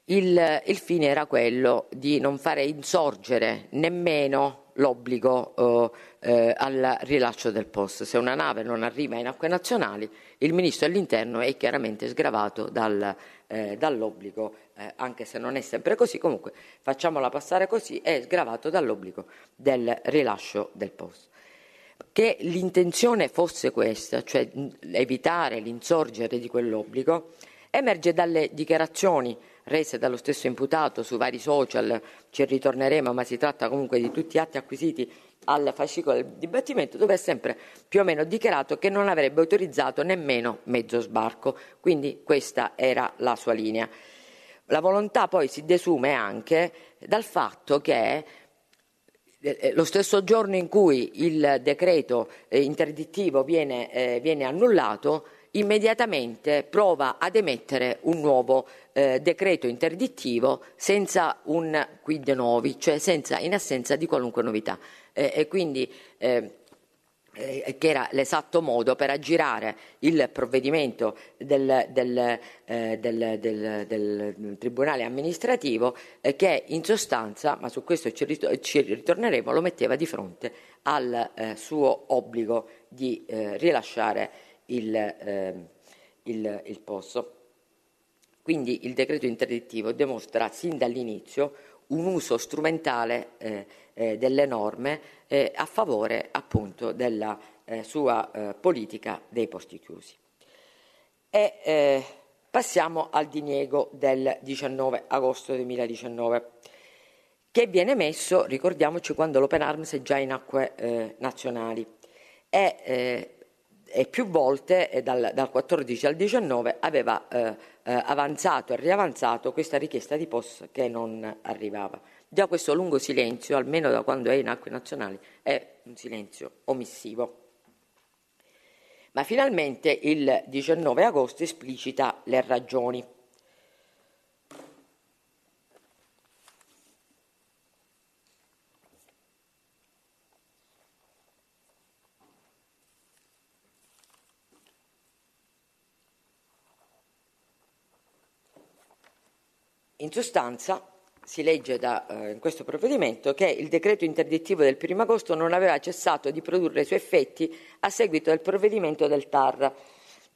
Il, il, fine era quello di non fare insorgere nemmeno l'obbligo eh, eh, al rilascio del post. Se una nave non arriva in acque nazionali, il ministro dell'interno è chiaramente sgravato dal, eh, dall'obbligo, eh, anche se non è sempre così, comunque facciamola passare così, è sgravato dall'obbligo del rilascio del post. Che l'intenzione fosse questa, cioè evitare l'insorgere di quell'obbligo, emerge dalle dichiarazioni rese dallo stesso imputato su vari social, ci ritorneremo, ma si tratta comunque di tutti gli atti acquisiti al fascicolo del dibattimento, dove è sempre più o meno dichiarato che non avrebbe autorizzato nemmeno mezzo sbarco. Quindi questa era la sua linea. La volontà poi si desume anche dal fatto che eh, lo stesso giorno in cui il decreto eh, interdittivo viene, eh, viene annullato, immediatamente prova ad emettere un nuovo eh, decreto interdittivo senza un quid novi, cioè senza, in assenza di qualunque novità. Eh, e quindi eh, eh che era l'esatto modo per aggirare il provvedimento del, del, eh, del, del Tribunale amministrativo eh, che in sostanza, ma su questo ci, ritorneremo, lo metteva di fronte al eh, suo obbligo di eh, rilasciare il, ehm, il, il posto. Quindi il decreto interdittivo dimostra sin dall'inizio un uso strumentale eh, eh, delle norme eh, a favore appunto della eh, sua eh, politica dei posti chiusi. E, eh, passiamo al diniego del 19 agosto 2019 che viene messo, ricordiamoci, quando l'Open Arms è già in acque nazionali e, e, più volte, dal, dal, 14 al 19, aveva eh, avanzato e riavanzato questa richiesta di POS che non arrivava. Già questo lungo silenzio, almeno da quando è in acque nazionali, è un silenzio omissivo. Ma finalmente il 19 agosto esplicita le ragioni In sostanza, si legge da, eh, in questo provvedimento che il decreto interdittivo del 1 agosto non aveva cessato di produrre i suoi effetti a seguito del provvedimento del TAR,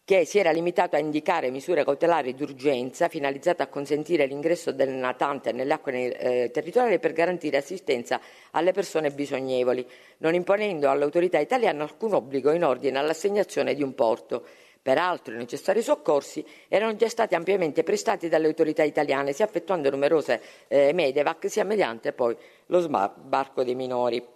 che si era limitato a indicare misure cautelari d'urgenza finalizzate a consentire l'ingresso del natante nelle acque eh, territoriali per garantire assistenza alle persone bisognevoli, non imponendo all'autorità italiana alcun obbligo in ordine all'assegnazione di un porto. Peraltro i necessari soccorsi erano già stati ampiamente prestati dalle autorità italiane, sia effettuando numerose eh, medevac, sia mediante poi lo sbarco dei minori.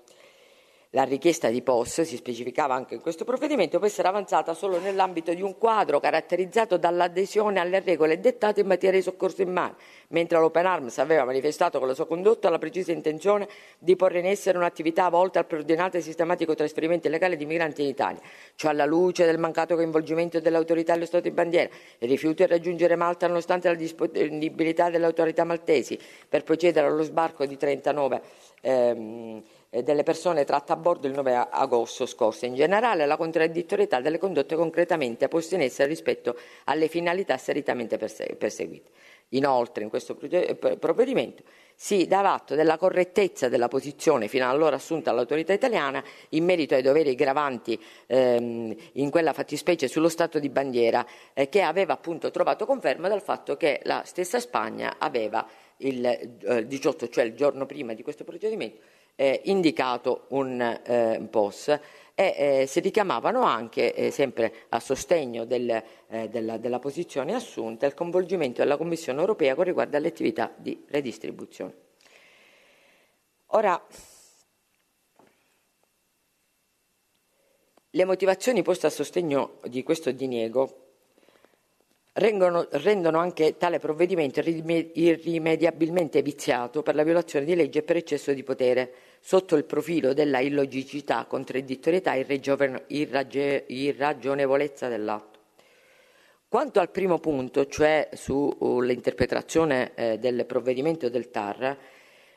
La richiesta di POS, si specificava anche in questo provvedimento, può essere avanzata solo nell'ambito di un quadro caratterizzato dall'adesione alle regole dettate in materia di soccorso in mare, mentre l'Open Arms aveva manifestato con la sua condotta la precisa intenzione di porre in essere un'attività volta al preordinato e sistematico trasferimento illegale di migranti in Italia, cioè alla luce del mancato coinvolgimento delle dell'autorità dello Stato di bandiera, e rifiuto di raggiungere Malta nonostante la disponibilità delle autorità maltesi per procedere allo sbarco di 39 ehm, eh, delle persone tratte a bordo il 9 agosto scorso, in generale la contraddittorietà delle condotte concretamente poste in essere rispetto alle finalità seritamente perseguite. Inoltre, in questo eh, provvedimento si dava atto della correttezza della posizione fino allora assunta dall'autorità italiana in merito ai doveri gravanti ehm, in quella fattispecie sullo Stato di bandiera, eh, che aveva appunto trovato conferma dal fatto che la stessa Spagna aveva il eh, 18, cioè il giorno prima di questo procedimento, eh, indicato un eh, POS e eh, si richiamavano anche, eh, sempre a sostegno del, eh, della, della, posizione assunta, il coinvolgimento della Commissione europea con riguardo alle attività di redistribuzione. Ora, le motivazioni poste a sostegno di questo diniego rendono, rendono anche tale provvedimento irrimediabilmente viziato per la violazione di legge e per eccesso di potere sotto il profilo della illogicità, contraddittorietà e irragionevolezza dell'atto. Quanto al primo punto, cioè sull'interpretazione eh, del provvedimento del TAR,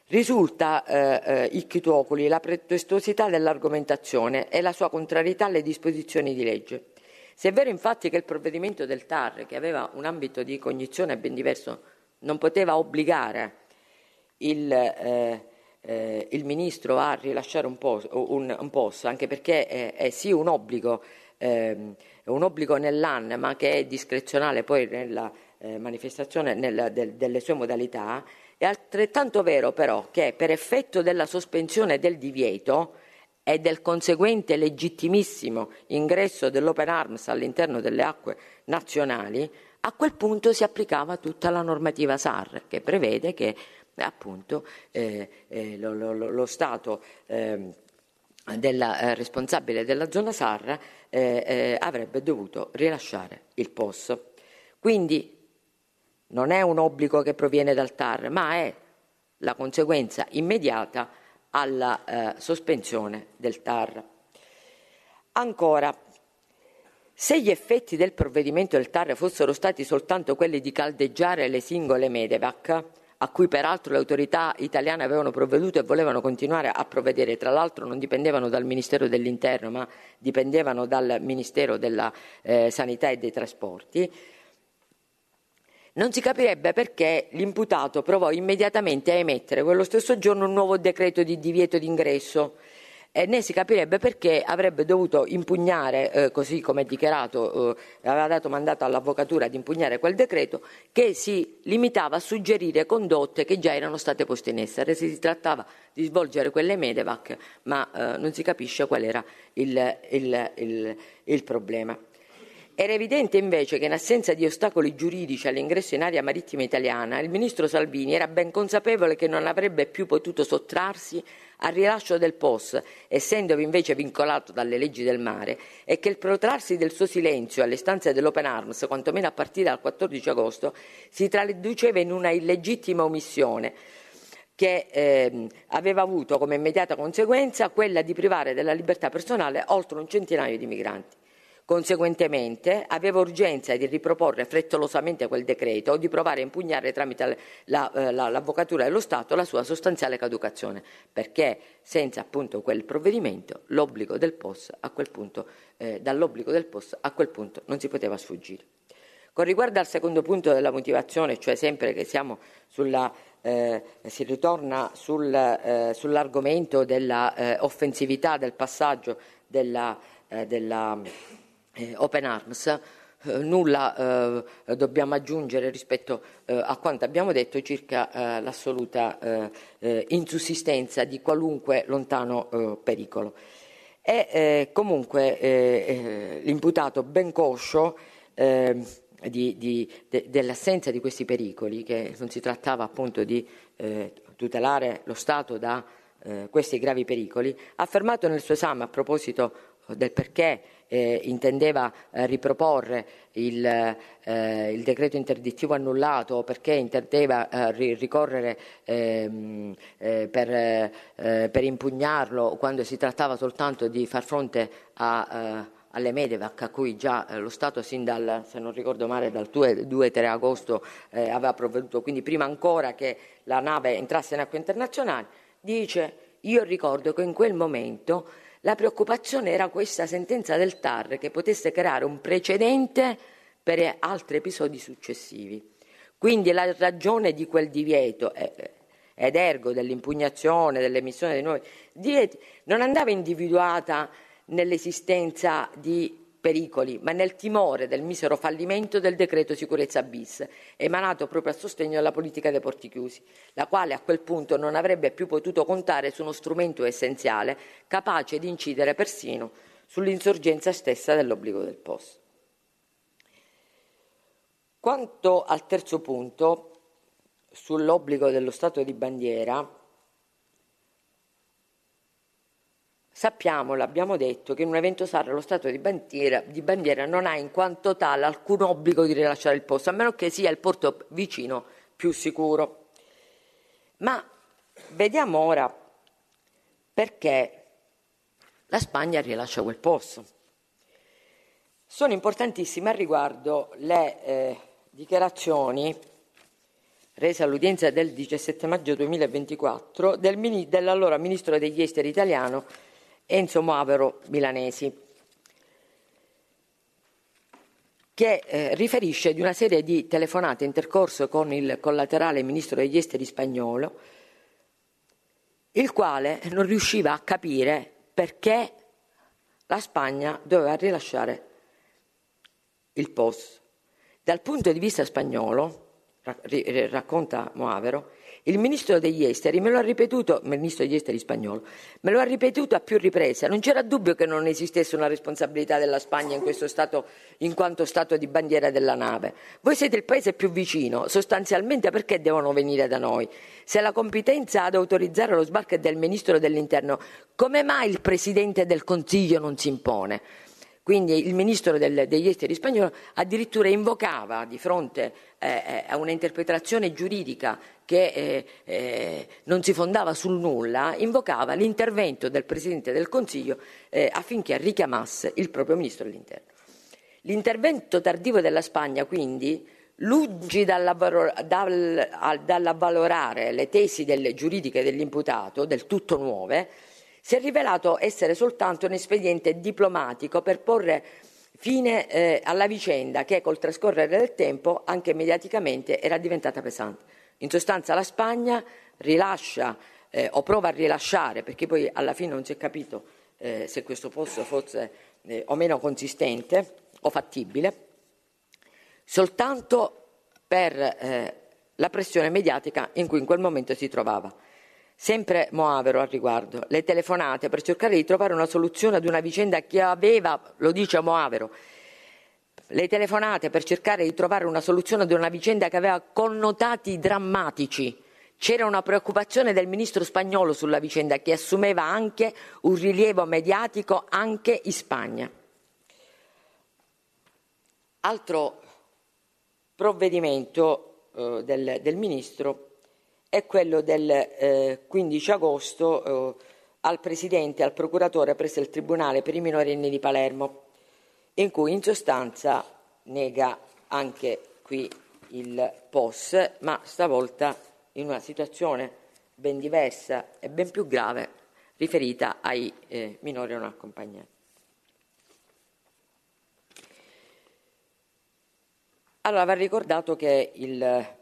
risulta eh, eh, icchituoculi la pretestuosità dell'argomentazione e la sua contrarietà alle disposizioni di legge. Se è vero infatti che il provvedimento del TAR, che aveva un ambito di cognizione ben diverso, non poteva obbligare il, eh, eh, il ministro a rilasciare un posto, un, un POS anche perché è, è, sì un obbligo, eh, un obbligo nell'AN, ma che è discrezionale poi nella eh, manifestazione nel, del, delle sue modalità, è altrettanto vero però che per effetto della sospensione del divieto e del conseguente legittimissimo ingresso dell'Open Arms all'interno delle acque nazionali, a quel punto si applicava tutta la normativa SAR che prevede che appunto eh, eh, lo, lo, lo, Stato ehm, eh, della, responsabile della zona SAR eh, eh, avrebbe dovuto rilasciare il POS. Quindi non è un obbligo che proviene dal TAR, ma è la conseguenza immediata alla eh, sospensione del TAR. Ancora, se gli effetti del provvedimento del TAR fossero stati soltanto quelli di caldeggiare le singole Medevac, a cui peraltro le autorità italiane avevano provveduto e volevano continuare a provvedere, tra l'altro non dipendevano dal Ministero dell'Interno ma dipendevano dal Ministero della eh, Sanità e dei Trasporti, non si capirebbe perché l'imputato provò immediatamente a emettere quello stesso giorno un nuovo decreto di divieto d'ingresso e né si capirebbe perché avrebbe dovuto impugnare, eh, così come dichiarato, eh, aveva dato mandato all'avvocatura di impugnare quel decreto, che si limitava a suggerire condotte che già erano state poste in essere. Si trattava di svolgere quelle medevac, ma eh, non si capisce qual era il, il, il, il problema. Era evidente invece che in assenza di ostacoli giuridici all'ingresso in area marittima italiana, il ministro Salvini era ben consapevole che non avrebbe più potuto sottrarsi al rilascio del POS, essendovi invece vincolato dalle leggi del mare, e che il protrarsi del suo silenzio alle stanze dell'Open Arms, quantomeno a partire dal 14 agosto, si traduceva in una illegittima omissione che eh, aveva avuto come immediata conseguenza quella di privare della libertà personale oltre un centinaio di migranti. Conseguentemente aveva urgenza di riproporre frettolosamente quel decreto o di provare a impugnare tramite la, eh, la, l'avvocatura dello Stato la sua sostanziale caducazione, perché senza appunto quel provvedimento l'obbligo del POS a quel punto, eh, dall'obbligo del POS a quel punto non si poteva sfuggire. Con riguardo al secondo punto della motivazione, cioè sempre che siamo sulla eh, si ritorna sul, eh, sull'argomento dell'offensività eh, del passaggio della, eh, della eh, Open Arms, eh, nulla eh, dobbiamo aggiungere rispetto eh, a quanto abbiamo detto circa eh, l'assoluta eh, eh, insussistenza di qualunque lontano pericolo. E comunque l'imputato ben coscio di, di, de, dell'assenza di questi pericoli, che non si trattava appunto di tutelare lo Stato da questi gravi pericoli, ha affermato nel suo esame a proposito del perché eh, intendeva eh, riproporre il, eh, il, decreto interdittivo annullato perché intendeva eh, ricorrere ehm, eh, per, eh, per, impugnarlo quando si trattava soltanto di far fronte a alle Medevac a cui già lo Stato sin dal, se non ricordo male, dal 2-3 agosto eh, aveva provveduto, quindi prima ancora che la nave entrasse in acque internazionali, dice io ricordo che in quel momento la preoccupazione era questa sentenza del TAR che potesse creare un precedente per altri episodi successivi. Quindi la ragione di quel divieto eh, eh, ed ergo dell'impugnazione, dell'emissione dei nuovi divieti non andava individuata nell'esistenza di pericoli, ma nel timore del misero fallimento del decreto sicurezza bis, emanato proprio a sostegno della politica dei porti chiusi, la quale a quel punto non avrebbe più potuto contare su uno strumento essenziale capace di incidere persino sull'insorgenza stessa dell'obbligo del POS. Quanto al terzo punto, sull'obbligo dello Stato di bandiera, Sappiamo, l'abbiamo detto, che in un evento SAR lo Stato di bandiera, di bandiera, non ha in quanto tale alcun obbligo di rilasciare il posto, a meno che sia il porto vicino più sicuro. Ma vediamo ora perché la Spagna rilascia quel posto. Sono importantissime al riguardo le eh, dichiarazioni resa all'udienza del 17 maggio 2024 del, dell'allora Ministro degli Esteri italiano Enzo Moavero Milanesi, che eh, riferisce di una serie di telefonate intercorse con il collaterale ministro degli esteri spagnolo, il quale non riusciva a capire perché la Spagna doveva rilasciare il POS. Dal punto di vista spagnolo, racconta Moavero, il ministro degli esteri me lo ha ripetuto, ministro degli esteri spagnolo, me lo ha ripetuto a più riprese. Non c'era dubbio che non esistesse una responsabilità della Spagna in questo stato, in quanto stato di bandiera della nave. Voi siete il paese più vicino, sostanzialmente perché devono venire da noi? Se la competenza ad autorizzare lo sbarco è del ministro dell'interno, come mai il presidente del Consiglio non si impone? Quindi il ministro del, degli esteri spagnolo addirittura invocava di fronte eh, eh a un'interpretazione giuridica che eh, eh, non si fondava sul nulla, invocava l'intervento del Presidente del Consiglio eh, affinché richiamasse il proprio ministro dell'Interno. L'intervento tardivo della Spagna, quindi, lungi dall'avvalorare le tesi del, giuridiche dell'imputato, del tutto nuove, si è rivelato essere soltanto un espediente diplomatico per porre fine eh, alla vicenda che col trascorrere del tempo anche mediaticamente era diventata pesante. In sostanza la Spagna rilascia eh, o prova a rilasciare, perché poi alla fine non si è capito eh, se questo posto fosse eh, o meno consistente o fattibile, soltanto per eh, la pressione mediatica in cui in quel momento si trovava. Sempre Moavero al riguardo, le telefonate per cercare di trovare una soluzione ad una vicenda che aveva, lo dice Moavero, le telefonate per cercare di trovare una soluzione ad una vicenda che aveva connotati drammatici. C'era una preoccupazione del ministro spagnolo sulla vicenda che assumeva anche un rilievo mediatico anche in Spagna. Altro provvedimento eh, del, del ministro è quello del eh, 15 agosto eh, al Presidente e al Procuratore presso il Tribunale per i minorenni di Palermo, in cui in sostanza nega anche qui il POS, ma stavolta in una situazione ben diversa e ben più grave riferita ai eh, minori non accompagnati. Allora va ricordato che il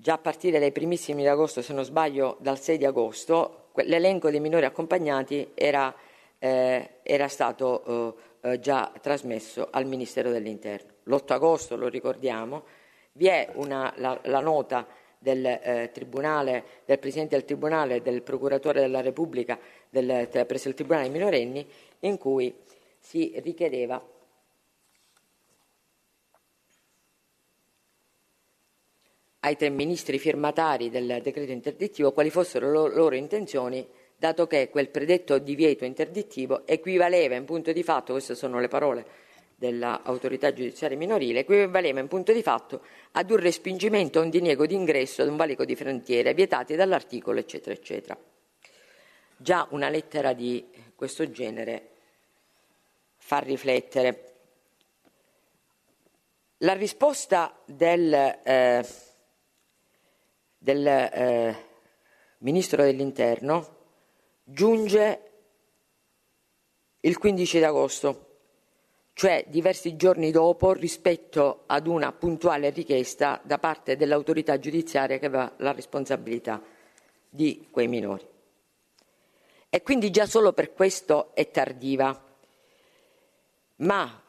già a partire dai primissimi di agosto, se non sbaglio dal 6 di agosto, l'elenco dei minori accompagnati era, eh, era stato eh, eh già trasmesso al Ministero dell'Interno. L'8 agosto, lo ricordiamo, vi è una, la, la, nota del, eh, tribunale, del Presidente del Tribunale e del Procuratore della Repubblica del, presso il Tribunale dei minorenni in cui si richiedeva ai tre ministri firmatari del decreto interdittivo quali fossero le loro intenzioni, dato che quel predetto divieto interdittivo equivaleva in punto di fatto, queste sono le parole dell'autorità giudiziaria minorile, equivaleva in punto di fatto ad un respingimento o un diniego di ingresso ad un valico di frontiere vietati dall'articolo, eccetera, eccetera. Già una lettera di questo genere fa riflettere. La risposta del eh, del eh, ministro dell'interno giunge il 15 d'agosto, cioè diversi giorni dopo rispetto ad una puntuale richiesta da parte dell'autorità giudiziaria che aveva la responsabilità di quei minori. E quindi già solo per questo è tardiva, ma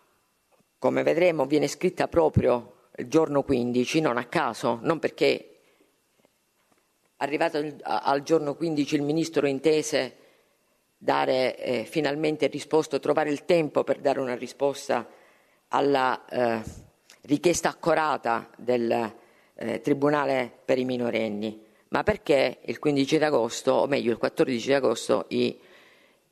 come vedremo viene scritta proprio il giorno 15, non a caso, non perché Arrivato al giorno 15 il ministro intese dare eh, finalmente risposta, trovare il tempo per dare una risposta alla eh, richiesta accorata del eh, Tribunale per i minorenni. Ma perché il 15 agosto, o meglio il 14 agosto, i,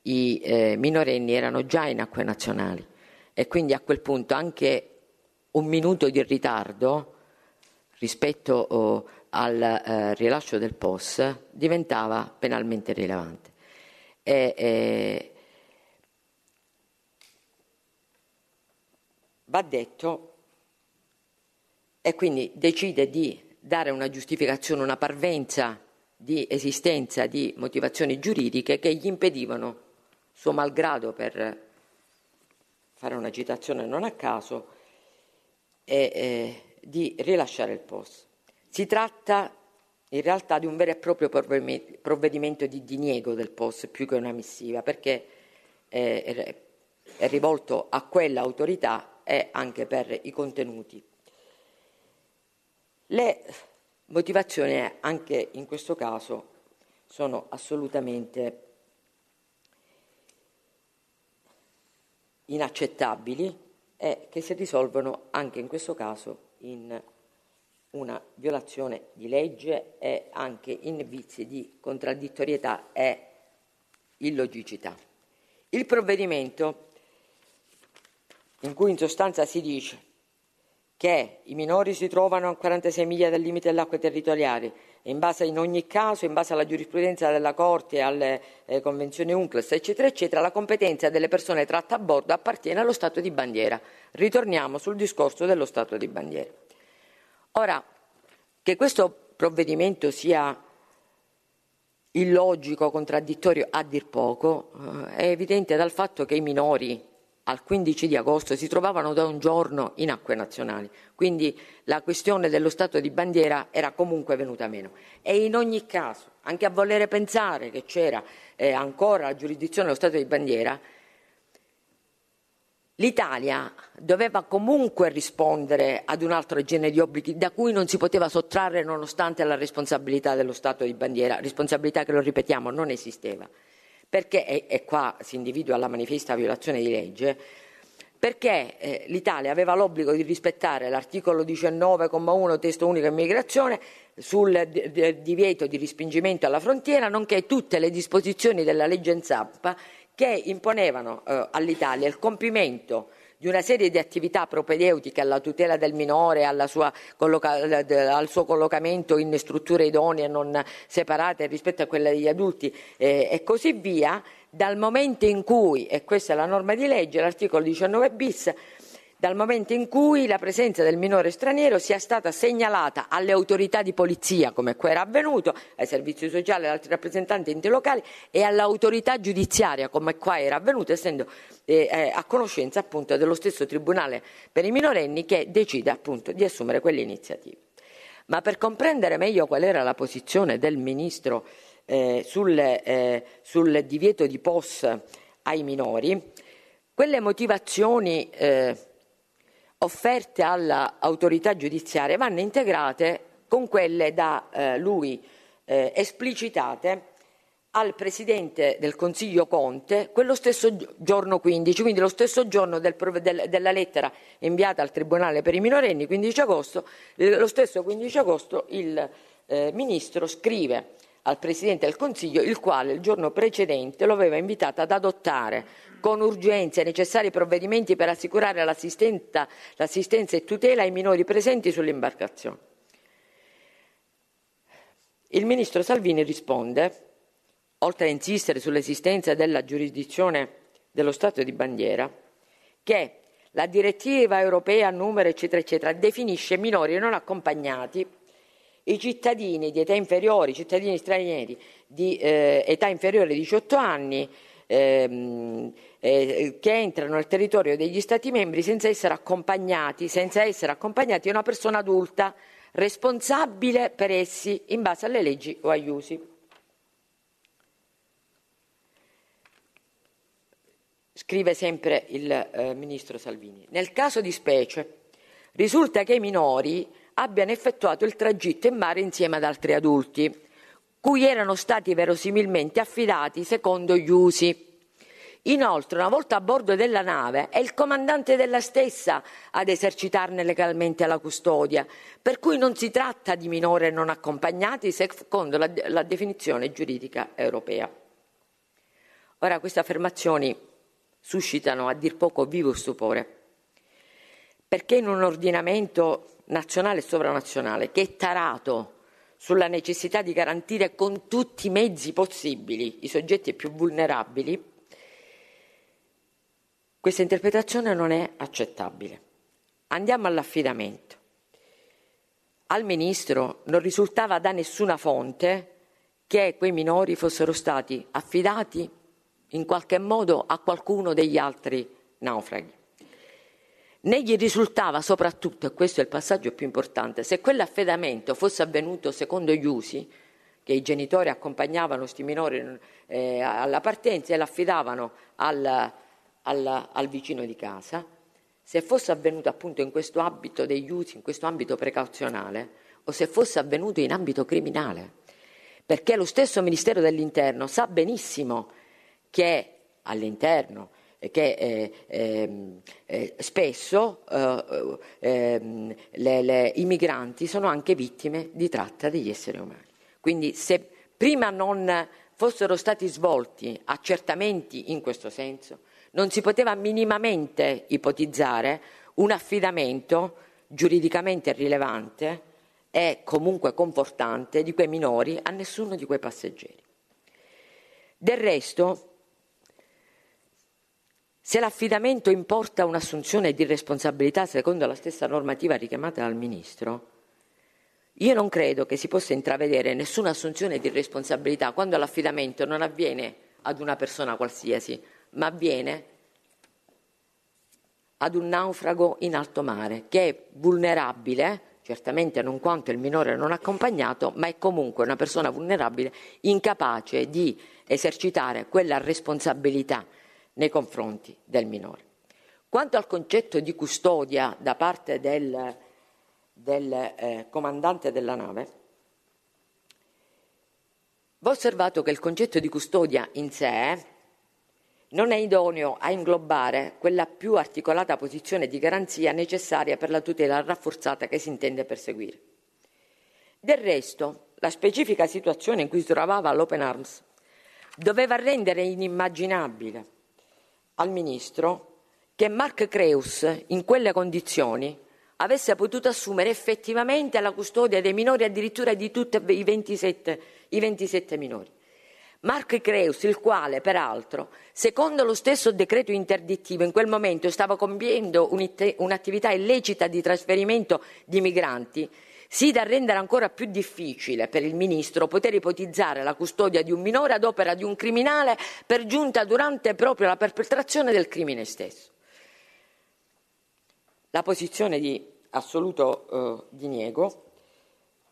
i eh, minorenni erano già in acque nazionali e quindi a quel punto anche un minuto di ritardo rispetto oh, al eh, rilascio del POS diventava penalmente rilevante. E, eh, va detto e quindi decide di dare una giustificazione, una parvenza di esistenza di motivazioni giuridiche che gli impedivano, suo malgrado per fare una citazione non a caso, e, eh, di rilasciare il POS. Si tratta in realtà di un vero e proprio provvedimento di diniego del POS più che una missiva, perché eh, è, è rivolto a quell'autorità e anche per i contenuti. Le motivazioni eh, anche in questo caso sono assolutamente inaccettabili e che si risolvono anche in questo caso in una violazione di legge e anche in vizi di contraddittorietà e illogicità. Il provvedimento in cui in sostanza si dice che i minori si trovano a 46 miglia dal limite dell'acqua territoriale e in, base, in ogni caso, in base alla giurisprudenza della Corte, e alle eh, convenzioni UNCLOS, eccetera, eccetera, la competenza delle persone tratte a bordo appartiene allo Stato di bandiera. Ritorniamo sul discorso dello Stato di bandiera. Ora, che questo provvedimento sia illogico, contraddittorio a dir poco, eh, è evidente dal fatto che i minori al 15 di agosto si trovavano da un giorno in acque nazionali, quindi la questione dello stato di bandiera era comunque venuta meno. E in ogni caso, anche a volere pensare che c'era eh, ancora la giurisdizione dello stato di bandiera, L'Italia doveva comunque rispondere ad un altro genere di obblighi da cui non si poteva sottrarre nonostante la responsabilità dello Stato di bandiera, responsabilità che, lo ripetiamo, non esisteva. Perché, e, qua si individua la manifesta violazione di legge, perché eh, l'Italia aveva l'obbligo di rispettare l'articolo 19,1 testo unico immigrazione sul divieto di respingimento alla frontiera, nonché tutte le disposizioni della legge in Zappa che imponevano eh, all'Italia il compimento di una serie di attività propedeutiche alla tutela del minore, colloca- al suo collocamento in strutture idonee non separate rispetto a quelle degli adulti eh, e così via, dal momento in cui, e questa è la norma di legge, l'articolo 19 bis dal momento in cui la presenza del minore straniero sia stata segnalata alle autorità di polizia, come qua era avvenuto, ai servizi sociali, ad altri rappresentanti enti locali e all'autorità giudiziaria, come qua era avvenuto, essendo eh, eh a conoscenza appunto dello stesso Tribunale per i minorenni che decide appunto di assumere quelle iniziative. Ma per comprendere meglio qual era la posizione del Ministro eh, sul, eh, sul, divieto di POS ai minori, quelle motivazioni eh, offerte all'autorità giudiziaria vanno integrate con quelle da eh, lui eh, esplicitate al Presidente del Consiglio Conte quello stesso giorno 15, quindi lo stesso giorno del, del, della lettera inviata al Tribunale per i minorenni, 15 agosto, lo stesso 15 agosto il eh, Ministro scrive al Presidente del Consiglio, il quale il giorno precedente lo aveva invitato ad adottare con urgenza i necessari provvedimenti per assicurare l'assistenza, e tutela ai minori presenti sull'imbarcazione. Il ministro Salvini risponde, oltre a insistere sull'esistenza della giurisdizione dello Stato di bandiera, che la direttiva europea numero eccetera eccetera definisce minori non accompagnati i cittadini di età inferiore, i cittadini stranieri di eh, età inferiore ai 18 anni, ehm, eh, eh, che entrano nel territorio degli Stati membri senza essere accompagnati, senza essere accompagnati da una persona adulta responsabile per essi in base alle leggi o agli usi. Scrive sempre il eh, ministro Salvini. Nel caso di specie risulta che i minori abbiano effettuato il tragitto in mare insieme ad altri adulti, cui erano stati verosimilmente affidati secondo gli usi Inoltre, una volta a bordo della nave, è il comandante della stessa ad esercitarne legalmente la custodia, per cui non si tratta di minore non accompagnati secondo la, la definizione giuridica europea. Ora, queste affermazioni suscitano a dir poco vivo stupore, perché in un ordinamento nazionale e sovranazionale che è tarato sulla necessità di garantire con tutti i mezzi possibili i soggetti più vulnerabili, questa interpretazione non è accettabile. Andiamo all'affidamento. Al Ministro non risultava da nessuna fonte che quei minori fossero stati affidati in qualche modo a qualcuno degli altri naufraghi. Né gli risultava soprattutto, e questo è il passaggio più importante, se quell'affidamento fosse avvenuto secondo gli usi, che i genitori accompagnavano questi minori eh, alla partenza e l'affidavano al al, al vicino di casa, se fosse avvenuto appunto in questo ambito degli usi, in questo ambito precauzionale, o se fosse avvenuto in ambito criminale. Perché lo stesso Ministero dell'Interno sa benissimo che all'interno eh, che eh, ehm, eh, eh, eh, spesso ehm, le, le, i migranti sono anche vittime di tratta degli esseri umani. Quindi se prima non fossero stati svolti accertamenti in questo senso, non si poteva minimamente ipotizzare un affidamento giuridicamente rilevante e comunque confortante di quei minori a nessuno di quei passeggeri. Del resto, se l'affidamento importa un'assunzione di responsabilità secondo la stessa normativa richiamata dal Ministro, io non credo che si possa intravedere nessuna assunzione di responsabilità quando l'affidamento non avviene ad una persona qualsiasi, ma avviene ad un naufrago in alto mare che è vulnerabile, certamente non quanto il minore non accompagnato, ma è comunque una persona vulnerabile, incapace di esercitare quella responsabilità nei confronti del minore. Quanto al concetto di custodia da parte del, del eh, comandante della nave, va osservato che il concetto di custodia in sé non è idoneo a inglobare quella più articolata posizione di garanzia necessaria per la tutela rafforzata che si intende perseguire. Del resto, la specifica situazione in cui si trovava l'Open Arms doveva rendere inimmaginabile al Ministro che Mark Creus, in quelle condizioni, avesse potuto assumere effettivamente la custodia dei minori addirittura di tutti i 27, i 27 minori. Marco Creus, il quale, peraltro, secondo lo stesso decreto interdittivo, in quel momento stava compiendo un'attività illecita di trasferimento di migranti, sì da rendere ancora più difficile per il Ministro poter ipotizzare la custodia di un minore ad opera di un criminale per giunta durante proprio la perpetrazione del crimine stesso. La posizione di assoluto eh, diniego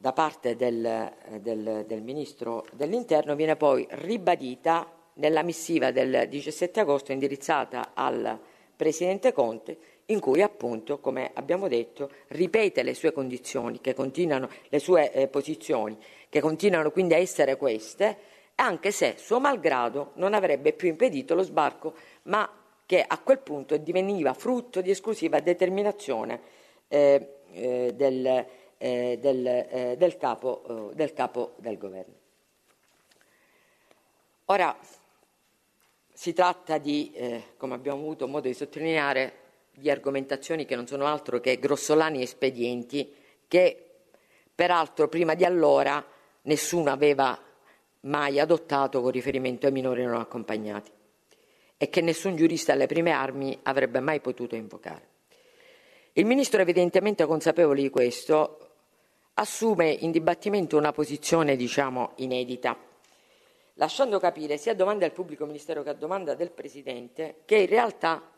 da parte del, del, del Ministro dell'Interno viene poi ribadita nella missiva del 17 agosto indirizzata al Presidente Conte in cui appunto, come abbiamo detto, ripete le sue condizioni, che continuano, le sue eh, posizioni, che continuano quindi a essere queste, anche se suo malgrado non avrebbe più impedito lo sbarco, ma che a quel punto diveniva frutto di esclusiva determinazione eh, eh, del eh, del, eh, del, capo, eh, del capo del governo. Ora, si tratta di, eh, come abbiamo avuto modo di sottolineare, di argomentazioni che non sono altro che grossolani espedienti che peraltro prima di allora nessuno aveva mai adottato con riferimento ai minori non accompagnati e che nessun giurista alle prime armi avrebbe mai potuto invocare. Il Ministro evidentemente consapevole di questo assume in dibattimento una posizione, diciamo, inedita, lasciando capire sia a domanda del pubblico ministero che a domanda del Presidente che in realtà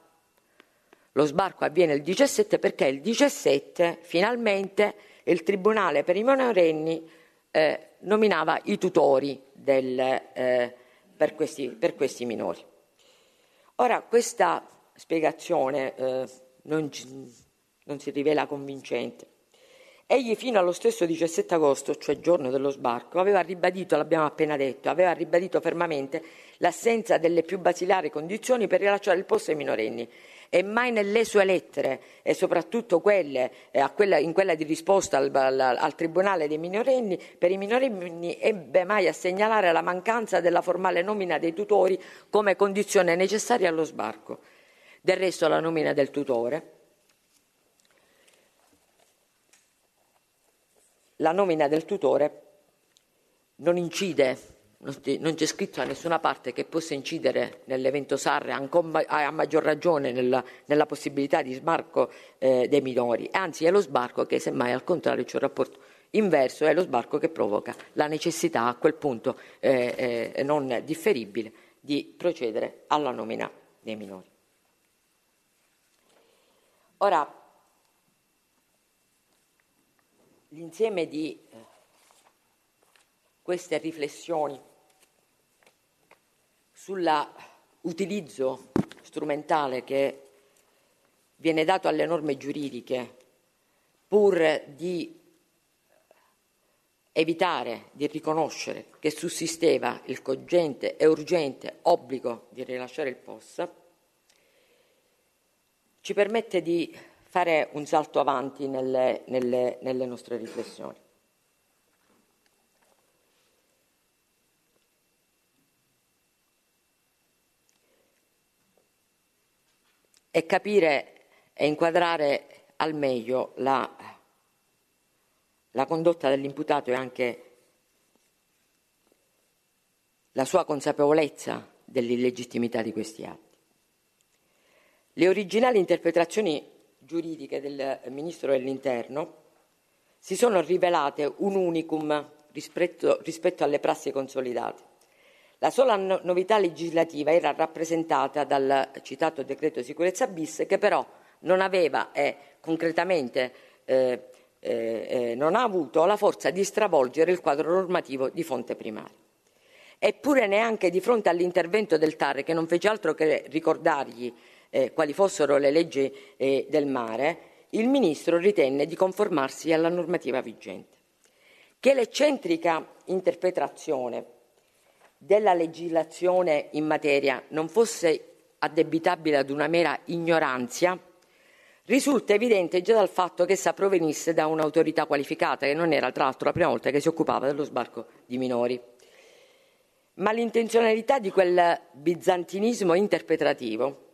lo sbarco avviene il 17 perché il 17 finalmente il Tribunale per i minorenni eh, nominava i tutori del, eh, per, questi, per, questi, minori. Ora, questa spiegazione eh, non, non si rivela convincente Egli fino allo stesso 17 agosto, cioè giorno dello sbarco, aveva ribadito, l'abbiamo appena detto, aveva ribadito fermamente l'assenza delle più basilari condizioni per rilasciare il posto ai minorenni e mai nelle sue lettere e soprattutto quelle, eh, quella, in quella di risposta al, al, al, Tribunale dei minorenni, per i minorenni ebbe mai a segnalare la mancanza della formale nomina dei tutori come condizione necessaria allo sbarco. Del resto la nomina del tutore la nomina del tutore non incide, non c'è scritto da nessuna parte che possa incidere nell'evento SAR, a maggior ragione nella, nella possibilità di sbarco eh, dei minori, anzi è lo sbarco che semmai al contrario c'è un rapporto inverso, è lo sbarco che provoca la necessità a quel punto eh, eh, non differibile di procedere alla nomina dei minori. Ora, L'insieme di eh, queste riflessioni sull'utilizzo strumentale che viene dato alle norme giuridiche pur di evitare di riconoscere che sussisteva il cogente e urgente obbligo di rilasciare il POS, ci permette di fare un salto avanti nelle, nelle, nelle nostre riflessioni. E capire e inquadrare al meglio la, la condotta dell'imputato e anche la sua consapevolezza dell'illegittimità di questi atti. Le originali interpretazioni giuridiche del Ministro dell'Interno si sono rivelate un unicum rispetto, rispetto alle prassi consolidate. La sola no- novità legislativa era rappresentata dal citato decreto sicurezza bis che però non aveva e eh, concretamente eh, eh, non ha avuto la forza di stravolgere il quadro normativo di fonte primaria. Eppure neanche di fronte all'intervento del TAR che non fece altro che ricordargli eh, quali fossero le leggi eh, del mare, il Ministro ritenne di conformarsi alla normativa vigente. Che l'eccentrica interpretazione della legislazione in materia non fosse addebitabile ad una mera ignoranza risulta evidente già dal fatto che essa provenisse da un'autorità qualificata, che non era tra l'altro la prima volta che si occupava dello sbarco di minori. Ma l'intenzionalità di quel bizantinismo interpretativo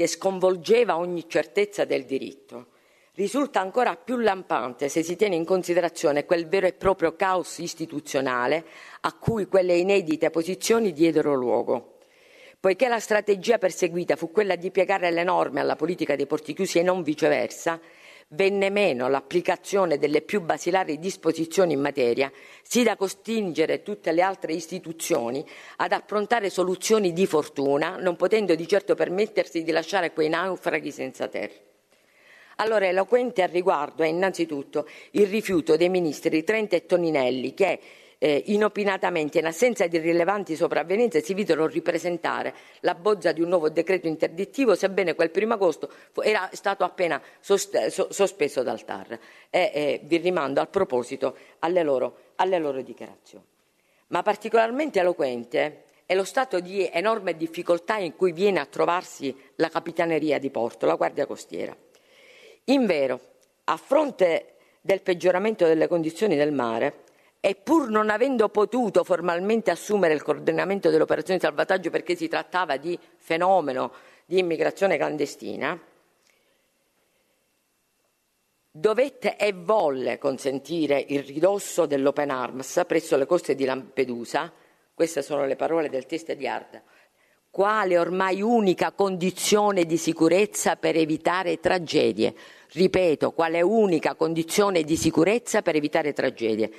che sconvolgeva ogni certezza del diritto, risulta ancora più lampante se si tiene in considerazione quel vero e proprio caos istituzionale a cui quelle inedite posizioni diedero luogo. Poiché la strategia perseguita fu quella di piegare le norme alla politica dei porti chiusi e non viceversa, venne meno l'applicazione delle più basilari disposizioni in materia, sì da costringere tutte le altre istituzioni ad approntare soluzioni di fortuna, non potendo di certo permettersi di lasciare quei naufraghi senza terra. Allora eloquente al riguardo è innanzitutto il rifiuto dei ministri Trenta e Toninelli che, eh, inopinatamente, in assenza di rilevanti sopravvenienze, si videro ripresentare la bozza di un nuovo decreto interdittivo, sebbene quel primo agosto era stato appena sost- sospeso dal TAR. E eh, vi rimando al proposito alle loro, alle loro dichiarazioni. Ma particolarmente eloquente è lo stato di enorme difficoltà in cui viene a trovarsi la Capitaneria di Porto, la Guardia Costiera. Invero, a fronte del peggioramento delle condizioni del mare, e pur non avendo potuto formalmente assumere il coordinamento delle operazioni di salvataggio perché si trattava di fenomeno di immigrazione clandestina, dovette e volle consentire il ridosso dell'Open Arms presso le coste di Lampedusa, queste sono le parole del testo di Arda, quale ormai unica condizione di sicurezza per evitare tragedie. Ripeto, quale unica condizione di sicurezza per evitare tragedie.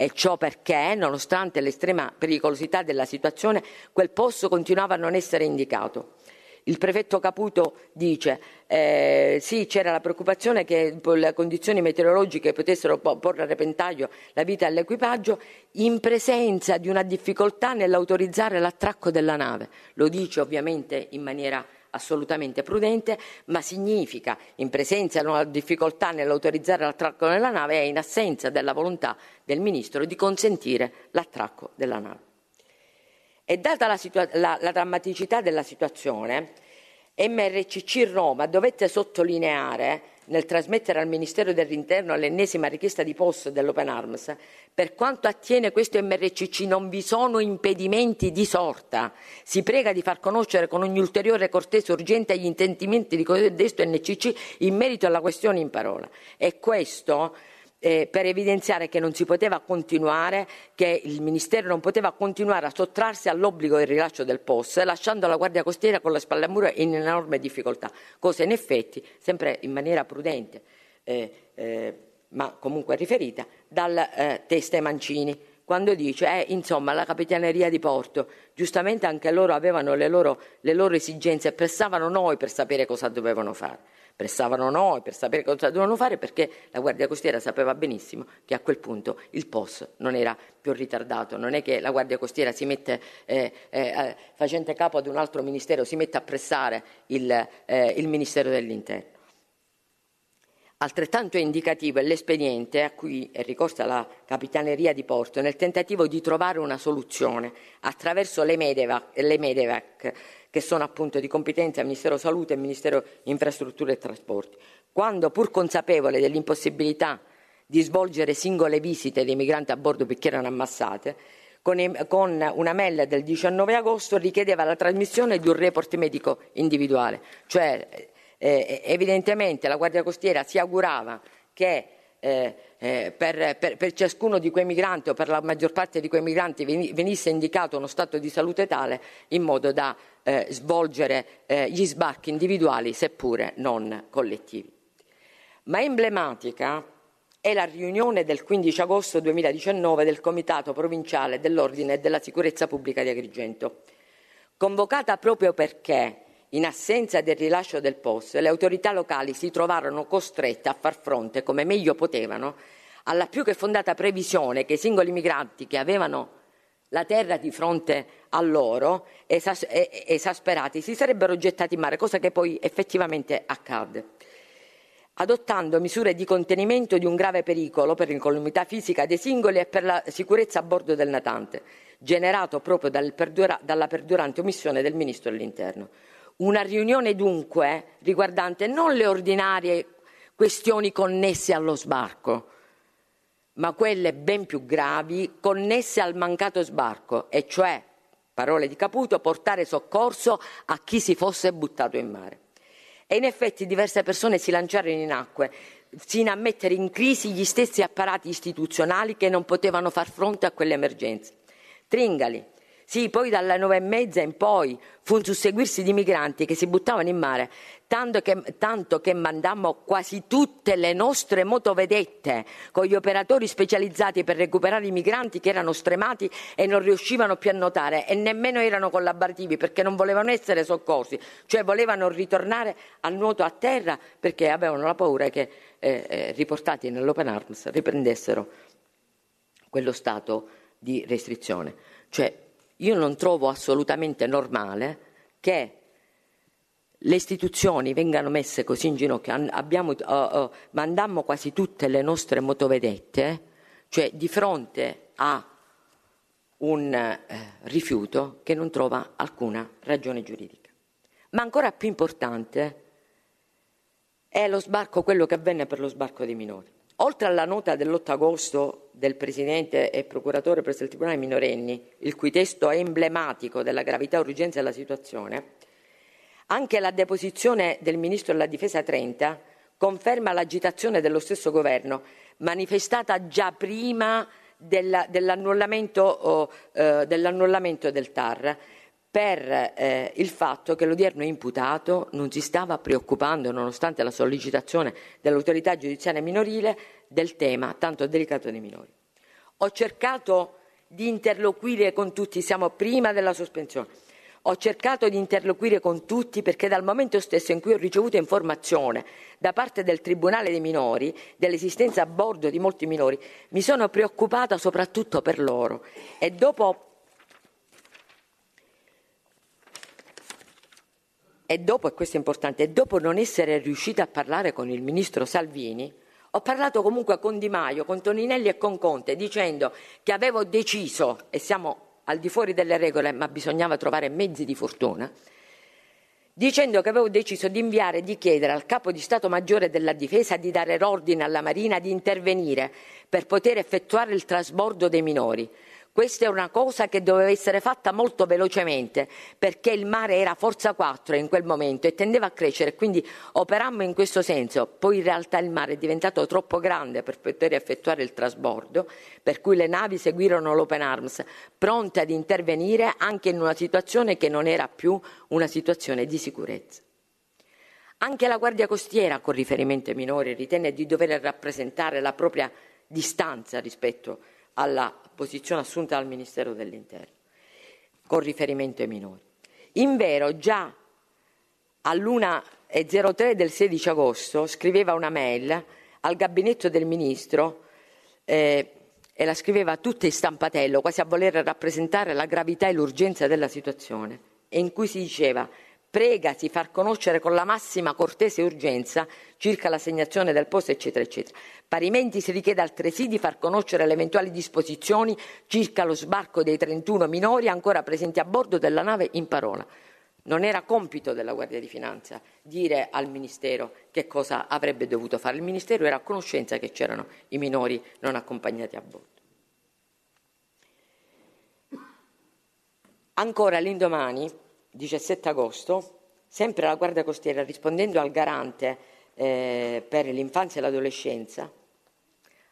E ciò perché, nonostante l'estrema pericolosità della situazione, quel posto continuava a non essere indicato. Il prefetto Caputo dice eh, sì, c'era la preoccupazione che le condizioni meteorologiche potessero porre a repentaglio la vita dell'equipaggio in presenza di una difficoltà nell'autorizzare l'attracco della nave. Lo dice ovviamente in maniera assolutamente prudente, ma significa, in presenza di una difficoltà nell'autorizzare l'attracco della nave e in assenza della volontà del Ministro di consentire l'attracco della nave. E data la, situa- la, la drammaticità della situazione, MRCC Roma dovette sottolineare nel trasmettere al Ministero dell'Interno l'ennesima richiesta di posto dell'Open Arms, per quanto attiene questo MRCC non vi sono impedimenti di sorta. Si prega di far conoscere con ogni ulteriore cortese urgente gli intendimenti di questo NCC in merito alla questione in parola. E questo eh, per evidenziare che non si poteva continuare, che il Ministero non poteva continuare a sottrarsi all'obbligo del rilascio del POS, lasciando la Guardia Costiera con le spalle al muro in enorme difficoltà, cosa in effetti, sempre in maniera prudente, eh, eh, ma comunque riferita, dal eh, Teste Mancini quando dice, eh, insomma, la capitaneria di porto, giustamente anche loro avevano le loro, le loro esigenze e pressavano noi per sapere cosa dovevano fare pressavano noi per sapere cosa dovevano fare perché la Guardia Costiera sapeva benissimo che a quel punto il POS non era più ritardato. Non è che la Guardia Costiera si mette, eh, eh, facente capo ad un altro ministero, si mette a pressare il, eh, il Ministero dell'Interno. Altrettanto indicativo è l'espediente a cui è ricorsa la Capitaneria di Porto nel tentativo di trovare una soluzione attraverso le MEDEVAC, le MEDEVAC che sono appunto di competenza Ministero Salute e Ministero Infrastrutture e Trasporti. Quando, pur consapevole dell'impossibilità di svolgere singole visite dei migranti a bordo perché erano ammassate, con, una mail del 19 agosto richiedeva la trasmissione di un report medico individuale, cioè eh, evidentemente la Guardia Costiera si augurava che eh, eh, per, per, per, ciascuno di quei migranti o per la maggior parte di quei migranti venisse indicato uno stato di salute tale in modo da eh, svolgere eh, gli sbarchi individuali seppure non collettivi. Ma emblematica è la riunione del 15 agosto 2019 del Comitato Provinciale dell'Ordine e della Sicurezza Pubblica di Agrigento, convocata proprio perché in assenza del rilascio del POS, le autorità locali si trovarono costrette a far fronte, come meglio potevano, alla più che fondata previsione che i singoli migranti che avevano la terra di fronte a loro, esas- esasperati, si sarebbero gettati in mare, cosa che poi effettivamente accadde. Adottando misure di contenimento di un grave pericolo per l'incolumità fisica dei singoli e per la sicurezza a bordo del natante, generato proprio dal perdura- dalla perdurante omissione del Ministro dell'Interno. Una riunione dunque riguardante non le ordinarie questioni connesse allo sbarco, ma quelle ben più gravi connesse al mancato sbarco, e cioè, parole di Caputo, portare soccorso a chi si fosse buttato in mare. E in effetti diverse persone si lanciarono in acque, fino a mettere in crisi gli stessi apparati istituzionali che non potevano far fronte a quell'emergenza. Tringali, sì, poi dalla nove e mezza in poi fu un susseguirsi di migranti che si buttavano in mare, tanto che, tanto che mandammo quasi tutte le nostre motovedette con gli operatori specializzati per recuperare i migranti che erano stremati e non riuscivano più a nuotare e nemmeno erano collaborativi perché non volevano essere soccorsi, cioè volevano ritornare al nuoto a terra perché avevano la paura che eh, eh riportati nell'Open Arms riprendessero quello stato di restrizione. Cioè, io non trovo assolutamente normale che le istituzioni vengano messe così in ginocchio. Abbiamo, uh, uh, mandammo quasi tutte le nostre motovedette, cioè di fronte a un uh, rifiuto che non trova alcuna ragione giuridica. Ma ancora più importante è lo sbarco, quello che avvenne per lo sbarco dei minori. Oltre alla nota dell'8 agosto del Presidente e Procuratore presso il Tribunale minorenni, il cui testo è emblematico della gravità e urgenza della situazione, anche la deposizione del Ministro della Difesa 30 conferma l'agitazione dello stesso Governo, manifestata già prima della, dell'annullamento, oh, eh, dell'annullamento del TAR per eh, il fatto che l'odierno imputato non si stava preoccupando, nonostante la sollecitazione dell'autorità giudiziaria minorile, del tema tanto delicato dei minori. Ho cercato di interloquire con tutti, siamo prima della sospensione, ho cercato di interloquire con tutti perché dal momento stesso in cui ho ricevuto informazione da parte del Tribunale dei minori dell'esistenza a bordo di molti minori, mi sono preoccupata soprattutto per loro e dopo e dopo, e questo è importante, e dopo non essere riuscita a parlare con il ministro Salvini, ho parlato comunque con Di Maio, con Toninelli e con Conte, dicendo che avevo deciso, e siamo al di fuori delle regole, ma bisognava trovare mezzi di fortuna, dicendo che avevo deciso di inviare e di chiedere al capo di Stato Maggiore della Difesa di dare l'ordine alla Marina di intervenire per poter effettuare il trasbordo dei minori, questa è una cosa che doveva essere fatta molto velocemente perché il mare era forza 4 in quel momento e tendeva a crescere, quindi operammo in questo senso. Poi in realtà il mare è diventato troppo grande per poter effettuare il trasbordo, per cui le navi seguirono l'Open Arms pronte ad intervenire anche in una situazione che non era più una situazione di sicurezza. Anche la Guardia Costiera, con riferimento ai minori, ritenne di dover rappresentare la propria distanza rispetto alla posizione assunta dal Ministero dell'Interno con riferimento ai minori. In vero, già all'1.03 del 16 agosto scriveva una mail al gabinetto del Ministro eh, e la scriveva tutta in stampatello, quasi a voler rappresentare la gravità e l'urgenza della situazione, in cui si diceva pregasi far conoscere con la massima cortese urgenza circa l'assegnazione del posto, eccetera, eccetera. Parimenti si richiede altresì di far conoscere le eventuali disposizioni circa lo sbarco dei 31 minori ancora presenti a bordo della nave in parola. Non era compito della Guardia di Finanza dire al Ministero che cosa avrebbe dovuto fare. Il Ministero era a conoscenza che c'erano i minori non accompagnati a bordo. Ancora l'indomani 17 agosto, sempre la Guardia Costiera, rispondendo al garante eh, per l'infanzia e l'adolescenza,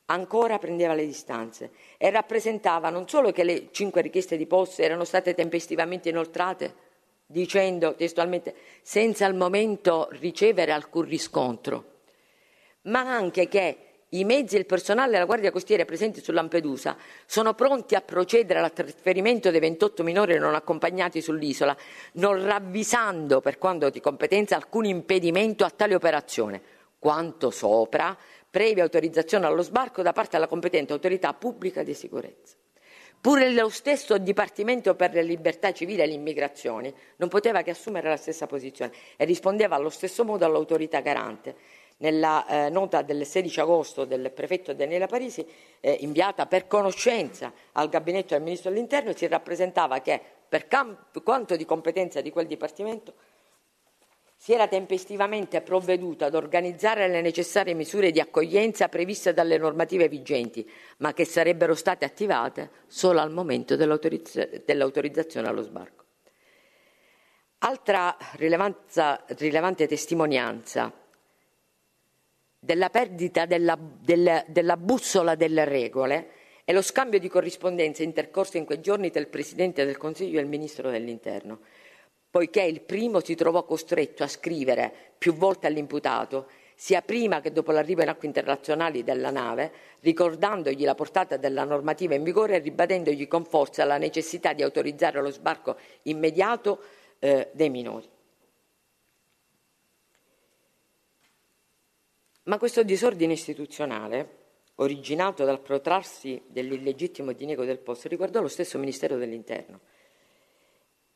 ancora prendeva le distanze e rappresentava non solo che le cinque richieste di posto erano state tempestivamente inoltrate, dicendo testualmente senza al momento ricevere alcun riscontro, ma anche che i mezzi e il personale della Guardia Costiera presenti su Lampedusa sono pronti a procedere al trasferimento dei 28 minori non accompagnati sull'isola, non ravvisando per quanto di competenza alcun impedimento a tale operazione, quanto sopra, previa autorizzazione allo sbarco da parte della competente autorità pubblica di sicurezza. Pure lo stesso Dipartimento per le libertà civili e le immigrazioni non poteva che assumere la stessa posizione e rispondeva allo stesso modo all'autorità garante nella eh, nota del 16 agosto del prefetto Daniela Parisi, eh, inviata per conoscenza al gabinetto del ministro dell'Interno, si rappresentava che per camp- quanto di competenza di quel dipartimento si era tempestivamente provveduto ad organizzare le necessarie misure di accoglienza previste dalle normative vigenti, ma che sarebbero state attivate solo al momento dell'autorizz- dell'autorizzazione allo sbarco. Altra rilevante testimonianza della perdita della, della, della bussola delle regole e lo scambio di corrispondenze intercorso in quei giorni tra il Presidente del Consiglio e il Ministro dell'Interno, poiché il primo si trovò costretto a scrivere più volte all'imputato sia prima che dopo l'arrivo in acque internazionali della nave, ricordandogli la portata della normativa in vigore e ribadendogli con forza la necessità di autorizzare lo sbarco immediato eh, dei minori. Ma questo disordine istituzionale, originato dal protrarsi dell'illegittimo diniego del posto, riguardò lo stesso Ministero dell'Interno.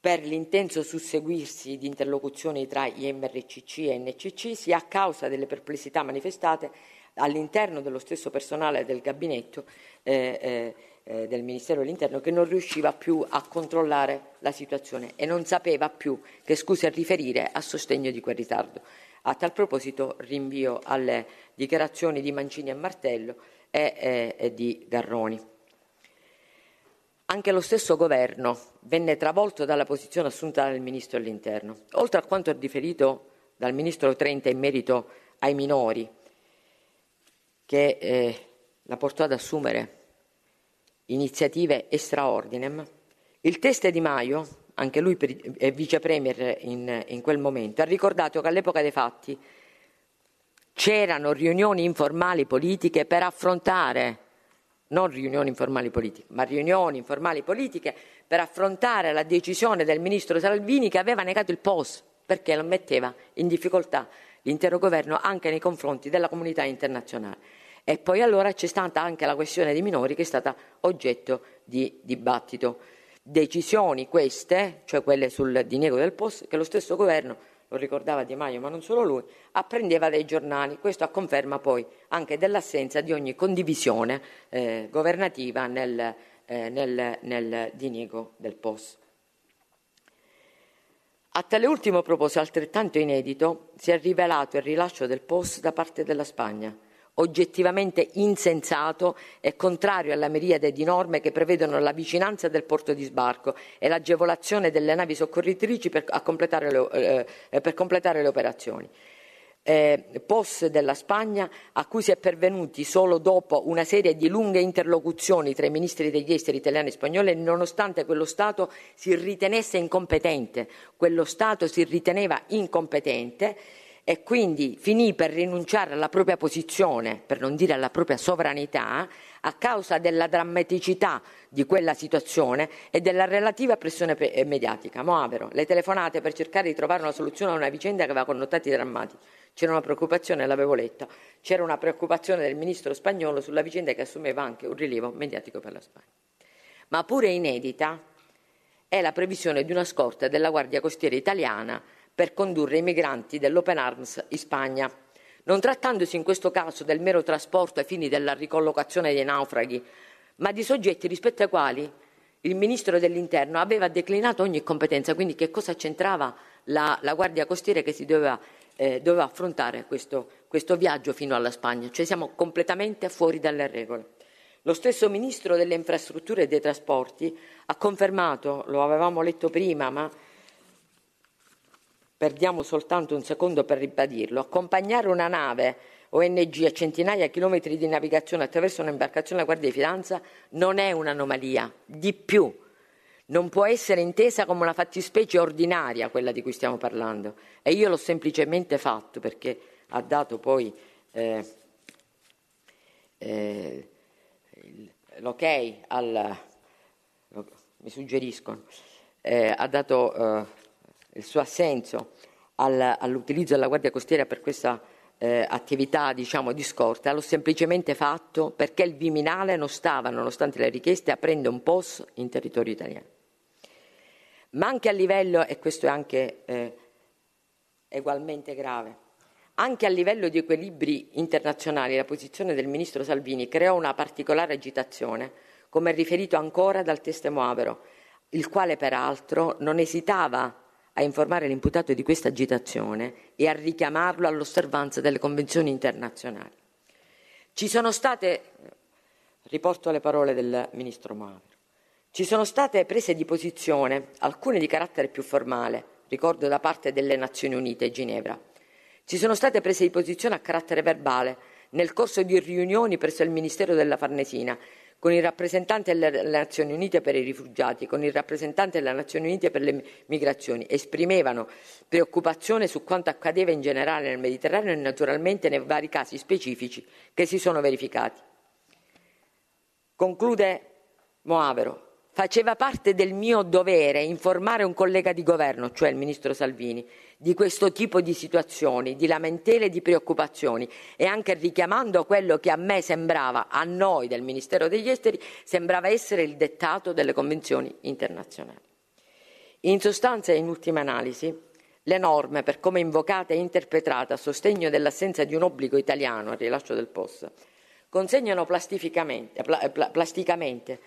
Per l'intenso susseguirsi di interlocuzioni tra IMRCC e NCC, sia a causa delle perplessità manifestate all'interno dello stesso personale del gabinetto eh, eh, eh, del Ministero dell'Interno che non riusciva più a controllare la situazione e non sapeva più che scuse riferire a sostegno di quel ritardo. A tal proposito rinvio alle dichiarazioni di Mancini e Martello e, e, e di Garroni. Anche lo stesso governo venne travolto dalla posizione assunta dal Ministro dell'Interno. Oltre a quanto riferito dal Ministro Trenta in merito ai minori, che eh, la portò ad assumere iniziative extraordinem, il test di Maio anche lui è vice premier in, in quel momento, ha ricordato che all'epoca dei fatti c'erano riunioni informali politiche per affrontare, non riunioni informali politiche, ma riunioni informali politiche per affrontare la decisione del ministro Salvini che aveva negato il POS perché lo metteva in difficoltà l'intero governo anche nei confronti della comunità internazionale. E poi allora c'è stata anche la questione dei minori che è stata oggetto di dibattito decisioni queste, cioè quelle sul diniego del POS, che lo stesso governo, lo ricordava Di Maio ma non solo lui, apprendeva dai giornali. Questo a conferma poi anche dell'assenza di ogni condivisione eh, governativa nel, eh, nel, nel diniego del POS. A tale ultimo proposito, altrettanto inedito, si è rivelato il rilascio del POS da parte della Spagna oggettivamente insensato e contrario alla miriade di norme che prevedono la vicinanza del porto di sbarco e l'agevolazione delle navi soccorritrici per completare le, eh, eh, per completare le operazioni. Eh, POS della Spagna a cui si è pervenuti solo dopo una serie di lunghe interlocuzioni tra i ministri degli esteri italiani e spagnoli nonostante quello Stato si ritenesse incompetente, quello Stato si riteneva incompetente e quindi finì per rinunciare alla propria posizione, per non dire alla propria sovranità, a causa della drammaticità di quella situazione e della relativa pressione eh, mediatica. Moavero, le telefonate per cercare di trovare una soluzione a una vicenda che aveva connotati drammatici. C'era una preoccupazione, l'avevo letta, c'era una preoccupazione del ministro spagnolo sulla vicenda che assumeva anche un rilievo mediatico per la Spagna. Ma pure inedita è la previsione di una scorta della Guardia Costiera italiana per condurre i migranti dell'Open Arms in Spagna. Non trattandosi in questo caso del mero trasporto ai fini della ricollocazione dei naufraghi, ma di soggetti rispetto ai quali il Ministro dell'Interno aveva declinato ogni competenza, quindi che cosa c'entrava la, la Guardia Costiera che si doveva, eh, doveva affrontare questo, questo viaggio fino alla Spagna, cioè siamo completamente fuori dalle regole. Lo stesso Ministro delle Infrastrutture e dei Trasporti ha confermato, lo avevamo letto prima, ma perdiamo soltanto un secondo per ribadirlo, accompagnare una nave ONG a centinaia di chilometri di navigazione attraverso un'imbarcazione della Guardia di Finanza non è un'anomalia, di più. Non può essere intesa come una fattispecie ordinaria quella di cui stiamo parlando e io l'ho semplicemente fatto perché ha dato poi eh, eh, l'ok al, mi suggeriscono, eh, ha dato eh, il suo assenso al, all'utilizzo della Guardia Costiera per questa eh, attività diciamo, di scorta, l'ho semplicemente fatto perché il Viminale non stava, nonostante le richieste, aprendo un POS in territorio italiano. Ma anche a livello, e questo è anche eh, ugualmente grave, anche a livello di equilibri internazionali la posizione del ministro Salvini creò una particolare agitazione, come riferito ancora dal testemo Avero, il quale peraltro non esitava a a informare l'imputato di questa agitazione e a richiamarlo all'osservanza delle convenzioni internazionali. Ci sono state, riporto le parole del ministro Moavero, ci sono state prese di posizione, alcune di carattere più formale, ricordo da parte delle Nazioni Unite e Ginevra, ci sono state prese di posizione a carattere verbale nel corso di riunioni presso il Ministero della Farnesina con il rappresentante delle Nazioni Unite per i rifugiati, con il rappresentante delle Nazioni Unite per le migrazioni, esprimevano preoccupazione su quanto accadeva in generale nel Mediterraneo e naturalmente nei vari casi specifici che si sono verificati. Conclude Moavero. Faceva parte del mio dovere informare un collega di governo, cioè il ministro Salvini, di questo tipo di situazioni, di lamentele e di preoccupazioni e anche richiamando quello che a me sembrava, a noi del Ministero degli Esteri, sembrava essere il dettato delle convenzioni internazionali. In sostanza in ultima analisi, le norme, per come invocate e interpretate a sostegno dell'assenza di un obbligo italiano al rilascio del POS, consegnano plasticamente, pl- pl- plasticamente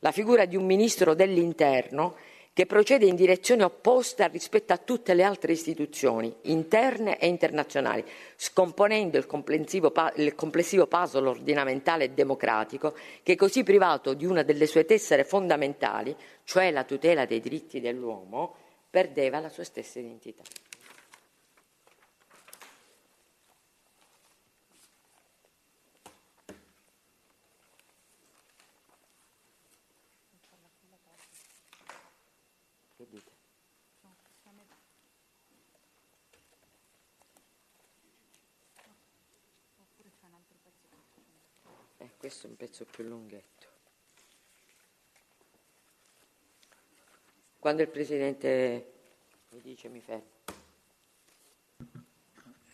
la figura di un ministro dell'interno che procede in direzione opposta rispetto a tutte le altre istituzioni, interne e internazionali, scomponendo il complessivo, il complessivo puzzle ordinamentale e democratico che è così privato di una delle sue tessere fondamentali, cioè la tutela dei diritti dell'uomo, perdeva la sua stessa identità. questo è un pezzo più lunghetto. Quando il Presidente mi dice mi fermo.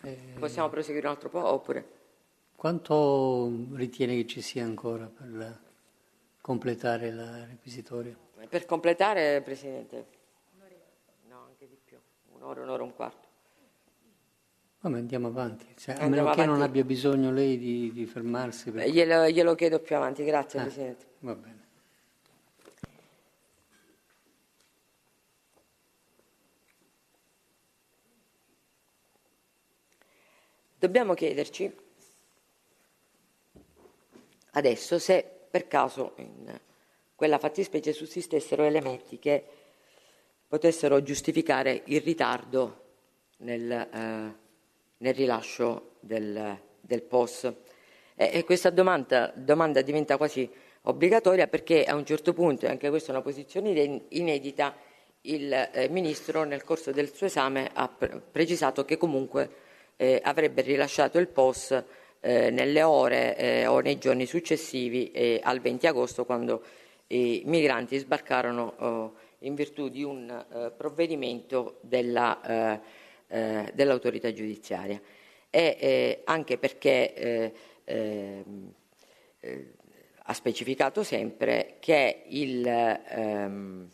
Eh, Possiamo proseguire un altro po' oppure? Quanto ritiene che ci sia ancora per la, completare la requisitoria? Per completare, Presidente? No, anche di più, un'ora, un'ora e un quarto. Vabbè, andiamo avanti, cioè, a meno avanti. che non abbia bisogno lei di, di fermarsi. Per... Eh, glielo, glielo, chiedo più avanti, grazie ah, Presidente. Va bene. Dobbiamo chiederci adesso se per caso in quella fattispecie sussistessero elementi che potessero giustificare il ritardo nel... Eh, nel rilascio del, del POS. E, e questa domanda, domanda, diventa quasi obbligatoria perché a un certo punto, e anche questa è una posizione inedita, il eh, Ministro nel corso del suo esame ha pre- precisato che comunque eh, avrebbe rilasciato il POS eh, nelle ore eh, o nei giorni successivi al 20 agosto quando i migranti sbarcarono oh, in virtù di un eh, provvedimento della eh, dell'autorità giudiziaria e eh, anche perché eh, eh, eh, ha specificato sempre che, il, ehm,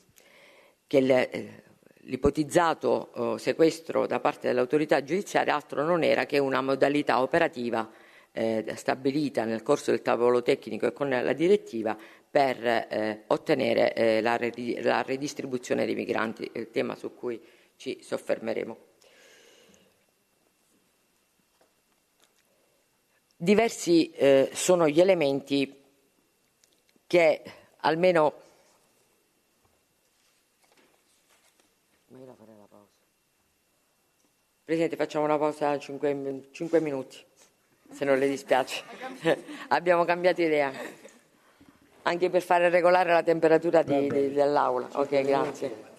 che il, eh, l'ipotizzato oh, sequestro da parte dell'autorità giudiziaria altro non era che una modalità operativa stabilita nel corso del tavolo tecnico e con la direttiva per eh, ottenere eh, la, redistribuzione dei migranti, il tema su cui ci soffermeremo. Diversi eh, sono gli elementi che almeno Presidente, facciamo una pausa 5, 5 minuti, se non le dispiace. Abbiamo cambiato idea. Anche per fare regolare la temperatura di, di, dell'aula. Ok, grazie.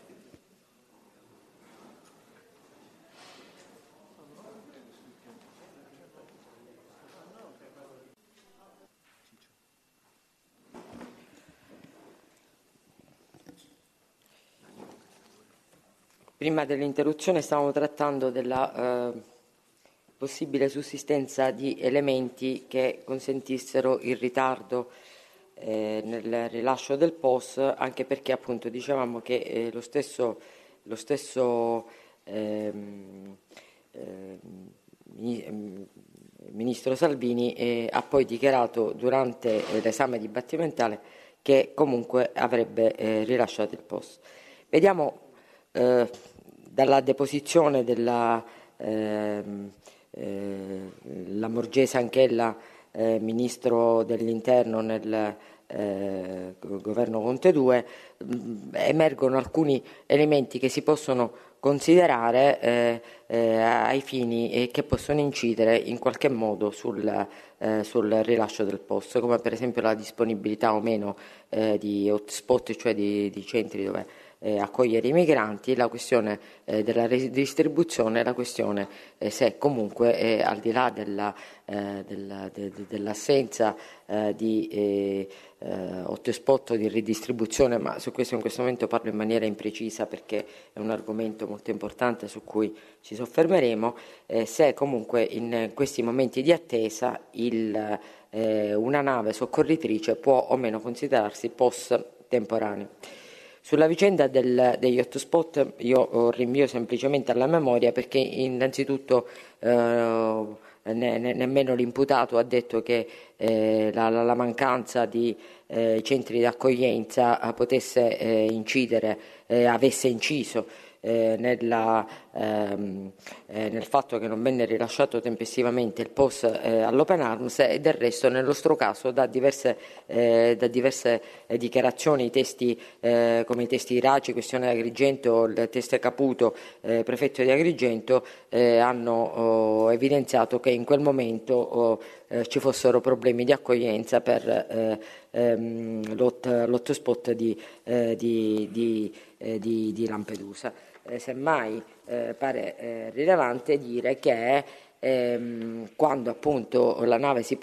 Prima dell'interruzione stavamo trattando della eh, possibile sussistenza di elementi che consentissero il ritardo eh, nel rilascio del POS, anche perché appunto dicevamo che eh, lo stesso, lo stesso ehm, ehm, ehm ministro Salvini eh, ha poi dichiarato durante l'esame dibattimentale che comunque avrebbe eh, rilasciato il POS. Vediamo eh, dalla deposizione della ehm, eh, eh, Lamorgese Anchella, eh, ministro dell'Interno nel eh, governo Conte 2, mm, emergono alcuni elementi che si possono considerare eh, eh, ai fini eh, che possono incidere in qualche modo sul, eh, sul, rilascio del posto, come per esempio la disponibilità o meno eh, di hotspot, cioè di, di centri dove eh, accogliere i migranti, la questione eh, della ridistribuzione, la questione eh, se comunque eh, al di là della, eh, della, de, de, dell'assenza eh, di hotspot di ridistribuzione, ma su questo in questo momento parlo in maniera imprecisa perché è un argomento molto importante su cui ci soffermeremo, se comunque in questi momenti di attesa il, una nave soccorritrice può o meno considerarsi post temporanea. Sulla vicenda del, degli hotspot io eh, rinvio semplicemente alla memoria perché innanzitutto eh, ne, ne, nemmeno l'imputato ha detto che eh, la, la, mancanza di eh, centri d'accoglienza eh, potesse eh, incidere, avesse inciso eh, nella, ehm, eh, nel fatto che non venne rilasciato tempestivamente il POS eh, all'Open Arms e del resto nel nostro caso da diverse, eh, da diverse eh, dichiarazioni, testi, eh, come i testi Iraci, questione di Agrigento, il test Caputo, prefetto di Agrigento, hanno oh, evidenziato che in quel momento oh, ci fossero problemi di accoglienza per ehm, l'hotspot l'hot di, di, di, di Lampedusa eh, semmai eh, pare eh, rilevante dire che ehm, quando appunto la nave si,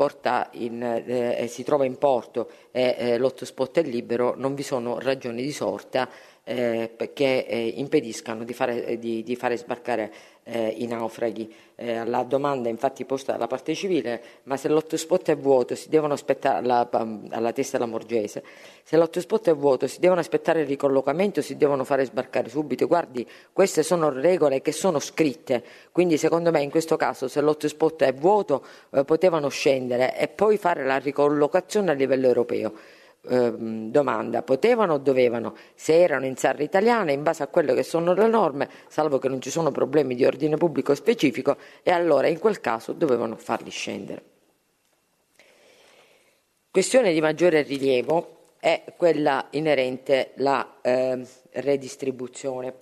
in, eh, si trova in porto e eh, l'hotspot è libero non vi sono ragioni di sorta che impediscano di fare, di, di fare sbarcare eh, i naufraghi. Eh, alla domanda infatti posta dalla parte civile, ma se l'hotspot è vuoto si devono aspettare, alla, alla testa della Morgese, se l'hotspot è vuoto si devono aspettare il ricollocamento, o si devono fare sbarcare subito. Guardi, queste sono regole che sono scritte, quindi secondo me in questo caso se l'hotspot è vuoto eh, potevano scendere e poi fare la ricollocazione a livello europeo. Ehm, domanda, potevano o dovevano, se erano in sarra italiana, in base a quelle che sono le norme, salvo che non ci sono problemi di ordine pubblico specifico, e allora in quel caso dovevano farli scendere. Questione di maggiore rilievo è quella inerente alla eh, redistribuzione.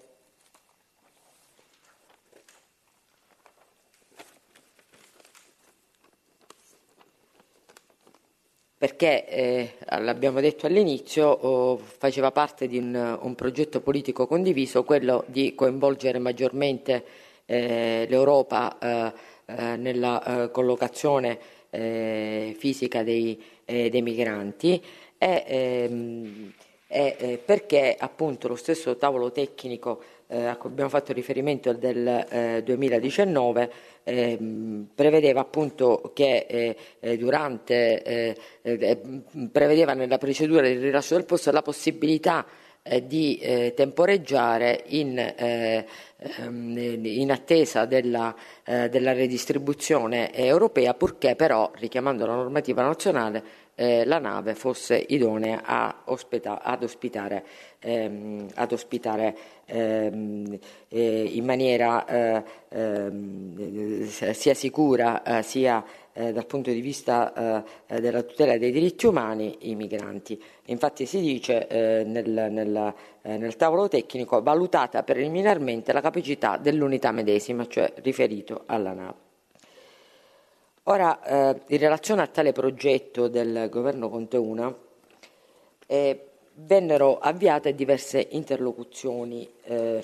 perché, eh, l'abbiamo detto all'inizio, oh, faceva parte di un, un, progetto politico condiviso, quello di coinvolgere maggiormente eh, l'Europa eh, eh nella eh, collocazione eh, fisica dei, dei, migranti e, ehm, e perché appunto lo stesso tavolo tecnico eh, abbiamo fatto riferimento del eh, 2019 eh, prevedeva appunto che eh, eh, durante eh, prevedeva nella procedura di rilascio del posto la possibilità di temporeggiare in, ehm, in attesa della, della redistribuzione europea, purché però, richiamando la normativa nazionale, eh, la nave fosse idonea ad ospitare, ehm, ad ospitare ehm, eh, in maniera eh, ehm, sia sicura eh, sia eh, dal punto di vista della tutela dei diritti umani i migranti. Infatti si dice nel, nel, nel tavolo tecnico valutata preliminarmente la capacità dell'unità medesima, cioè riferito alla nave. Ora, eh, in relazione a tale progetto del governo Conte 1, eh, vennero avviate diverse interlocuzioni eh,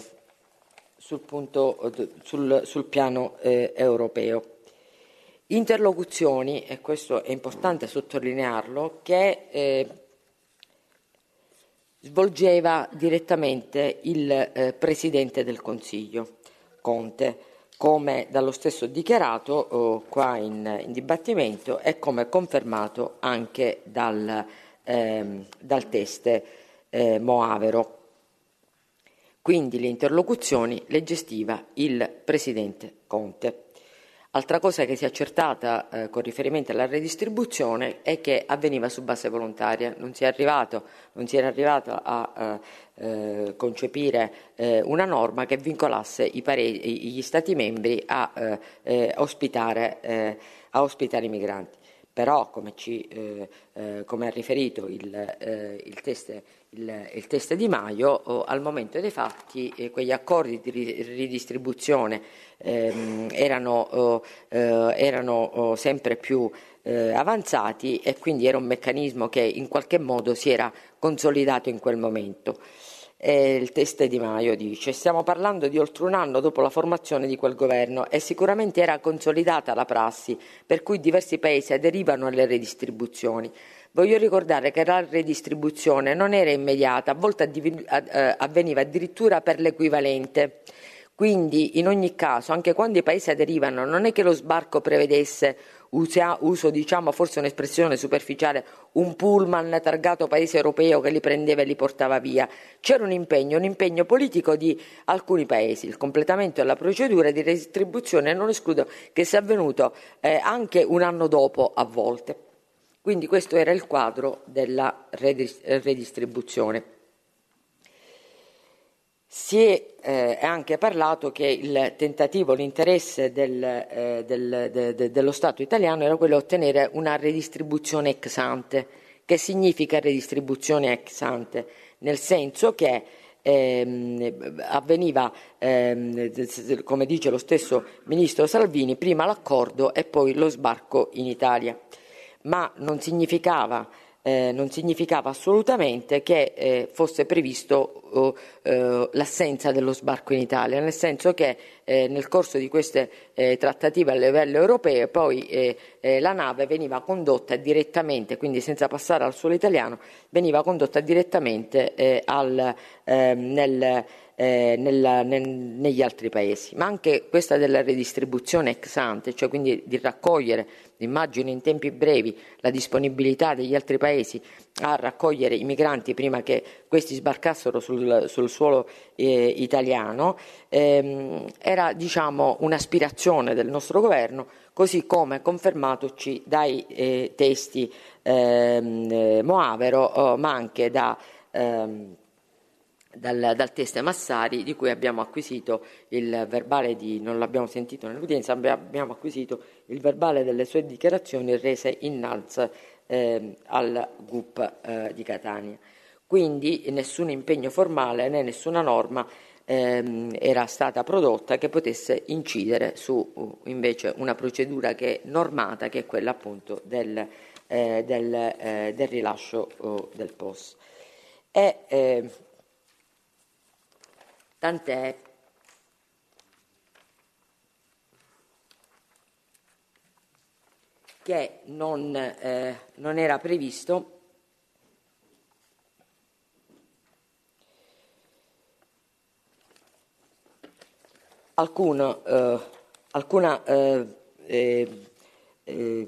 sul, punto, eh, sul, sul, piano eh, europeo. Interlocuzioni, e questo è importante sottolinearlo, che eh, svolgeva direttamente il Presidente del Consiglio, Conte, come dallo stesso dichiarato eh, qua in, in, dibattimento e come confermato anche dal, ehm, dal teste eh, Moavero. Quindi le interlocuzioni le gestiva il Presidente Conte. Altra cosa che si è accertata eh, con riferimento alla redistribuzione è che avveniva su base volontaria, non si, arrivato, non si era arrivato a eh, eh concepire eh, una norma che vincolasse pareri, gli Stati membri a, eh, eh, ospitare, a ospitare i migranti però come, ci, eh, eh, come ha riferito il, eh, il, test, il, il test di Maio, oh, al momento dei fatti eh, quegli accordi di ri- ridistribuzione ehm, erano, oh, eh, erano oh, sempre più eh, avanzati e quindi era un meccanismo che in qualche modo si era consolidato in quel momento. E il test di Maio dice: Stiamo parlando di oltre un anno dopo la formazione di quel governo e sicuramente era consolidata la prassi per cui diversi paesi aderivano alle redistribuzioni. Voglio ricordare che la redistribuzione non era immediata, a volte eh, avveniva addirittura per l'equivalente. Quindi, in ogni caso, anche quando i paesi aderivano, non è che lo sbarco prevedesse, usa, uso diciamo forse un'espressione superficiale, un pullman targato paese europeo che li prendeva e li portava via. C'era un impegno, un impegno politico di alcuni paesi. Il completamento della procedura di redistribuzione non escludo che sia avvenuto eh, anche un anno dopo a volte. Quindi questo era il quadro della redistribuzione. Si è eh, anche parlato che il tentativo, l'interesse del, eh, del, de, de, dello Stato italiano era quello di ottenere una redistribuzione ex ante. Che significa redistribuzione ex ante? Nel senso che ehm, avveniva, ehm, come dice lo stesso ministro Salvini, prima l'accordo e poi lo sbarco in Italia ma non significava, eh, non significava assolutamente che eh, fosse previsto oh, eh, l'assenza dello sbarco in Italia, nel senso che eh, nel corso di queste eh, trattative a livello europeo poi eh, la nave veniva condotta direttamente, quindi senza passare al suolo italiano, veniva condotta direttamente al, ehm, nel eh, nella, nel, negli altri paesi, ma anche questa della redistribuzione ex ante, cioè quindi di raccogliere, immagino in tempi brevi, la disponibilità degli altri paesi a raccogliere i migranti prima che questi sbarcassero sul, sul suolo eh, italiano, ehm, era diciamo, un'aspirazione del nostro governo, così come confermatoci dai eh, testi ehm, eh, Moavero, oh, ma anche da... Ehm, dal, dal teste Massari di cui abbiamo acquisito il verbale di, non l'abbiamo sentito nell'udienza, abbiamo acquisito il verbale delle sue dichiarazioni rese innanzi eh, al GUP eh, di Catania. Quindi nessun impegno formale né nessuna norma ehm, era stata prodotta che potesse incidere su uh, invece una procedura che è normata, che è quella appunto del, eh, del, eh, del rilascio uh, del POS. E, ehm, Tant'è che non, eh, non era previsto eh, alcuna, eh, alcuna eh, eh,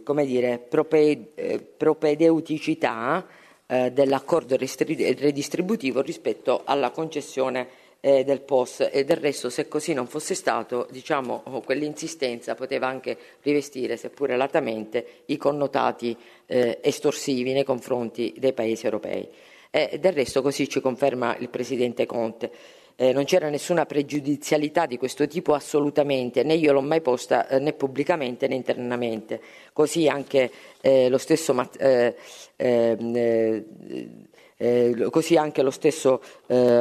come dire, prope, eh, propedeuticità eh, dell'accordo redistributivo rispetto alla concessione eh, del POS e del resto se così non fosse stato diciamo, oh, quell'insistenza poteva anche rivestire seppur latamente i connotati eh, estorsivi nei confronti dei paesi europei. E del resto così ci conferma il Presidente Conte. Eh, non c'era nessuna pregiudizialità di questo tipo assolutamente, né io l'ho mai posta eh, né pubblicamente né internamente. Così anche eh, lo stesso, eh, ehm, eh, eh, così anche lo stesso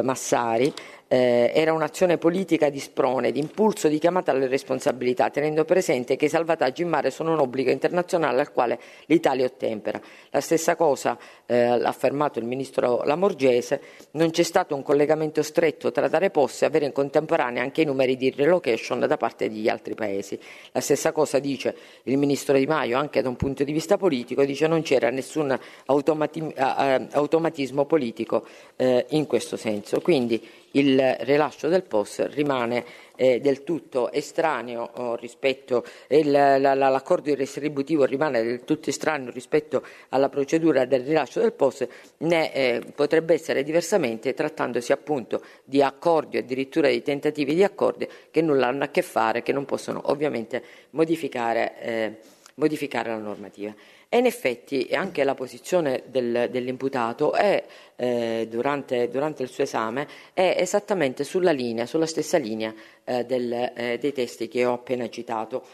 Massari eh, era un'azione politica di sprone, di impulso, di chiamata alle responsabilità, tenendo presente che i salvataggi in mare sono un obbligo internazionale al quale l'Italia ottempera. La stessa cosa eh, l'ha affermato il ministro Lamorgese, non c'è stato un collegamento stretto tra dare posto e avere in contemporanea anche i numeri di relocation da parte degli altri paesi. La stessa cosa dice il ministro Di Maio anche da un punto di vista politico, dice non c'era nessun automati- automatismo politico eh, in questo senso. Quindi, il rilascio del POS rimane eh, del tutto estraneo eh, rispetto eh, il, la, la, l'accordo distributivo rimane del tutto estraneo rispetto alla procedura del rilascio del POS né eh, potrebbe essere diversamente trattandosi appunto di accordi o addirittura di tentativi di accordi che nulla hanno a che fare che non possono ovviamente modificare, eh, modificare la normativa. E in effetti anche la posizione del, dell'imputato è, eh, durante, durante, il suo esame è esattamente sulla linea, sulla stessa linea eh, del, eh, dei testi che ho appena citato.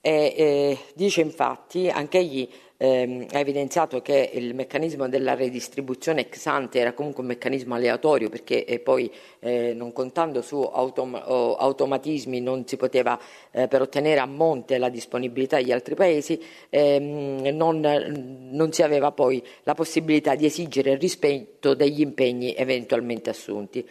E, eh, dice infatti anche egli ehm, ha evidenziato che il meccanismo della redistribuzione ex ante era comunque un meccanismo aleatorio perché eh, poi eh, non contando su autom- automatismi non si poteva eh, per ottenere a monte la disponibilità degli altri paesi, ehm, non, non si aveva poi la possibilità di esigere il rispetto degli impegni eventualmente assunti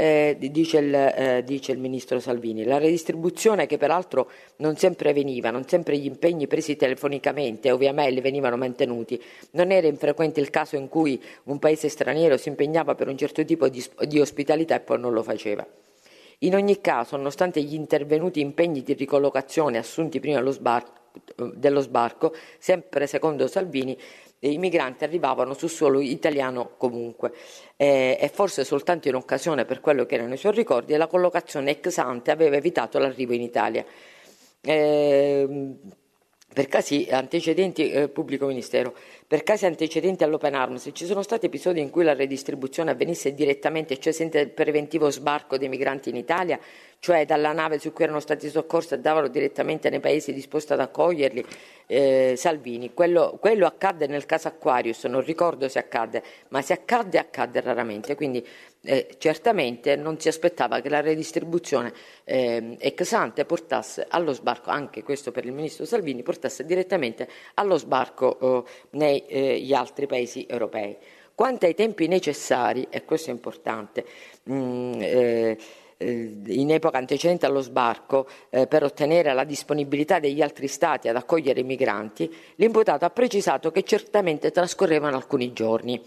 eh, dice, il, eh, dice, il, ministro Salvini. La redistribuzione che peraltro non sempre veniva, non sempre gli impegni presi telefonicamente o via mail venivano mantenuti. Non era infrequente il caso in cui un paese straniero si impegnava per un certo tipo di, di ospitalità e poi non lo faceva. In ogni caso, nonostante gli intervenuti impegni di ricollocazione assunti prima dello sbarco, sempre secondo Salvini, i migranti arrivavano su suolo italiano comunque eh, e forse soltanto in occasione per quello che erano i suoi ricordi la collocazione ex ante aveva evitato l'arrivo in Italia. Eh, per casi antecedenti, eh, pubblico ministero, per casi antecedenti all'open arms, ci sono stati episodi in cui la redistribuzione avvenisse direttamente, cioè senza il preventivo sbarco dei migranti in Italia, cioè dalla nave su cui erano stati soccorsi andavano direttamente nei paesi disposti ad accoglierli. Eh, Salvini, quello, quello, accadde nel caso Aquarius, non ricordo se accadde, ma se accadde accadde raramente, quindi eh, certamente non si aspettava che la redistribuzione eh, ex ante portasse allo sbarco, anche questo per il ministro Salvini, portasse direttamente allo sbarco oh, eh, negli altri paesi europei. Quanto ai tempi necessari, e questo è importante, mh, mm, eh, eh, in epoca antecedente allo sbarco eh, per ottenere la disponibilità degli altri stati ad accogliere i migranti, l'imputato ha precisato che certamente trascorrevano alcuni giorni.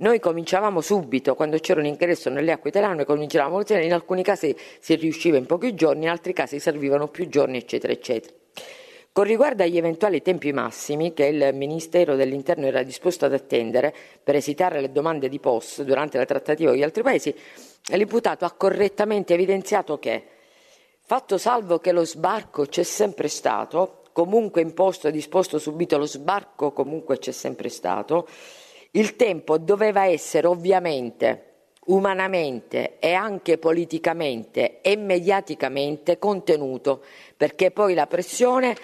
Noi cominciavamo subito, quando c'era un ingresso nelle acque italiane, cominciavamo in alcuni casi si riusciva in pochi giorni, in altri casi servivano più giorni, eccetera, eccetera. Con riguardo agli eventuali tempi massimi che il Ministero dell'Interno era disposto ad attendere per esitare le domande di POS durante la trattativa con gli altri paesi, l'imputato ha correttamente evidenziato che, fatto salvo che lo sbarco c'è sempre stato, comunque imposto e disposto subito lo sbarco comunque c'è sempre stato, il tempo doveva essere ovviamente umanamente e anche politicamente e mediaticamente contenuto, perché poi la pressione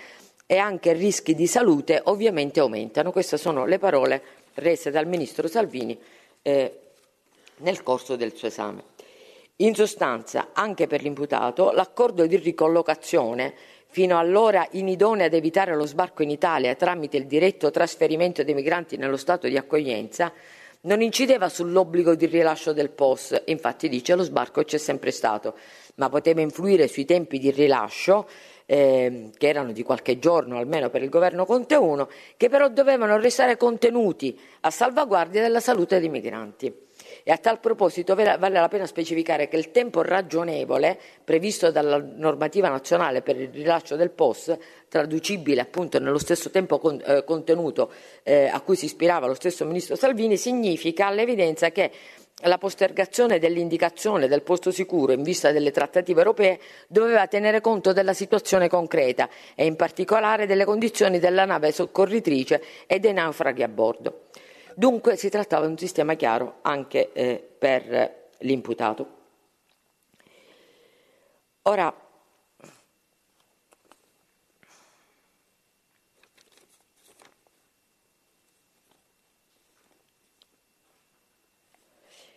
e anche i rischi di salute ovviamente aumentano. Queste sono le parole rese dal ministro Salvini eh, nel corso del suo esame. In sostanza, anche per l'imputato, l'accordo di ricollocazione fino allora inidonea ad evitare lo sbarco in Italia tramite il diretto trasferimento dei migranti nello stato di accoglienza, non incideva sull'obbligo di rilascio del POS, infatti dice lo sbarco c'è sempre stato, ma poteva influire sui tempi di rilascio, eh, che erano di qualche giorno almeno per il governo Conte 1, che però dovevano restare contenuti a salvaguardia della salute dei migranti. E a tal proposito vale la pena specificare che il tempo ragionevole previsto dalla normativa nazionale per il rilascio del POS, traducibile appunto nello stesso tempo con, eh, contenuto eh, a cui si ispirava lo stesso ministro Salvini, significa all'evidenza che la postergazione dell'indicazione del posto sicuro in vista delle trattative europee doveva tenere conto della situazione concreta e in particolare delle condizioni della nave soccorritrice e dei naufraghi a bordo. Dunque si trattava di un sistema chiaro anche eh, per l'imputato. Ora,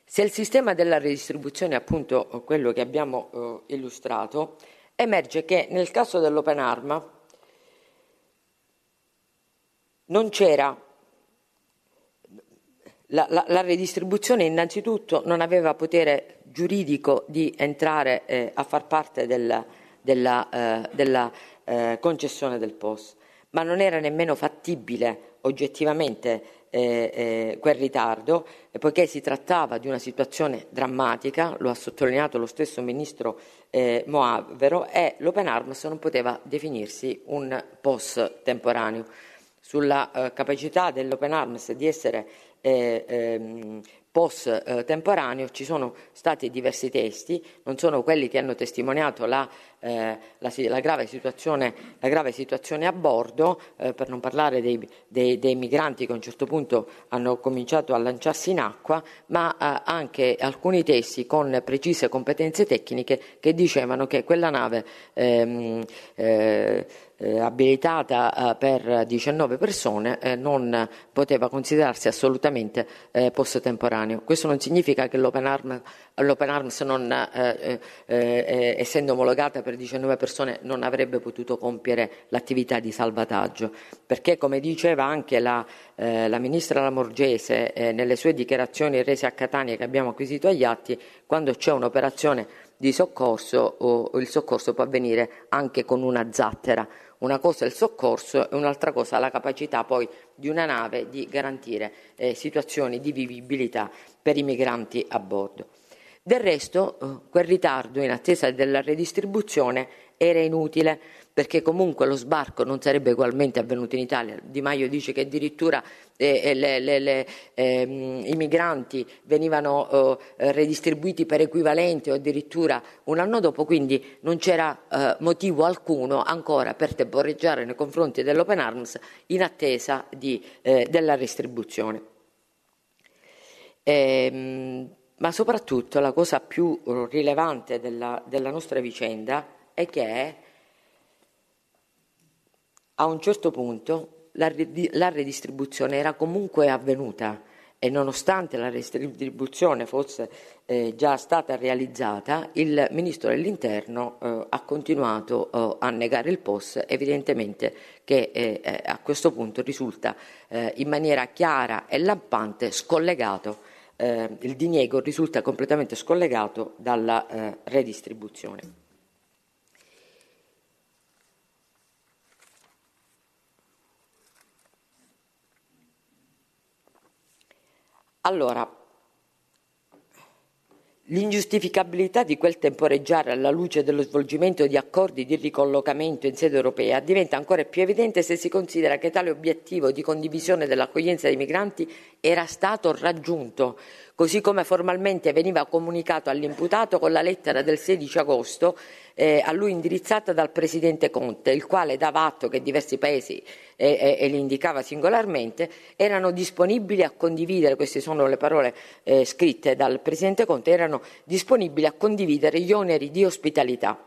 se il sistema della redistribuzione è appunto quello che abbiamo eh, illustrato, emerge che nel caso dell'open arma non c'era la, la, la, redistribuzione innanzitutto non aveva potere giuridico di entrare eh, a far parte della, della, eh, della eh, concessione del POS, ma non era nemmeno fattibile oggettivamente eh, eh, quel ritardo, poiché si trattava di una situazione drammatica, lo ha sottolineato lo stesso ministro eh, Moavero, e l'Open Arms non poteva definirsi un POS temporaneo. Sulla capacità dell'Open Arms di essere eh, ehm, post-temporaneo ci sono stati diversi testi, non sono quelli che hanno testimoniato la, eh, la, la, grave, situazione, la grave, situazione, a bordo, eh, per non parlare dei, dei, dei, migranti che a un certo punto hanno cominciato a lanciarsi in acqua, ma eh, anche alcuni testi con precise competenze tecniche che dicevano che quella nave ehm, eh, eh, abilitata eh, per 19 persone eh, non poteva considerarsi assolutamente eh, posto temporaneo. Questo non significa che l'Open Arms, l'open arms non, eh, eh, essendo omologata per 19 persone non avrebbe potuto compiere l'attività di salvataggio, perché come diceva anche la, la ministra Lamorgese nelle sue dichiarazioni rese a Catania che abbiamo acquisito agli atti, quando c'è un'operazione di soccorso il soccorso può avvenire anche con una zattera una cosa è il soccorso e un'altra cosa la capacità poi di una nave di garantire eh, situazioni di vivibilità per i migranti a bordo. Del resto, eh, quel ritardo in attesa della redistribuzione era inutile perché comunque lo sbarco non sarebbe ugualmente avvenuto in Italia. Di Maio dice che addirittura eh, eh le, le, le, eh, i migranti venivano eh, redistribuiti per equivalente o addirittura un anno dopo, quindi non c'era eh, motivo alcuno ancora per temporeggiare nei confronti dell'Open Arms in attesa di, eh, della restribuzione. Ehm, ma soprattutto la cosa più rilevante della, della nostra vicenda è che a un certo punto la, la redistribuzione era comunque avvenuta e nonostante la redistribuzione fosse eh, già stata realizzata, il ministro dell'interno eh, ha continuato eh, a negare il POS, evidentemente che eh, eh, a questo punto risulta eh, in maniera chiara e lampante scollegato, il diniego risulta completamente scollegato dalla redistribuzione. Allora, L'ingiustificabilità di quel temporeggiare alla luce dello svolgimento di accordi di ricollocamento in sede europea diventa ancora più evidente se si considera che tale obiettivo di condivisione dell'accoglienza dei migranti era stato raggiunto, così come formalmente veniva comunicato all'imputato con la lettera del 16 agosto eh, a lui indirizzata dal presidente Conte, il quale dava atto che diversi paesi, eh, eh, e li indicava singolarmente, erano disponibili a condividere, queste sono le parole eh, scritte dal presidente Conte, erano disponibili a condividere gli oneri di ospitalità.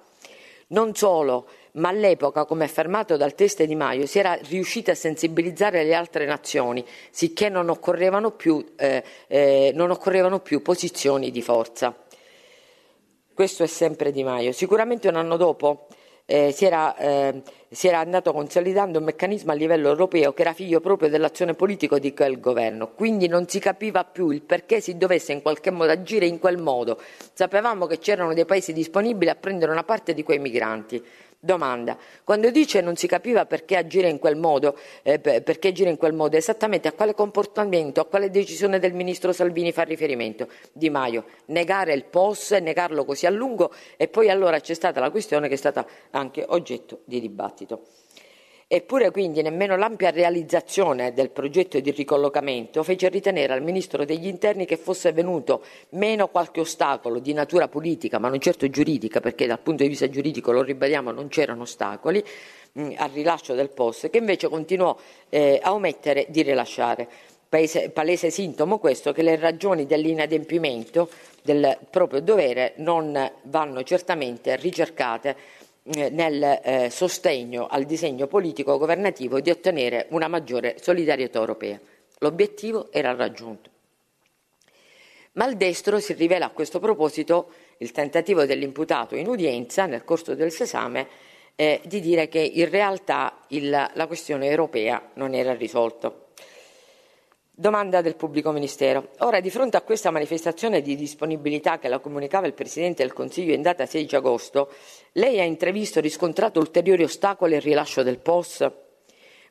Non solo, ma all'epoca, come affermato dal teste di Maio, si era riuscita a sensibilizzare le altre nazioni, sicché non occorrevano più, eh, eh, non occorrevano più posizioni di forza. Questo è sempre Di Maio. Sicuramente un anno dopo eh, si, era, eh, si, era, andato consolidando un meccanismo a livello europeo che era figlio proprio dell'azione politica di quel governo, quindi non si capiva più il perché si dovesse in qualche modo agire in quel modo. Sapevamo che c'erano dei paesi disponibili a prendere una parte di quei migranti. Domanda. Quando dice non si capiva perché agire in quel modo, eh, perché agire in quel modo, esattamente a quale comportamento, a quale decisione del ministro Salvini fa riferimento? Di Maio, negare il POS e negarlo così a lungo e poi allora c'è stata la questione che è stata anche oggetto di dibattito. Eppure quindi nemmeno l'ampia realizzazione del progetto di ricollocamento fece ritenere al Ministro degli Interni che fosse venuto meno qualche ostacolo di natura politica, ma non certo giuridica, perché dal punto di vista giuridico, lo ribadiamo, non c'erano ostacoli mh, mm, al rilascio del post, che invece continuò eh, a omettere di rilasciare. Paese, palese sintomo questo che le ragioni dell'inadempimento del proprio dovere non vanno certamente ricercate eh, nel eh, sostegno al disegno politico governativo di ottenere una maggiore solidarietà europea. L'obiettivo era raggiunto. Ma al destro si rivela a questo proposito il tentativo dell'imputato in udienza nel corso del sesame eh, di dire che in realtà il, la questione europea non era risolta. Domanda del pubblico ministero. Ora, di fronte a questa manifestazione di disponibilità che la comunicava il Presidente del Consiglio in data 16 agosto, lei ha intravisto riscontrato ulteriori ostacoli al rilascio del POS?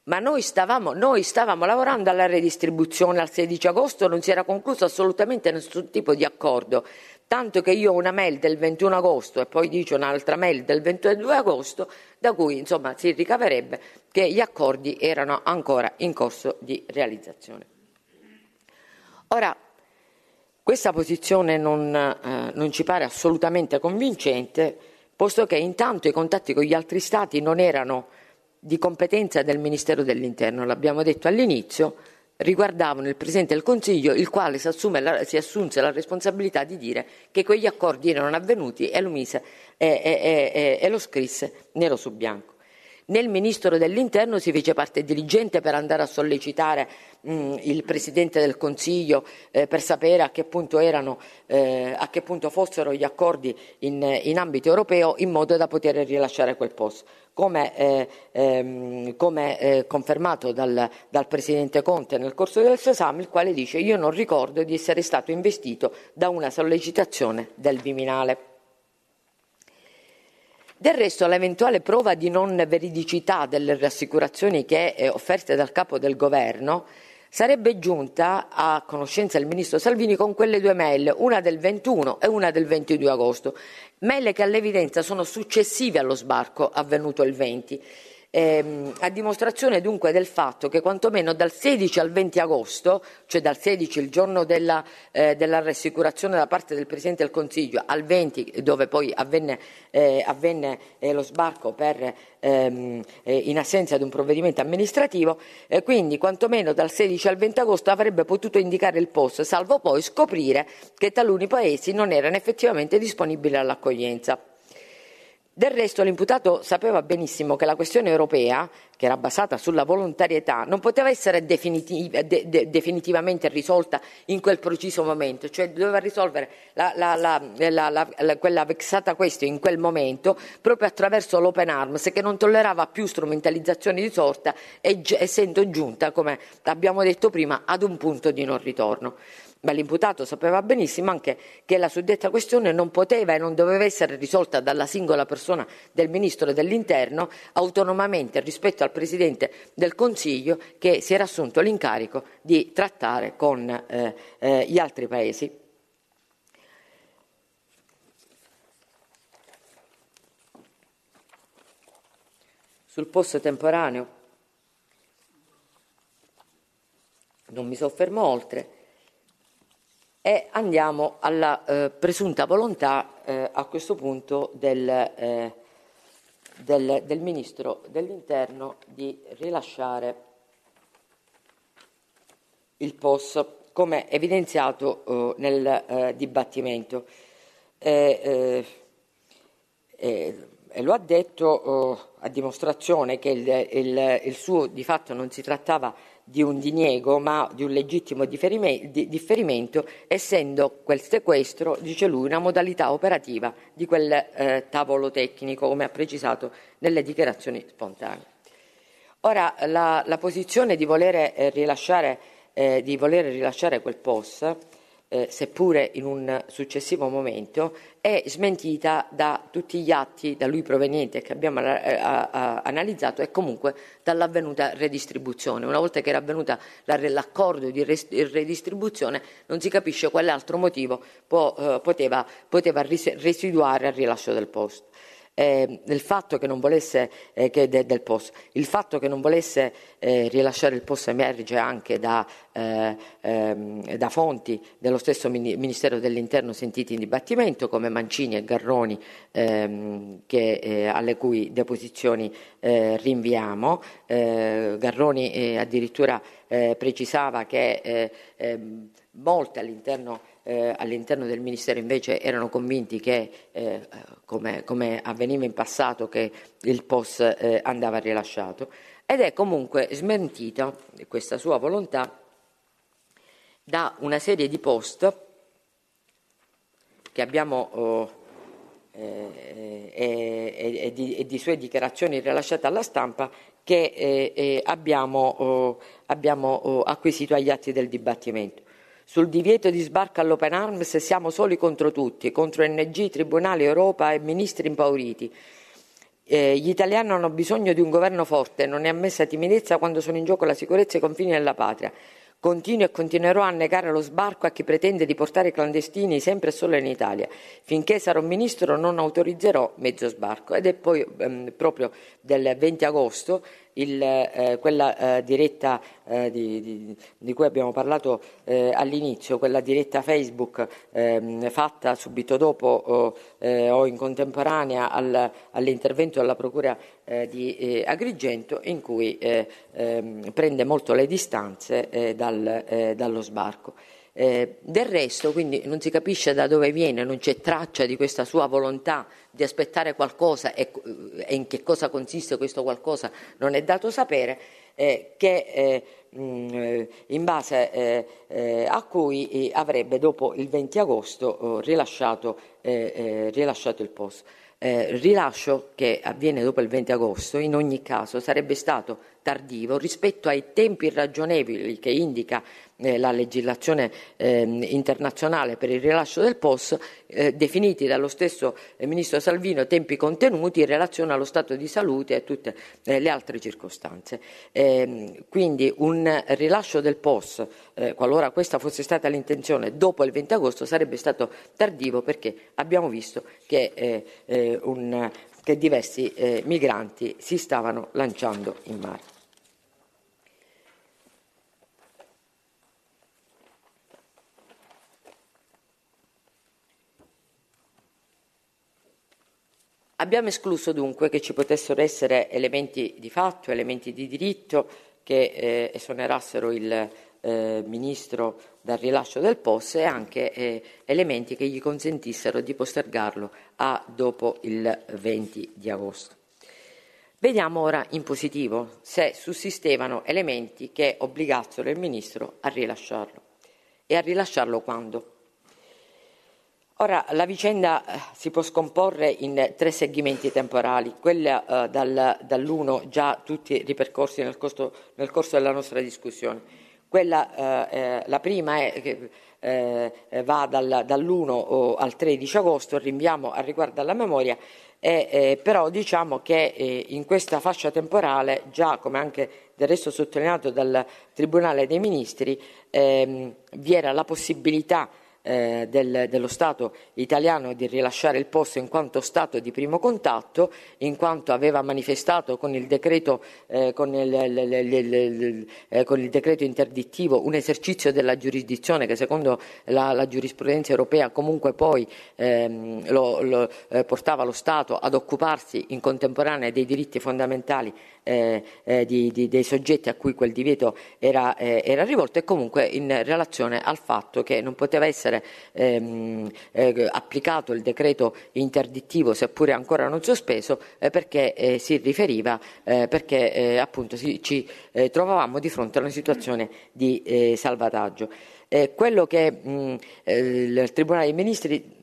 Ma noi stavamo, noi stavamo lavorando alla redistribuzione al 16 agosto, non si era concluso assolutamente nessun tipo di accordo, tanto che io ho una mail del 21 agosto e poi dice un'altra mail del 22 agosto, da cui insomma si ricaverebbe che gli accordi erano ancora in corso di realizzazione. Ora, questa posizione non, eh, non ci pare assolutamente convincente, posto che intanto i contatti con gli altri Stati non erano di competenza del Ministero dell'Interno, l'abbiamo detto all'inizio, riguardavano il Presidente del Consiglio, il quale si, la, si, assunse la responsabilità di dire che quegli accordi erano avvenuti e lo, mise, e, e, e, lo scrisse nero su bianco. Nel ministro dell'interno si fece parte diligente per andare a sollecitare mh, il presidente del Consiglio eh, per sapere a che punto, erano, eh, a che punto fossero gli accordi in, in ambito europeo in modo da poter rilasciare quel posto. Come, eh, ehm, come eh, confermato dal, dal, Presidente Conte nel corso del suo esame, il quale dice io non ricordo di essere stato investito da una sollecitazione del Viminale. Del resto l'eventuale prova di non veridicità delle rassicurazioni che, eh, offerte dal capo del governo sarebbe giunta a conoscenza del ministro Salvini con quelle due mail, una del 21 e una del 22 agosto, mail che all'evidenza sono successive allo sbarco avvenuto il 20 Ehm, a dimostrazione dunque del fatto che quantomeno dal 16 al 20 agosto, cioè dal 16 il giorno della, eh, della rassicurazione da parte del Presidente del Consiglio al 20 dove poi avvenne, eh, avvenne eh, lo sbarco per, ehm, eh, in assenza di un provvedimento amministrativo, eh, quindi quantomeno dal 16 al 20 agosto avrebbe potuto indicare il posto, salvo poi scoprire che taluni paesi non erano effettivamente disponibili all'accoglienza. Del resto l'imputato sapeva benissimo che la questione europea, che era basata sulla volontarietà, non poteva essere definitiv- de- de- definitivamente risolta in quel preciso momento, cioè doveva risolvere la, la, la, quella vexata questione in quel momento proprio attraverso l'open arms che non tollerava più strumentalizzazioni di sorta essendo giunta, come abbiamo detto prima, ad un punto di non ritorno. Ma l'imputato sapeva benissimo anche che la suddetta questione non poteva e non doveva essere risolta dalla singola persona del Ministro dell'Interno autonomamente rispetto al Presidente del Consiglio che si era assunto l'incarico di trattare con eh, eh, gli altri Paesi. Sul posto temporaneo non mi soffermo oltre. E andiamo alla eh, presunta volontà eh, a questo punto del, eh, del, del Ministro dell'Interno di rilasciare il POS come evidenziato eh, nel eh, dibattimento. E, eh, e lo ha detto a dimostrazione che il, il, il suo di fatto non si trattava di un diniego, ma di un legittimo differimento, essendo quel sequestro, dice lui, una modalità operativa di quel eh, tavolo tecnico, come ha precisato nelle dichiarazioni spontanee. Ora, la, la posizione di voler, eh, rilasciare, eh, rilasciare quel POS eh, seppure in un successivo momento, è smentita da tutti gli atti da lui provenienti che abbiamo a, eh, a, a, analizzato e comunque dall'avvenuta redistribuzione. Una volta che era avvenuta la, l'accordo di res, redistribuzione non si capisce quale altro motivo può, eh, poteva, poteva ris- residuare al rilascio del posto eh, del fatto che non volesse, eh, che de, del POS, il fatto che non volesse eh, rilasciare il POS emerge anche da, eh, ehm, da, fonti dello stesso Ministero dell'Interno sentiti in dibattimento come Mancini e Garroni ehm, che, eh, alle cui deposizioni eh, rinviamo. Garroni addirittura precisava che ehm, Molti all'interno, eh, all'interno, del Ministero invece erano convinti che, eh, come, come, avveniva in passato, che il POS eh, andava rilasciato ed è comunque smentita questa sua volontà da una serie di post che abbiamo oh, eh, eh, e, di, e di sue dichiarazioni rilasciate alla stampa che eh, eh, abbiamo, oh, abbiamo oh, acquisito agli atti del dibattimento. Sul divieto di sbarco all'Open Arms siamo soli contro tutti, contro NG, Tribunale Europa e ministri impauriti. Eh, gli italiani hanno bisogno di un governo forte, non è ammessa timidezza quando sono in gioco la sicurezza e i confini della patria. Continuo e continuerò a negare lo sbarco a chi pretende di portare i clandestini sempre e solo in Italia. Finché sarò ministro non autorizzerò mezzo sbarco. Ed è poi ehm, proprio del 20 agosto il, eh, quella eh, diretta eh, di, di, di, cui abbiamo parlato eh, all'inizio, quella diretta Facebook ehm, fatta subito dopo eh, o in contemporanea al, all'intervento alla Procura eh, di Agrigento in cui ehm, prende molto le distanze dal, dallo sbarco. Eh, del resto, quindi, non si capisce da dove viene, non c'è traccia di questa sua volontà di aspettare qualcosa e, eh, e in che cosa consiste questo qualcosa non è dato sapere, eh, che, eh, mh, in base eh, eh, a cui avrebbe dopo il 20 agosto rilasciato, rilasciato, il posto. rilascio che avviene dopo il 20 agosto, in ogni caso, sarebbe stato tardivo rispetto ai tempi ragionevoli che indica eh, la legislazione eh, internazionale per il rilascio del POS, eh, definiti dallo stesso eh, Ministro Salvino tempi contenuti in relazione allo stato di salute e a tutte eh, le altre circostanze. Ehm, quindi un rilascio del POS, qualora questa fosse stata l'intenzione, dopo il 20 agosto sarebbe stato tardivo perché abbiamo visto che un, che diversi eh, migranti si stavano lanciando in mare. Abbiamo escluso dunque che ci potessero essere elementi di fatto, elementi di diritto che eh, esonerassero il eh, ministro dal rilascio del POS e anche eh, elementi che gli consentissero di postergarlo a dopo il 20 di agosto. Vediamo ora in positivo se sussistevano elementi che obbligassero il ministro a rilasciarlo e a rilasciarlo quando. Ora, la vicenda eh, si può scomporre in tre segmenti temporali, quella eh, dal, dall'1 già tutti ripercorsi nel, costo, nel, corso della nostra discussione. Quella, eh, eh la prima è eh, eh, va dal, dall'1 al 13 agosto, rinviamo a riguardo alla memoria, e, però diciamo che in questa fascia temporale, già come anche del resto sottolineato dal Tribunale dei Ministri, ehm, vi era la possibilità eh, del, dello Stato italiano di rilasciare il posto in quanto Stato di primo contatto, in quanto aveva manifestato con il decreto, eh, con il, le, le, le, eh, con il decreto interdittivo un esercizio della giurisdizione che secondo la, la giurisprudenza europea comunque poi ehm, lo, lo, eh, portava lo Stato ad occuparsi in contemporanea dei diritti fondamentali eh, eh, di, di, dei soggetti a cui quel divieto era, eh, era rivolto e comunque in relazione al fatto che non poteva essere ehm, eh, applicato il decreto interdittivo, seppure ancora non sospeso, eh, perché eh, si riferiva, eh, perché eh, appunto si, ci eh, trovavamo di fronte a una situazione di salvataggio. quello che mh, mm, il Tribunale dei Ministri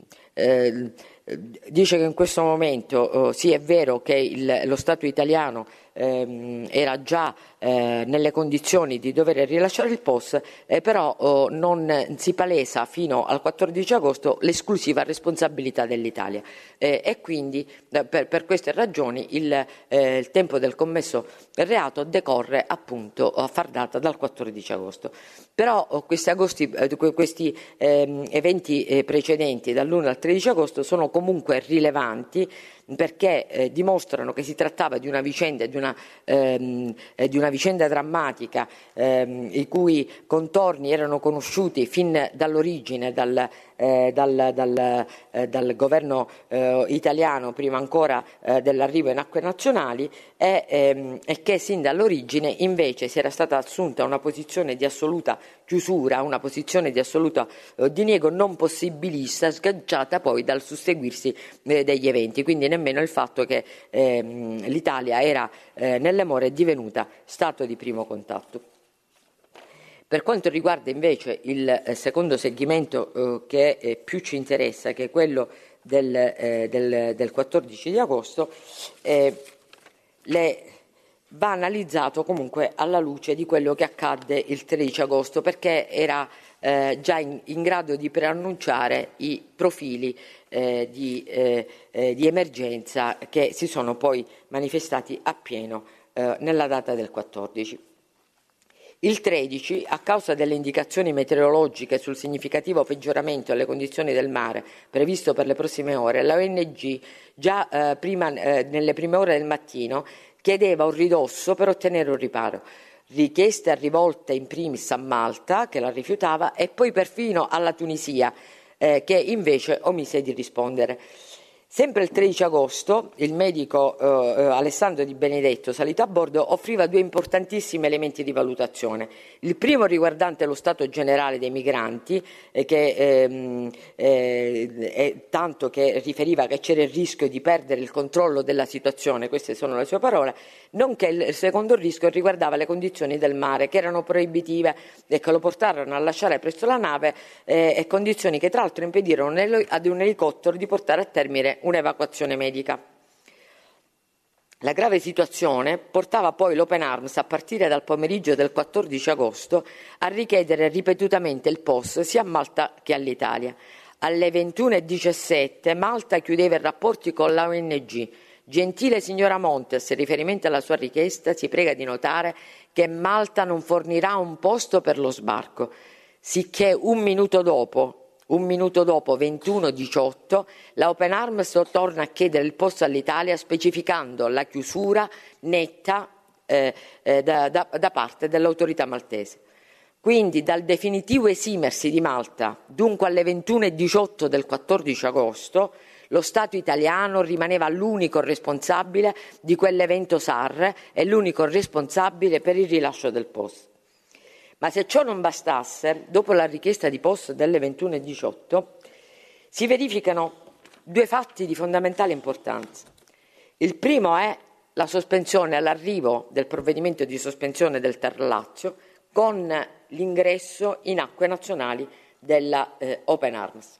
dice che in questo momento oh, sì è vero che il, lo Stato italiano ehm, era già eh, nelle condizioni di dover rilasciare il POS, eh, però oh, non si palesa fino al 14 agosto l'esclusiva responsabilità dell'Italia eh, e quindi eh, per, per, queste ragioni il, eh, il tempo del commesso reato decorre appunto a far data dal 14 agosto. Però oh, questi, agosti, eh, questi ehm, eventi precedenti dall'1 al 13 agosto sono comunque rilevanti perché eh, dimostrano che si trattava di una vicenda, di una, ehm, eh, di una vicenda drammatica ehm, i cui contorni erano conosciuti fin dall'origine, dal, eh, dal, dal, eh, dal, governo eh, italiano prima ancora eh, dell'arrivo in acque nazionali e, ehm, e che sin dall'origine invece si era stata assunta una posizione di assoluta chiusura, una posizione di assoluto eh, diniego non possibilista, sganciata poi dal susseguirsi degli eventi. Quindi nemmeno il fatto che ehm, l'Italia era eh, nelle more divenuta stato di primo contatto. Per quanto riguarda invece il eh, secondo segmento eh, che eh, più ci interessa, che è quello del, del, del 14 di agosto, le, va analizzato comunque alla luce di quello che accadde il 13 agosto, perché era già in, in, grado di preannunciare i profili di, di, emergenza che si sono poi manifestati appieno nella data del 14. Il 13, a causa delle indicazioni meteorologiche sul significativo peggioramento delle condizioni del mare previsto per le prossime ore, la ONG già eh, prima, eh, nelle prime ore del mattino chiedeva un ridosso per ottenere un riparo. Richiesta rivolta in primis a Malta, che la rifiutava, e poi perfino alla Tunisia, eh, che invece omise di rispondere. Sempre il 13 agosto il medico eh, eh, Alessandro Di Benedetto, salito a bordo, offriva due importantissimi elementi di valutazione. Il primo riguardante lo stato generale dei migranti, eh, che, ehm, eh, eh, tanto che riferiva che c'era il rischio di perdere il controllo della situazione, queste sono le sue parole, nonché il secondo rischio riguardava le condizioni del mare, che erano proibitive e che lo portarono a lasciare presso la nave, eh, condizioni che tra l'altro impedirono ad un elicottero di portare a termine un'evacuazione medica. La grave situazione portava poi l'Open Arms, a partire dal pomeriggio del 14 agosto, a richiedere ripetutamente il POS sia a Malta che all'Italia. Alle 21.17 Malta chiudeva i rapporti con la ONG. Gentile signora Montes, in riferimento alla sua richiesta, si prega di notare che Malta non fornirà un posto per lo sbarco, sicché un minuto dopo un minuto dopo, 21-18, la Open Arms torna a chiedere il posto all'Italia specificando la chiusura netta eh, eh, da, da, da parte dell'autorità maltese. Quindi dal definitivo esimersi di Malta, dunque alle 21.18 del 14 agosto, lo Stato italiano rimaneva l'unico responsabile di quell'evento SAR e l'unico responsabile per il rilascio del posto. Ma se ciò non bastasse, dopo la richiesta di posto delle 21.18, si verificano due fatti di fondamentale importanza. Il primo è la sospensione all'arrivo del provvedimento di sospensione del Terlazio con l'ingresso in acque nazionali della eh, Open Arms,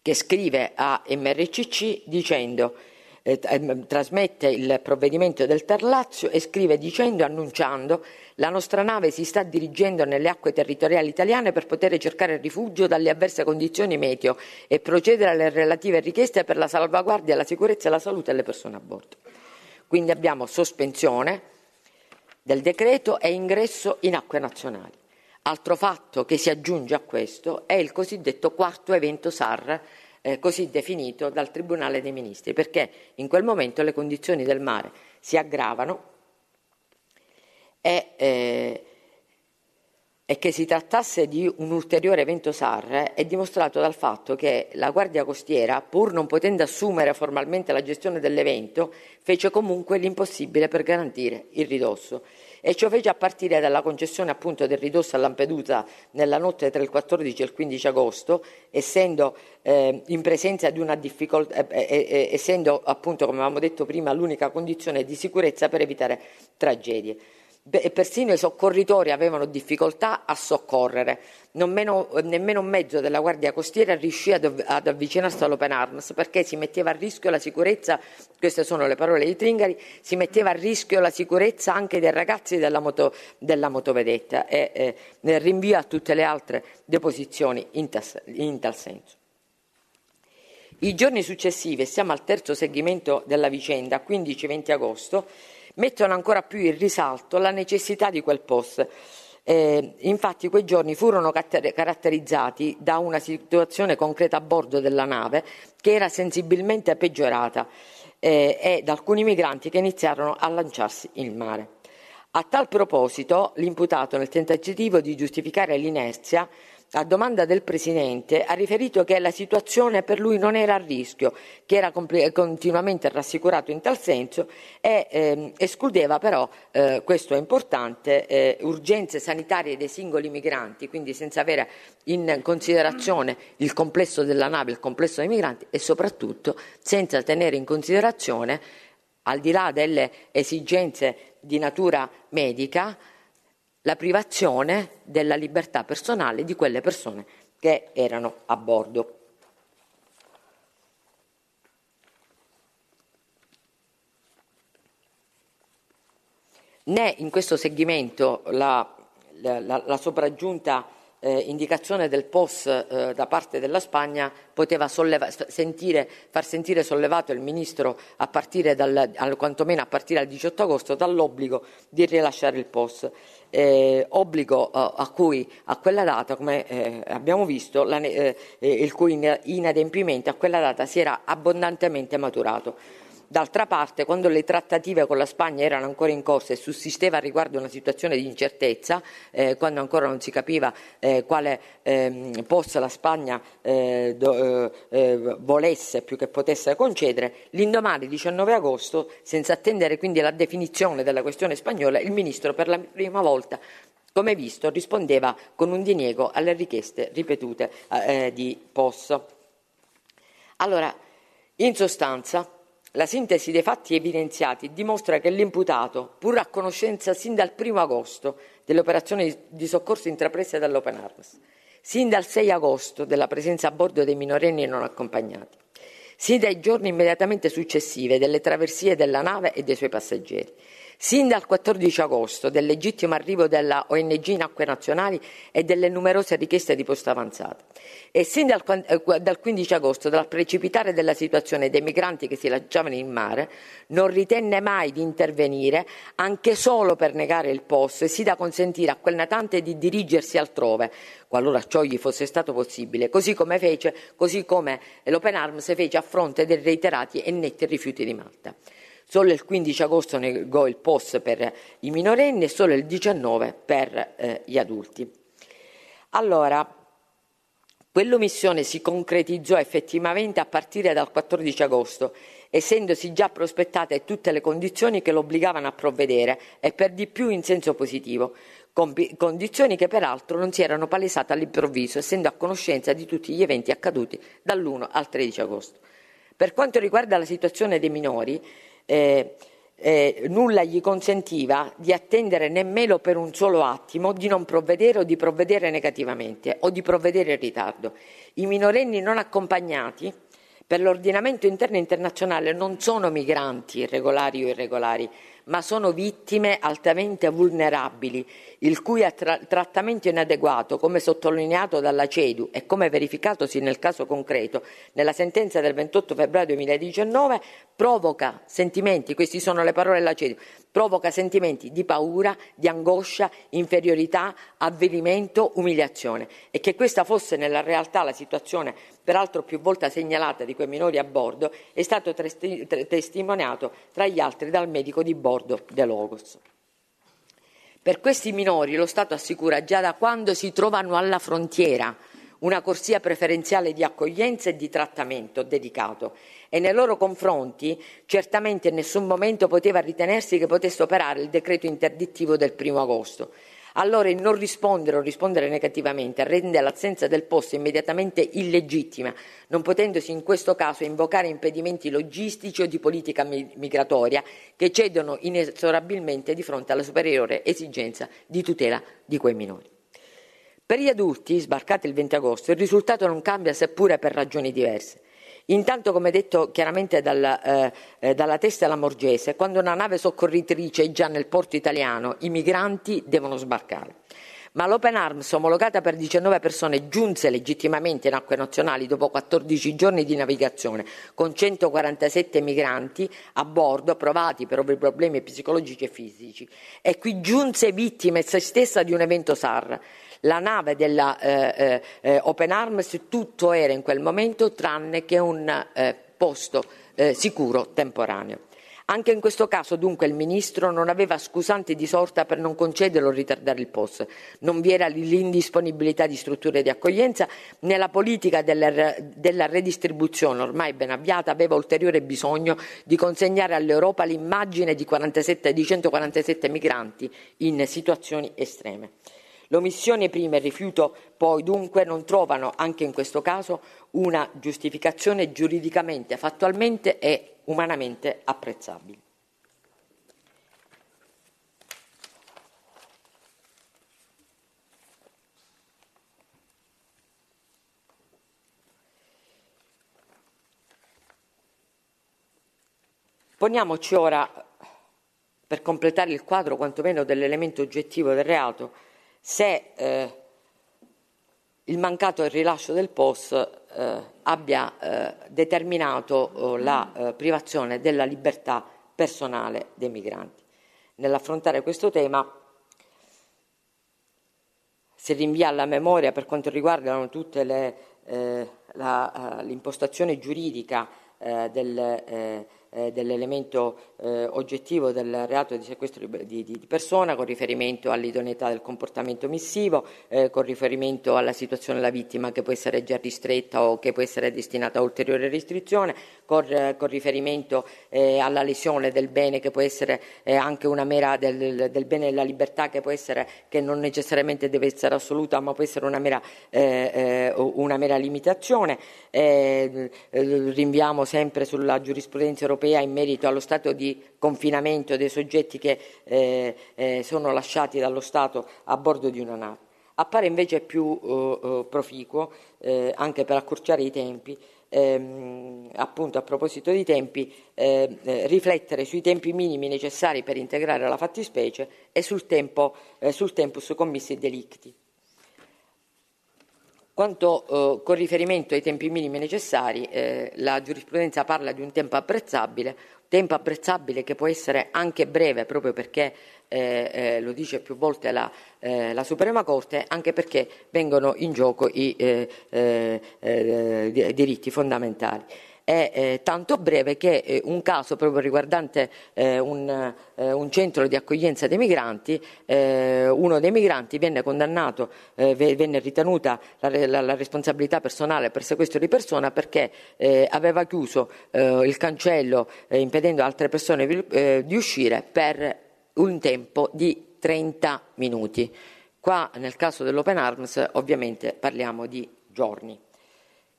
che scrive a MRCC dicendo eh, ehm, trasmette il provvedimento del Terlazio e scrive dicendo, annunciando la nostra nave si sta dirigendo nelle acque territoriali italiane per poter cercare rifugio dalle avverse condizioni meteo e procedere alle relative richieste per la salvaguardia, la sicurezza e la salute delle persone a bordo. Quindi abbiamo sospensione del decreto e ingresso in acque nazionali. Altro fatto che si aggiunge a questo è il cosiddetto quarto evento SAR, eh, così definito dal Tribunale dei Ministri, perché in quel momento le condizioni del mare si aggravano e, eh, e che si trattasse di un ulteriore evento SAR è dimostrato dal fatto che la Guardia Costiera, pur non potendo assumere formalmente la gestione dell'evento, fece comunque l'impossibile per garantire il ridosso e ciò fece a partire dalla concessione appunto del ridosso a Lampedusa nella notte tra il 14 e il 15 agosto, essendo eh, in presenza di una difficoltà, eh eh, eh, eh, essendo appunto come avevamo detto prima l'unica condizione di sicurezza per evitare tragedie e persino i soccorritori avevano difficoltà a soccorrere. Non Meno, nemmeno un mezzo della Guardia Costiera riuscì ad, ad, avvicinarsi all'Open Arms perché si metteva a rischio la sicurezza, queste sono le parole di Tringari, si metteva a rischio la sicurezza anche dei ragazzi della, moto, della motovedetta e eh, rinvio a tutte le altre deposizioni in, tas, in tal senso. I giorni successivi, siamo al terzo segmento della vicenda, 15-20 agosto, mettono ancora più in risalto la necessità di quel post. Eh, infatti quei giorni furono caratterizzati da una situazione concreta a bordo della nave che era sensibilmente peggiorata eh, e da alcuni migranti che iniziarono a lanciarsi in mare. A tal proposito, l'imputato nel tentativo di giustificare l'inerzia a domanda del Presidente ha riferito che la situazione per lui non era a rischio, che era continuamente rassicurato in tal senso e eh, escludeva però, eh, questo è importante, eh, urgenze sanitarie dei singoli migranti, quindi senza avere in considerazione il complesso della nave, il complesso dei migranti e soprattutto senza tenere in considerazione, al di là delle esigenze di natura medica, la privazione della libertà personale di quelle persone che erano a bordo. Né in questo segmento la, la, la, la sopraggiunta eh, indicazione del POS eh, da parte della Spagna poteva solleva- sentire, far sentire sollevato il ministro a partire dal, quantomeno a partire dal 18 agosto dall'obbligo di rilasciare il POS eh, obbligo a cui a quella data, come eh, abbiamo visto, la, eh, eh, il cui inadempimento a quella data si era abbondantemente maturato. D'altra parte, quando le trattative con la Spagna erano ancora in corso e sussisteva a riguardo una situazione di incertezza, eh, quando ancora non si capiva eh, quale eh, posto la Spagna eh, do, eh, eh, volesse più che potesse concedere, l'indomani 19 agosto, senza attendere quindi la definizione della questione spagnola, il ministro per la prima volta come visto, rispondeva con un diniego alle richieste ripetute eh, di POS. Allora, in sostanza, la sintesi dei fatti evidenziati dimostra che l'imputato, pur a conoscenza sin dal 1 agosto delle di soccorso intrapresa dall'Open Arms, sin dal 6 agosto della presenza a bordo dei minorenni non accompagnati, sin dai giorni immediatamente successivi delle traversie della nave e dei suoi passeggeri, Sin dal 14 agosto, del legittimo arrivo della ONG in acque nazionali e delle numerose richieste di posta avanzata, e sin dal, eh, dal 15 agosto, dal precipitare della situazione dei migranti che si lanciavano in mare, non ritenne mai di intervenire, anche solo per negare il posto, e sì da consentire a quel natante di dirigersi altrove, qualora ciò gli fosse stato possibile, così come fece, così come eh, l'Open Arms fece a fronte dei reiterati e netti rifiuti di Malta. Solo il 15 agosto negò il POS per i minorenni e solo il 19 per eh, gli adulti. Allora, Quell'omissione si concretizzò effettivamente a partire dal 14 agosto, essendosi già prospettate tutte le condizioni che lo obbligavano a provvedere e per di più in senso positivo, condizioni che peraltro non si erano palesate all'improvviso, essendo a conoscenza di tutti gli eventi accaduti dall'1 al 13 agosto. Per quanto riguarda la situazione dei minori, eh, eh, nulla gli consentiva di attendere nemmeno per un solo attimo di non provvedere o di provvedere negativamente o di provvedere in ritardo. I minorenni non accompagnati per l'ordinamento interno internazionale non sono migranti regolari o irregolari, ma sono vittime altamente vulnerabili, il cui tra- trattamento inadeguato, come sottolineato dalla CEDU e come verificatosi nel caso concreto nella sentenza del 28 febbraio 2019, provoca sentimenti, queste sono le parole della CEDU, provoca sentimenti di paura, di angoscia, inferiorità, avvelimento, umiliazione. E che questa fosse nella realtà la situazione peraltro più volte segnalata di quei minori a bordo, è stato testi- testimoniato tra gli altri dal medico di bordo De Logos. Per questi minori lo Stato assicura già da quando si trovano alla frontiera una corsia preferenziale di accoglienza e di trattamento dedicato e nei loro confronti certamente in nessun momento poteva ritenersi che potesse operare il decreto interdittivo del primo agosto, allora il non rispondere o rispondere negativamente rende l'assenza del posto immediatamente illegittima, non potendosi in questo caso invocare impedimenti logistici o di politica migratoria che cedono inesorabilmente di fronte alla superiore esigenza di tutela di quei minori. Per gli adulti, sbarcati il 20 agosto, il risultato non cambia seppure per ragioni diverse. Intanto, come detto chiaramente dalla, eh, eh, dalla testa alla Morgese, quando una nave soccorritrice è già nel porto italiano, i migranti devono sbarcare. Ma l'Open Arms, omologata per 19 persone, giunse legittimamente in acque nazionali dopo 14 giorni di navigazione, con 147 migranti a bordo, provati per problemi psicologici e fisici. E qui giunse vittima se stessa di un evento SAR la nave della eh, eh, eh, Open Arms tutto era in quel momento tranne che un eh, posto eh, sicuro temporaneo. Anche in questo caso, dunque, il ministro non aveva scusanti di sorta per non concederlo o ritardare il POS. Non vi era l'indisponibilità di strutture di accoglienza, né la politica della, della redistribuzione, ormai ben avviata, aveva ulteriore bisogno di consegnare all'Europa l'immagine di, 47, di 147 migranti in situazioni estreme. L'omissione prima e il rifiuto poi dunque non trovano, anche in questo caso, una giustificazione giuridicamente, fattualmente e umanamente apprezzabile. Poniamoci ora, per completare il quadro quantomeno dell'elemento oggettivo del reato, se eh, il mancato rilascio del POS eh, abbia eh, determinato eh, la eh, privazione della libertà personale dei migranti. Nell'affrontare questo tema si rinvia alla memoria per quanto riguarda eh, l'impostazione giuridica del, eh, dell'elemento eh, oggettivo del reato di sequestro di, di, di, persona con riferimento all'idoneità del comportamento missivo, eh, con riferimento alla situazione della vittima che può essere già ristretta o che può essere destinata a ulteriore restrizione, con, eh, con riferimento eh, alla lesione del bene che può essere eh, anche una mera del, del bene della libertà che può essere che non necessariamente deve essere assoluta ma può essere una mera, una mera limitazione. rinviamo sempre sulla giurisprudenza europea europea in merito allo stato di confinamento dei soggetti che eh, eh, sono lasciati dallo Stato a bordo di una nave. Appare invece più eh, eh proficuo, eh, anche per accorciare i tempi, ehm, appunto a proposito di tempi, eh, riflettere sui tempi minimi necessari per integrare la fattispecie e sul, tempo, sul tempus commissi delicti. Quanto eh, con riferimento ai tempi minimi necessari, eh, la giurisprudenza parla di un tempo apprezzabile, tempo apprezzabile che può essere anche breve proprio perché eh, eh lo dice più volte la, eh, la, Suprema Corte, anche perché vengono in gioco i eh, diritti fondamentali è eh, tanto breve che eh, un caso proprio riguardante eh, un, eh, un, centro di accoglienza dei migranti, eh, uno dei migranti venne condannato, venne ritenuta la, la, la, responsabilità personale per sequestro di persona perché aveva chiuso il cancello impedendo a altre persone di uscire per un tempo di 30 minuti. Qua nel caso dell'Open Arms ovviamente parliamo di giorni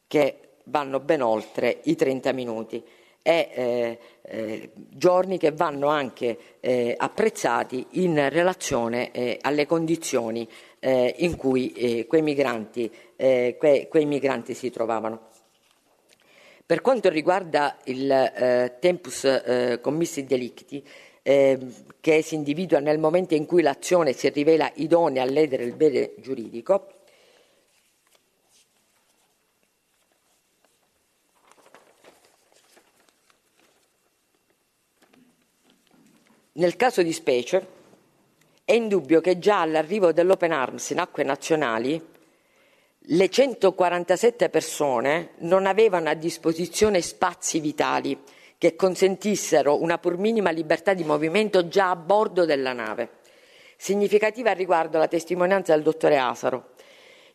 che vanno ben oltre i 30 minuti e eh, eh, giorni che vanno anche eh, apprezzati in relazione eh, alle condizioni eh, in cui eh, quei migranti, que, quei, migranti, si trovavano. Per quanto riguarda il tempus commissi delicti, ehm, che si individua nel momento in cui l'azione si rivela idonea a ledere il bene giuridico, Nel caso di specie, è indubbio che già all'arrivo dell'Open Arms in acque nazionali le 147 persone non avevano a disposizione spazi vitali che consentissero una pur minima libertà di movimento già a bordo della nave. Significativa al riguardo la testimonianza del dottore Asaro.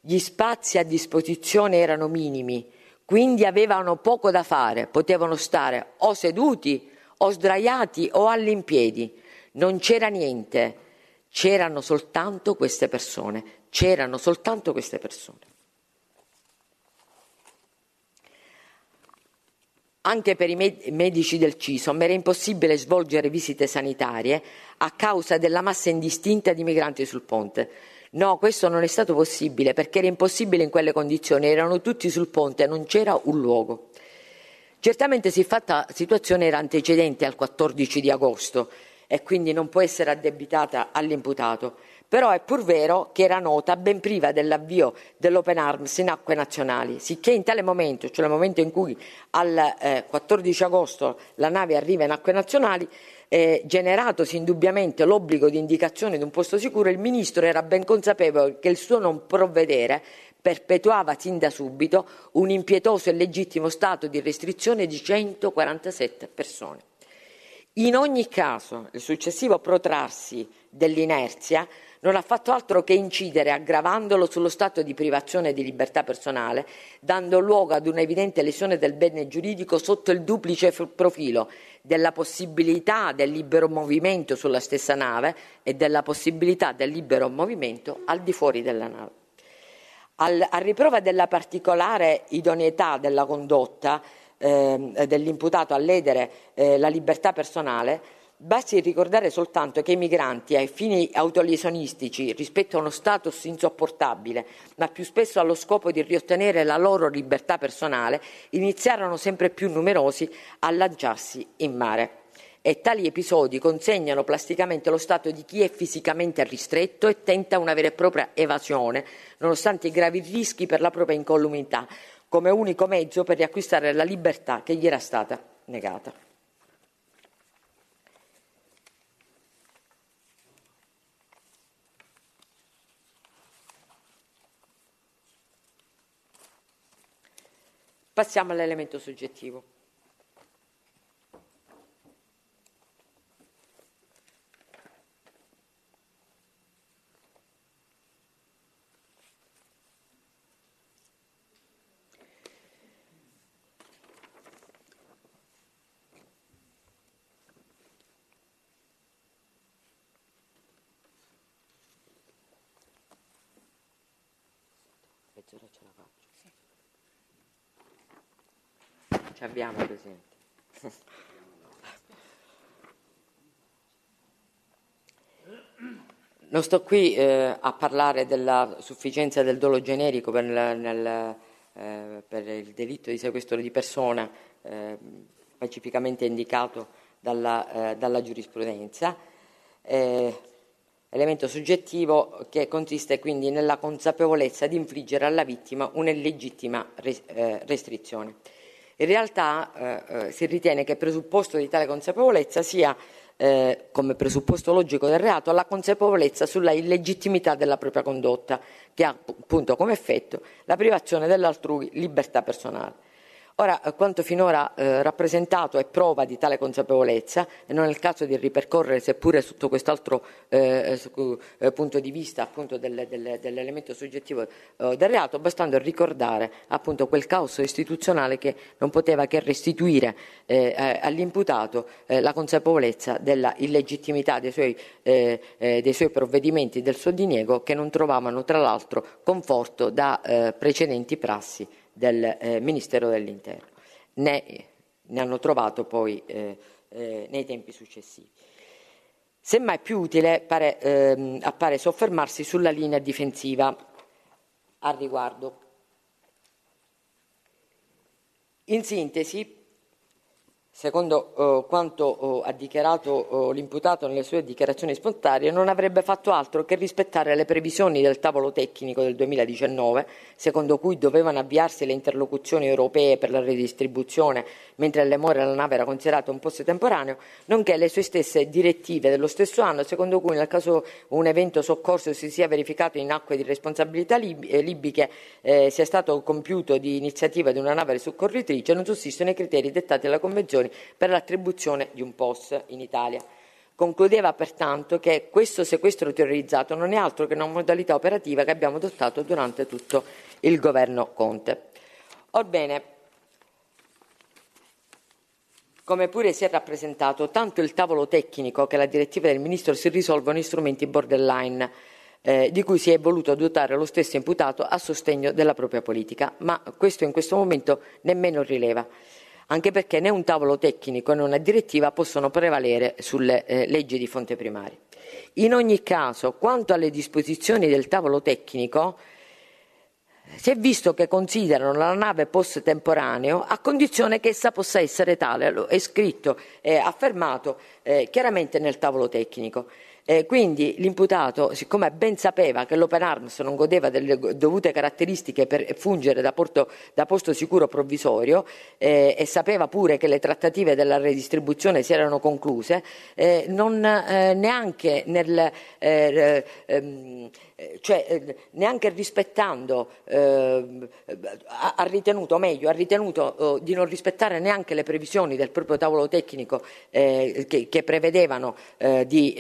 Gli spazi a disposizione erano minimi, quindi avevano poco da fare, potevano stare o seduti o sdraiati o all'impiedi. Non c'era niente, c'erano soltanto queste persone, c'erano soltanto queste persone. Anche per i medici del CISOM era impossibile svolgere visite sanitarie a causa della massa indistinta di migranti sul ponte. No, questo non è stato possibile perché era impossibile in quelle condizioni, erano tutti sul ponte, non c'era un luogo. Certamente siffatta situazione era antecedente al 14 di agosto e quindi non può essere addebitata all'imputato, però è pur vero che era nota ben prima dell'avvio dell'Open Arms in acque nazionali, sicché in tale momento, cioè nel momento in cui al eh, 14 agosto la nave arriva in acque nazionali, eh, generatosi indubbiamente l'obbligo di indicazione di un posto sicuro, il Ministro era ben consapevole che il suo non provvedere perpetuava sin da subito un impietoso e legittimo stato di restrizione di 147 persone. In ogni caso, il successivo protrarsi dell'inerzia non ha fatto altro che incidere, aggravandolo sullo stato di privazione di libertà personale, dando luogo ad un'evidente lesione del bene giuridico sotto il duplice profilo della possibilità del libero movimento sulla stessa nave e della possibilità del libero movimento al di fuori della nave. Al, a riprova della particolare idoneità della condotta eh, dell'imputato a ledere eh, la libertà personale, basti ricordare soltanto che i migranti ai fini autolesionistici rispetto a uno status insopportabile, ma più spesso allo scopo di riottenere la loro libertà personale, iniziarono sempre più numerosi a lanciarsi in mare e tali episodi consegnano plasticamente lo stato di chi è fisicamente ristretto e tenta una vera e propria evasione, nonostante i gravi rischi per la propria incolumità, come unico mezzo per riacquistare la libertà che gli era stata negata. Passiamo all'elemento soggettivo. ci abbiamo presente. Non sto qui eh, a parlare della sufficienza del dolo generico per, nel, eh, per il delitto di sequestro di persona eh, pacificamente indicato dalla, eh, dalla giurisprudenza, eh, elemento soggettivo che consiste quindi nella consapevolezza di infliggere alla vittima un'illegittima eh, restrizione. In realtà eh, eh, si ritiene che il presupposto di tale consapevolezza sia, eh, come presupposto logico del reato, la consapevolezza sulla illegittimità della propria condotta, che ha appunto come effetto la privazione dell'altrui libertà personale. Ora, eh, quanto finora eh, rappresentato è prova di tale consapevolezza e non è il caso di ripercorrere, seppure sotto quest'altro eh, eh, eh, punto di vista appunto, del, del, dell'elemento soggettivo eh, del reato, bastando ricordare appunto, quel caos istituzionale che non poteva che restituire all'imputato la consapevolezza della illegittimità dei suoi, dei suoi, provvedimenti, del suo diniego, che non trovavano tra l'altro conforto da precedenti prassi del eh, Ministero dell'Interno, né ne hanno trovato poi eh, eh, nei tempi successivi. Semmai più utile pare, ehm, appare soffermarsi sulla linea difensiva al riguardo. In sintesi, secondo eh, quanto eh, ha dichiarato eh, l'imputato nelle sue dichiarazioni spontanee, non avrebbe fatto altro che rispettare le previsioni del tavolo tecnico del 2019, secondo cui dovevano avviarsi le interlocuzioni europee per la redistribuzione, mentre alle more la nave era considerata un posto temporaneo, nonché le sue stesse direttive dello stesso anno, secondo cui nel caso un evento soccorso si sia verificato in acque di responsabilità lib- eh, libiche eh, sia stato compiuto di iniziativa di una nave soccorritrice, non sussistono i criteri dettati dalla Convenzione per l'attribuzione di un POS in Italia. Concludeva pertanto che questo sequestro terrorizzato non è altro che una modalità operativa che abbiamo adottato durante tutto il governo Conte. Orbene, come pure si è rappresentato, tanto il tavolo tecnico che la direttiva del Ministro si risolvono in strumenti borderline eh, di cui si è voluto dotare lo stesso imputato a sostegno della propria politica, ma questo in questo momento nemmeno rileva anche perché né un tavolo tecnico né una direttiva possono prevalere sulle eh, leggi di fonte primaria. In ogni caso, quanto alle disposizioni del tavolo tecnico, si è visto che considerano la nave post-temporaneo a condizione che essa possa essere tale, è scritto e affermato eh, chiaramente nel tavolo tecnico. Eh, quindi l'imputato, siccome ben sapeva che l'open arms non godeva delle dovute caratteristiche per fungere da, porto, da posto sicuro provvisorio eh, e sapeva pure che le trattative della redistribuzione si erano concluse, eh, non eh, neanche nel... Eh, ehm, eh, cioè eh, neanche rispettando, eh, ha ritenuto, meglio, ha ritenuto eh, di non rispettare neanche le previsioni del proprio tavolo tecnico eh, che, che, prevedevano eh, di,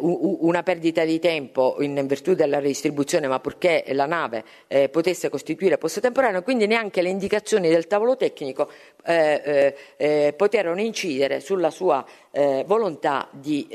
una perdita di tempo in virtù della redistribuzione, ma purché la nave potesse costituire posto temporaneo, quindi neanche le indicazioni del tavolo tecnico poterono incidere sulla sua volontà di,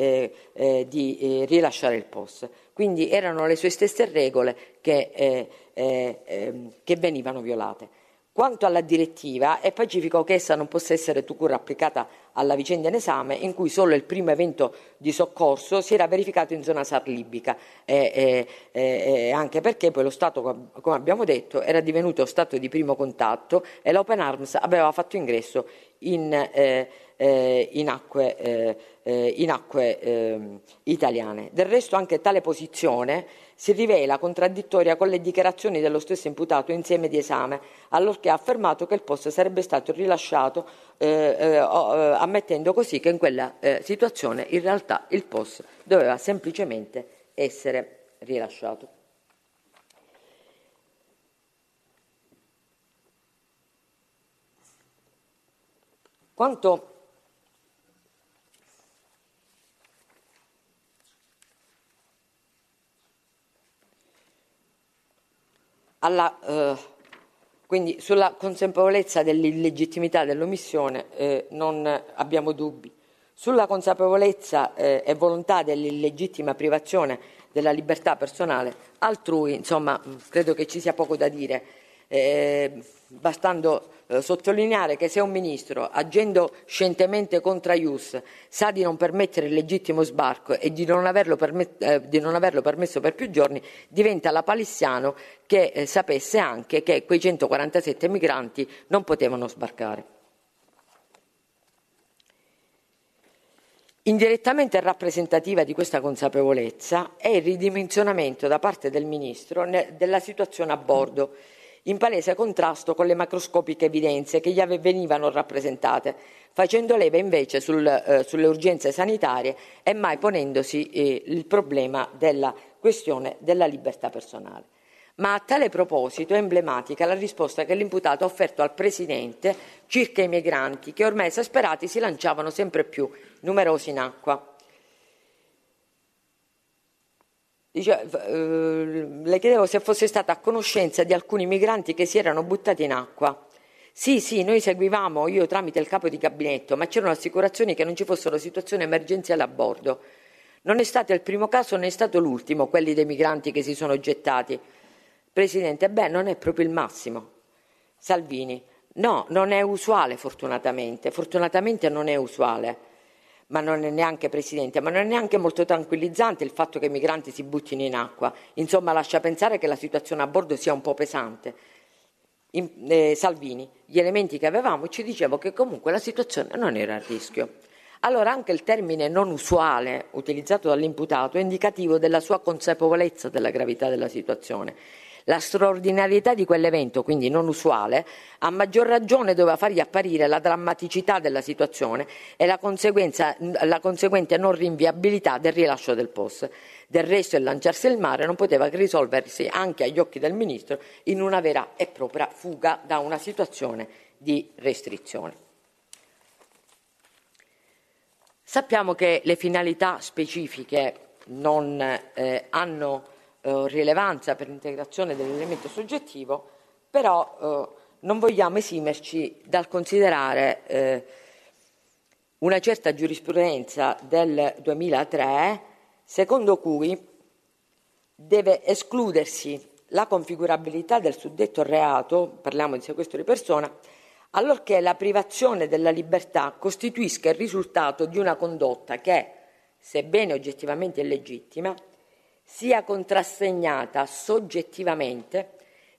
di rilasciare il posto. Quindi erano le sue stesse regole che, eh, eh, ehm, che venivano violate. Quanto alla direttiva, è pacifico che essa non possa essere tucur applicata alla vicenda in esame, in cui solo il primo evento di soccorso si era verificato in zona sarlibica, e, e, e anche perché poi lo Stato, come abbiamo detto, era divenuto Stato di primo contatto e l'Open Arms aveva fatto ingresso in. Eh, eh, in acque, eh, eh in acque ehm, italiane. Del resto anche tale posizione si rivela contraddittoria con le dichiarazioni dello stesso imputato insieme di esame, allorché ha affermato che il post sarebbe stato rilasciato, eh, eh, ammettendo così che in quella situazione in realtà il post doveva semplicemente essere rilasciato. Quanto alla, eh, quindi sulla consapevolezza dell'illegittimità dell'omissione eh, non abbiamo dubbi. Sulla consapevolezza eh, e volontà dell'illegittima privazione della libertà personale altrui, insomma, mm, credo che ci sia poco da dire, eh, bastando eh, sottolineare che se un ministro, agendo scientemente contro Ius, sa di non permettere il legittimo sbarco e di non averlo, permet- eh, di non averlo permesso per più giorni, diventa la palissiano che eh, sapesse anche che quei 147 migranti non potevano sbarcare. Indirettamente rappresentativa di questa consapevolezza è il ridimensionamento da parte del Ministro della situazione a bordo in palese contrasto con le macroscopiche evidenze che gli venivano rappresentate, facendo leva invece sul, eh, sulle urgenze sanitarie e mai ponendosi eh, il problema della questione della libertà personale. Ma a tale proposito è emblematica la risposta che l'imputato ha offerto al Presidente circa i migranti che ormai esasperati si lanciavano sempre più numerosi in acqua. Dice, eh, le chiedevo se fosse stata a conoscenza di alcuni migranti che si erano buttati in acqua. Sì, sì, noi seguivamo io tramite il capo di gabinetto, ma c'erano assicurazioni che non ci fossero situazioni emergenziali a bordo. Non è stato il primo caso né è stato l'ultimo, quelli dei migranti che si sono gettati. Presidente, beh, non è proprio il massimo. Salvini, no, non è usuale fortunatamente, fortunatamente non è usuale ma non è neanche Presidente, ma non è neanche molto tranquillizzante il fatto che i migranti si buttino in acqua. Insomma, lascia pensare che la situazione a bordo sia un po' pesante. In, eh, Salvini, gli elementi che avevamo, ci dicevano che comunque la situazione non era a rischio. Allora anche il termine non usuale utilizzato dall'imputato è indicativo della sua consapevolezza della gravità della situazione la straordinarietà di quell'evento, quindi non usuale, a maggior ragione doveva fargli apparire la drammaticità della situazione e la, la conseguente non rinviabilità del rilascio del POS. Del resto il lanciarsi al mare non poteva che risolversi anche agli occhi del Ministro in una vera e propria fuga da una situazione di restrizione. Sappiamo che le finalità specifiche non eh, hanno eh, rilevanza per l'integrazione dell'elemento soggettivo, però eh, non vogliamo esimerci dal considerare eh, una certa giurisprudenza del 2003 secondo cui deve escludersi la configurabilità del suddetto reato, parliamo di sequestro di persona, allorché la privazione della libertà costituisca il risultato di una condotta che, sebbene oggettivamente illegittima, sia contrassegnata soggettivamente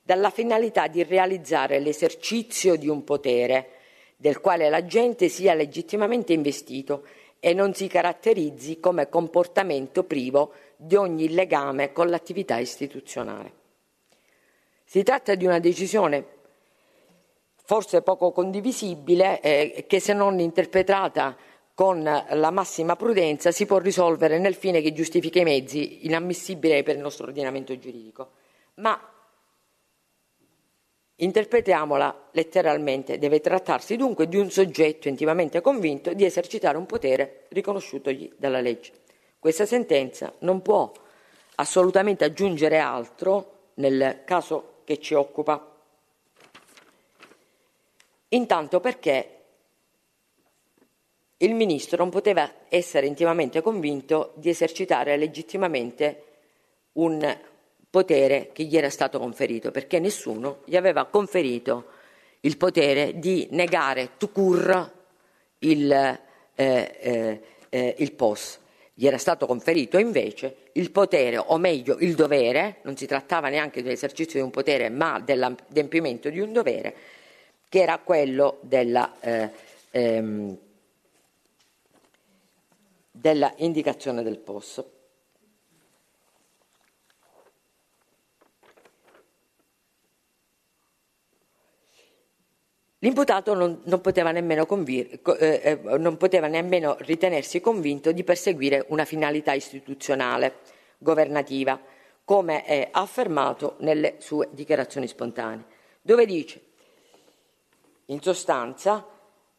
dalla finalità di realizzare l'esercizio di un potere del quale l'agente sia legittimamente investito e non si caratterizzi come comportamento privo di ogni legame con l'attività istituzionale. Si tratta di una decisione forse poco condivisibile eh, che se non interpretata con la massima prudenza si può risolvere nel fine che giustifica i mezzi, inammissibile per il nostro ordinamento giuridico. Ma interpretiamola letteralmente, deve trattarsi dunque di un soggetto intimamente convinto di esercitare un potere riconosciutogli dalla legge. Questa sentenza non può assolutamente aggiungere altro nel caso che ci occupa. Intanto perché il ministro non poteva essere intimamente convinto di esercitare legittimamente un potere che gli era stato conferito, perché nessuno gli aveva conferito il potere di negare tout court il, eh, eh, eh, il POS. Gli era stato conferito invece il potere, o meglio il dovere, non si trattava neanche dell'esercizio di un potere, ma dell'adempimento di un dovere, che era quello della, eh, ehm, della indicazione del posto. L'imputato non, non, poteva convir- eh, eh, non, poteva nemmeno ritenersi convinto di perseguire una finalità istituzionale, governativa, come è affermato nelle sue dichiarazioni spontanee, dove dice, in sostanza,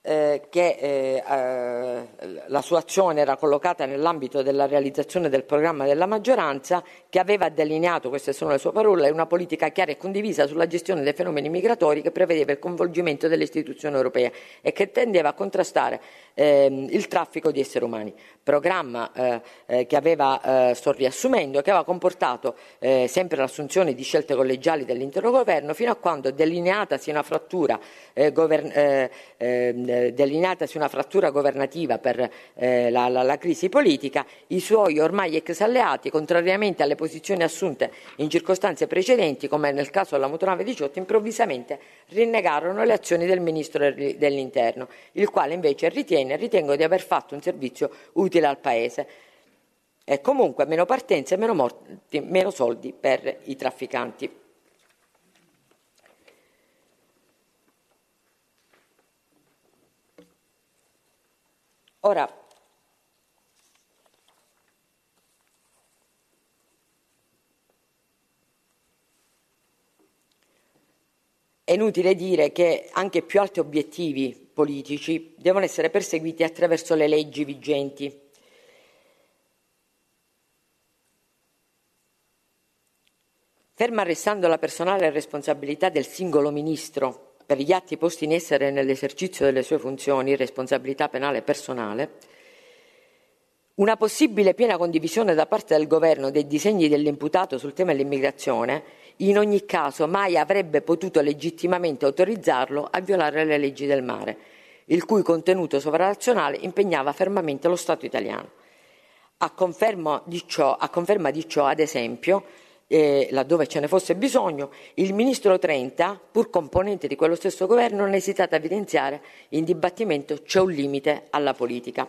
eh, che eh, eh, la sua azione era collocata nell'ambito della realizzazione del programma della maggioranza che aveva delineato, queste sono le sue parole, una politica chiara e condivisa sulla gestione dei fenomeni migratori che prevedeva il coinvolgimento delle istituzioni europee e che tendeva a contrastare ehm, il traffico di esseri umani, programma eh, eh, che aveva, eh, sto riassumendo, che aveva comportato eh, sempre l'assunzione di scelte collegiali dell'intero governo fino a quando delineatasi una frattura, eh, govern- ehm, delineatasi una frattura governativa per la, la, la crisi politica, i suoi ormai ex alleati, contrariamente alle posizioni assunte in circostanze precedenti, come nel caso della motonave 18, improvvisamente rinnegarono le azioni del Ministro dell'Interno, il quale invece ritiene bene, ritengo di aver fatto un servizio utile al Paese. E comunque meno partenze, meno morti, meno soldi per i trafficanti. Ora, è inutile dire che anche più alti obiettivi politici devono essere perseguiti attraverso le leggi vigenti. Ferma restando la personale responsabilità del singolo ministro per gli atti posti in essere nell'esercizio delle sue funzioni, responsabilità penale personale, una possibile piena condivisione da parte del governo dei disegni dell'imputato sul tema dell'immigrazione in ogni caso mai avrebbe potuto legittimamente autorizzarlo a violare le leggi del mare, il cui contenuto sovranazionale impegnava fermamente lo Stato italiano. A conferma di ciò, conferma di ciò ad esempio, eh, laddove ce ne fosse bisogno, il ministro Trenta, pur componente di quello stesso governo, non ha esitato a evidenziare in dibattimento c'è un limite alla politica.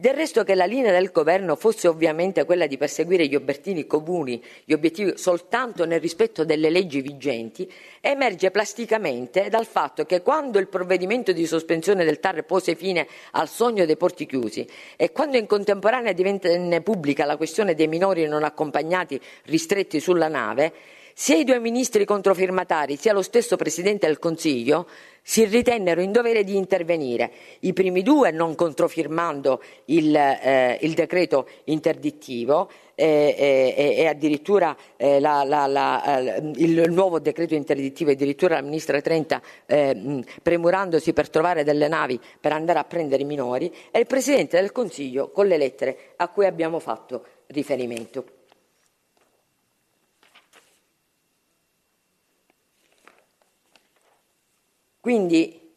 Del resto che la linea del governo fosse ovviamente quella di perseguire gli obertini comuni, gli obiettivi soltanto nel rispetto delle leggi vigenti, emerge plasticamente dal fatto che quando il provvedimento di sospensione del TAR pose fine al sogno dei porti chiusi e quando in contemporanea divenne pubblica la questione dei minori non accompagnati ristretti sulla nave, sia i due ministri controfirmatari sia lo stesso Presidente del Consiglio si ritennero in dovere di intervenire, i primi due non controfirmando il, eh, il decreto interdittivo eh, eh, e addirittura eh, la, la, la, eh, il nuovo decreto interdittivo, addirittura la Ministra Trenta eh, premurandosi per trovare delle navi per andare a prendere i minori e il Presidente del Consiglio con le lettere a cui abbiamo fatto riferimento. Quindi,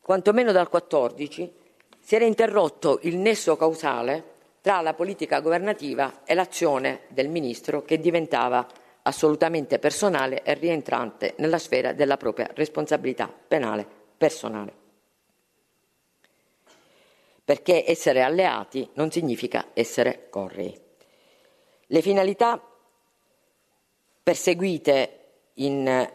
quantomeno dal 14, si era interrotto il nesso causale tra la politica governativa e l'azione del ministro che diventava assolutamente personale e rientrante nella sfera della propria responsabilità penale personale. Perché essere alleati non significa essere correi. Le finalità perseguite in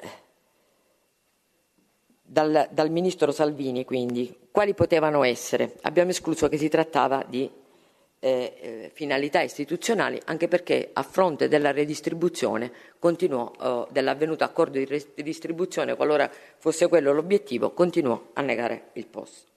dal, dal ministro Salvini, quindi, quali potevano essere? Abbiamo escluso che si trattava di eh, eh finalità istituzionali, anche perché a fronte della redistribuzione continuò, eh, dell'avvenuto accordo di redistribuzione, qualora fosse quello l'obiettivo, continuò a negare il posto.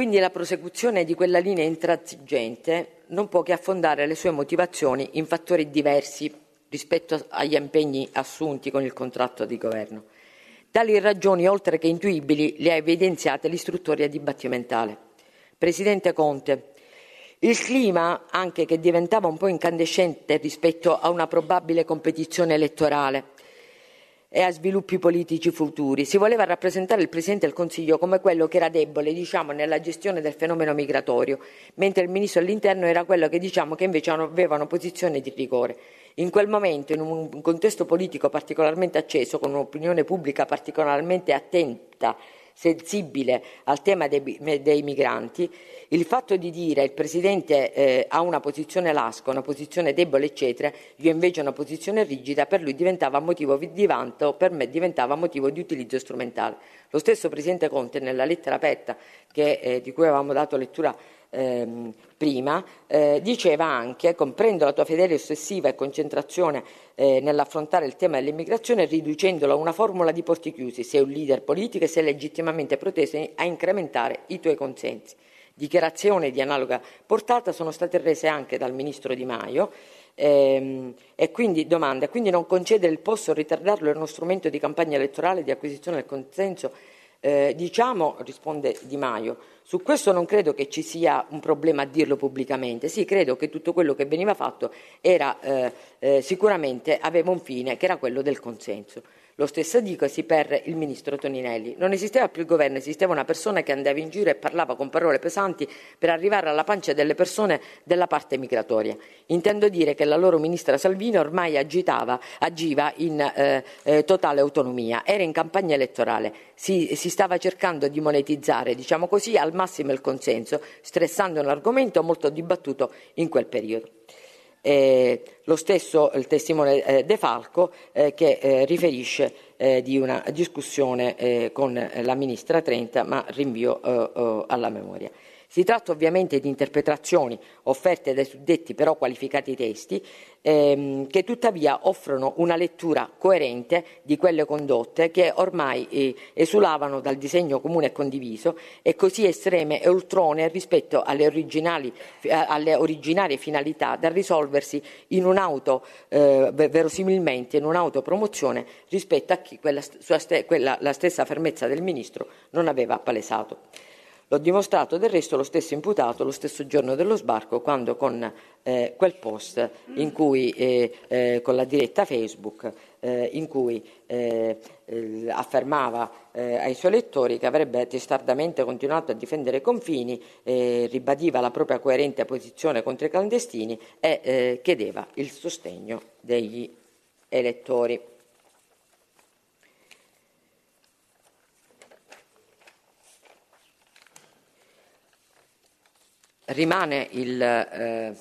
Quindi la prosecuzione di quella linea intransigente non può che affondare le sue motivazioni in fattori diversi rispetto agli impegni assunti con il contratto di governo. Tali ragioni, oltre che intuibili, le ha evidenziate l'istruttoria dibattimentale. Presidente Conte, il clima, anche che diventava un po' incandescente rispetto a una probabile competizione elettorale, e a sviluppi politici futuri. Si voleva rappresentare il Presidente del Consiglio come quello che era debole, diciamo, nella gestione del fenomeno migratorio, mentre il Ministro dell'Interno era quello che, diciamo, che invece aveva una posizione di rigore. In quel momento, in un contesto politico particolarmente acceso, con un'opinione pubblica particolarmente attenta sensibile al tema dei, dei migranti, il fatto di dire il Presidente eh, ha una posizione lasca, una posizione debole, eccetera, io invece ho una posizione rigida, per lui diventava motivo di vanto, per me diventava motivo di utilizzo strumentale. Lo stesso Presidente Conte nella lettera aperta che, eh, di cui avevamo dato lettura ehm, prima, eh, diceva anche comprendo la tua fedele ossessiva e concentrazione eh, nell'affrontare il tema dell'immigrazione riducendolo a una formula di porti chiusi, sei un leader politico e sei legittimamente proteso a incrementare i tuoi consensi. Dichiarazioni di analoga portata sono state rese anche dal ministro Di Maio ehm, e quindi domanda, quindi non concedere il posto o ritardarlo è uno strumento di campagna elettorale di acquisizione del consenso eh, diciamo, risponde Di Maio, su questo non credo che ci sia un problema a dirlo pubblicamente. Sì, credo che tutto quello che veniva fatto era, eh, eh, sicuramente aveva un fine, che era quello del consenso. Lo stesso dicasi per il ministro Toninelli. Non esisteva più il governo, esisteva una persona che andava in giro e parlava con parole pesanti per arrivare alla pancia delle persone della parte migratoria. Intendo dire che la loro ministra Salvini ormai agitava, agiva in eh, eh, totale autonomia, era in campagna elettorale, si, si stava cercando di monetizzare, diciamo così, al massimo il consenso, stressando un argomento molto dibattuto in quel periodo eh, lo stesso il testimone eh, De Falco eh, che eh, riferisce eh, di una discussione eh, con la ministra Trenta, ma rinvio alla memoria. Si tratta ovviamente di interpretazioni offerte dai suddetti però qualificati testi, ehm, che tuttavia offrono una lettura coerente di quelle condotte che ormai eh, esulavano dal disegno comune e condiviso e così estreme e ultrone rispetto alle, originali, eh, alle originarie finalità da risolversi in un'auto, eh, verosimilmente in un'autopromozione rispetto a chi quella, sua, quella, la stessa fermezza del Ministro non aveva palesato. Lo ha dimostrato del resto lo stesso imputato lo stesso giorno dello sbarco quando con eh, quel post mm. cui, eh, eh, con la diretta Facebook eh, in cui eh, eh, affermava ai suoi lettori che avrebbe testardamente continuato a difendere i confini, ribadiva la propria coerente posizione contro i clandestini e chiedeva il sostegno degli elettori. rimane il, eh,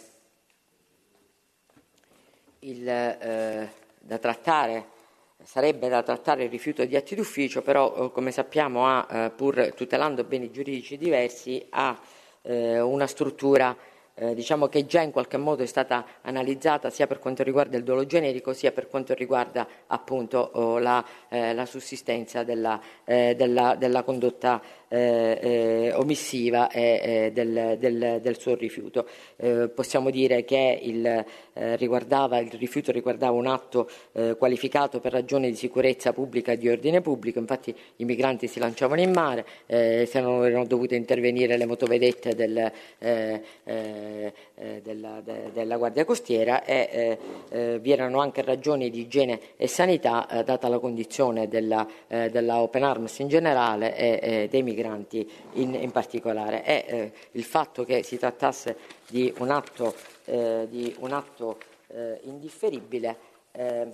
il, eh, da trattare sarebbe da trattare il rifiuto di atti d'ufficio, però eh, come sappiamo ha, eh, pur tutelando beni giuridici diversi, ha eh, una struttura diciamo che già in qualche modo è stata analizzata sia per quanto riguarda il dolo generico sia per quanto riguarda appunto oh, la, la sussistenza della, della, della condotta eh, eh, omissiva e, eh, del, del, del, suo rifiuto. Eh, possiamo dire che il, riguardava, il rifiuto riguardava un atto qualificato per ragioni di sicurezza pubblica e di ordine pubblico, infatti i migranti si lanciavano in mare, erano, erano dovute intervenire le motovedette del, della, de, della, Guardia Costiera e vi erano anche ragioni di igiene e sanità data la condizione della, della Open Arms in generale e, e dei migranti migranti in, in particolare e eh, il fatto che si trattasse di un atto, eh, di un atto eh, indifferibile eh,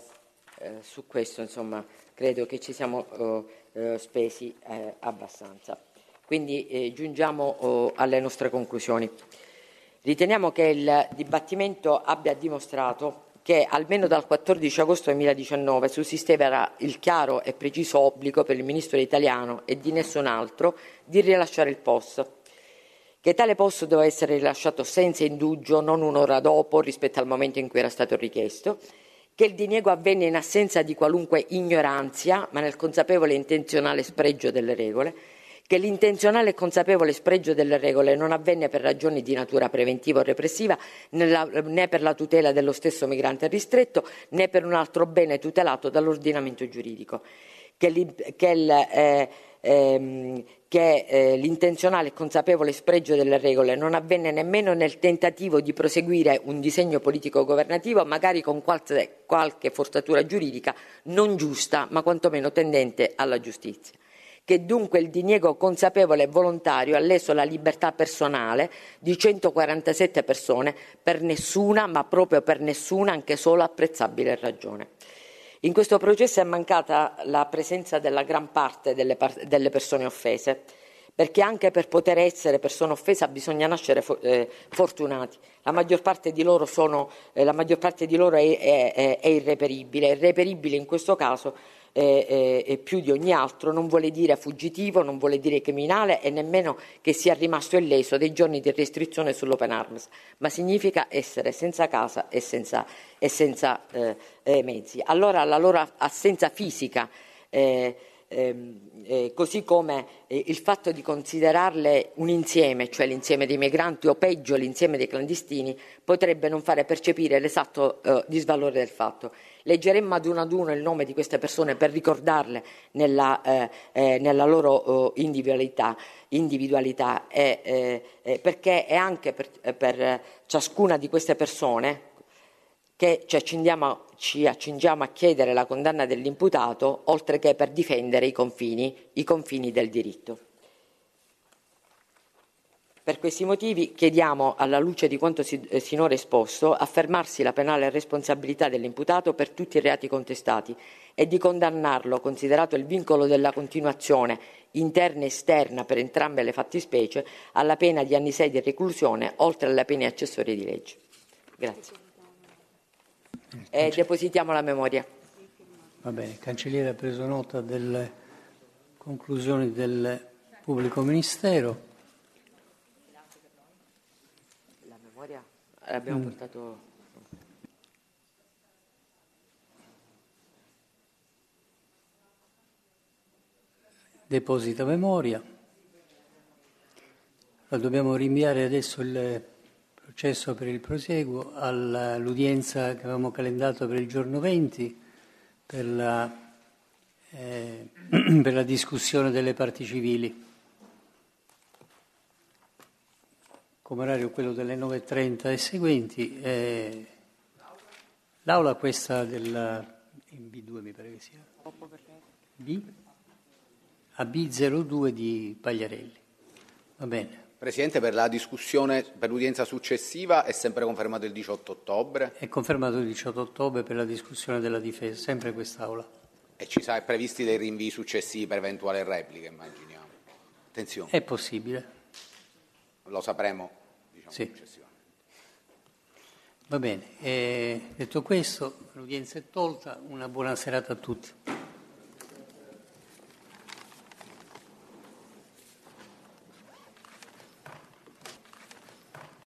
eh, su questo insomma, credo che ci siamo oh, eh, spesi abbastanza. Quindi giungiamo oh, alle nostre conclusioni. Riteniamo che il dibattimento abbia dimostrato che almeno dal 14 agosto 2019 sussisteva il chiaro e preciso obbligo per il Ministro italiano e di nessun altro di rilasciare il posto. che tale posto doveva essere rilasciato senza indugio, non un'ora dopo rispetto al momento in cui era stato richiesto, che il diniego avvenne in assenza di qualunque ignoranza, ma nel consapevole e intenzionale spregio delle regole, che l'intenzionale e consapevole spregio delle regole non avvenne per ragioni di natura preventiva o repressiva né per la tutela dello stesso migrante ristretto né per un altro bene tutelato dall'ordinamento giuridico. Che, eh, ehm, che eh, l'intenzionale e consapevole spregio delle regole non avvenne nemmeno nel tentativo di proseguire un disegno politico governativo, magari con qualche, qualche forzatura giuridica non giusta, ma quantomeno tendente alla giustizia che dunque il diniego consapevole e volontario ha leso la libertà personale di 147 persone per nessuna, ma proprio per nessuna, anche solo apprezzabile ragione. In questo processo è mancata la presenza della gran parte delle, par- delle persone offese, perché anche per poter essere persona offesa bisogna nascere fo- eh, fortunati. La maggior parte di loro, sono, eh, parte di loro è, è, è, è irreperibile, irreperibile in questo caso eh, eh, più di ogni altro, non vuole dire fuggitivo, non vuole dire criminale e nemmeno che sia rimasto illeso dei giorni di restrizione sull'open arms, ma significa essere senza casa e senza, e senza eh, eh mezzi. Allora la loro assenza fisica eh, ehm, eh, così come eh, il fatto di considerarle un insieme, cioè l'insieme dei migranti o peggio l'insieme dei clandestini, potrebbe non fare percepire l'esatto eh, disvalore del fatto. Leggeremmo ad uno ad uno il nome di queste persone per ricordarle nella, eh, eh, nella loro eh, individualità, individualità eh, eh, perché è anche per, eh, per, ciascuna di queste persone che ci accingiamo, a, ci accingiamo a chiedere la condanna dell'imputato, oltre che per difendere i confini, i confini del diritto. Per questi motivi chiediamo, alla luce di quanto si, eh, sinora esposto, affermarsi la penale responsabilità dell'imputato per tutti i reati contestati e di condannarlo, considerato il vincolo della continuazione interna e esterna per entrambe le fattispecie, alla pena di anni 6 di reclusione, oltre alle pene accessorie di legge. Grazie. E depositiamo la memoria. Va bene, il cancelliere ha preso nota delle conclusioni del pubblico ministero. Abbiamo mm. portato... Deposita memoria. Ma dobbiamo rinviare adesso il processo per il proseguo all'udienza che avevamo calendato per il giorno 20 per la, eh, per la discussione delle parti civili. come orario quello delle 9.30 e seguenti. Eh, l'aula questa del B2 mi pare che sia. B? A B02 di Pagliarelli. Va bene. Presidente, per la discussione, per l'udienza successiva è sempre confermato il 18 ottobre? È confermato il 18 ottobre per la discussione della difesa, sempre in quest'Aula. E ci sono previsti dei rinvii successivi per eventuali repliche, immaginiamo. Attenzione. È possibile lo sapremo diciamo, sì. successivamente. Va bene, eh, detto questo, l'udienza è tolta, una buona serata a tutti.